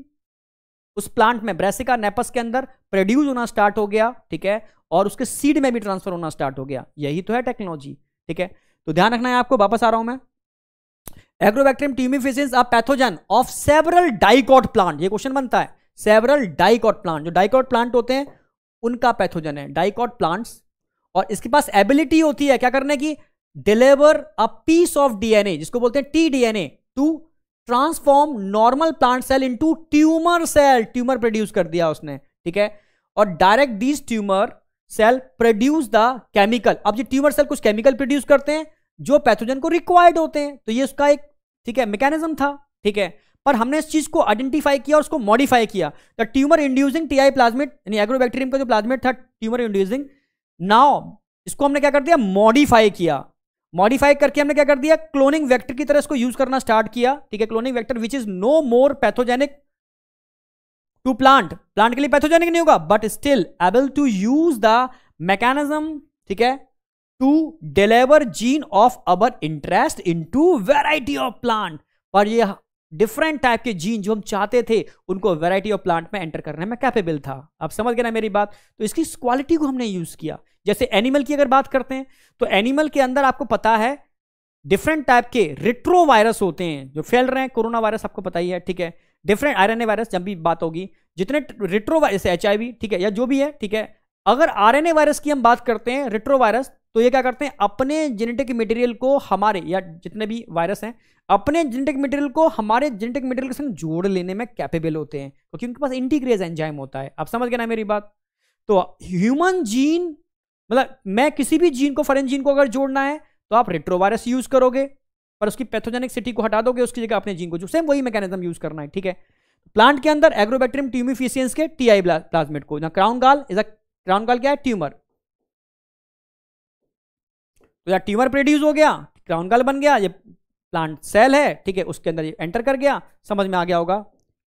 उस प्लांट में ब्रेसिका नेपस के अंदर प्रोड्यूस होना स्टार्ट हो गया ठीक है और उसके सीड में भी ट्रांसफर होना स्टार्ट हो गया यही तो है टेक्नोलॉजी ठीक है तो ध्यान रखना है आपको वापस आ रहा हूं मैं Agrobacterium tumefaciens are pathogen of several dicot plant ये क्वेश्चन बनता है सेवरल डाइकॉट प्लांट जो डाइकॉट प्लांट होते हैं उनका पैथोजन है डाइकॉट प्लांट्स और इसके पास एबिलिटी होती है क्या करने की deliver a piece of DNA जिसको बोलते हैं T DNA to transform normal plant cell into tumour cell tumour produce कर दिया उसने ठीक है और direct these tumour cell produce the chemical अब ये ट्यूमर सेल कुछ केमिकल प्रोड्यूस करते हैं जो पैथोजन को रिक्वायर्ड होते हैं तो ये उसका एक ठीक है मैकेनिज्म था ठीक है पर हमने इस चीज को आइडेंटिफाई किया और उसको मॉडिफाई किया the tumour inducing Ti plasmid यानी एग्रोबैक्टीरियम का जो प्लाज्मेट था ट्यूमर इंड्यूसिंग नाउ इसको हमने क्या कर दिया मॉडिफाई किया मॉडिफाई करके हमने क्या कर दिया क्लोनिंग वेक्टर की तरह इसको यूज करना स्टार्ट किया ठीक है cloning vector which is no more pathogenic to plant plant के लिए पैथोजेनिक नहीं होगा but still able to use the mechanism ठीक है to deliver gene of our interest into variety of plant और ये डिफरेंट टाइप के जीन जो हम चाहते थे उनको वैरायटी ऑफ प्लांट में एंटर करने में कैपेबल था आप समझ गए ना मेरी बात तो इसकी क्वालिटी को हमने यूज किया जैसे एनिमल की अगर बात करते हैं तो एनिमल के अंदर आपको पता है डिफरेंट टाइप के रिट्रो वायरस होते हैं जो फैल रहे हैं कोरोना वायरस आपको पता ही है ठीक है डिफरेंट आर वायरस जब भी बात होगी जितने रिट्रो वायरस एच ठीक है या जो भी है ठीक है अगर आर वायरस की हम बात करते हैं रिट्रो वायरस तो ये क्या करते हैं अपने जेनेटिक मटेरियल को हमारे या जितने भी वायरस हैं अपने जेनेटिक मटेरियल को हमारे जेनेटिक मटेरियल के संग जोड़ लेने में कैपेबल होते हैं क्योंकि तो उनके पास इंटीग्रेज एंजाइम होता है आप समझ गए ना मेरी बात तो ह्यूमन जीन मतलब मैं किसी भी जीन को फॉरन जीन को अगर जोड़ना है तो आप रेट्रोवायरस यूज करोगे पर उसकी पैथोजेनिक सिटी को हटा दोगे उसकी जगह अपने जीन को जो सेम वही मैकेनिज्म यूज करना है ठीक है प्लांट के अंदर एग्रोबैक्ट्रियम ट्यूमिफिशियंस के टीआई प्लाज्मेट को crown gall is a crown gall क्या है ट्यूमर तो या ट्यूमर प्रोड्यूस हो गया क्राउन गल बन गया ये प्लांट सेल है ठीक है उसके अंदर ये एंटर कर गया समझ में आ गया होगा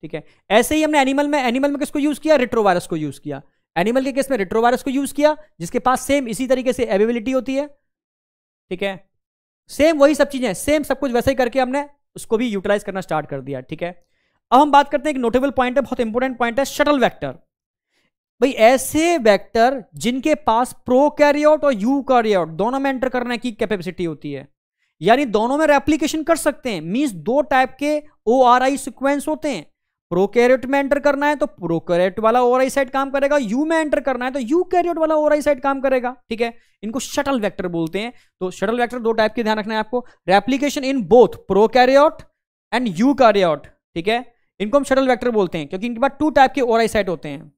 ठीक है ऐसे ही हमने एनिमल में एनिमल में किसको यूज़ किया रिट्रोवायरस को यूज़ किया एनिमल के केस में रिट्रोवायरस को यूज़ किया जिसके पास सेम इसी तरीके से एवेबिलिटी होती है ठीक है सेम वही सब चीज़ें सेम सब कुछ वैसे ही करके हमने उसको भी यूटिलाइज करना स्टार्ट कर दिया ठीक है अब हम बात करते हैं एक नोटेबल पॉइंट है बहुत इंपॉर्टेंट पॉइंट है शटल वैक्टर भाई ऐसे वेक्टर जिनके पास प्रो कैरियोट और यू कैरियोट दोनों में एंटर करने की कैपेसिटी होती है यानी दोनों में रेप्लीकेशन कर सकते हैं मीन्स दो टाइप के ओ आर आई सिक्वेंस होते हैं प्रो कैरियोट में एंटर करना है तो प्रो कैरियोट वाला ओ आई साइड काम करेगा यू में एंटर करना है तो यू कैरियोट वाला ओ आई साइड काम करेगा ठीक है इनको शटल वैक्टर बोलते हैं तो शटल वैक्टर दो टाइप के ध्यान रखना है आपको replication in both prokaryote and eukaryote ठीक है इनको हम शटल वैक्टर बोलते हैं क्योंकि इनके पास टू टाइप के ओ आई साइड होते हैं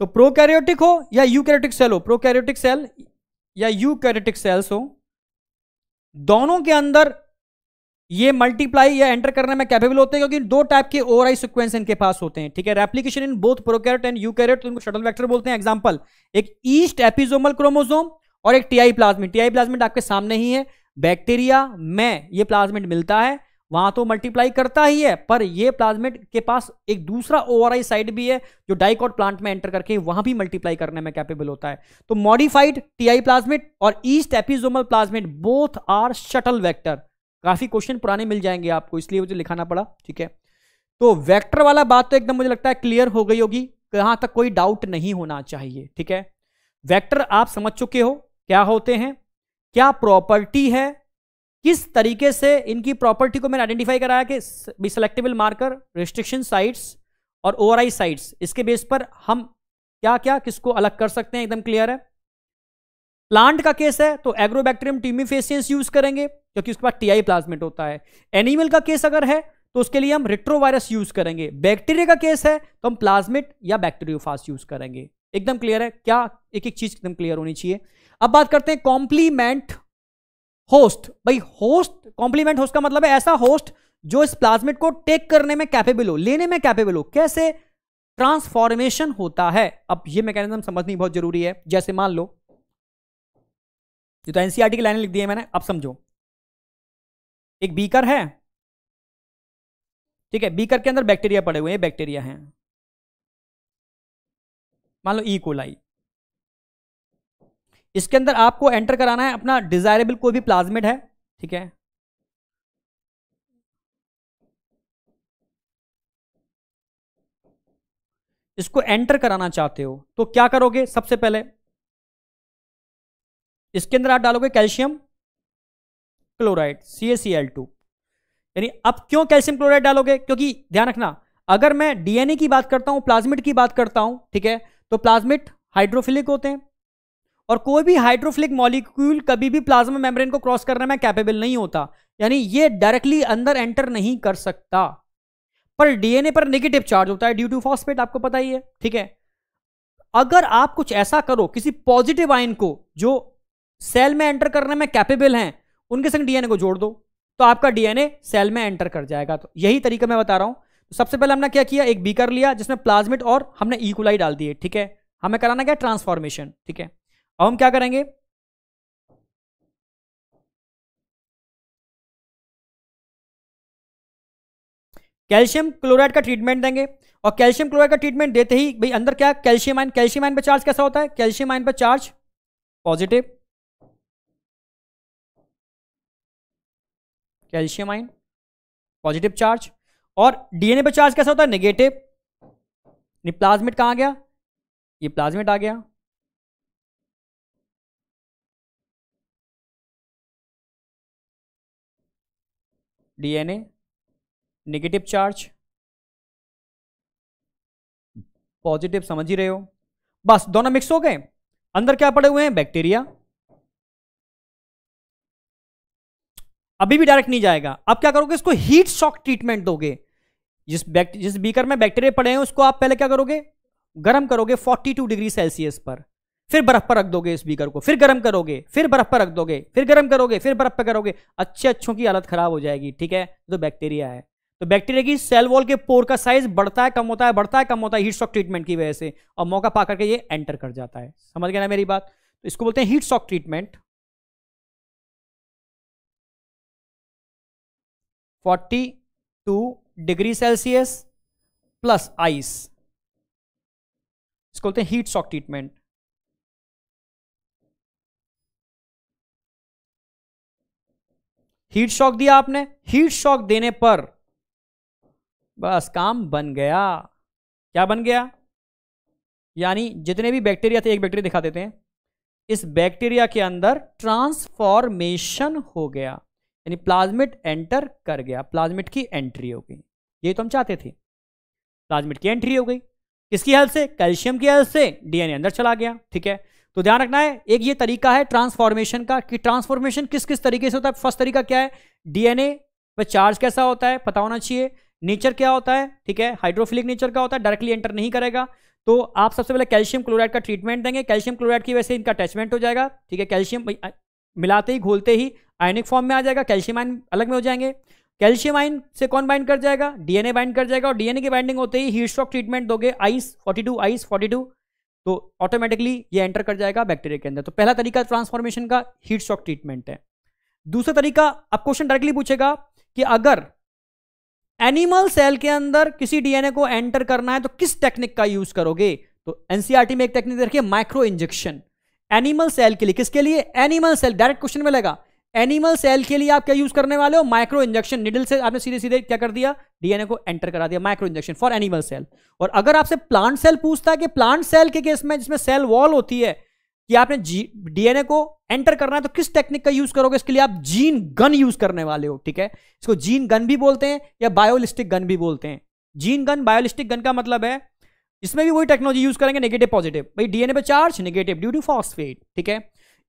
तो प्रोकैरियोटिक हो या यूकैरियोटिक सेल हो प्रोकैरियोटिक सेल या यूकैरियोटिक सेल्स हो दोनों के अंदर ये मल्टीप्लाई या एंटर करने में कैपेबल होते हैं क्योंकि दो टाइप के ओआरआई सीक्वेंस इनके पास होते हैं ठीक है replication in both prokaryote and eukaryote इनको शटल वेक्टर बोलते हैं एग्जाम्पल एक ईस्ट एपिजोमल क्रोमोसोम और एक टीआई प्लाज्मिड टीआई प्लाज्मिड आपके सामने ही है बैक्टीरिया में ये प्लाज्मिड मिलता है वहां तो मल्टीप्लाई करता ही है पर ये प्लाज्मेट के पास एक दूसरा ओवरआई साइड भी है जो डाइकॉट प्लांट में एंटर करके वहां भी मल्टीप्लाई करने में कैपेबल होता है तो मॉडिफाइड टीआई प्लाज्मेट और yeast episomal plasmid both are shuttle vector काफी क्वेश्चन पुराने मिल जाएंगे आपको इसलिए मुझे लिखाना पड़ा ठीक है तो वैक्टर वाला बात तो एकदम मुझे लगता है क्लियर हो गई होगी कहां तक कोई डाउट नहीं होना चाहिए ठीक है वैक्टर आप समझ चुके हो क्या होते हैं क्या प्रॉपर्टी है किस तरीके से इनकी प्रॉपर्टी को मैंने आइडेंटिफाई कराया कि सेलेक्टेबल मार्कर रिस्ट्रिक्शन साइट्स और ओवरआई साइट्स इसके बेस पर हम क्या क्या किसको अलग कर सकते हैं एकदम क्लियर है प्लांट का केस है तो एग्रोबैक्टेरियम टीमिफेसियंस यूज करेंगे क्योंकि उसके बाद टीआई प्लाज्मेट होता है एनिमल का केस अगर है तो उसके लिए हम रिट्रोवायरस यूज करेंगे बैक्टीरिया का केस है तो हम प्लाज्मेट या बैक्टीरियोफास यूज करेंगे एकदम क्लियर है क्या एक एक चीज एकदम क्लियर होनी चाहिए अब बात करते हैं कॉम्प्लीमेंट होस्ट भाई होस्ट कॉम्प्लीमेंट होस्ट का मतलब है ऐसा होस्ट जो इस प्लाज्मिड को टेक करने में कैपेबल हो लेने में कैपेबल हो कैसे ट्रांसफॉर्मेशन होता है अब ये मैकेनिज्म समझनी बहुत जरूरी है जैसे मान लो ये तो एनसीआरटी e की लाइनें लिख दी है मैंने अब समझो एक बीकर है ठीक है बीकर के अंदर बैक्टीरिया पड़े हुए हैं बैक्टीरिया हैं मान लो ई e. कोलाई इसके अंदर आपको एंटर कराना है अपना डिजायरेबल कोई भी प्लाज्मिड है ठीक है इसको एंटर कराना चाहते हो तो क्या करोगे सबसे पहले इसके अंदर आप डालोगे calcium chloride C A C L two यानी अब क्यों कैल्शियम क्लोराइड डालोगे क्योंकि ध्यान रखना अगर मैं डीएनए की बात करता हूं प्लाज्मिड की बात करता हूं ठीक है तो प्लाज्मिड हाइड्रोफिलिक होते हैं और कोई भी हाइड्रोफिलिक मॉलिक्यूल कभी भी प्लाज्मा मेम्ब्रेन को क्रॉस करने में कैपेबल नहीं होता यानी ये डायरेक्टली अंदर एंटर नहीं कर सकता पर डीएनए पर नेगेटिव चार्ज होता है ड्यू टू फॉस्फेट आपको पता ही है ठीक है अगर आप कुछ ऐसा करो किसी पॉजिटिव आइन को जो सेल में एंटर करने में कैपेबल हैं उनके संग डीएनए को जोड़ दो तो आपका डीएनए सेल में एंटर कर जाएगा तो यही तरीका मैं बता रहा हूं तो सबसे पहले हमने क्या किया एक बीकर लिया जिसमें प्लाज्मिट और हमने इकोलाई e डाल दिए ठीक है हमें कराना क्या ट्रांसफॉर्मेशन ठीक है अब हम क्या करेंगे कैल्शियम क्लोराइड का ट्रीटमेंट देंगे और कैल्शियम क्लोराइड का ट्रीटमेंट देते ही भाई अंदर क्या कैल्शियम आयन कैल्शियम आयन पर चार्ज कैसा होता है कैल्शियम आयन पर charge positive calcium ion positive charge और डीएनए पर चार्ज कैसा होता है नेगेटिव प्लाज्मिट कहाँ गया ये प्लाज्मिट आ गया डीएनए नेगेटिव चार्ज पॉजिटिव समझ ही रहे हो बस दोनों मिक्स हो गए अंदर क्या पड़े हुए हैं बैक्टीरिया अभी भी डायरेक्ट नहीं जाएगा अब क्या करोगे इसको हीट शॉक ट्रीटमेंट दोगे जिस बैक्ट जिस बीकर में बैक्टीरिया पड़े हैं उसको आप पहले क्या करोगे गर्म करोगे 42 डिग्री सेल्सियस पर फिर बर्फ पर रख दोगे इस बीकर को फिर गर्म करोगे फिर बर्फ पर रख दोगे फिर गर्म करोगे फिर बर्फ पर करोगे अच्छे अच्छों की हालत खराब हो जाएगी ठीक है तो बैक्टीरिया है तो बैक्टीरिया की सेल वॉल के पोर का साइज बढ़ता है कम होता है बढ़ता है कम होता है हीट शॉक ट्रीटमेंट की वजह से और मौका पा करके ये एंटर कर जाता है समझ गया ना मेरी बात तो इसको बोलते हैं heat shock treatment forty two degree Celsius plus ice इसको बोलते हैं heat shock treatment heat shock दिया आपने हीट शॉक देने पर बस काम बन गया क्या बन गया यानी जितने भी बैक्टीरिया थे एक बैक्टीरिया दिखा देते हैं इस बैक्टीरिया के अंदर ट्रांसफॉर्मेशन हो गया यानी प्लाज्मिट एंटर कर गया प्लाज्मिट की एंट्री हो गई ये तो हम चाहते थे प्लाज्मिट की एंट्री हो गई किसकी हेल्प से कैल्शियम की हेल्प से डीएनए अंदर चला गया ठीक है तो ध्यान रखना है एक ये तरीका है ट्रांसफॉर्मेशन का कि ट्रांसफॉर्मेशन किस किस तरीके से होता है फर्स्ट तरीका क्या है डीएनए पर चार्ज कैसा होता है पता होना चाहिए नेचर क्या होता है ठीक है हाइड्रोफिलिक नेचर का होता है डायरेक्टली एंटर नहीं करेगा तो आप सबसे पहले कैल्शियम क्लोराइड का ट्रीटमेंट देंगे कैल्शियम क्लोराइड की वजह से इनका अटैचमेंट हो जाएगा ठीक है कैल्शियम मिलाते ही घोलते ही आयनिक फॉर्म में आ जाएगा कैल्शियम आयन अलग में हो जाएंगे कैल्शियम आयन से कौन बाइंड कर जाएगा डीएनए बाइंड कर जाएगा और डीएनए की बाइंडिंग होते ही हीट स्ट्रॉक ट्रीटमेंट दोगे आइस 42 आइस 42 तो ऑटोमेटिकली ये एंटर कर जाएगा बैक्टीरिया के अंदर तो पहला तरीका ट्रांसफॉर्मेशन का हीट शॉक ट्रीटमेंट है दूसरा तरीका अब क्वेश्चन डायरेक्टली पूछेगा कि अगर एनिमल सेल के अंदर किसी डीएनए को एंटर करना है तो किस टेक्निक का यूज करोगे तो एनसीआरटी e में एक टेक्निक देखिए माइक्रो इंजेक्शन एनिमल सेल के लिए किसके लिए एनिमल सेल डायरेक्ट क्वेश्चन में लगा एनिमल सेल के लिए आप क्या यूज करने वाले हो माइक्रो इंजेक्शन निडल से आपने सीधे सीधे क्या कर दिया डीएनए को एंटर करा दिया microinjection for animal cell और अगर आपसे प्लांट सेल पूछता है कि प्लांट सेल के केस में जिसमें सेल वॉल होती है कि आपने डीएनए को एंटर करना है तो किस टेक्निक का यूज करोगे इसके लिए आप जीन गन यूज करने वाले हो ठीक है इसको जीन गन भी बोलते हैं या बायोलिस्टिक गन भी बोलते हैं जीन गन बायोलिस्टिक गन का मतलब है इसमें भी वही टेक्नोलॉजी यूज करेंगे नेगेटिव पॉजिटिव भाई डीएनए पे charge negative due to phosphate ठीक है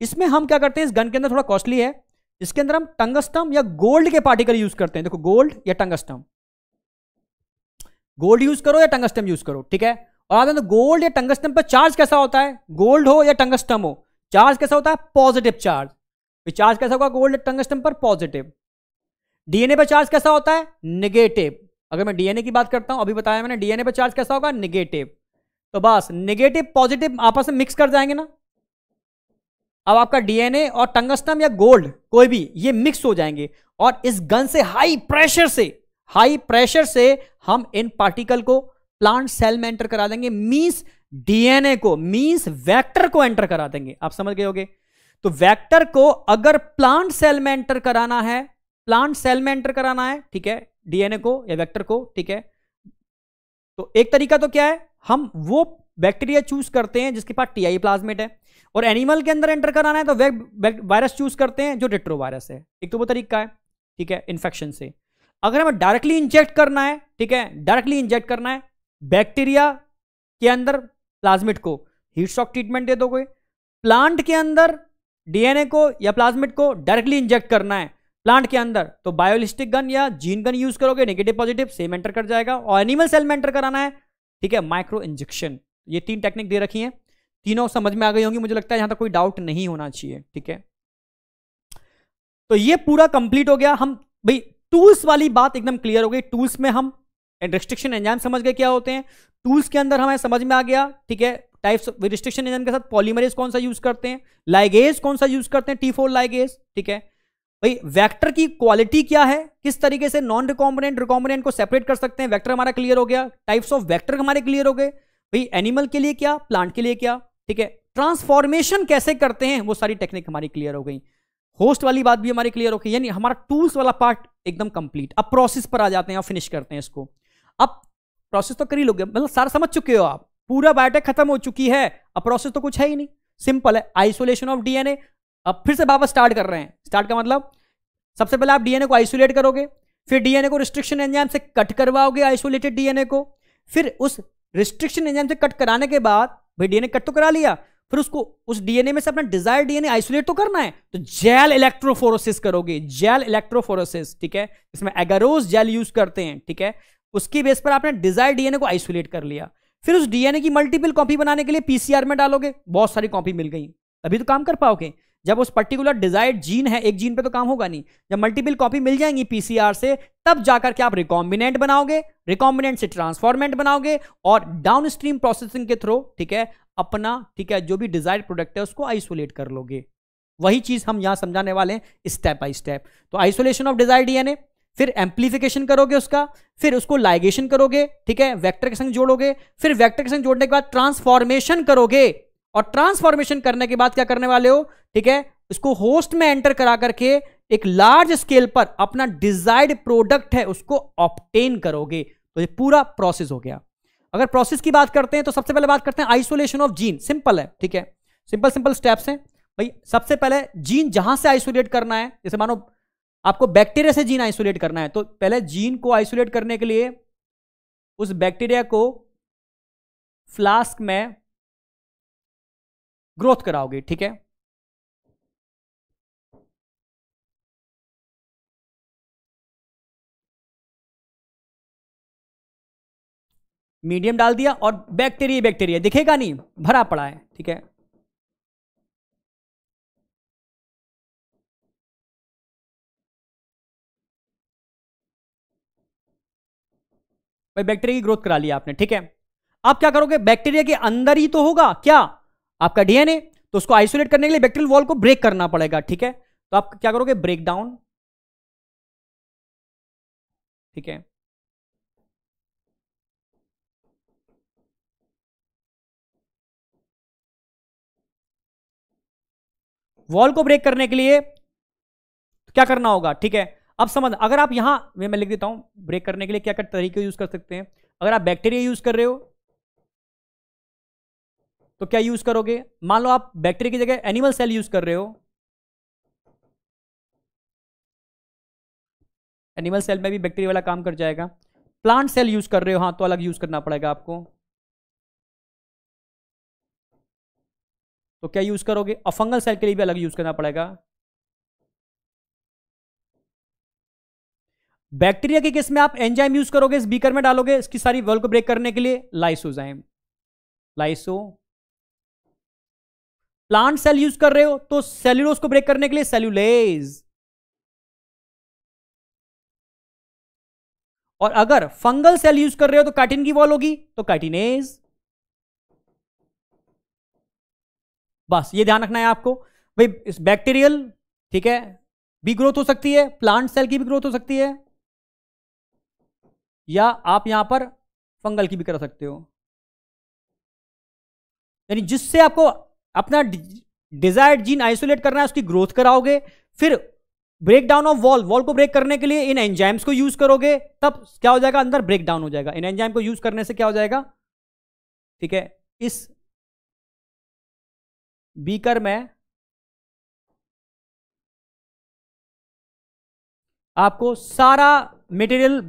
इसमें हम क्या करते हैं इस गन के अंदर थोड़ा कॉस्टली है इसके अंदर हम टंगस्टम या गोल्ड के पार्टिकल यूज करते हैं देखो गोल्ड या टंगस्टम गोल्ड यूज करो या टंगस्टम यूज करो ठीक है और आप जानते गोल्ड या टंगस्टम पर चार्ज कैसा होता है गोल्ड हो या टंगस्टम हो चार्ज कैसा होता है पॉजिटिव चार्ज चार्ज कैसा होगा गोल्ड या टंगस्टम पर पॉजिटिव डीएनए पर चार्ज कैसा होता है निगेटिव अगर मैं डीएनए की बात करता हूं अभी बताया मैंने डीएनए पर चार्ज कैसा होगा निगेटिव तो बस निगेटिव पॉजिटिव आपस में मिक्स कर जाएंगे ना अब आपका डीएनए और टंगस्टम या गोल्ड कोई भी ये मिक्स हो जाएंगे और इस गन से हाई प्रेशर से हाई प्रेशर से हम इन पार्टिकल को प्लांट सेल में एंटर करा देंगे मीन्स डीएनए को मीन्स वेक्टर को एंटर करा देंगे आप समझ गए होगे तो वेक्टर को अगर प्लांट सेल में एंटर कराना है प्लांट सेल में एंटर कराना है ठीक है डीएनए को या वेक्टर को ठीक है तो एक तरीका तो क्या है हम वो बैक्टीरिया चूज करते हैं जिसके पास टीआई प्लाज्मेट है और एनिमल के अंदर एंटर कराना है तो वायरस चूज करते हैं जो डिट्रो वायरस है एक तो वो तरीका है ठीक है इन्फेक्शन से अगर हमें डायरेक्टली इंजेक्ट करना है ठीक है डायरेक्टली इंजेक्ट करना है बैक्टीरिया के अंदर प्लाज्मिट को हीट शॉक ट्रीटमेंट दे दोगे प्लांट के अंदर डीएनए को या प्लाज्मिट को डायरेक्टली इंजेक्ट करना है प्लांट के अंदर तो बायोलिस्टिक गन या जीन गन यूज करोगे नेगेटिव पॉजिटिव सेम एंटर कर जाएगा और एनिमल सेल में एंटर कराना है ठीक है माइक्रो इंजेक्शन ये तीन टेक्निक दे रखी है तीनों समझ में आ गई होंगी मुझे लगता है यहां तक कोई डाउट नहीं होना चाहिए ठीक है तो ये पूरा कंप्लीट हो गया हम भाई टूल्स वाली बात एकदम क्लियर हो गई टूल्स में हम रिस्ट्रिक्शन एंजाइम समझ गए क्या होते हैं टूल्स के अंदर हमें समझ में आ गया ठीक है टाइप्स रिस्ट्रिक्शन एंजाइम के साथ पॉलीमरेज कौन सा यूज करते हैं लाइगेज कौन सा यूज करते हैं टी फोर लाइगेज ठीक है भाई वेक्टर की क्वालिटी क्या है किस तरीके से नॉन रिकॉम्बिनेंट रिकॉम्बिनेंट को सेपरेट कर सकते हैं वेक्टर हमारा क्लियर हो गया टाइप्स ऑफ वेक्टर हमारे क्लियर हो गए भाई एनिमल के लिए क्या प्लांट के लिए क्या ठीक है ट्रांसफॉर्मेशन कैसे करते हैं वो सारी टेक्निक हमारी क्लियर हो गई होस्ट वाली बात भी हमारी क्लियर हो गई यानी हमारा टूल्स वाला पार्ट एकदम कंप्लीट अब प्रोसेस पर आ जाते हैं और फिनिश करते हैं इसको अब प्रोसेस तो कर ही लोगे मतलब सारा समझ चुके हो आप पूरा बायोटेक खत्म हो चुकी है अब प्रोसेस तो कुछ है ही नहीं सिंपल है आइसोलेशन ऑफ डीएनए अब फिर से वापस स्टार्ट कर रहे हैं स्टार्ट का मतलब सबसे पहले आप डीएनए को आइसोलेट करोगे फिर डीएनए को रिस्ट्रिक्शन एंजाइम से कट करवाओगे आइसोलेटेड डीएनए को फिर उस रिस्ट्रिक्शन एंजाइम से कट कराने के बाद भाई डीएनए कट तो करा लिया फिर उसको उस डीएनए में से अपना डिजायर डीएनए आइसोलेट तो करना है तो जेल इलेक्ट्रोफोरोसिस करोगे जेल इलेक्ट्रोफोरोसिस ठीक है इसमें एगरोज जेल यूज करते हैं ठीक है उसकी बेस पर आपने डिजायर डीएनए को आइसोलेट कर लिया फिर उस डीएनए की मल्टीपल कॉपी बनाने के लिए पीसीआर में डालोगे बहुत सारी कॉपी मिल गई तभी तो काम कर पाओगे जब उस पर्टिकुलर डिजायर्ड जीन है एक जीन पे तो काम होगा नहीं जब मल्टीपल कॉपी मिल जाएंगी पीसीआर से तब जाकर के आप रिकॉम्बिनेंट बनाओगे रिकॉम्बिनेंट से ट्रांसफॉर्मेंट बनाओगे और डाउन स्ट्रीम प्रोसेसिंग के थ्रू ठीक है अपना ठीक है जो भी डिजायर्ड प्रोडक्ट है उसको आइसोलेट कर लोगे वही चीज हम यहां समझाने वाले हैं स्टेप बाई स्टेप तो आइसोलेशन ऑफ डिजायर डीएनए फिर एम्प्लीफिकेशन करोगे उसका फिर उसको लाइगेशन करोगे ठीक है वेक्टर के संग जोड़ोगे फिर वेक्टर के संग जोड़ने के बाद ट्रांसफॉर्मेशन करोगे और ट्रांसफॉर्मेशन करने के बाद क्या करने वाले हो ठीक है इसको होस्ट में एंटर करा करके एक लार्ज स्केल पर अपना डिजायर्ड प्रोडक्ट है उसको ऑप्टेन करोगे तो ये पूरा प्रोसेस हो गया अगर प्रोसेस की बात करते हैं तो सबसे पहले बात करते हैं आइसोलेशन ऑफ जीन सिंपल है ठीक है सिंपल सिंपल स्टेप्स हैं भाई सबसे पहले जीन जहां से आइसोलेट करना है जैसे मानो आपको बैक्टीरिया से जीन आइसोलेट करना है तो पहले जीन को आइसोलेट करने के लिए उस बैक्टीरिया को फ्लास्क में ग्रोथ कराओगे ठीक है मीडियम डाल दिया और बैक्टीरिया बैक्टीरिया दिखेगा नहीं भरा पड़ा है ठीक है भाई बैक्टीरिया की ग्रोथ करा लिया आपने ठीक है आप क्या करोगे बैक्टीरिया के अंदर ही तो होगा क्या आपका डीएनए तो उसको आइसोलेट करने के लिए बैक्टीरियल वॉल को ब्रेक करना पड़ेगा ठीक है तो आप क्या करोगे ब्रेक डाउन ठीक है वॉल को ब्रेक करने के लिए क्या करना होगा ठीक है अब समझ अगर आप यहां मैं लिख देता हूं ब्रेक करने के लिए क्या क्या तरीके यूज कर सकते हैं अगर आप बैक्टीरिया यूज कर रहे हो तो क्या यूज करोगे मान लो आप बैक्टीरिया की जगह एनिमल सेल यूज कर रहे हो एनिमल सेल में भी बैक्टीरिया वाला काम कर जाएगा प्लांट सेल यूज कर रहे हो हाँ तो अलग यूज करना पड़ेगा आपको तो क्या यूज करोगे अफंगल सेल के लिए भी अलग यूज करना पड़ेगा बैक्टीरिया के केस में आप एंजाइम यूज करोगे इस बीकर में डालोगे इसकी सारी वर्ल को ब्रेक करने के लिए lysozyme lyso plant cell use कर रहे हो तो सेल्यूलोस को ब्रेक करने के लिए सेल्यूलेज और अगर फंगल सेल यूज कर रहे हो तो काटिन की वॉल होगी तो काइटिनेज बस ये ध्यान रखना है आपको भाई बैक्टीरियल ठीक है भी ग्रोथ हो सकती है प्लांट सेल की भी ग्रोथ हो सकती है या आप यहां पर फंगल की भी करा सकते हो यानी जिससे आपको अपना डिजायर्ड जीन आइसोलेट करना है उसकी ग्रोथ कराओगे फिर break down of wall wall को ब्रेक करने के लिए इन एंजाइम्स को यूज करोगे तब क्या हो जाएगा अंदर ब्रेक डाउन हो जाएगा इन एंजाइम को यूज करने से क्या हो जाएगा ठीक है इस बीकर में आपको सारा मटेरियल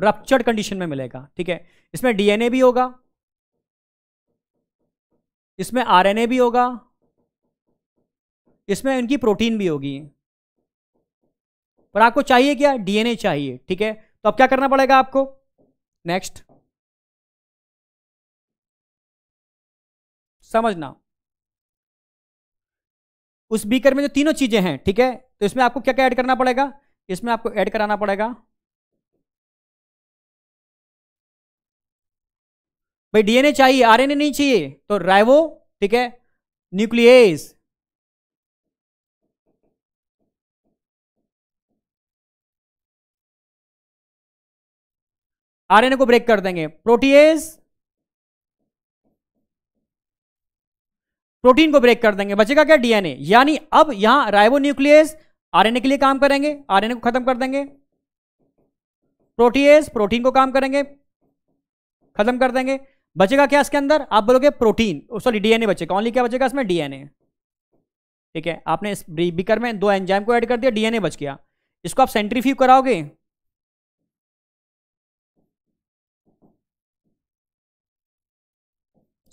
रप्चर्ड कंडीशन में मिलेगा ठीक है इसमें डीएनए भी होगा इसमें आरएनए भी होगा इसमें इनकी प्रोटीन भी होगी पर आपको चाहिए क्या डीएनए चाहिए ठीक है तो अब क्या करना पड़ेगा आपको नेक्स्ट समझना उस बीकर में जो तीनों चीजें हैं ठीक है तो इसमें आपको क्या क्या ऐड करना पड़ेगा इसमें आपको ऐड कराना पड़ेगा भाई डीएनए चाहिए आरएनए नहीं चाहिए तो राइवो ठीक है न्यूक्लियस आरएनए को ब्रेक कर देंगे प्रोटीएस प्रोटीन को ब्रेक कर देंगे बचेगा क्या डीएनए यानी अब यहां राइवो न्यूक्लियस आरएनए के लिए काम करेंगे आरएनए को खत्म कर देंगे प्रोटीएस प्रोटीन को काम करेंगे खत्म कर देंगे बचेगा क्या इसके अंदर आप बोलोगे प्रोटीन सॉरी डीएनए बचेगा ओनली क्या बचेगा इसमें डीएनए ठीक है आपने इस बीकर में दो एंजाइम को ऐड कर दिया डीएनए बच गया इसको आप सेंट्रीफ्यू कराओगे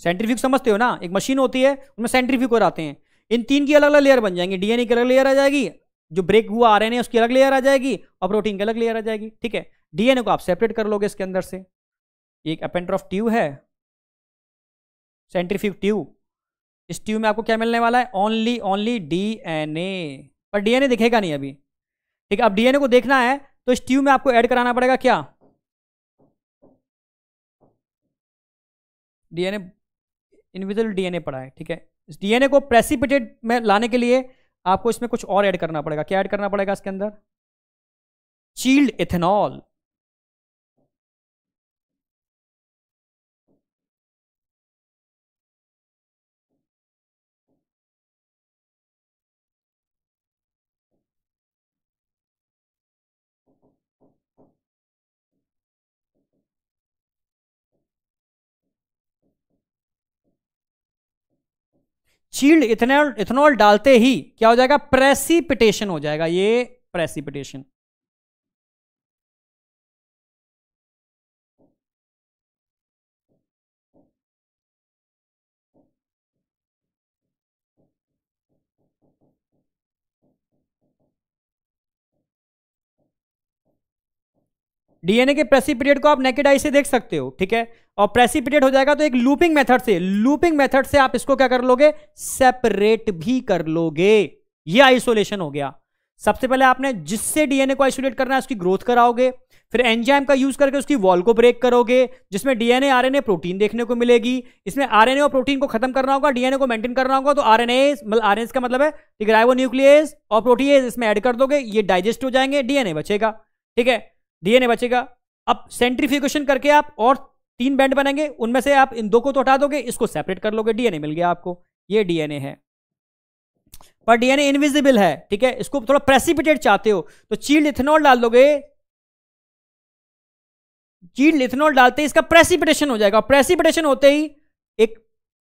सेंट्रीफ्यूज समझते हो ना एक मशीन होती है उनमें सेंट्रीफ्यूज कराते हैं इन तीन की अलग अलग लेयर बन जाएंगे डीएनए की अलग लेयर आ जाएगी जो ब्रेक हुआ आ रहे हैं उसकी अलग लेयर आ जाएगी और प्रोटीन की अलग लेयर आ जाएगी ठीक है डीएनए को आप सेपरेट कर लोगे इसके अंदर से एक अपेंटर ट्यूब है सेंट्रीफ्यूग ट्यूब इस ट्यूब में आपको क्या मिलने वाला है ओनली ओनली डीएनए पर डीएनए दिखेगा नहीं अभी ठीक है अब डीएनए को देखना है तो इस ट्यूब में आपको ऐड कराना पड़ेगा क्या डीएनए इनविजल डीएनए पड़ा है ठीक है इस डीएनए को प्रेसिपिटेट में लाने के लिए आपको इसमें कुछ और ऐड करना पड़ेगा क्या ऐड करना पड़ेगा इसके अंदर chilled ethanol chilled ethanol ethanol डालते ही क्या हो जाएगा प्रेसिपिटेशन हो जाएगा ये प्रेसिपिटेशन डीएनए के पीरियड को आप नेकेड आई से देख सकते हो ठीक है और पीरियड हो जाएगा तो एक लूपिंग मेथड से लूपिंग मेथड से आप इसको क्या कर लोगे सेपरेट भी कर लोगे ये आइसोलेशन हो गया सबसे पहले आपने जिससे डीएनए को आइसोलेट करना है उसकी ग्रोथ कराओगे फिर एंजाइम का यूज करके उसकी वॉल को ब्रेक करोगे जिसमें डीएनए आरएनए प्रोटीन देखने को मिलेगी इसमें आरएनए और प्रोटीन को खत्म करना होगा डीएनए को मेंटेन करना होगा तो आरएनए मतलब आरएनए का मतलब है ठीक राइबो न्यूक्लियस और प्रोटीन इसमें ऐड कर दोगे ये डाइजेस्ट हो जाएंगे डीएनए बचेगा ठीक है डीएनए बचेगा अब सेंट्रीफिकेशन करके आप और तीन बैंड बनेंगे उनमें से आप इन दो को तो हटा दोगे इसको सेपरेट कर लोगे डीएनए मिल गया आपको ये डीएनए है पर डीएनए इनविजिबल है ठीक है इसको थोड़ा प्रेसिपिटेट चाहते हो तो चील्ड इथेनॉल डाल दोगे चील्ड इथेनॉल डालते ही इसका प्रेसिपिटेशन हो जाएगा प्रेसिपिटेशन होते ही एक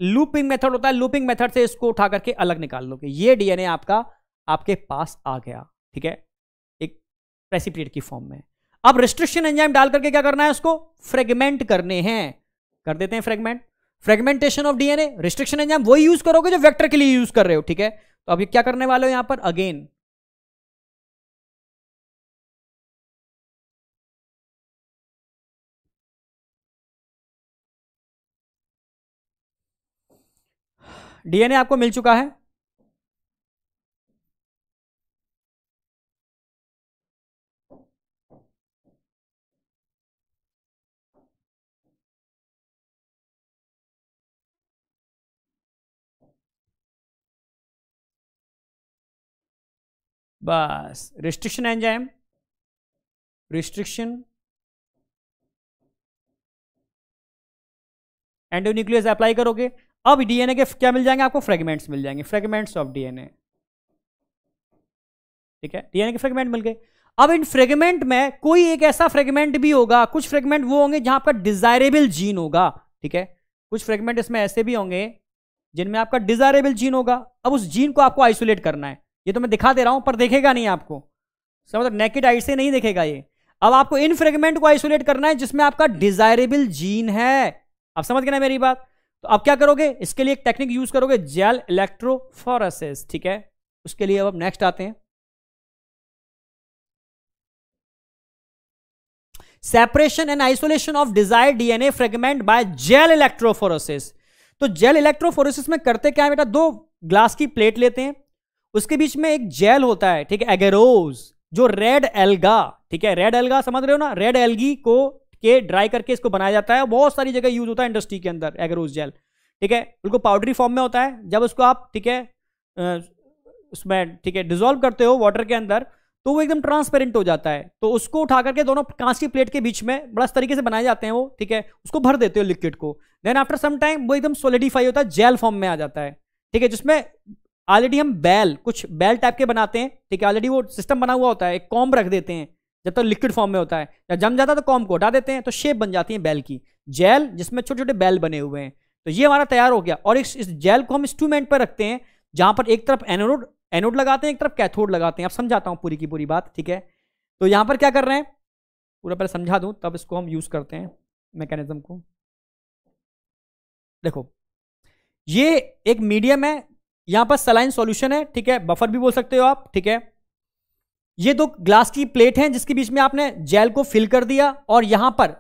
लूपिंग मेथड होता है लूपिंग मेथड से इसको उठा करके अलग निकाल लोगे ये डीएनए आपका आपके पास आ गया ठीक है एक प्रेसिपिटेट की फॉर्म में अब रिस्ट्रिक्शन एंजाइम डाल करके क्या करना है उसको फ्रेगमेंट करने हैं कर देते हैं fragment fragmentation of DNA restriction enzyme वही यूज करोगे जो वेक्टर के लिए यूज कर रहे हो ठीक है तो अब ये क्या करने वाले हो यहां पर अगेन डीएनए आपको मिल चुका है बस restriction enzyme restriction endonuclease apply करोगे अब डीएनए के क्या मिल जाएंगे आपको फ्रेगमेंट्स मिल जाएंगे फ्रेगमेंट्स ऑफ डीएनए ठीक है डीएनए के फ्रेगमेंट मिल गए अब इन फ्रेगमेंट में कोई एक ऐसा फ्रेगमेंट भी होगा कुछ फ्रेगमेंट वो होंगे जहां आपका डिजायरेबल जीन होगा ठीक है कुछ फ्रेगमेंट इसमें ऐसे भी होंगे जिनमें आपका डिजायरेबल जीन होगा अब उस जीन को आपको आइसोलेट करना है ये तो मैं दिखा दे रहा हूं पर देखेगा नहीं आपको समझ मतलब नेकेड आई से नहीं देखेगा ये अब आपको इन फ्रेगमेंट को आइसोलेट करना है जिसमें आपका डिजायरेबल जीन है आप समझ गए ना मेरी बात तो आप क्या करोगे इसके लिए एक टेक्निक यूज करोगे जेल इलेक्ट्रोफोरसिस ठीक है उसके लिए अब आप नेक्स्ट आते हैं separation and isolation of desired DNA fragment by gel electrophoresis तो जेल इलेक्ट्रोफोरसिस में करते क्या है बेटा दो ग्लास की प्लेट लेते हैं उसके बीच में एक जेल होता है ठीक है एगेरोज जो रेड एल्गा ठीक है रेड एल्गा समझ रहे हो ना रेड एल्गी को के ड्राई करके इसको बनाया जाता है बहुत सारी जगह यूज होता है इंडस्ट्री के अंदर एगेरोज जेल ठीक है बिल्कुल पाउडरी फॉर्म में होता है जब उसको आप ठीक है उसमें ठीक है डिजोल्व करते हो वाटर के अंदर तो वो एकदम ट्रांसपेरेंट हो जाता है तो उसको उठा करके दोनों कांच की प्लेट के बीच में बड़ा तरीके से बनाए जाते हैं वो ठीक है उसको भर देते हो लिक्विड को देन आफ्टर सम टाइम वो एकदम सोलिडिफाई होता है जेल फॉर्म में आ जाता है ठीक है जिसमें ऑलरेडी हम बैल कुछ बैल टाइप के बनाते हैं ठीक है ऑलरेडी वो सिस्टम बना हुआ होता है एक कॉम रख देते हैं जब तक तो लिक्विड फॉर्म में होता है जब जम जाता है तो कॉम को हटा देते हैं तो शेप बन जाती है बैल की जेल जिसमें छोटे छोटे बैल बने हुए हैं तो ये हमारा तैयार हो गया और इस, इस जेल को हम इंस्ट्रूमेंट पर रखते हैं जहाँ पर एक तरफ एनोड एनोड लगाते हैं एक तरफ कैथोड लगाते हैं अब समझाता हूँ पूरी की पूरी बात ठीक है तो यहाँ पर क्या कर रहे हैं पूरा पहले समझा दूँ तब इसको हम यूज़ करते हैं मैकेनिज्म को देखो ये एक मीडियम है यहां पर सलाइन सॉल्यूशन है ठीक है बफर भी बोल सकते हो आप ठीक है ये दो ग्लास की प्लेट हैं जिसके बीच में आपने जेल को फिल कर दिया और यहां पर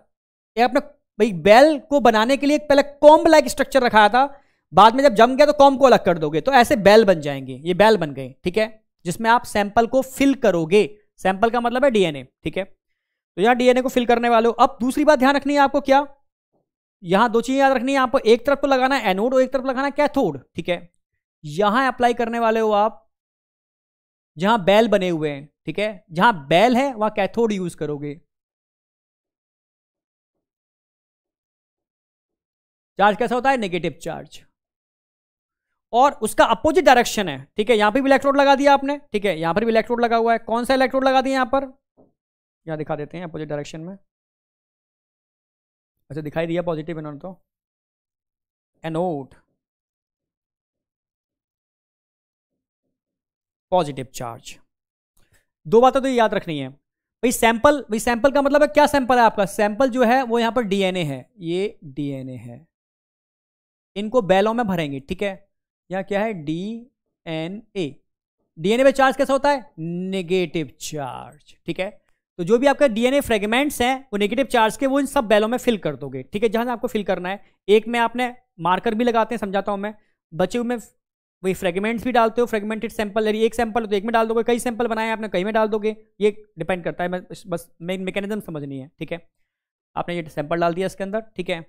ये आपने भाई बेल को बनाने के लिए पहले कॉम्ब लाइक स्ट्रक्चर रखा था बाद में जब जम गया तो कॉम्ब को अलग कर दोगे तो ऐसे बेल बन जाएंगे ये बेल बन गए ठीक है जिसमें आप सैंपल को फिल करोगे सैंपल का मतलब है डीएनए ठीक है तो यहाँ डीएनए को फिल करने वाले हो अब दूसरी बात ध्यान रखनी है आपको क्या यहां दो चीजें याद रखनी है आपको एक तरफ को तो लगाना है एनोड और एक तरफ लगाना है कैथोड ठीक है यहां अप्लाई करने वाले हो आप जहां बैल बने हुए हैं ठीक है जहां बैल है वहां कैथोड यूज करोगे चार्ज कैसा होता है नेगेटिव चार्ज और उसका अपोजिट डायरेक्शन है ठीक है यहां पे भी इलेक्ट्रोड लगा दिया आपने ठीक है यहां पर भी इलेक्ट्रोड लगा हुआ है कौन सा इलेक्ट्रोड लगा दिया यहां पर यहां दिखा देते हैं अपोजिट डायरेक्शन में अच्छा दिखाई दिया पॉजिटिव इन्होंने तो एनोड पॉजिटिव चार्ज दो बातें तो याद रखनी है भाई सैंपल भाई सैंपल का मतलब है क्या सैंपल है आपका सैंपल जो है वो यहां पर डीएनए है ये डीएनए है इनको बैलों में भरेंगे ठीक है यहां क्या है डी एन ए डीएनए पे चार्ज कैसा होता है नेगेटिव चार्ज ठीक है तो जो भी आपका डीएनए फ्रेगमेंट्स हैं वो नेगेटिव चार्ज के वो इन सब बैलों में फिल कर दोगे ठीक है जहां से आपको फिल करना है एक में आपने मार्कर भी लगाते हैं समझाता हूं मैं बचे हुए में वही फ्रेगमेंट्स भी डालते हो फ्रेगमेंटेड सैंपल यदि एक सैंपल तो एक में डाल दोगे कई सैंपल बनाए आपने कई में डाल दोगे ये डिपेंड करता है बस मेन मेकेनिज्म समझनी है ठीक है आपने ये सैंपल डाल दिया इसके अंदर ठीक है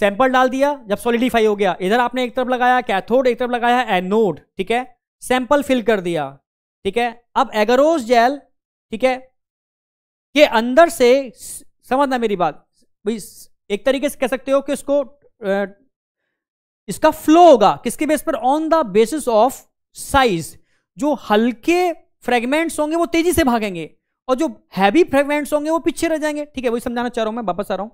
सैंपल डाल दिया जब सॉलिडिफाई हो गया इधर आपने एक तरफ लगाया कैथोड एक तरफ लगाया एनोड ठीक है सैंपल फिल कर दिया ठीक है अब एगरोज जेल ठीक है के अंदर से समझना मेरी बात भाई एक तरीके से कह सकते हो कि उसको इसका फ्लो होगा किसके बेस पर on the basis of size जो हल्के फ्रेगमेंट्स होंगे वो तेजी से भागेंगे और जो हैवी फ्रेगमेंट्स होंगे वो पीछे रह जाएंगे ठीक है वही समझाना चाह रहा हूं मैं वापस आ रहा हूं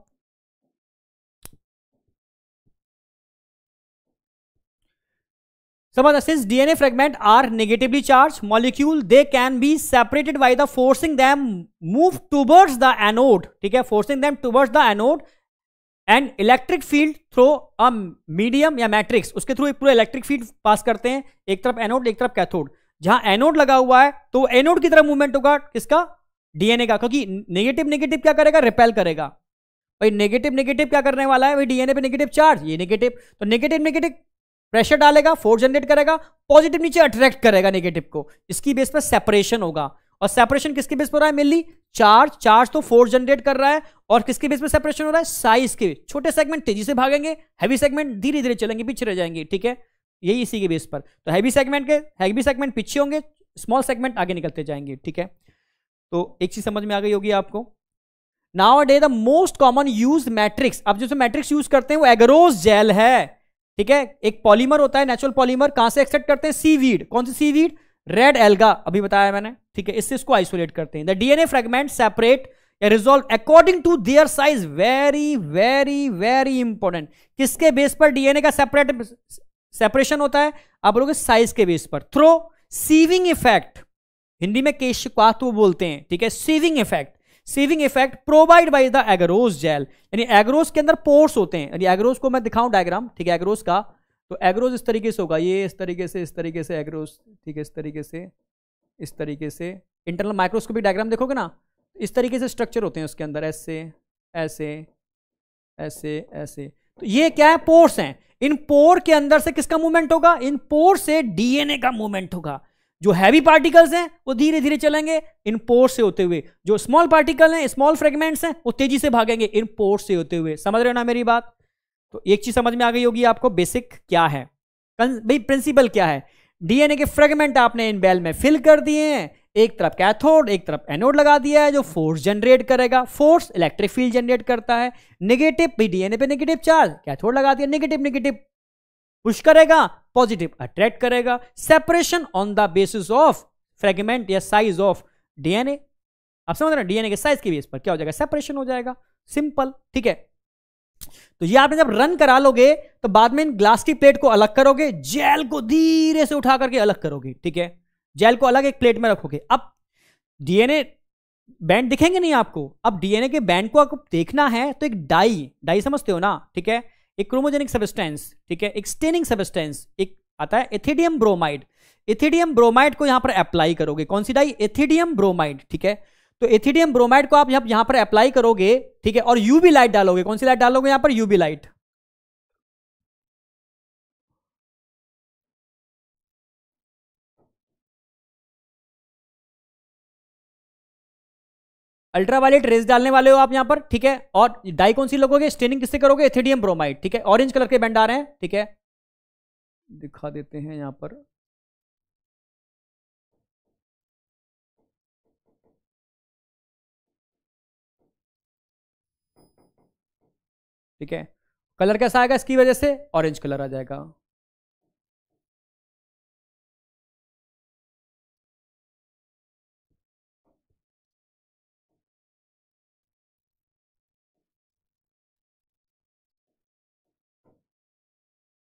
समझना DNA fragment are negatively charge molecule they can be separated by the forcing them move towards the anode ठीक है forcing them towards the anode and electric field through a medium या मैट्रिक्स उसके थ्रू एक पूरा इलेक्ट्रिक फील्ड पास करते हैं एक तरफ एनोड एक तरफ कैथोड जहां एनोड लगा हुआ है तो एनोड की तरफ मूवमेंट होगा किसका डीएनए का क्योंकि नेगेटिव नेगेटिव क्या करेगा रिपेल करेगा भाई नेगेटिव नेगेटिव क्या करने वाला है भाई डीएनए पे नेगेटिव चार्ज ये नेगेटिव तो नेगेटिव नेगेटिव प्रेशर डालेगा फोर्स जनरेट करेगा पॉजिटिव नीचे अट्रैक्ट करेगा नेगेटिव को इसकी बेस पर सेपरेशन होगा और सेपरेशन किसके बेस पर हो रहा है मेनली चार्ज चार्ज तो फोर्स जनरेट कर रहा है और किसके बीच में सेपरेशन हो रहा है साइज के छोटे सेगमेंट तेजी से भागेंगे हैवी सेगमेंट धीरे धीरे चलेंगे पीछे रह जाएंगे ठीक है यही इसी के बेस पर तो हैवी सेगमेंट के हैवी सेगमेंट पीछे होंगे स्मॉल सेगमेंट आगे निकलते जाएंगे ठीक है तो एक चीज समझ में आ गई होगी आपको nowadays the most common use matrix अब जो मैट्रिक्स यूज करते हैं वो एगरोज जेल है ठीक है एक पॉलीमर होता है नेचुरल पॉलीमर कहां से एक्सेप्ट करते हैं सीवीड कौन सी सीवीड रेड एल्गा अभी बताया मैंने ठीक है इससे इसको आइसोलेट करते हैं the DNA fragment separate resolve according to their size very very very important किसके बेस पर डीएनए का सेपरेट सेपरेशन होता है आप लोग साइज के बेस पर थ्रो सीविंग इफेक्ट हिंदी में केश तो बोलते हैं ठीक है sieving effect sieving effect provide by the agarose gel यानी एग्रोज के अंदर पोर्स होते हैं यानी एग्रोस को मैं दिखाऊं डायग्राम ठीक है एग्रोज का तो एग्रोज इस तरीके से होगा ये इस तरीके से इस तरीके से एग्रोज ठीक है इस तरीके से इस तरीके से इंटरनल माइक्रोस्कोपी डायग्राम देखोगे ना इस तरीके से स्ट्रक्चर होते हैं उसके अंदर ऐसे ऐसे ऐसे ऐसे तो ये क्या है पोर्स हैं इन पोर के अंदर से किसका मूवमेंट होगा इन पोर से डीएनए का मूवमेंट होगा जो हैवी पार्टिकल्स हैं वो धीरे धीरे चलेंगे इन पोर से होते हुए जो स्मॉल पार्टिकल हैं स्मॉल फ्रेगमेंट्स हैं वो तेजी से भागेंगे इन पोर से होते हुए समझ रहे हो ना मेरी बात तो एक चीज समझ में आ गई होगी आपको बेसिक क्या है भाई प्रिंसिपल क्या है डीएनए के फ्रेगमेंट आपने इन बेल में फिल कर दिए हैं एक तरफ कैथोड एक तरफ एनोड लगा दिया है जो फोर्स जनरेट करेगा फोर्स इलेक्ट्रिक फील्ड जनरेट करता है नेगेटिव भी डीएनए पे नेगेटिव चार्ज कैथोड लगा दिया नेगेटिव नेगेटिव पुश करेगा पॉजिटिव अट्रैक्ट करेगा separation on the basis of fragment या साइज ऑफ डीएनए आप समझ रहे हैं डीएनए के साइज के बेस पर क्या हो जाएगा सेपरेशन हो जाएगा सिंपल ठीक है तो ये आपने जब रन करा लोगे तो बाद में इन ग्लास की प्लेट को अलग करोगे जेल को धीरे से उठा करके अलग करोगे ठीक है जेल को अलग एक प्लेट में रखोगे अब डीएनए बैंड दिखेंगे नहीं आपको अब डीएनए के बैंड को आपको देखना है तो एक डाई डाई समझते हो ना ठीक है एक क्रोमोजेनिक सबस्टेंस ठीक है एक स्टेनिंग सबस्टेंस एक आता है एथिडियम ब्रोमाइड एथिडियम ब्रोमाइड को यहां पर अप्लाई करोगे कौन सी डाई एथिडियम ब्रोमाइड ठीक है तो एथीडियम ब्रोमाइड को आप यहां पर अप्लाई करोगे ठीक है और यूवी लाइट डालोगे कौन सी लाइट डालोगे यहां पर यूवी लाइट अल्ट्रावायलेट रेस डालने वाले हो आप यहां पर ठीक है और डाई कौन सी लगोगे स्टेनिंग किससे करोगे एथीडियम ब्रोमाइड ठीक है ऑरेंज कलर के बैंड आ रहे हैं ठीक है दिखा देते हैं यहां पर ठीक है कलर कैसा आएगा इसकी वजह से ऑरेंज कलर आ जाएगा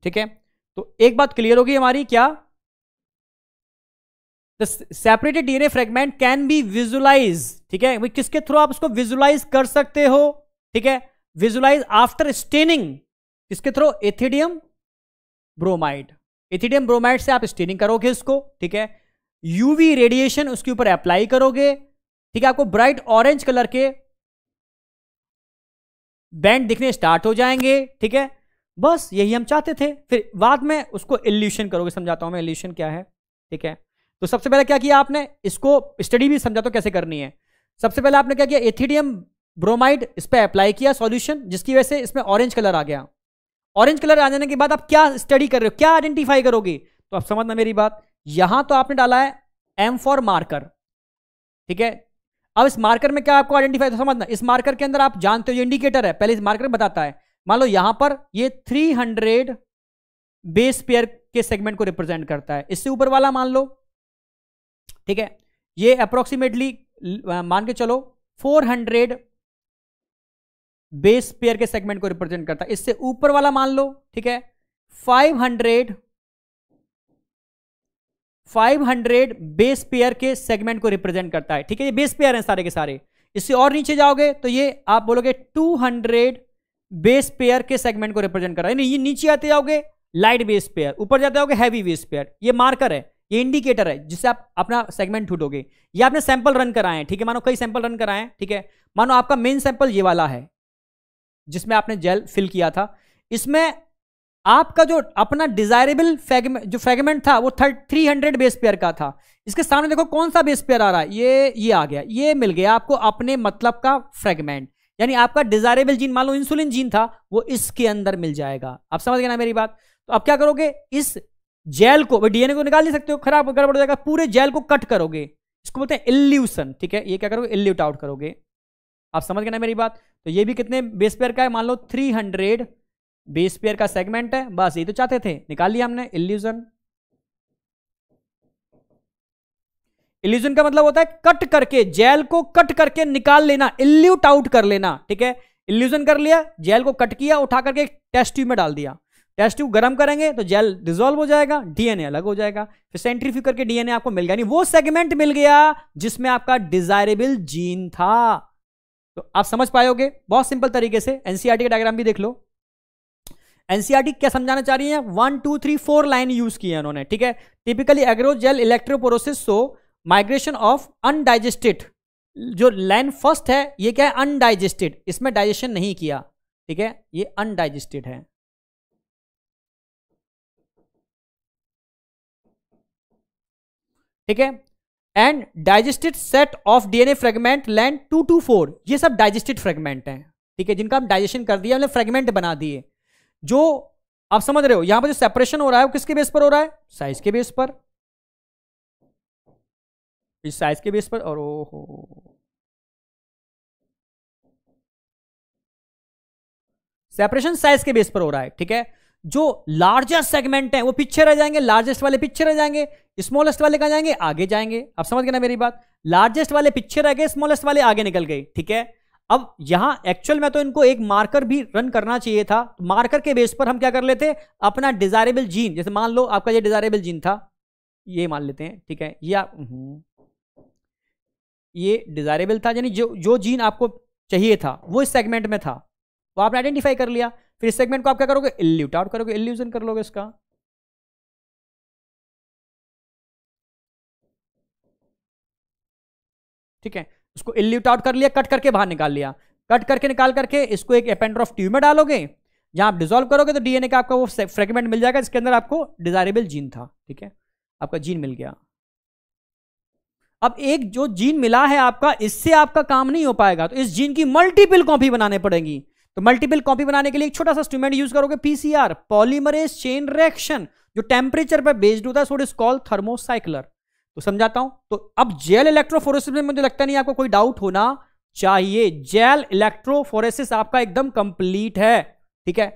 ठीक है तो एक बात क्लियर होगी हमारी क्या the separated DNA fragment can be visualize ठीक है मतलब किसके थ्रू आप उसको विजुलाइज कर सकते हो ठीक है विजुलाइज आफ्टर स्टेनिंग इसके through ethidium bromide ethidium bromide से आप स्टेनिंग करोगे इसको ठीक है यूवी रेडिएशन उसके ऊपर अप्लाई करोगे ठीक है आपको ब्राइट ऑरेंज कलर के बैंड दिखने स्टार्ट हो जाएंगे ठीक है बस यही हम चाहते थे फिर बाद में उसको एल्यूशन करोगे समझाता हूं मैं एल्यूशन क्या है ठीक है तो सबसे पहले क्या किया आपने इसको स्टडी भी समझाता तो हूं कैसे करनी है सबसे पहले आपने क्या किया एथिडियम ब्रोमाइड इस पर अप्लाई किया सॉल्यूशन जिसकी वजह से इसमें ऑरेंज कलर आ गया ऑरेंज कलर आ जाने के बाद आप क्या स्टडी कर रहे हो क्या आइडेंटिफाई करोगे तो आप समझना मेरी बात यहां तो आपने डाला है एम फॉर मार्कर ठीक है अब इस मार्कर में क्या आपको आइडेंटिफाई तो समझना इस मार्कर के अंदर आप जानते हो इंडिकेटर है पहले इस मार्कर बताता है मान लो यहां पर ये 300 बेस पेयर के सेगमेंट को रिप्रेजेंट करता है इससे ऊपर वाला मान लो ठीक है ये अप्रोक्सीमेटली मान के चलो 400 बेस पेयर के सेगमेंट को रिप्रेजेंट करता है इससे ऊपर वाला मान लो ठीक है 500 500 बेस पेयर के सेगमेंट को रिप्रेजेंट करता है ठीक है ये बेस पेयर हैं सारे के सारे इससे और नीचे जाओगे तो ये आप बोलोगे 200 बेस पेयर के सेगमेंट को रिप्रेजेंट कर रहा है ये नीचे आते जाओगे लाइट बेस पेयर ऊपर जाते जाओगे हैवी बेस पेयर ये मार्कर है ये इंडिकेटर है जिससे आप अपना सेगमेंट ठूटोगे ये आपने सैंपल रन कराए हैं ठीक है मानो कई सैंपल रन कराए हैं ठीक है मानो आपका मेन सैंपल ये वाला है जिसमें आपने जेल फिल किया था इसमें आपका जो अपना डिजायरेबल फैगमेंट जो फैगमेंट था वो थ्री हंड्रेड बेस पेयर का था इसके सामने देखो कौन सा बेस पेयर आ रहा है ये ये आ गया ये मिल गया आपको अपने मतलब का फ्रेगमेंट यानी आपका डिजायरेबल जीन मान लो इंसुलिन जीन था वो इसके अंदर मिल जाएगा आप समझ गए ना मेरी बात तो आप क्या करोगे इस जेल को डीएनए को निकाल नहीं सकते हो खराब गड़बड़ हो जाएगा पूरे जेल को कट करोगे इसको बोलते हैं इल्यूशन ठीक है ये क्या करोगे इल्यूट आउट करोगे आप समझ गए ना मेरी बात तो ये भी कितने बेस पेयर का है मान लो थ्री हंड्रेड बेस पेयर का सेगमेंट है बस ये तो चाहते थे निकाल लिया हमने इल्यूजन इल्यूजन का मतलब होता है कट करके जेल को कट करके निकाल लेना इल्यूट आउट कर लेना ठीक है इल्यूजन कर लिया जेल को कट किया उठा करके टेस्ट ट्यूब में डाल दिया टेस्ट ट्यूब गर्म करेंगे तो जेल डिजोल्व हो जाएगा डीएनए अलग हो जाएगा फिर सेंट्रीफ्यू करके डीएनए आपको मिल गया नहीं वो सेगमेंट मिल गया जिसमें आपका डिजायरेबल जीन था तो आप समझ पाएंगे बहुत सिंपल तरीके से एनसीआरटी का डायग्राम भी देख लो एनसीआरटी e क्या समझाना चाह रही है one two three four line use की है उन्होंने ठीक है typically agarose gel electrophoresis so migration of undigested जो लाइन फर्स्ट है ये क्या है अनडाइजेस्टेड इसमें डाइजेशन नहीं किया ठीक है ये अनडाइजेस्टेड है ठीक है and digested set of DNA fragment lane two to four ये सब डाइजेस्टेड फ्रेगमेंट हैं ठीक है जिनका हम डाइजेशन कर दिया मतलब फ्रेगमेंट बना दिए जो आप समझ रहे हो यहां पर जो सेपरेशन हो रहा है वो किसके बेस पर हो रहा है साइज के बेस पर इस साइज के बेस पर और हो सेपरेशन साइज के बेस पर हो रहा है ठीक है जो लार्जेस्ट सेगमेंट है वो पीछे रह जाएंगे लार्जेस्ट वाले पीछे रह जाएंगे स्मॉलेस्ट वाले कहा जाएंगे आगे जाएंगे अब समझ गए ना मेरी बात लार्जेस्ट वाले पीछे रह गए स्मॉलेस्ट वाले आगे निकल गए ठीक है अब यहां एक्चुअल में तो इनको एक मार्कर भी रन करना चाहिए था मार्कर के बेस पर हम क्या कर लेते अपना डिजायरेबल जीन जैसे मान लो आपका ये डिजायरेबल जीन था ये मान लेते हैं ठीक है ये हम्म, ये डिजायरेबल था यानी जो जो जीन आपको चाहिए था वो इस सेगमेंट में था वो तो आपने आइडेंटिफाई कर लिया फिर इस सेगमेंट को आप क्या करोगे इल्यूट आउट करोगे इल्यूजन कर लोगे इसका ठीक है इसको इल्यूट आउट कर लिया कट करके बाहर निकाल लिया कट करके निकाल करके इसको एक एपेंडर ऑफ ट्यूब में डालोगे जहां आप डिजोल्व करोगे तो डीएनए का आपका वो फ्रेगमेंट मिल जाएगा इसके अंदर आपको डिजायरेबल जीन था ठीक है आपका जीन मिल गया अब एक जो जीन मिला है आपका इससे आपका काम नहीं हो पाएगा तो इस जीन की मल्टीपल कॉपी बनाने पड़ेगी तो मल्टीपल कॉपी बनाने के लिए एक छोटा सा स्टूमेंट यूज करोगे पीसीआर पॉलीमरेज चेन रिएक्शन जो टेम्परेचर पर बेस्ड होता है सो कॉल्ड थर्मोसाइकलर तो समझाता हूं तो अब जेल इलेक्ट्रोफोरेसिस में मुझे लगता नहीं आपको कोई डाउट होना चाहिए जेल इलेक्ट्रोफोरेसिस आपका एकदम कंप्लीट है ठीक है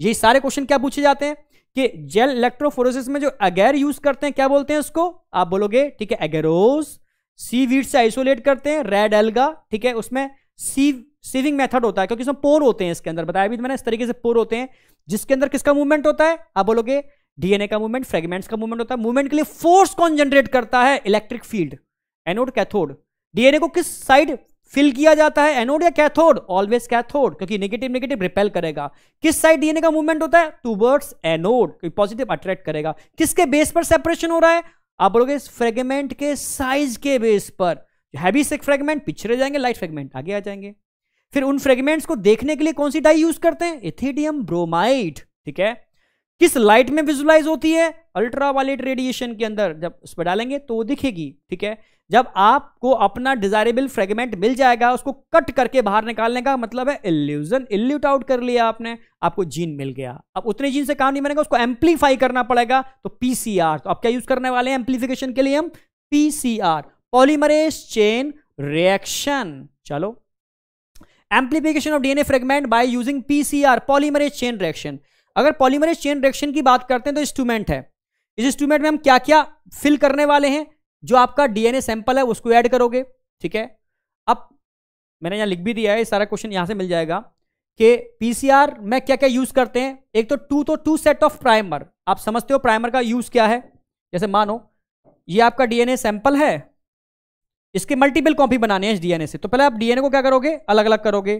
ये सारे क्वेश्चन क्या पूछे जाते हैं कि जेल इलेक्ट्रोफोरेसिस में जो अगेर यूज करते हैं क्या बोलते हैं उसको आप बोलोगे ठीक है एगेरोज सी वीट से आइसोलेट करते हैं रेड एल्गा ठीक है उसमें सीव सीविंग मेथड होता है क्योंकि इसमें पोर होते हैं इसके अंदर बताया अभी तो मैंने इस तरीके से पोर होते हैं जिसके अंदर किसका मूवमेंट होता है आप बोलोगे डीएनए का मूवमेंट फ्रेगमेंट्स का मूवमेंट होता है मूवमेंट के लिए फोर्स कौन जनरेट करता है electric field anode cathode DNA को किस साइड फिल किया जाता है एनोड या कैथोड ऑलवेज कैथोड क्योंकि नेगेटिव नेगेटिव रिपेल करेगा किस साइड डीएनए का मूवमेंट होता है टूवर्ड्स एनोड पॉजिटिव अट्रैक्ट करेगा किसके बेस पर सेपरेशन हो रहा है आप बोलोगे फ्रेगमेंट के साइज के बेस पर हैवी सिक फ्रेगमेंट पीछे रह जाएंगे लाइट फ्रेगमेंट आगे आ जाएंगे फिर उन फ्रेगमेंट्स को देखने के लिए कौन सी डाई यूज करते हैं इथेडियम ब्रोमाइड ठीक है किस लाइट में विजुलाइज होती है अल्ट्रावायलेट रेडिएशन के अंदर जब उस पर डालेंगे तो वो दिखेगी ठीक है जब आपको अपना डिजायरेबल फ्रेगमेंट मिल जाएगा उसको कट करके बाहर निकालने का मतलब है इल्यूजन इल्यूट आउट कर लिया आपने आपको जीन मिल गया अब उतने जीन से काम नहीं बनेगा उसको एम्पलीफाई करना पड़ेगा तो पीसीआर तो आप क्या यूज करने वाले हैं एम्पलीफिकेशन के लिए हम पीसीआर पॉलीमरेज चेन रिएक्शन चलो amplification of DNA fragment by using PCR polymerase chain reaction अगर पॉलीमरेज चेन रिएक्शन की बात करते हैं तो इंस्ट्रूमेंट है इस इंस्ट्रूमेंट में हम क्या क्या फिल करने वाले हैं जो आपका डीएनए सैंपल है उसको ऐड करोगे ठीक है अब मैंने यहां लिख भी दिया है सारा क्वेश्चन यहां से मिल जाएगा कि पीसीआर में क्या क्या यूज करते हैं एक तो टू तो टू सेट ऑफ प्राइमर आप समझते हो प्राइमर का यूज क्या है जैसे मानो ये आपका डीएनए सैंपल है इसके मल्टीपल कॉपी बनाने हैं इस डीएनए से तो पहले आप डीएनए को क्या करोगे अलग अलग करोगे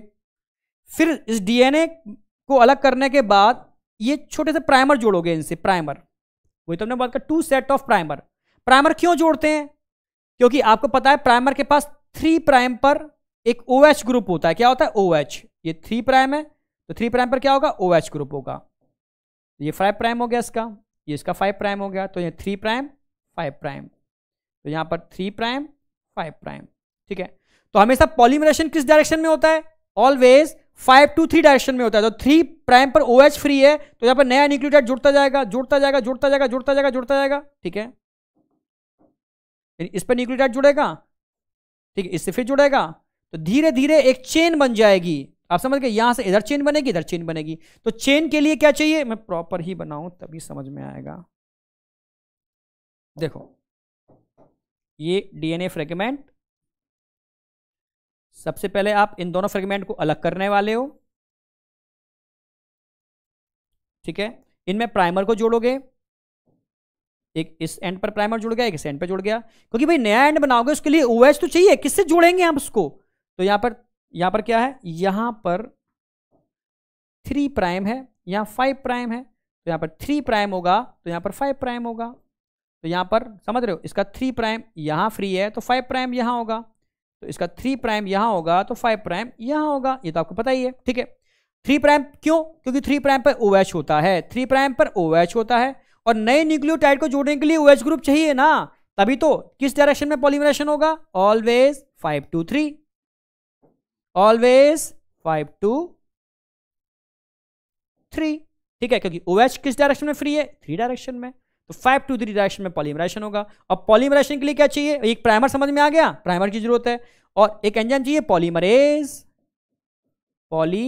फिर इस डीएनए को अलग करने के बाद ये छोटे से प्राइमर जोड़ोगे इनसे प्राइमर वही तो हमने बात कर two set of primer primer क्यों जोड़ते हैं क्योंकि आपको पता है प्राइमर के पास थ्री प्राइम पर एक ओ OH ग्रुप होता है क्या होता है ओ OH. ये थ्री प्राइम है तो थ्री प्राइम पर क्या होगा ओ OH ग्रुप होगा ये फाइव प्राइम हो गया इसका ये इसका फाइव प्राइम हो गया तो ये थ्री प्राइम फाइव प्राइम तो यहां पर थ्री प्राइम फाइव प्राइम ठीक है तो हमेशा पॉलीमराइजेशन किस डायरेक्शन में होता है always five to three direction में होता है तो थ्री प्राइम पर ओ OH फ्री है तो यहां पर नया न्यूक्लियोटाइड जुड़ता जाएगा जुड़ता जाएगा जुड़ता जाएगा जुड़ता जाएगा जुड़ता जाएगा ठीक है इस पर न्यूक्लियोटाइड जुड़ेगा ठीक है इससे फिर जुड़ेगा तो धीरे धीरे एक चेन बन जाएगी आप समझ गए यहां से इधर चेन बनेगी इधर चेन बनेगी तो चेन के लिए क्या चाहिए मैं प्रॉपर ही बनाऊं तभी समझ में आएगा देखो ये डीएनए फ्रेगमेंट सबसे पहले आप इन दोनों फ्रेगमेंट को अलग करने वाले हो ठीक है इनमें प्राइमर को जोड़ोगे एक इस एंड पर प्राइमर जुड़ गया एक इस एंड पर जुड़ गया क्योंकि भाई नया एंड बनाओगे उसके लिए ओएस तो चाहिए किससे जोड़ेंगे आप उसको तो यहां पर यहां पर क्या है यहां पर थ्री प्राइम है यहां फाइव प्राइम है तो यहां पर थ्री प्राइम होगा तो यहां पर फाइव प्राइम होगा तो यहाँ पर समझ रहे हो इसका थ्री प्राइम यहाँ फ्री है तो फाइव प्राइम यहाँ होगा तो इसका थ्री प्राइम यहाँ होगा तो फाइव प्राइम यहाँ होगा ये तो आपको पता ही है ठीक है थ्री प्राइम क्यों क्योंकि थ्री प्राइम पर ओ OH एच होता है थ्री प्राइम पर ओ OH एच होता है और नए न्यूक्लियोटाइड को जोड़ने के लिए ओ एच ग्रुप चाहिए ना तभी तो किस डायरेक्शन में पॉलीमराइजेशन होगा always five to three always five to three ठीक है क्योंकि ओ OH किस डायरेक्शन में फ्री है थ्री डायरेक्शन में तो फाइव टू थ्री डायरेक्शन में पॉलीमराइशन होगा अब पॉलीमराइशन के लिए क्या चाहिए एक प्राइमर समझ में आ गया प्राइमर की जरूरत है और एक एंजाइम चाहिए पॉलीमरेज पॉली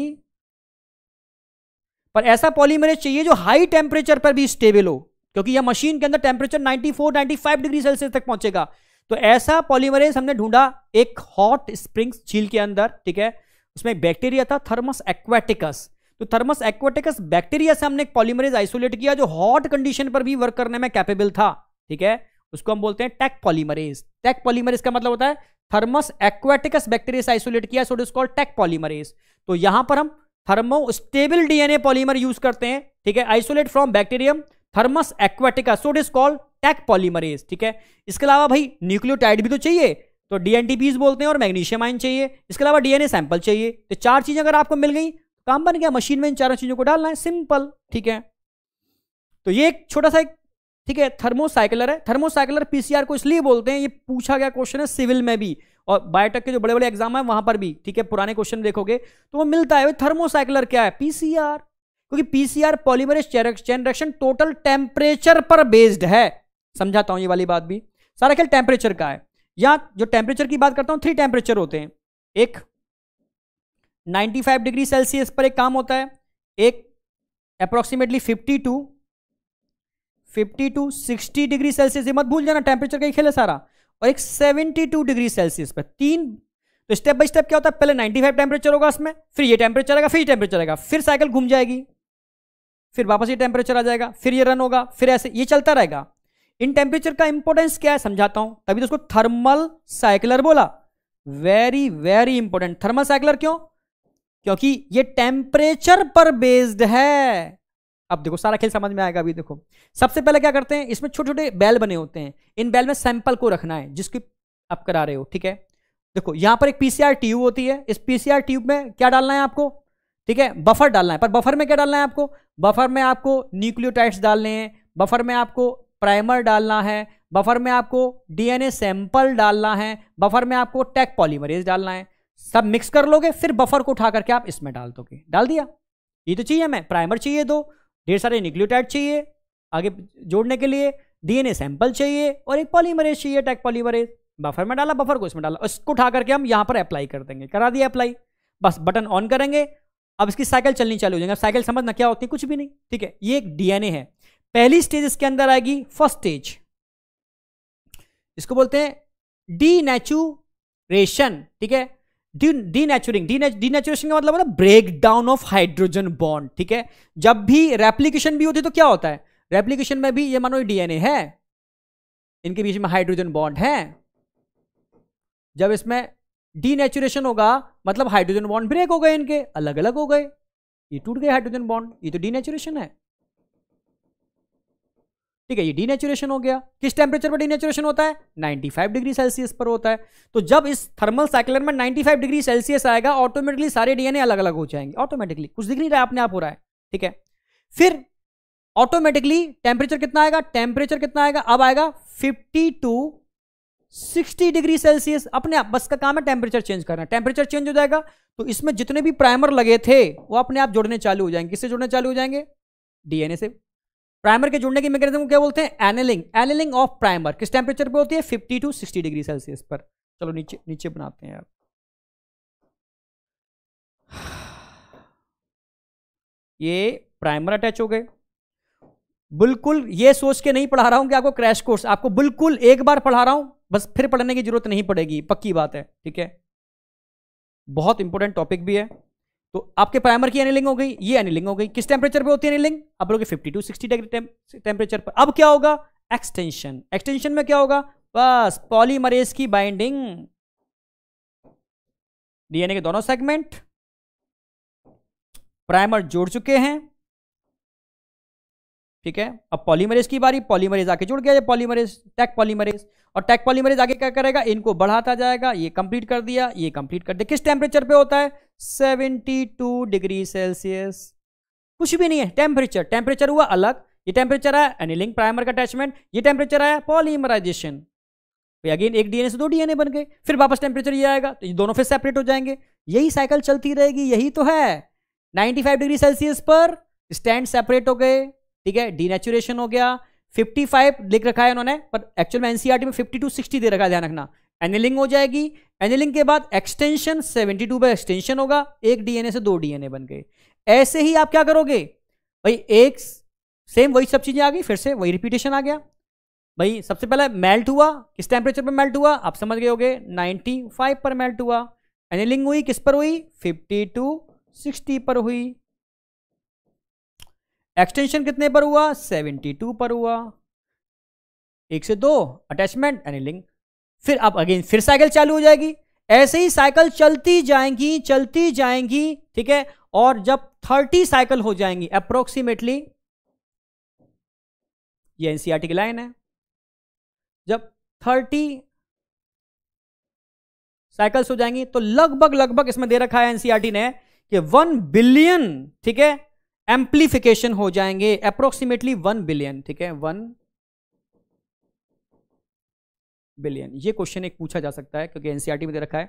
पर ऐसा पॉलीमरेज चाहिए जो हाई टेम्परेचर पर भी स्टेबल हो क्योंकि यह मशीन के अंदर टेम्परेचर 94 95 डिग्री सेल्सियस तक पहुंचेगा तो ऐसा पॉलीमरेज हमने ढूंढा एक हॉट स्प्रिंग्स झील के अंदर ठीक है उसमें एक बैक्टीरिया था थर्मस एक्वेटिकस तो थर्मस एक्वाटिकस बैक्टीरिया से हमने एक पॉलीमरेज आइसोलेट किया जो हॉट कंडीशन पर भी वर्क करने में कैपेबल था ठीक है उसको हम बोलते हैं टेक पॉलीमरेज टेक पॉलीमरेज का मतलब होता है थर्मस एक्वाटिकस बैक्टीरिया से आइसोलेट किया so it called Taq polymerase तो यहां पर हम thermo stable DNA polymer use करते हैं ठीक है isolate from bacterium Thermus aquatica so it is called Taq polymerase ठीक है इसके अलावा भाई न्यूक्लियोटाइड भी तो चाहिए तो डीएनटीपीज बोलते हैं और मैग्नीशियम आइन चाहिए इसके अलावा डीएनए सैंपल चाहिए तो चार चीजें अगर आपको मिल गई काम बन गया मशीन में इन चारों चीज़ों को डालना है सिंपल ठीक है तो ये एक छोटा सा एक ठीक है थर्मोसाइकलर है थर्मोसाइकलर पीसीआर को इसलिए बोलते हैं ये पूछा गया क्वेश्चन है सिविल में भी और बायोटेक के जो बड़े बड़े एग्जाम है वहां पर भी ठीक है पुराने क्वेश्चन देखोगे तो वो मिलता है थर्मोसाइकलर क्या है पीसीआर क्योंकि PCR polymerase chain total temperature पर बेस्ड है समझाता हूं ये वाली बात भी सारा खेल टेम्परेचर का है या जो टेम्परेचर की बात करता हूँ थ्री टेम्परेचर होते हैं एक 95 डिग्री सेल्सियस पर एक काम होता है एक अप्रोक्सीमेटली 52 52 सिक्सटी डिग्री सेल्सियस मत भूल जाना टेम्परेचर का ही खेल है सारा और एक 72 डिग्री सेल्सियस पर तीन तो स्टेप बाय स्टेप क्या होता है पहले 95 टेम्परेचर होगा उसमें फिर ये टेम्परेचर आएगा फिर ये टेम्परेचर आएगा फिर साइकिल घूम जाएगी फिर वापस ये टेम्परेचर आ जाएगा फिर ये रन होगा फिर ऐसे ये चलता रहेगा इन टेम्परेचर का इंपॉर्टेंस क्या है समझाता हूं तभी तो उसको थर्मल साइकिलर बोला very very important thermal cycler क्यों क्योंकि ये टेम्परेचर पर बेस्ड है अब देखो सारा खेल समझ में आएगा अभी देखो सबसे पहले क्या करते हैं इसमें छोटे छोटे बैल बने होते हैं इन बैल में सैंपल को रखना है जिसकी आप करा रहे हो ठीक है देखो यहां पर एक पीसीआर ट्यूब होती है इस पीसीआर ट्यूब में क्या डालना है आपको ठीक है बफर डालना है पर बफर में क्या डालना है आपको बफर में आपको न्यूक्लियोटाइड्स डालने हैं बफर में आपको प्राइमर डालना है बफर में आपको डीएनए सैंपल डालना है बफर में आपको टेक पॉलीमरेज डालना है सब मिक्स कर लोगे फिर बफर को उठा करके आप इसमें डाल दोगे डाल दिया ये तो चाहिए हमें प्राइमर चाहिए दो ढेर सारे न्यूक्लियोटाइड चाहिए आगे जोड़ने के लिए डीएनए सैंपल चाहिए और एक पॉलीमरेज चाहिए टैक पॉलीमरेज बफर में डाला बफर को इसमें डाला इसको उठा करके हम यहाँ पर अप्लाई कर देंगे करा दिया अप्लाई बस बटन ऑन करेंगे अब इसकी साइकिल चलनी चालू हो जाएगी अब साइकिल समझना क्या होती है कुछ भी नहीं ठीक है ये एक डीएनए है पहली स्टेज इसके अंदर आएगी फर्स्ट स्टेज इसको बोलते हैं डी नेचुरेशन ठीक है डीनेचुरिंग डीनेचुरेशन का मतलब break down of hydrogen bond ठीक है जब भी रेप्लीकेशन भी होती है तो क्या होता है रेप्लीकेशन में भी ये मानो डीएनए है इनके बीच में हाइड्रोजन बॉन्ड है जब इसमें डीनेचुरेशन होगा मतलब हाइड्रोजन बॉन्ड ब्रेक हो गए इनके अलग अलग हो गए ये टूट गए हाइड्रोजन बॉन्ड ये तो डीनेचुरेशन है ठीक है ये डीनेचुरेशन हो गया किस टेम्परेचर पर डीनेचुरेशन होता है 95 डिग्री सेल्सियस पर होता है तो जब इस थर्मल साइक्लर में 95 डिग्री सेल्सियस आएगा ऑटोमेटिकली सारे डीएनए अलग अलग हो जाएंगे ऑटोमेटिकली कुछ दिख नहीं रहा है अपने आप हो रहा है ठीक है फिर ऑटोमेटिकली टेम्परेचर कितना आएगा टेम्परेचर कितना आएगा अब आएगा fifty to sixty degree Celsius अपने आप बस का काम है टेम्परेचर चेंज करना टेम्परेचर चेंज हो जाएगा तो इसमें जितने भी प्राइमर लगे थे वो अपने आप जुड़ने चालू हो जाएंगे किससे जुड़ने चालू हो जाएंगे डीएनए से प्राइमर के जुड़ने की मैकेनिज्म को क्या बोलते हैं एनलिंग एनलिंग ऑफ प्राइमर किस टेम्परेचर पे होती है 50 टू 60 डिग्री सेल्सियस पर चलो नीचे नीचे बनाते हैं ये प्राइमर अटैच हो गए बिल्कुल ये सोच के नहीं पढ़ा रहा हूं कि आपको क्रैश कोर्स आपको बिल्कुल एक बार पढ़ा रहा हूं बस फिर पढ़ने की जरूरत नहीं पड़ेगी पक्की बात है ठीक है बहुत इंपॉर्टेंट टॉपिक भी है तो आपके प्राइमर की एनिलिंग हो गई ये एनिलिंग हो गई किस टेम्परेचर पे होती है एनिलिंग आप लोग fifty to sixty degree temperature पर अब क्या होगा एक्सटेंशन एक्सटेंशन में क्या होगा बस पॉलीमरेज की बाइंडिंग डीएनए के दोनों सेगमेंट प्राइमर जोड़ चुके हैं ठीक है अब पॉलीमरेज की बारी पॉलीमरेज आके जुड़ गया पॉलीमरेज टैक पॉलीमरेज और टैक पॉलीमरेज आगे क्या करेगा इनको बढ़ाता जाएगा ये कंप्लीट कर दिया ये कंप्लीट कर दिया किस टेम्परेचर पे होता है 72 डिग्री सेल्सियस कुछ भी नहीं है टेम्परेचर टेम्परेचर हुआ अलग ये टेम्परेचर आया एनिलिंग प्राइमर का अटैचमेंट ये टेम्परेचर आया पॉलीमराइजेशन अगेन एक डीएनए से दो डीएनए बन गए फिर वापस टेम्परेचर ये आएगा तो ये दोनों फिर सेपरेट हो जाएंगे यही साइकिल चलती रहेगी यही तो है 95 डिग्री सेल्सियस पर स्टैंड सेपरेट हो गए ठीक है डीनेचुरेशन हो गया 55 लिख रखा है उन्होंने पर एक्चुअल में एनसीआरटी e में फिफ्टी टू 60 दे रखा है ध्यान रखना एनिलिंग हो जाएगी एनिलिंग के बाद एक्सटेंशन 72 टू बाई एक्सटेंशन होगा एक डीएनए से दो डीएनए बन गए ऐसे ही आप क्या करोगे भाई एक सेम वही सब चीजें आ गई फिर से वही रिपीटेशन आ गया भाई सबसे पहले मेल्ट हुआ किस टेम्परेचर पर मेल्ट हुआ आप समझ गए होगे 95 पर मेल्ट हुआ एनिलिंग हुई किस पर हुई 50 टू 60 पर हुई एक्सटेंशन कितने पर हुआ 72 पर हुआ एक से दो अटैचमेंट एनिलिंग फिर अब अगेन फिर साइकिल चालू हो जाएगी ऐसे ही साइकिल चलती जाएंगी चलती जाएंगी ठीक है और जब थर्टी साइकिल हो जाएंगी अप्रोक्सीमेटली ये एनसीआरटी e की लाइन है जब थर्टी साइकिल्स हो जाएंगी तो लगभग लगभग इसमें दे रखा है एनसीआरटी e ने कि वन बिलियन ठीक है एम्प्लीफिकेशन हो जाएंगे अप्रोक्सीमेटली वन बिलियन ठीक है वन बिलियन ये क्वेश्चन एक पूछा जा सकता है क्योंकि एनसीईआरटी e में दे रखा है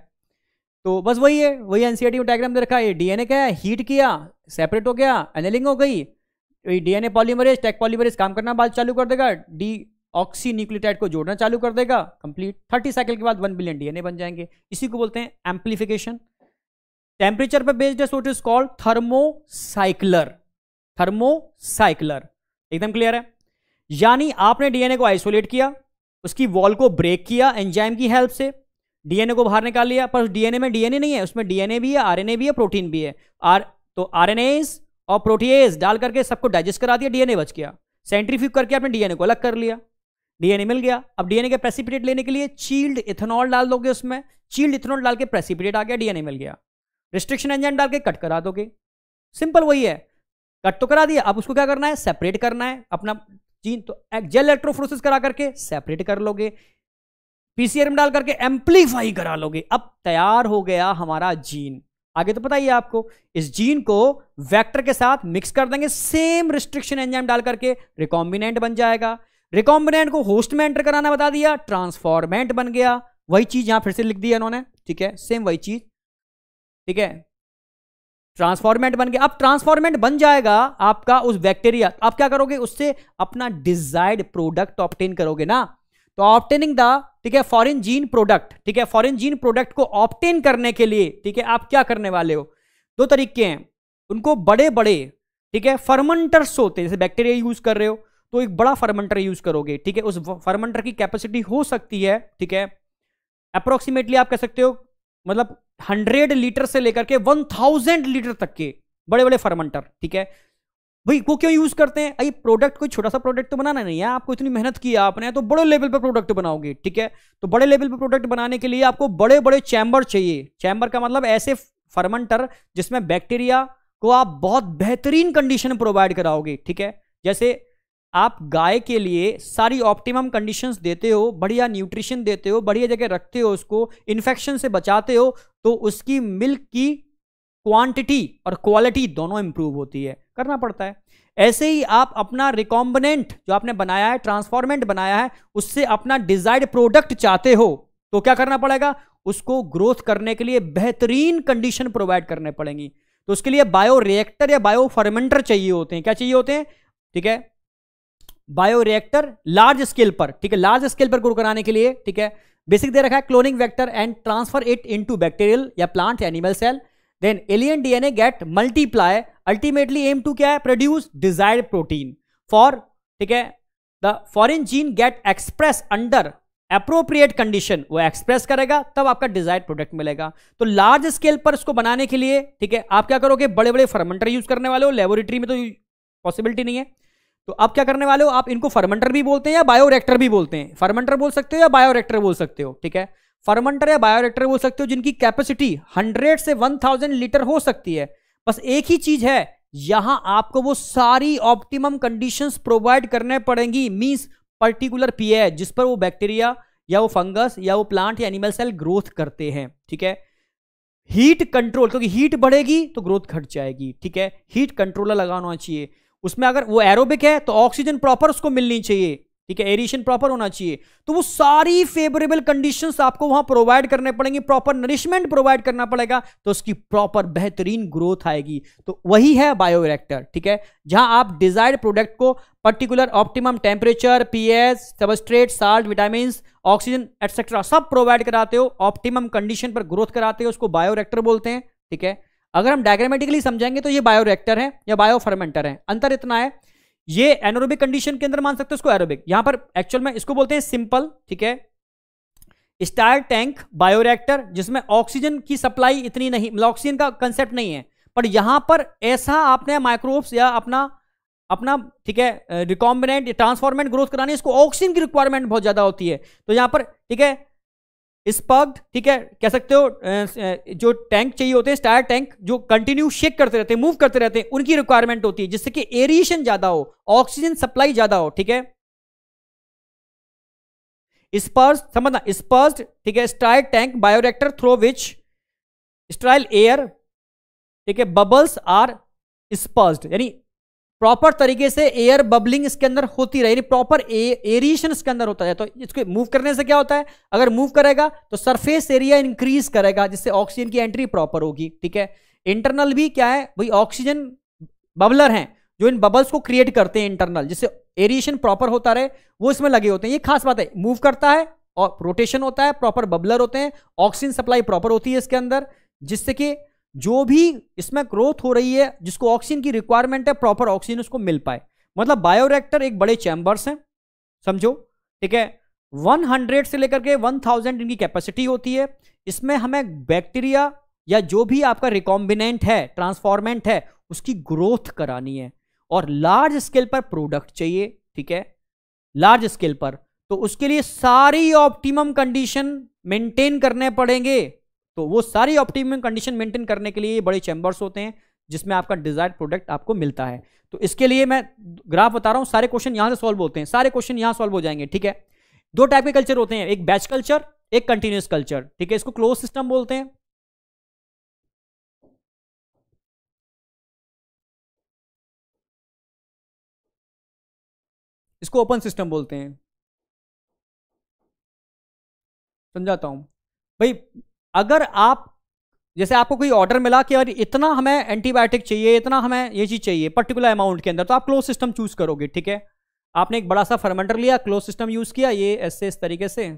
तो बस वही है वही एनसीईआरटी e में डायग्राम दे रखा है डीएनए क्या है हीट किया सेपरेट हो गया एनलिंग हो गई डीएनए पॉलीमरेज टैक पॉलीमरेज काम करना बाद चालू कर देगा डी ऑक्सी न्यूक्लियोटाइड को जोड़ना चालू कर देगा कंप्लीट थर्टी साइकिल के बाद वन बिलियन डीएनए बन जाएंगे इसी को बोलते हैं एम्पलीफिकेशन टेम्परेचर पर बेस्ड है इज कॉल्ड थर्मोसाइक्लर थर्मोसाइक्लर एकदम क्लियर है यानी आपने डीएनए को आइसोलेट किया उसकी वॉल को ब्रेक किया एंजाइम की हेल्प से डीएनए को बाहर निकाल लिया पर डीएनए में डीएनए नहीं है उसमें डीएनए भी है आरएनए भी है प्रोटीन भी है आर तो आरएनएज और प्रोटीएस डाल करके सबको डाइजेस्ट करा दिया डीएनए बच गया सेंट्रीफ्यूग करके आपने डीएनए को अलग कर लिया डीएनए मिल गया अब डीएनए के प्रेसिपिटेट लेने के लिए चील्ड इथेनॉल डाल दोगे उसमें चील्ड इथेनॉल डाल के प्रेसिपिटेट आ गया डीएनए मिल गया रिस्ट्रिक्शन एंजाइम डाल के कट करा दोगे सिंपल वही है कट तो करा दिया अब उसको क्या करना है सेपरेट करना है अपना जीन तो जेल इलेक्ट्रोफ्रोसिस करा करके सेपरेट कर लोगे पीसीआर में डाल करके एम्पलीफाई करा लोगे अब तैयार हो गया हमारा जीन आगे तो पता ही है आपको इस जीन को वेक्टर के साथ मिक्स कर देंगे सेम रिस्ट्रिक्शन एंजाइम डाल करके रिकॉम्बिनेंट बन जाएगा रिकॉम्बिनेंट को होस्ट में एंटर कराना बता दिया ट्रांसफॉर्मेंट बन गया वही चीज यहां फिर से लिख दिया उन्होंने ठीक है सेम वही चीज ठीक है ट्रांसफॉर्मेंट बन गया अब ट्रांसफॉर्मेंट बन जाएगा आपका उस बैक्टीरिया आप क्या करोगे उससे अपना डिजायर्ड प्रोडक्ट ऑप्टेन करोगे ना तो ऑप्टेनिंग द ठीक है फॉरेन जीन प्रोडक्ट ठीक है फॉरेन जीन प्रोडक्ट को ऑप्टेन करने के लिए ठीक है आप क्या करने वाले हो दो तरीके हैं उनको बड़े बड़े ठीक है फर्मेंटर्स होते हैं जैसे बैक्टीरिया यूज कर रहे हो तो एक बड़ा फर्मेंटर यूज करोगे ठीक है उस फर्मेंटर की कैपेसिटी हो सकती है ठीक है अप्रोक्सीमेटली आप कह सकते हो मतलब हंड्रेड लीटर से लेकर के वन थाउजेंड लीटर तक के बड़े बड़े फर्मेंटर ठीक है भाई वो क्यों यूज करते हैं ये प्रोडक्ट कोई छोटा सा प्रोडक्ट तो बनाना नहीं है आपको इतनी मेहनत की आपने तो बड़े लेवल पर प्रोडक्ट बनाओगे ठीक है तो बड़े लेवल पर प्रोडक्ट बनाने के लिए आपको बड़े बड़े चैम्बर चाहिए चैम्बर का मतलब ऐसे फर्मेंटर जिसमें बैक्टीरिया को आप बहुत बेहतरीन कंडीशन प्रोवाइड कराओगे ठीक है जैसे आप गाय के लिए सारी ऑप्टिमम कंडीशंस देते हो बढ़िया न्यूट्रिशन देते हो बढ़िया जगह रखते हो उसको इन्फेक्शन से बचाते हो तो उसकी मिल्क की क्वांटिटी और क्वालिटी दोनों इंप्रूव होती है करना पड़ता है ऐसे ही आप अपना रिकॉम्बनेंट जो आपने बनाया है ट्रांसफॉर्मेंट बनाया है उससे अपना डिजायर्ड प्रोडक्ट चाहते हो तो क्या करना पड़ेगा उसको ग्रोथ करने के लिए बेहतरीन कंडीशन प्रोवाइड करने पड़ेंगी तो उसके लिए बायो रिएक्टर या बायो फर्मेंटर चाहिए होते हैं क्या चाहिए होते हैं ठीक है बायोरिएक्टर लार्ज स्केल पर ठीक है लार्ज स्केल पर ग्रो कराने के लिए ठीक है बेसिक दे रखा है cloning vector and transfer it into bacterial या plant animal cell then alien DNA get multiply ultimately aim to क्या है प्रोड्यूस डिजायर्ड प्रोटीन फॉर ठीक है the foreign gene get express under appropriate condition वो एक्सप्रेस करेगा तब आपका डिजायर्ड प्रोडक्ट मिलेगा तो लार्ज स्केल पर इसको बनाने के लिए ठीक है आप क्या करोगे बड़े बड़े फर्मेंटर यूज करने वाले हो लेबोरेटरी में तो पॉसिबिलिटी नहीं है तो आप क्या करने वाले हो आप इनको फर्मेंटर भी बोलते हैं या बायोरेक्टर भी बोलते हैं फर्मेंटर बोल सकते हो या बायोरेक्टर बोल सकते हो ठीक है फर्मेंटर या बायोरेक्टर बोल सकते हो जिनकी कैपेसिटी हंड्रेड से वन थाउजेंड लीटर हो सकती है बस एक ही चीज है यहां आपको वो सारी ऑप्टिमम कंडीशंस प्रोवाइड करने पड़ेंगी मींस पर्टिकुलर पीए जिस पर वो बैक्टीरिया या वो फंगस या वो प्लांट या एनिमल सेल ग्रोथ करते हैं ठीक है हीट कंट्रोल क्योंकि हीट बढ़ेगी तो ग्रोथ घट जाएगी ठीक है हीट कंट्रोलर लगाना चाहिए उसमें अगर वो एरोबिक है तो ऑक्सीजन प्रॉपर उसको मिलनी चाहिए ठीक है एरिएशन प्रॉपर होना चाहिए तो वो सारी फेवरेबल कंडीशन आपको वहां प्रोवाइड करने पड़ेंगे प्रॉपर नरिशमेंट प्रोवाइड करना पड़ेगा तो उसकी प्रॉपर बेहतरीन ग्रोथ आएगी तो वही है बायोरिएक्टर ठीक है जहां आप डिजायर्ड प्रोडक्ट को particular optimum temperature pH substrate salt vitamin oxygen etcetera सब प्रोवाइड कराते हो ऑप्टिमम कंडीशन पर ग्रोथ कराते हो उसको बायोरेक्टर बोलते हैं ठीक है अगर हम डायग्रामेटिकली समझेंगे तो ये बायोरिएक्टर है या बायोफर्मेंटर है अंतर इतना है ये एनोरोबिक कंडीशन के अंदर मान सकते हो इसको एरोबिक यहां पर एक्चुअल में इसको बोलते हैं सिंपल ठीक है स्टार टैंक बायोरिएक्टर जिसमें ऑक्सीजन की सप्लाई इतनी नहीं मतलब ऑक्सीजन का कंसेप्ट नहीं है पर यहां पर ऐसा आपने माइक्रोब्स या अपना अपना ठीक है रिकॉम्बिनेंट ट्रांसफॉर्मेंट ग्रोथ कराने इसको ऑक्सीजन की रिक्वायरमेंट बहुत ज्यादा होती है तो यहां पर ठीक है स्पर्ग ठीक है कह सकते हो जो टैंक चाहिए होते हैं स्टायर टैंक जो कंटिन्यू शेक करते रहते हैं मूव करते रहते हैं उनकी रिक्वायरमेंट होती है जिससे कि एरिएशन ज्यादा हो ऑक्सीजन सप्लाई ज्यादा हो ठीक है स्पर्स समझना स्पर्स ठीक है stirred tank bioreactor through which sterile air ठीक है बबल्स आर स्पर्स यानी प्रॉपर तरीके से एयर बबलिंग इसके अंदर होती रहे प्रॉपर एरिएशन इसके अंदर होता है तो इसको मूव करने से क्या होता है अगर मूव करेगा तो सरफेस एरिया इंक्रीज करेगा जिससे ऑक्सीजन की एंट्री प्रॉपर होगी ठीक है इंटरनल भी क्या है भाई ऑक्सीजन बबलर हैं जो इन बबल्स को क्रिएट करते हैं इंटरनल जिससे एरिएशन प्रॉपर होता रहे वो इसमें लगे होते हैं ये खास बात है मूव करता है और रोटेशन होता है प्रॉपर बबलर होते हैं ऑक्सीजन सप्लाई प्रॉपर होती है इसके अंदर जिससे कि जो भी इसमें ग्रोथ हो रही है जिसको ऑक्सीजन की रिक्वायरमेंट है प्रॉपर ऑक्सीजन उसको मिल पाए मतलब बायोरेक्टर एक बड़े चैम्बर्स हैं समझो ठीक है 100 से लेकर के 1000 इनकी कैपेसिटी होती है इसमें हमें बैक्टीरिया या जो भी आपका रिकॉम्बिनेंट है ट्रांसफॉर्मेंट है उसकी ग्रोथ करानी है और लार्ज स्केल पर प्रोडक्ट चाहिए ठीक है लार्ज स्केल पर तो उसके लिए सारी ऑप्टिमम कंडीशन मेंटेन करने पड़ेंगे तो वो सारी ऑप्टिमम कंडीशन मेंटेन करने के लिए बड़े चैम्बर्स होते हैं जिसमें आपका डिजायर्ड प्रोडक्ट आपको मिलता है तो इसके लिए मैं ग्राफ बता रहा हूँ सारे क्वेश्चन यहाँ से सॉल्व होते हैं सारे क्वेश्चन यहाँ सॉल्व हो जाएंगे ठीक है दो टाइप के कल्चर होते हैं एक बैच कल्चर एक कंटिन्यूस कल्चर ठीक है इसको क्लोज सिस्टम बोलते हैं इसको ओपन सिस्टम बोलते हैं समझाता हूं भाई अगर आप जैसे आपको कोई ऑर्डर मिला कि अगर इतना हमें एंटीबायोटिक चाहिए इतना हमें ये चीज़ चाहिए पर्टिकुलर अमाउंट के अंदर तो आप क्लोज सिस्टम चूज करोगे ठीक है आपने एक बड़ा सा फर्मेंटर लिया क्लोज सिस्टम यूज़ किया ये ऐसे इस तरीके से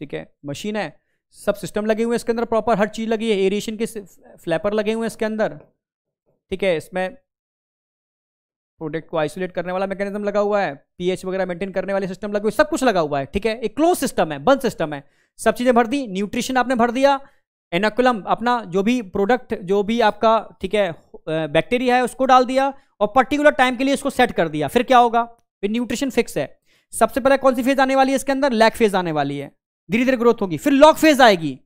ठीक है मशीन है सब सिस्टम लगे हुए हैं इसके अंदर प्रॉपर हर चीज़ लगी है एरिएशन के फ्लैपर लगे हुए हैं इसके अंदर ठीक है इसमें प्रोडक्ट को आइसोलेट करने वाला मैकेनिज्म लगा हुआ है पीएच वगैरह मेंटेन करने वाले सिस्टम लगे हुए सब कुछ लगा हुआ है ठीक है एक क्लोज सिस्टम है बंद सिस्टम है सब चीज़ें भर दी न्यूट्रिशन आपने भर दिया एनाकुलम अपना जो भी प्रोडक्ट जो भी आपका ठीक है बैक्टीरिया है उसको डाल दिया और पर्टिकुलर टाइम के लिए इसको सेट कर दिया फिर क्या होगा फिर न्यूट्रिशन फिक्स है सबसे पहले कौन सी फेज आने वाली है इसके अंदर लैक फेज आने वाली है धीरे धीरे ग्रोथ होगी फिर लॉक फेज आएगी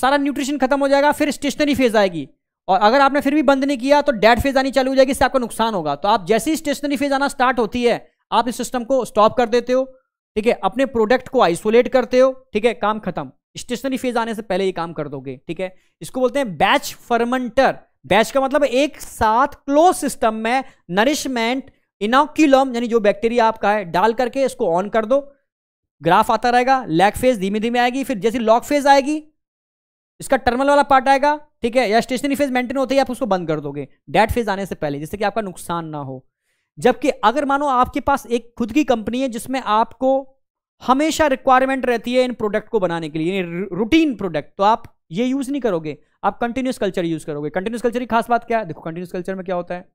सारा न्यूट्रिशन खत्म हो जाएगा फिर स्टेशनरी फेज आएगी और अगर आपने फिर भी बंद नहीं किया तो डेड फेज आनी चालू हो जाएगी इससे आपको नुकसान होगा तो आप जैसे ही स्टेशनरी फेज आना स्टार्ट होती है आप इस सिस्टम को स्टॉप कर देते हो ठीक है अपने प्रोडक्ट को आइसोलेट करते हो ठीक है काम खत्म स्टेशनरी फेज आने से पहले ही काम कर दोगे ठीक है इसको बोलते हैं बैच फर्मेंटर बैच का मतलब एक साथ क्लोज सिस्टम में नरिशमेंट इनोक्यूलम यानी जो बैक्टीरिया आपका है डाल करके इसको ऑन कर दो ग्राफ आता रहेगा लैग फेज धीमे धीमे आएगी फिर जैसी लॉक फेज आएगी इसका टर्मल वाला पार्ट आएगा ठीक है या स्टेशनरी फेज मेंटेन होते ही आप उसको बंद कर दोगे डेट फेज आने से पहले जिससे कि आपका नुकसान ना हो जबकि अगर मानो आपके पास एक खुद की कंपनी है जिसमें आपको हमेशा रिक्वायरमेंट रहती है इन प्रोडक्ट को बनाने के लिए रूटीन प्रोडक्ट तो आप ये यूज नहीं करोगे आप कंटिन्यूस कल्चर यूज करोगे कंटिन्यूस कल्चर की खास बात क्या है देखो कंटिन्यूस कल्चर में क्या होता है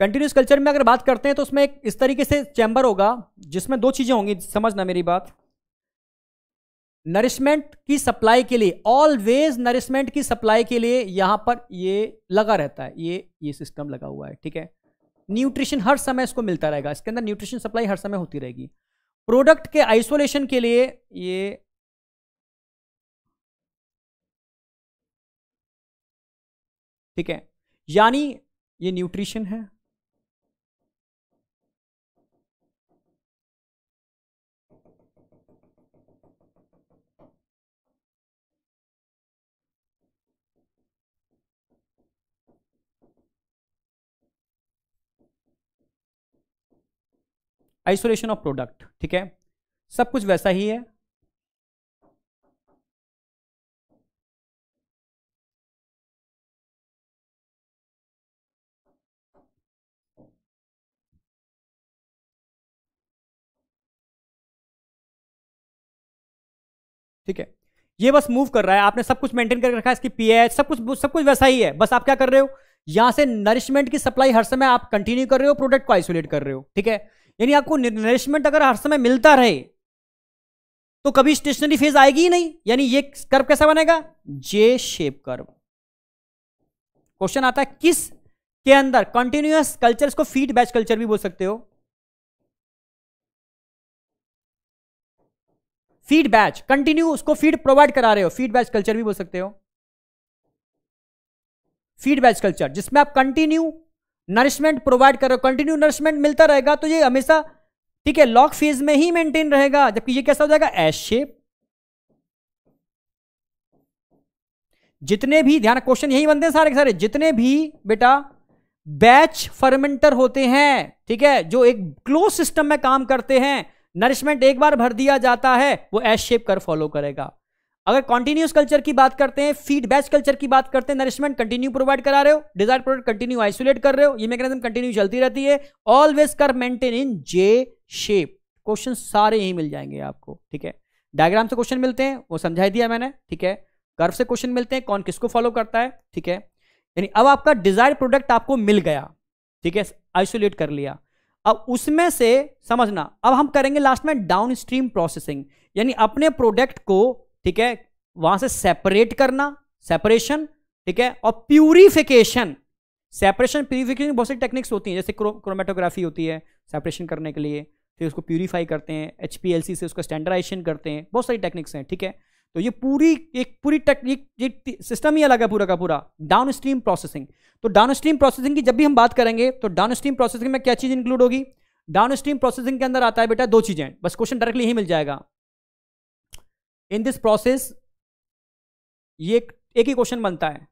कंटिन्यूस कल्चर में अगर बात करते हैं तो उसमें एक इस तरीके से चैम्बर होगा जिसमें दो चीज़ें होंगी समझना मेरी बात नरिशमेंट की सप्लाई के लिए ऑलवेज नरिशमेंट की सप्लाई के लिए यहां पर ये लगा रहता है ये ये सिस्टम लगा हुआ है ठीक है न्यूट्रिशन हर समय इसको मिलता रहेगा इसके अंदर न्यूट्रिशन सप्लाई हर समय होती रहेगी प्रोडक्ट के आइसोलेशन के लिए ये ठीक है यानी ये न्यूट्रिशन है आइसोलेशन ऑफ प्रोडक्ट ठीक है सब कुछ वैसा ही है ठीक है ये बस मूव कर रहा है आपने सब कुछ मेंटेन करके रखा है इसकी पीएच सब कुछ सब कुछ वैसा ही है बस आप क्या कर रहे हो यहां से नरिशमेंट की सप्लाई हर समय आप कंटिन्यू कर रहे हो प्रोडक्ट को आइसोलेट कर रहे हो ठीक है यानी आपको नरिशमेंट अगर हर समय मिलता रहे तो कभी स्टेशनरी फेज आएगी ही नहीं यानी ये कर्व कैसा बनेगा जे शेप कर्व क्वेश्चन आता है किस के अंदर कंटिन्यूस कल्चर इसको फीड बैच कल्चर भी बोल सकते हो फीड बैच कंटिन्यू उसको फीड प्रोवाइड करा रहे हो फीड बैच कल्चर भी बोल सकते हो फीड बैच कल्चर जिसमें आप कंटिन्यू नरिशमेंट प्रोवाइड कर रहे हो कंटिन्यू नरिशमेंट मिलता रहेगा तो ये हमेशा ठीक है लॉक फेज में ही मेंटेन रहेगा जबकि ये कैसा हो जाएगा एस शेप जितने भी ध्यान क्वेश्चन यही बनते हैं सारे के सारे जितने भी बेटा बैच फर्मेंटर होते हैं ठीक है जो एक क्लोज सिस्टम में काम करते हैं नरिशमेंट एक बार भर दिया जाता है वो एस शेप कर फॉलो करेगा अगर कंटिन्यूस कल्चर की बात करते हैं फीड बैच कल्चर की बात करते हैं नरिशमेंट कंटिन्यू प्रोवाइड करा रहे हो डिजायर प्रोडक्ट कंटिन्यू आइसोलेट कर रहे हो ये मैकेनिज्म कंटिन्यू चलती रहती है ऑलवेज कर maintain in J shape question सारे यही मिल जाएंगे आपको ठीक है डायग्राम से क्वेश्चन मिलते हैं वो समझाई दिया मैंने ठीक है कर्व से क्वेश्चन मिलते हैं कौन किसको फॉलो करता है ठीक है यानी अब आपका डिजायर प्रोडक्ट आपको मिल गया ठीक है आइसोलेट कर लिया अब उसमें से समझना अब हम करेंगे लास्ट में डाउन स्ट्रीम प्रोसेसिंग यानी अपने प्रोडक्ट को ठीक है वहां से सेपरेट करना सेपरेशन ठीक है और प्यूरिफिकेशन सेपरेशन प्यूरिफिकेशन बहुत सारी टेक्निक्स होती हैं जैसे क्रो, क्रोमेटोग्राफी होती है सेपरेशन करने के लिए फिर उसको प्यूरीफाई करते हैं एच से उसका स्टैंडर्डाइजेशन करते हैं बहुत सारी टेक्निक्स हैं ठीक है तो ये पूरी एक पूरी टेक्निक ये सिस्टम ही अलग है पूरा का पूरा डाउन स्ट्रीम प्रोसेसिंग तो डाउन स्ट्रीम प्रोसेसिंग की जब भी हम बात करेंगे तो डाउन स्ट्रीम प्रोसेसिंग में क्या चीज़ इंक्लूड होगी डाउन स्ट्रीम प्रोसेसिंग के अंदर आता है बेटा दो चीज़ें बस क्वेश्चन डायरेक्टली यही मिल जाएगा इन दिस प्रोसेस ये एक ही क्वेश्चन बनता है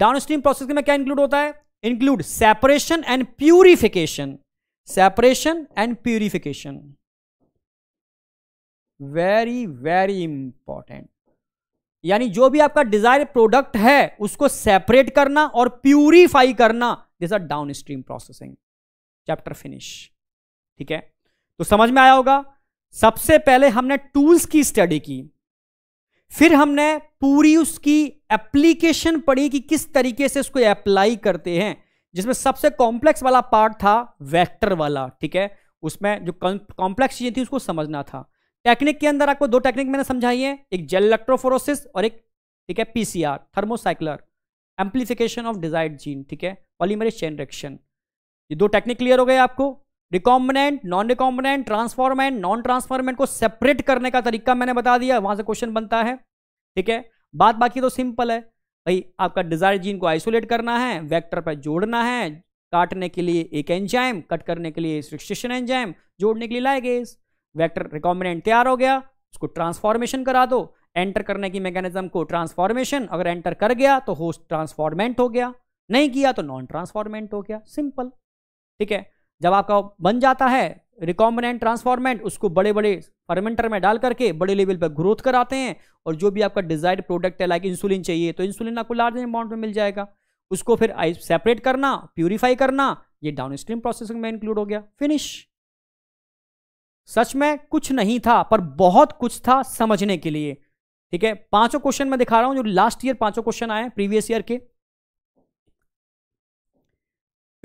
डाउन स्ट्रीम प्रोसेस में क्या इंक्लूड होता है include separation and purification separation and purification very very important यानी जो भी आपका डिजायर प्रोडक्ट है उसको सेपरेट करना और प्यूरिफाई करना this are downstream processing chapter finish ठीक है तो समझ में आया होगा सबसे पहले हमने टूल्स की स्टडी की फिर हमने पूरी उसकी एप्लीकेशन पढ़ी कि किस तरीके से उसको अप्लाई करते हैं जिसमें सबसे कॉम्प्लेक्स वाला पार्ट था वेक्टर वाला ठीक है उसमें जो कॉम्प्लेक्स चीजें थी उसको समझना था टेक्निक के अंदर आपको दो टेक्निक मैंने समझाई है एक जेल इलेक्ट्रोफोरोसिस और एक ठीक है PCR thermocycler amplification of desired gene ठीक है पॉलीमरेज चेन रिएक्शन ये दो टेक्निक क्लियर हो गए आपको recombinant non recombinant transformant non transformant को सेपरेट करने का तरीका मैंने बता दिया वहां से क्वेश्चन बनता है ठीक है बात बाकी तो सिंपल है भाई आपका डिजायर जीन को आइसोलेट करना है वेक्टर पर जोड़ना है काटने के लिए एक एंजाइम कट करने के लिए रिस्ट्रिक्शन एंजाइम जोड़ने के लिए लाइगेस वेक्टर रिकॉम्बिनेंट तैयार हो गया उसको ट्रांसफॉर्मेशन करा दो एंटर करने की मैकेनिज्म को ट्रांसफॉर्मेशन अगर एंटर कर गया तो होस्ट ट्रांसफॉर्मेंट हो गया नहीं किया तो नॉन ट्रांसफॉर्मेंट हो गया सिंपल ठीक है जब आपका बन जाता है रिकॉम्बिनेंट ट्रांसफॉर्मेंट उसको बड़े बड़े फर्मेंटर में डाल करके बड़े लेवल पर ग्रोथ कराते हैं और जो भी आपका डिजायर्ड प्रोडक्ट है लाइक इंसुलिन चाहिए तो इंसुलिन आपको लार्ज अमाउंट में मिल जाएगा उसको फिर सेपरेट करना प्यूरिफाई करना ये डाउन स्ट्रीम प्रोसेसिंग में इंक्लूड हो गया फिनिश सच में कुछ नहीं था पर बहुत कुछ था समझने के लिए ठीक है पांचों क्वेश्चन मैं दिखा रहा हूं जो लास्ट ईयर पांचों क्वेश्चन आए प्रीवियस ईयर के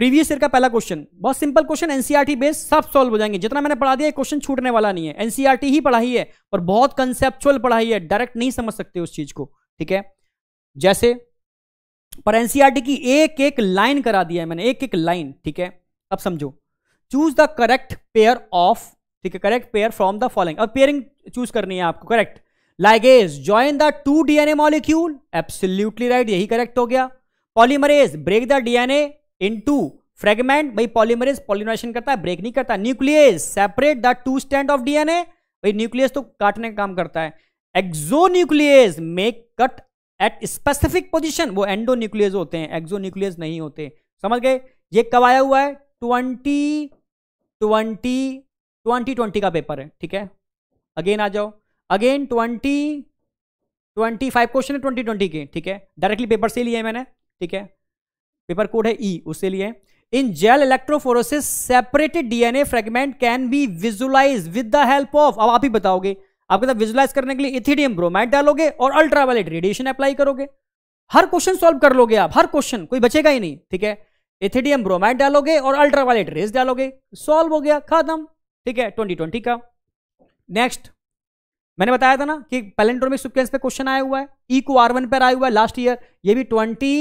प्रीवियस ईयर का पहला क्वेश्चन बहुत simple question NCERT e base सब सॉल्व हो जाएंगे जितना मैंने पढ़ा दिया क्वेश्चन छूटने वाला नहीं है एनसीईआरटी e ही पढ़ाई है और बहुत कंसेप्चुअल पढ़ाई है डायरेक्ट नहीं समझ सकते उस चीज को ठीक है जैसे पर एनसीईआरटी e की एक एक लाइन करा दिया है मैंने एक एक लाइन ठीक है अब समझो choose the correct pair of ठीक है correct pair from the following अब पेयरिंग चूज करनी है आपको correct ligase join the two DNA molecule absolutely right यही करेक्ट हो गया polymerase break the DNA into fragment भाई पॉलीमरेज पॉलिनोशन करता है ब्रेक नहीं करता nuclease separate the two strand of DNA भाई न्यूक्लियस तो काटने का काम करता है exonuclease make cut at specific position वो एंडो न्यूक्लियस होते हैं एक्जो न्यूक्लियस नहीं होते समझ गए ये कब आया हुआ है ट्वेंटी ट्वेंटी ट्वेंटी ट्वेंटी का पेपर है ठीक है अगेन आ जाओ again twenty twenty five question है ट्वेंटी ट्वेंटी के ठीक है डायरेक्टली पेपर से लिए मैंने ठीक है पेपर कोड है ई e, उसे लिए in gel electrophoresis separated DNA fragment can be visualised with the help of अब आप ही बताओगे आपके साथ विजुलाइज करने के लिए इथिडियम ब्रोमाइड डालोगे और अल्ट्रावायलेट रेडिएशन अप्लाई करोगे हर क्वेश्चन सॉल्व कर लोगे आप हर क्वेश्चन कोई बचेगा ही नहीं ठीक है इथिडियम ब्रोमाइड डालोगे और अल्ट्रावायलेट रेस डालोगे सॉल्व हो गया खत्म ठीक है ट्वेंटी ट्वेंटी का नेक्स्ट मैंने बताया था ना कि पैलेंट्रोमिक सिक्वेंस पे क्वेश्चन आया हुआ है ई e को आर वन पर आया हुआ है लास्ट ईयर ये भी ट्वेंटी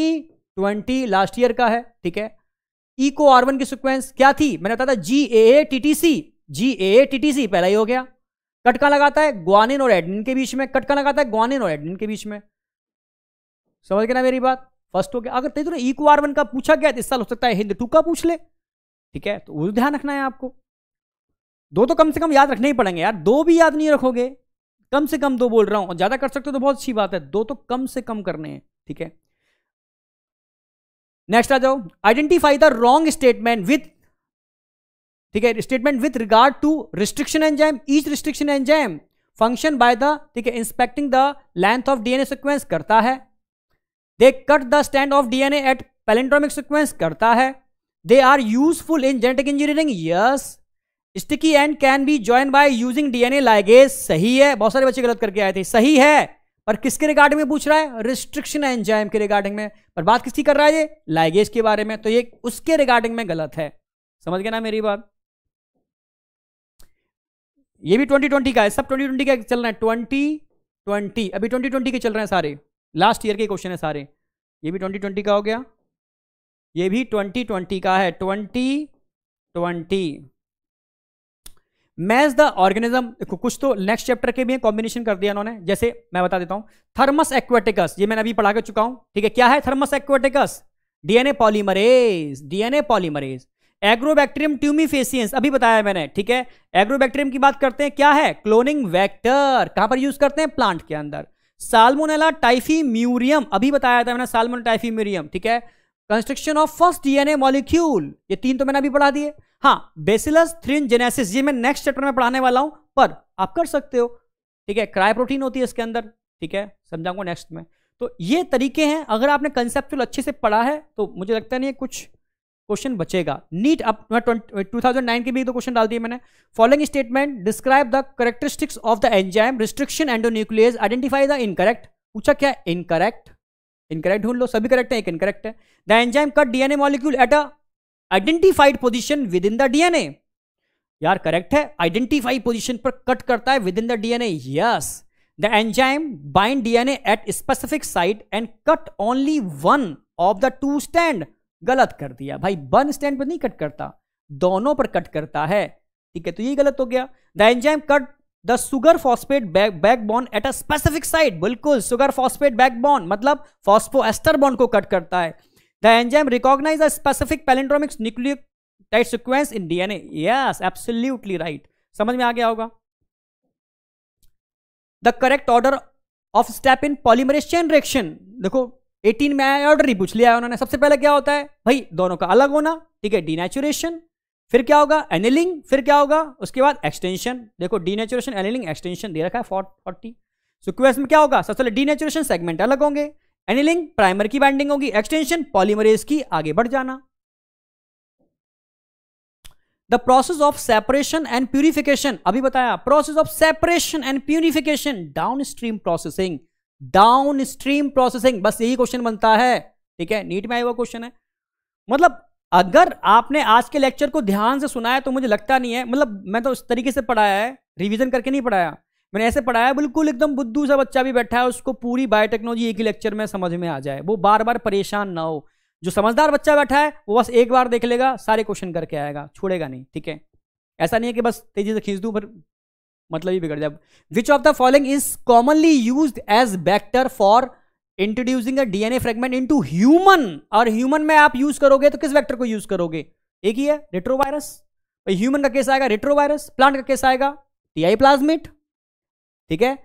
ट्वेंटी लास्ट ईयर का है ठीक है इको वन की सिक्वेंस क्या थी मैंने बताया था G A A T T C G A A T T C पहला ही हो गया कट का लगाता है ग्वानिन और एडमिन के बीच में कट का लगाता है ग्वानिन और एडमिन के बीच में समझ गया ना मेरी बात फर्स्ट हो गया अगर तेरे तो आर वन का पूछा गया तो इस साल हो सकता है हिंद टू का पूछ ले ठीक है तो वो ध्यान रखना है आपको दो तो कम से कम याद रखने ही पड़ेंगे यार दो भी याद नहीं रखोगे कम से कम दो बोल रहा हूं और ज़्यादा कर सकते हो तो बहुत अच्छी बात है दो तो कम से कम करने हैं ठीक है नेक्स्ट आ जाओ identify the wrong statement with ठीक है statement with regard to restriction enzyme each restriction enzyme function by the ठीक है inspecting the length of DNA sequence करता है they cut the strand of DNA at palindromic sequence करता है they are useful in genetic engineering yes sticky end can be join by using DNA ligase सही है बहुत सारे बच्चे गलत करके आए थे सही है और किसके रिगार्डिंग में पूछ रहा है रिस्ट्रिक्शन एंजाइम के रिगार्डिंग में पर बात किसकी कर रहा है ये लाइगेज के बारे में तो ये उसके रिगार्डिंग में गलत है समझ गया ना मेरी बात ये भी 2020 का है सब 2020 का चल रहा है 2020 अभी 2020 के चल रहे हैं सारे लास्ट ईयर के क्वेश्चन है सारे ये भी 2020 का हो गया ये भी 2020 का है 2020 मैज द ऑर्गेनिज्म कुछ तो नेक्स्ट चैप्टर के भी कॉम्बिनेशन कर दिया उन्होंने जैसे मैं बता देता हूं थर्मस एक्वेटिकस ये मैंने अभी पढ़ा कर चुका हूं ठीक है क्या है Thermus aquaticus DNA polymerase DNA polymerase Agrobacterium tumefaciens अभी बताया मैंने ठीक है एग्रोबैक्टीरियम की बात करते हैं क्या है क्लोनिंग वैक्टर कहां पर यूज करते हैं प्लांट के अंदर साल्मोनेला टाइफी म्यूरियम अभी बताया था मैंने साल्मोनेला टाइफी म्यूरियम ठीक है construction of first DNA molecule ये तीन तो मैंने अभी पढ़ा दिए हाँ बेसिलस थ्रीन जेनेसिस ये मैं नेक्स्ट चैप्टर में पढ़ाने वाला हूं पर आप कर सकते हो ठीक है क्राई प्रोटीन होती है इसके अंदर ठीक है समझाऊंगा नेक्स्ट में तो ये तरीके हैं अगर आपने कंसेप्चुअल अच्छे से पढ़ा है तो मुझे लगता नहीं है कुछ क्वेश्चन बचेगा नीट अब टू थाउजेंड नाइन के भी तो क्वेश्चन डाल दिए मैंने following statement describe the characteristics of the enzyme restriction endonuclease identify the incorrect पूछा क्या इनकरेक्ट इनकरेक्ट ढूंढ लो सभी करेक्ट है एक इनकरेक्ट है the enzyme cut DNA molecule at a identified position within the DNA यार करेक्ट है आइडेंटिफाई पोजिशन पर कट करता है within the DNA yes the enzyme bind DNA at specific site and cut only one of the two strand गलत कर दिया भाई वन स्टैंड पर नहीं कट करता दोनों पर कट करता है ठीक है तो ये गलत हो गया the enzyme cut the sugar phosphate backbone at a specific site बिल्कुल सुगर फॉस्पेट बैक बॉन मतलब फॉस्फो एस्टर बॉन्ड को कट करता है The enzyme recognizes a specific palindromic nucleotide sequence in DNA. Yes, absolutely right समझ में आ गया होगा the correct order of step in polymerase chain reaction देखो 18 में आया ऑर्डर ही पूछ लिया है उन्होंने सबसे पहले क्या होता है भाई दोनों का अलग होना ठीक है डीनेचुरेशन फिर क्या होगा एनिलिंग फिर क्या होगा उसके बाद एक्सटेंशन देखो डीनेचुरेशन एनिलिंग एक्सटेंशन दे रखा है फोर्टी सिक्वेंस में क्या होगा सबसे पहले डीनेचुरेशन सेगमेंट अलग होंगे एनिलिंग प्राइमर की बाइंडिंग होगी एक्सटेंशन पॉलीमरेज की आगे बढ़ जाना the process of separation and purification अभी बताया process of separation and purification downstream processing downstream processing बस यही क्वेश्चन बनता है ठीक है नीट में आया हुआ क्वेश्चन है मतलब अगर आपने आज के लेक्चर को ध्यान से सुना है तो मुझे लगता नहीं है मतलब मैं तो इस तरीके से पढ़ाया है रिवीजन करके नहीं पढ़ाया मैंने ऐसे पढ़ाया बिल्कुल एकदम बुद्धू सा बच्चा भी बैठा है उसको पूरी बायोटेक्नोलॉजी एक ही लेक्चर में समझ में आ जाए वो बार बार परेशान ना हो जो समझदार बच्चा बैठा है वो बस एक बार देख लेगा सारे क्वेश्चन करके आएगा छोड़ेगा नहीं ठीक है ऐसा नहीं है कि बस तेजी से खींच दूँ पर मतलब ही बिगड़ जाए which of the following is commonly use as vector for introducing a DNA fragment to human और ह्यूमन में आप यूज करोगे तो किस वैक्टर को यूज करोगे एक ही है रेट्रोवायरस ह्यूमन का केस आएगा रेट्रोवायरस प्लांट का केस आएगा टीआई प्लाज्मिट ठीक है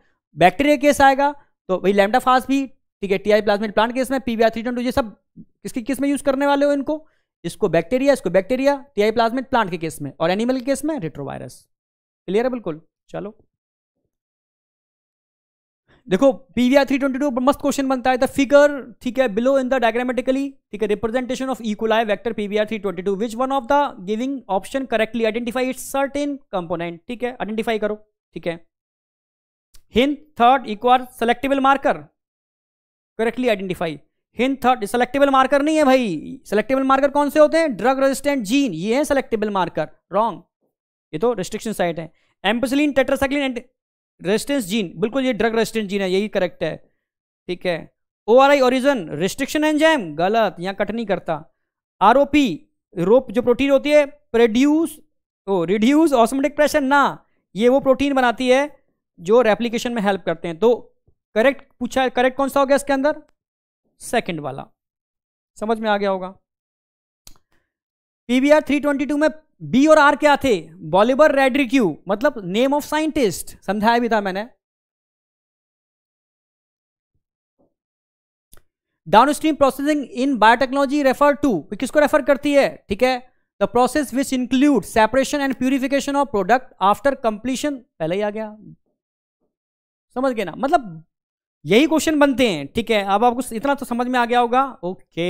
बैक्टीरिया केस आएगा तो वही लेमडा भी ठीक है टी आई प्लांट केस में पीवीआर थ्री ये सब किसकी किस में यूज करने वाले हो इनको इसको बैक्टीरिया इसको बैक्टीरिया टी आई प्लांट के केस में और एनिमल के केस में रिट्रोवायरस क्लियर है बिल्कुल चलो देखो पीवीआर थ्री ट्वेंटी टू मस्त क्वेश्चन बनता है द फिगर ठीक है बिलो इन द डायग्रामेटिकली ठीक है representation of E coli vector pBR three twenty two which one of the giving option correctly identify its certain component ठीक है आइडेंटिफाई करो ठीक है Hin third equal selectable marker. Correctly identify हिन थर्ड सेलेक्टेबल मार्कर नहीं है भाई सेलेक्टेबल मार्कर कौन से होते हैं ड्रग रेजिस्टेंट जीन ये है सेलेक्टेबल मार्कर रॉन्ग ये तो रेस्ट्रिक्शन साइट है ampicillin tetracycline and resistance gene बिल्कुल ये ड्रग रेजिस्टेंट जीन है यही करेक्ट है ठीक है O R I origin restriction enzyme गलत यहाँ कट नहीं करता आर ओ पी रोप जो प्रोटीन होती है प्रोड्यूस ओ रिड्यूस ऑस्मोटिक प्रेशर ना ये वो प्रोटीन बनाती है जो रेप्लीकेशन में हेल्प करते हैं तो करेक्ट पूछा है करेक्ट कौन सा हो गया इसके अंदर सेकंड वाला समझ में आ गया होगा पीवीआर 322 में बी और आर क्या थे बॉलीबर रेड्रिक्यू मतलब नेम ऑफ साइंटिस्ट समझाया भी था मैंने downstream processing in biotechnology refer to किसको रेफर करती है ठीक है the process which include separation and purification of product after completion पहले ही आ गया समझ गए ना मतलब यही क्वेश्चन बनते हैं ठीक है अब आपको इतना तो समझ में आ गया होगा ओके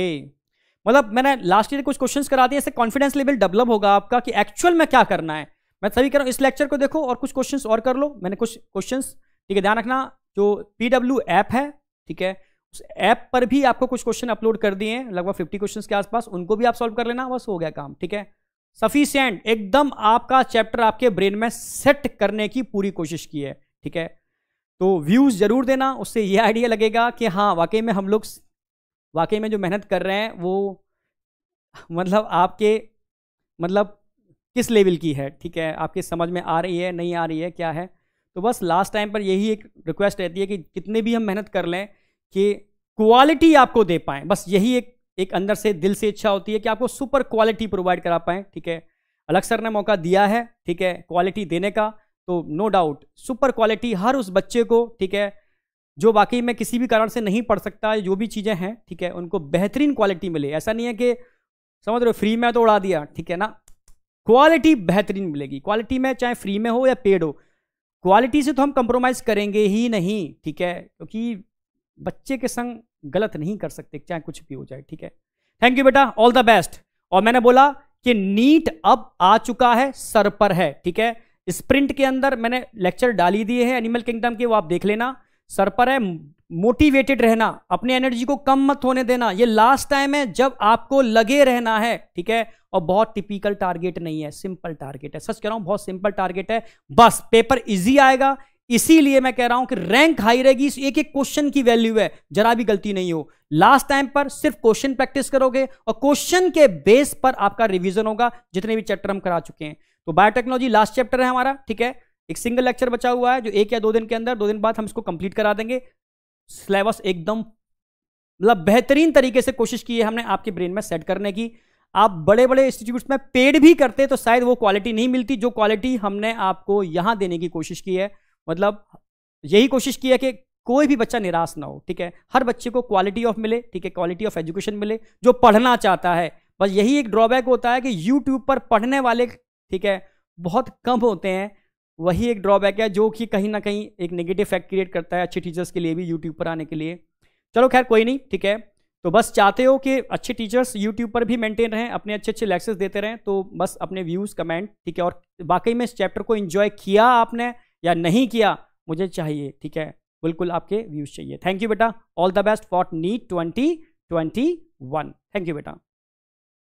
मतलब मैंने लास्ट ईयर कुछ क्वेश्चंस करा दिए इससे कॉन्फिडेंस लेवल डेवलप होगा आपका कि एक्चुअल में क्या करना है मैं सभी कह रहा हूँ इस लेक्चर को देखो और कुछ क्वेश्चंस और कर लो मैंने कुछ क्वेश्चंस ठीक है ध्यान रखना जो पी ऐप है ठीक है उस ऐप पर भी आपको कुछ क्वेश्चन अपलोड कर दिए हैं लगभग फिफ्टी क्वेश्चन के आसपास उनको भी आप सॉल्व कर लेना बस हो गया काम ठीक है सफिशियंट एकदम आपका चैप्टर आपके ब्रेन में सेट करने की पूरी कोशिश की है ठीक है तो व्यूज़ ज़रूर देना उससे ये आइडिया लगेगा कि हाँ वाकई में हम लोग वाकई में जो मेहनत कर रहे हैं वो मतलब आपके मतलब किस लेवल की है ठीक है आपके समझ में आ रही है नहीं आ रही है क्या है तो बस लास्ट टाइम पर यही एक रिक्वेस्ट रहती है कि कितने भी हम मेहनत कर लें कि क्वालिटी आपको दे पाएँ बस यही एक एक अंदर से दिल से इच्छा होती है कि आपको सुपर क्वालिटी प्रोवाइड करा पाएँ ठीक है अलग सर ने मौका दिया है ठीक है क्वालिटी देने का तो नो डाउट सुपर क्वालिटी हर उस बच्चे को ठीक है जो वाकई में किसी भी कारण से नहीं पढ़ सकता जो भी चीज़ें हैं ठीक है उनको बेहतरीन क्वालिटी मिले ऐसा नहीं है कि समझ रहे हो फ्री में तो उड़ा दिया ठीक है ना क्वालिटी बेहतरीन मिलेगी क्वालिटी में चाहे फ्री में हो या पेड हो क्वालिटी से तो हम कंप्रोमाइज़ करेंगे ही नहीं ठीक है क्योंकि तो बच्चे के संग गलत नहीं कर सकते चाहे कुछ भी हो जाए ठीक है थैंक यू बेटा ऑल द बेस्ट और मैंने बोला कि नीट अब आ चुका है सर पर है ठीक है स्प्रिंट के अंदर मैंने लेक्चर डाली दिए हैं एनिमल किंगडम के वो आप देख लेना सर पर है मोटिवेटेड रहना अपने एनर्जी को कम मत होने देना ये लास्ट टाइम है जब आपको लगे रहना है ठीक है और बहुत टिपिकल टारगेट नहीं है सिंपल टारगेट है सच कह रहा हूं बहुत सिंपल टारगेट है बस पेपर इजी आएगा इसीलिए मैं कह रहा हूं कि रैंक हाई रहेगी एक एक क्वेश्चन की वैल्यू है जरा भी गलती नहीं हो लास्ट टाइम पर सिर्फ क्वेश्चन प्रैक्टिस करोगे और क्वेश्चन के बेस पर आपका रिविजन होगा जितने भी चैप्टर हम करा चुके हैं तो बायोटेक्नोलॉजी लास्ट चैप्टर है हमारा ठीक है एक सिंगल लेक्चर बचा हुआ है जो एक या दो दिन के अंदर दो दिन बाद हम इसको कंप्लीट करा देंगे सिलेबस एकदम मतलब बेहतरीन तरीके से कोशिश की है हमने आपके ब्रेन में सेट करने की आप बड़े बड़े इंस्टीट्यूट्स में पेड भी करते तो शायद वो क्वालिटी नहीं मिलती जो क्वालिटी हमने आपको यहां देने की कोशिश की है मतलब यही कोशिश की है कि कोई भी बच्चा निराश ना हो ठीक है हर बच्चे को क्वालिटी ऑफ मिले ठीक है क्वालिटी ऑफ एजुकेशन मिले जो पढ़ना चाहता है बस यही एक ड्रॉबैक होता है कि यूट्यूब पर पढ़ने वाले ठीक है बहुत कम होते हैं वही एक ड्रॉबैक है जो कि कहीं ना कहीं एक नेगेटिव इफेक्ट क्रिएट करता है अच्छे टीचर्स के लिए भी यूट्यूब पर आने के लिए चलो खैर कोई नहीं ठीक है तो बस चाहते हो कि अच्छे टीचर्स यूट्यूब पर भी मेंटेन रहें अपने अच्छे अच्छे लेक्चर्स देते रहें तो बस अपने व्यूज़ कमेंट ठीक है और वाकई में इस चैप्टर को इन्जॉय किया आपने या नहीं किया मुझे चाहिए ठीक है बिल्कुल आपके व्यूज़ चाहिए थैंक यू बेटा all the best for NEET twenty twenty one thank you बेटा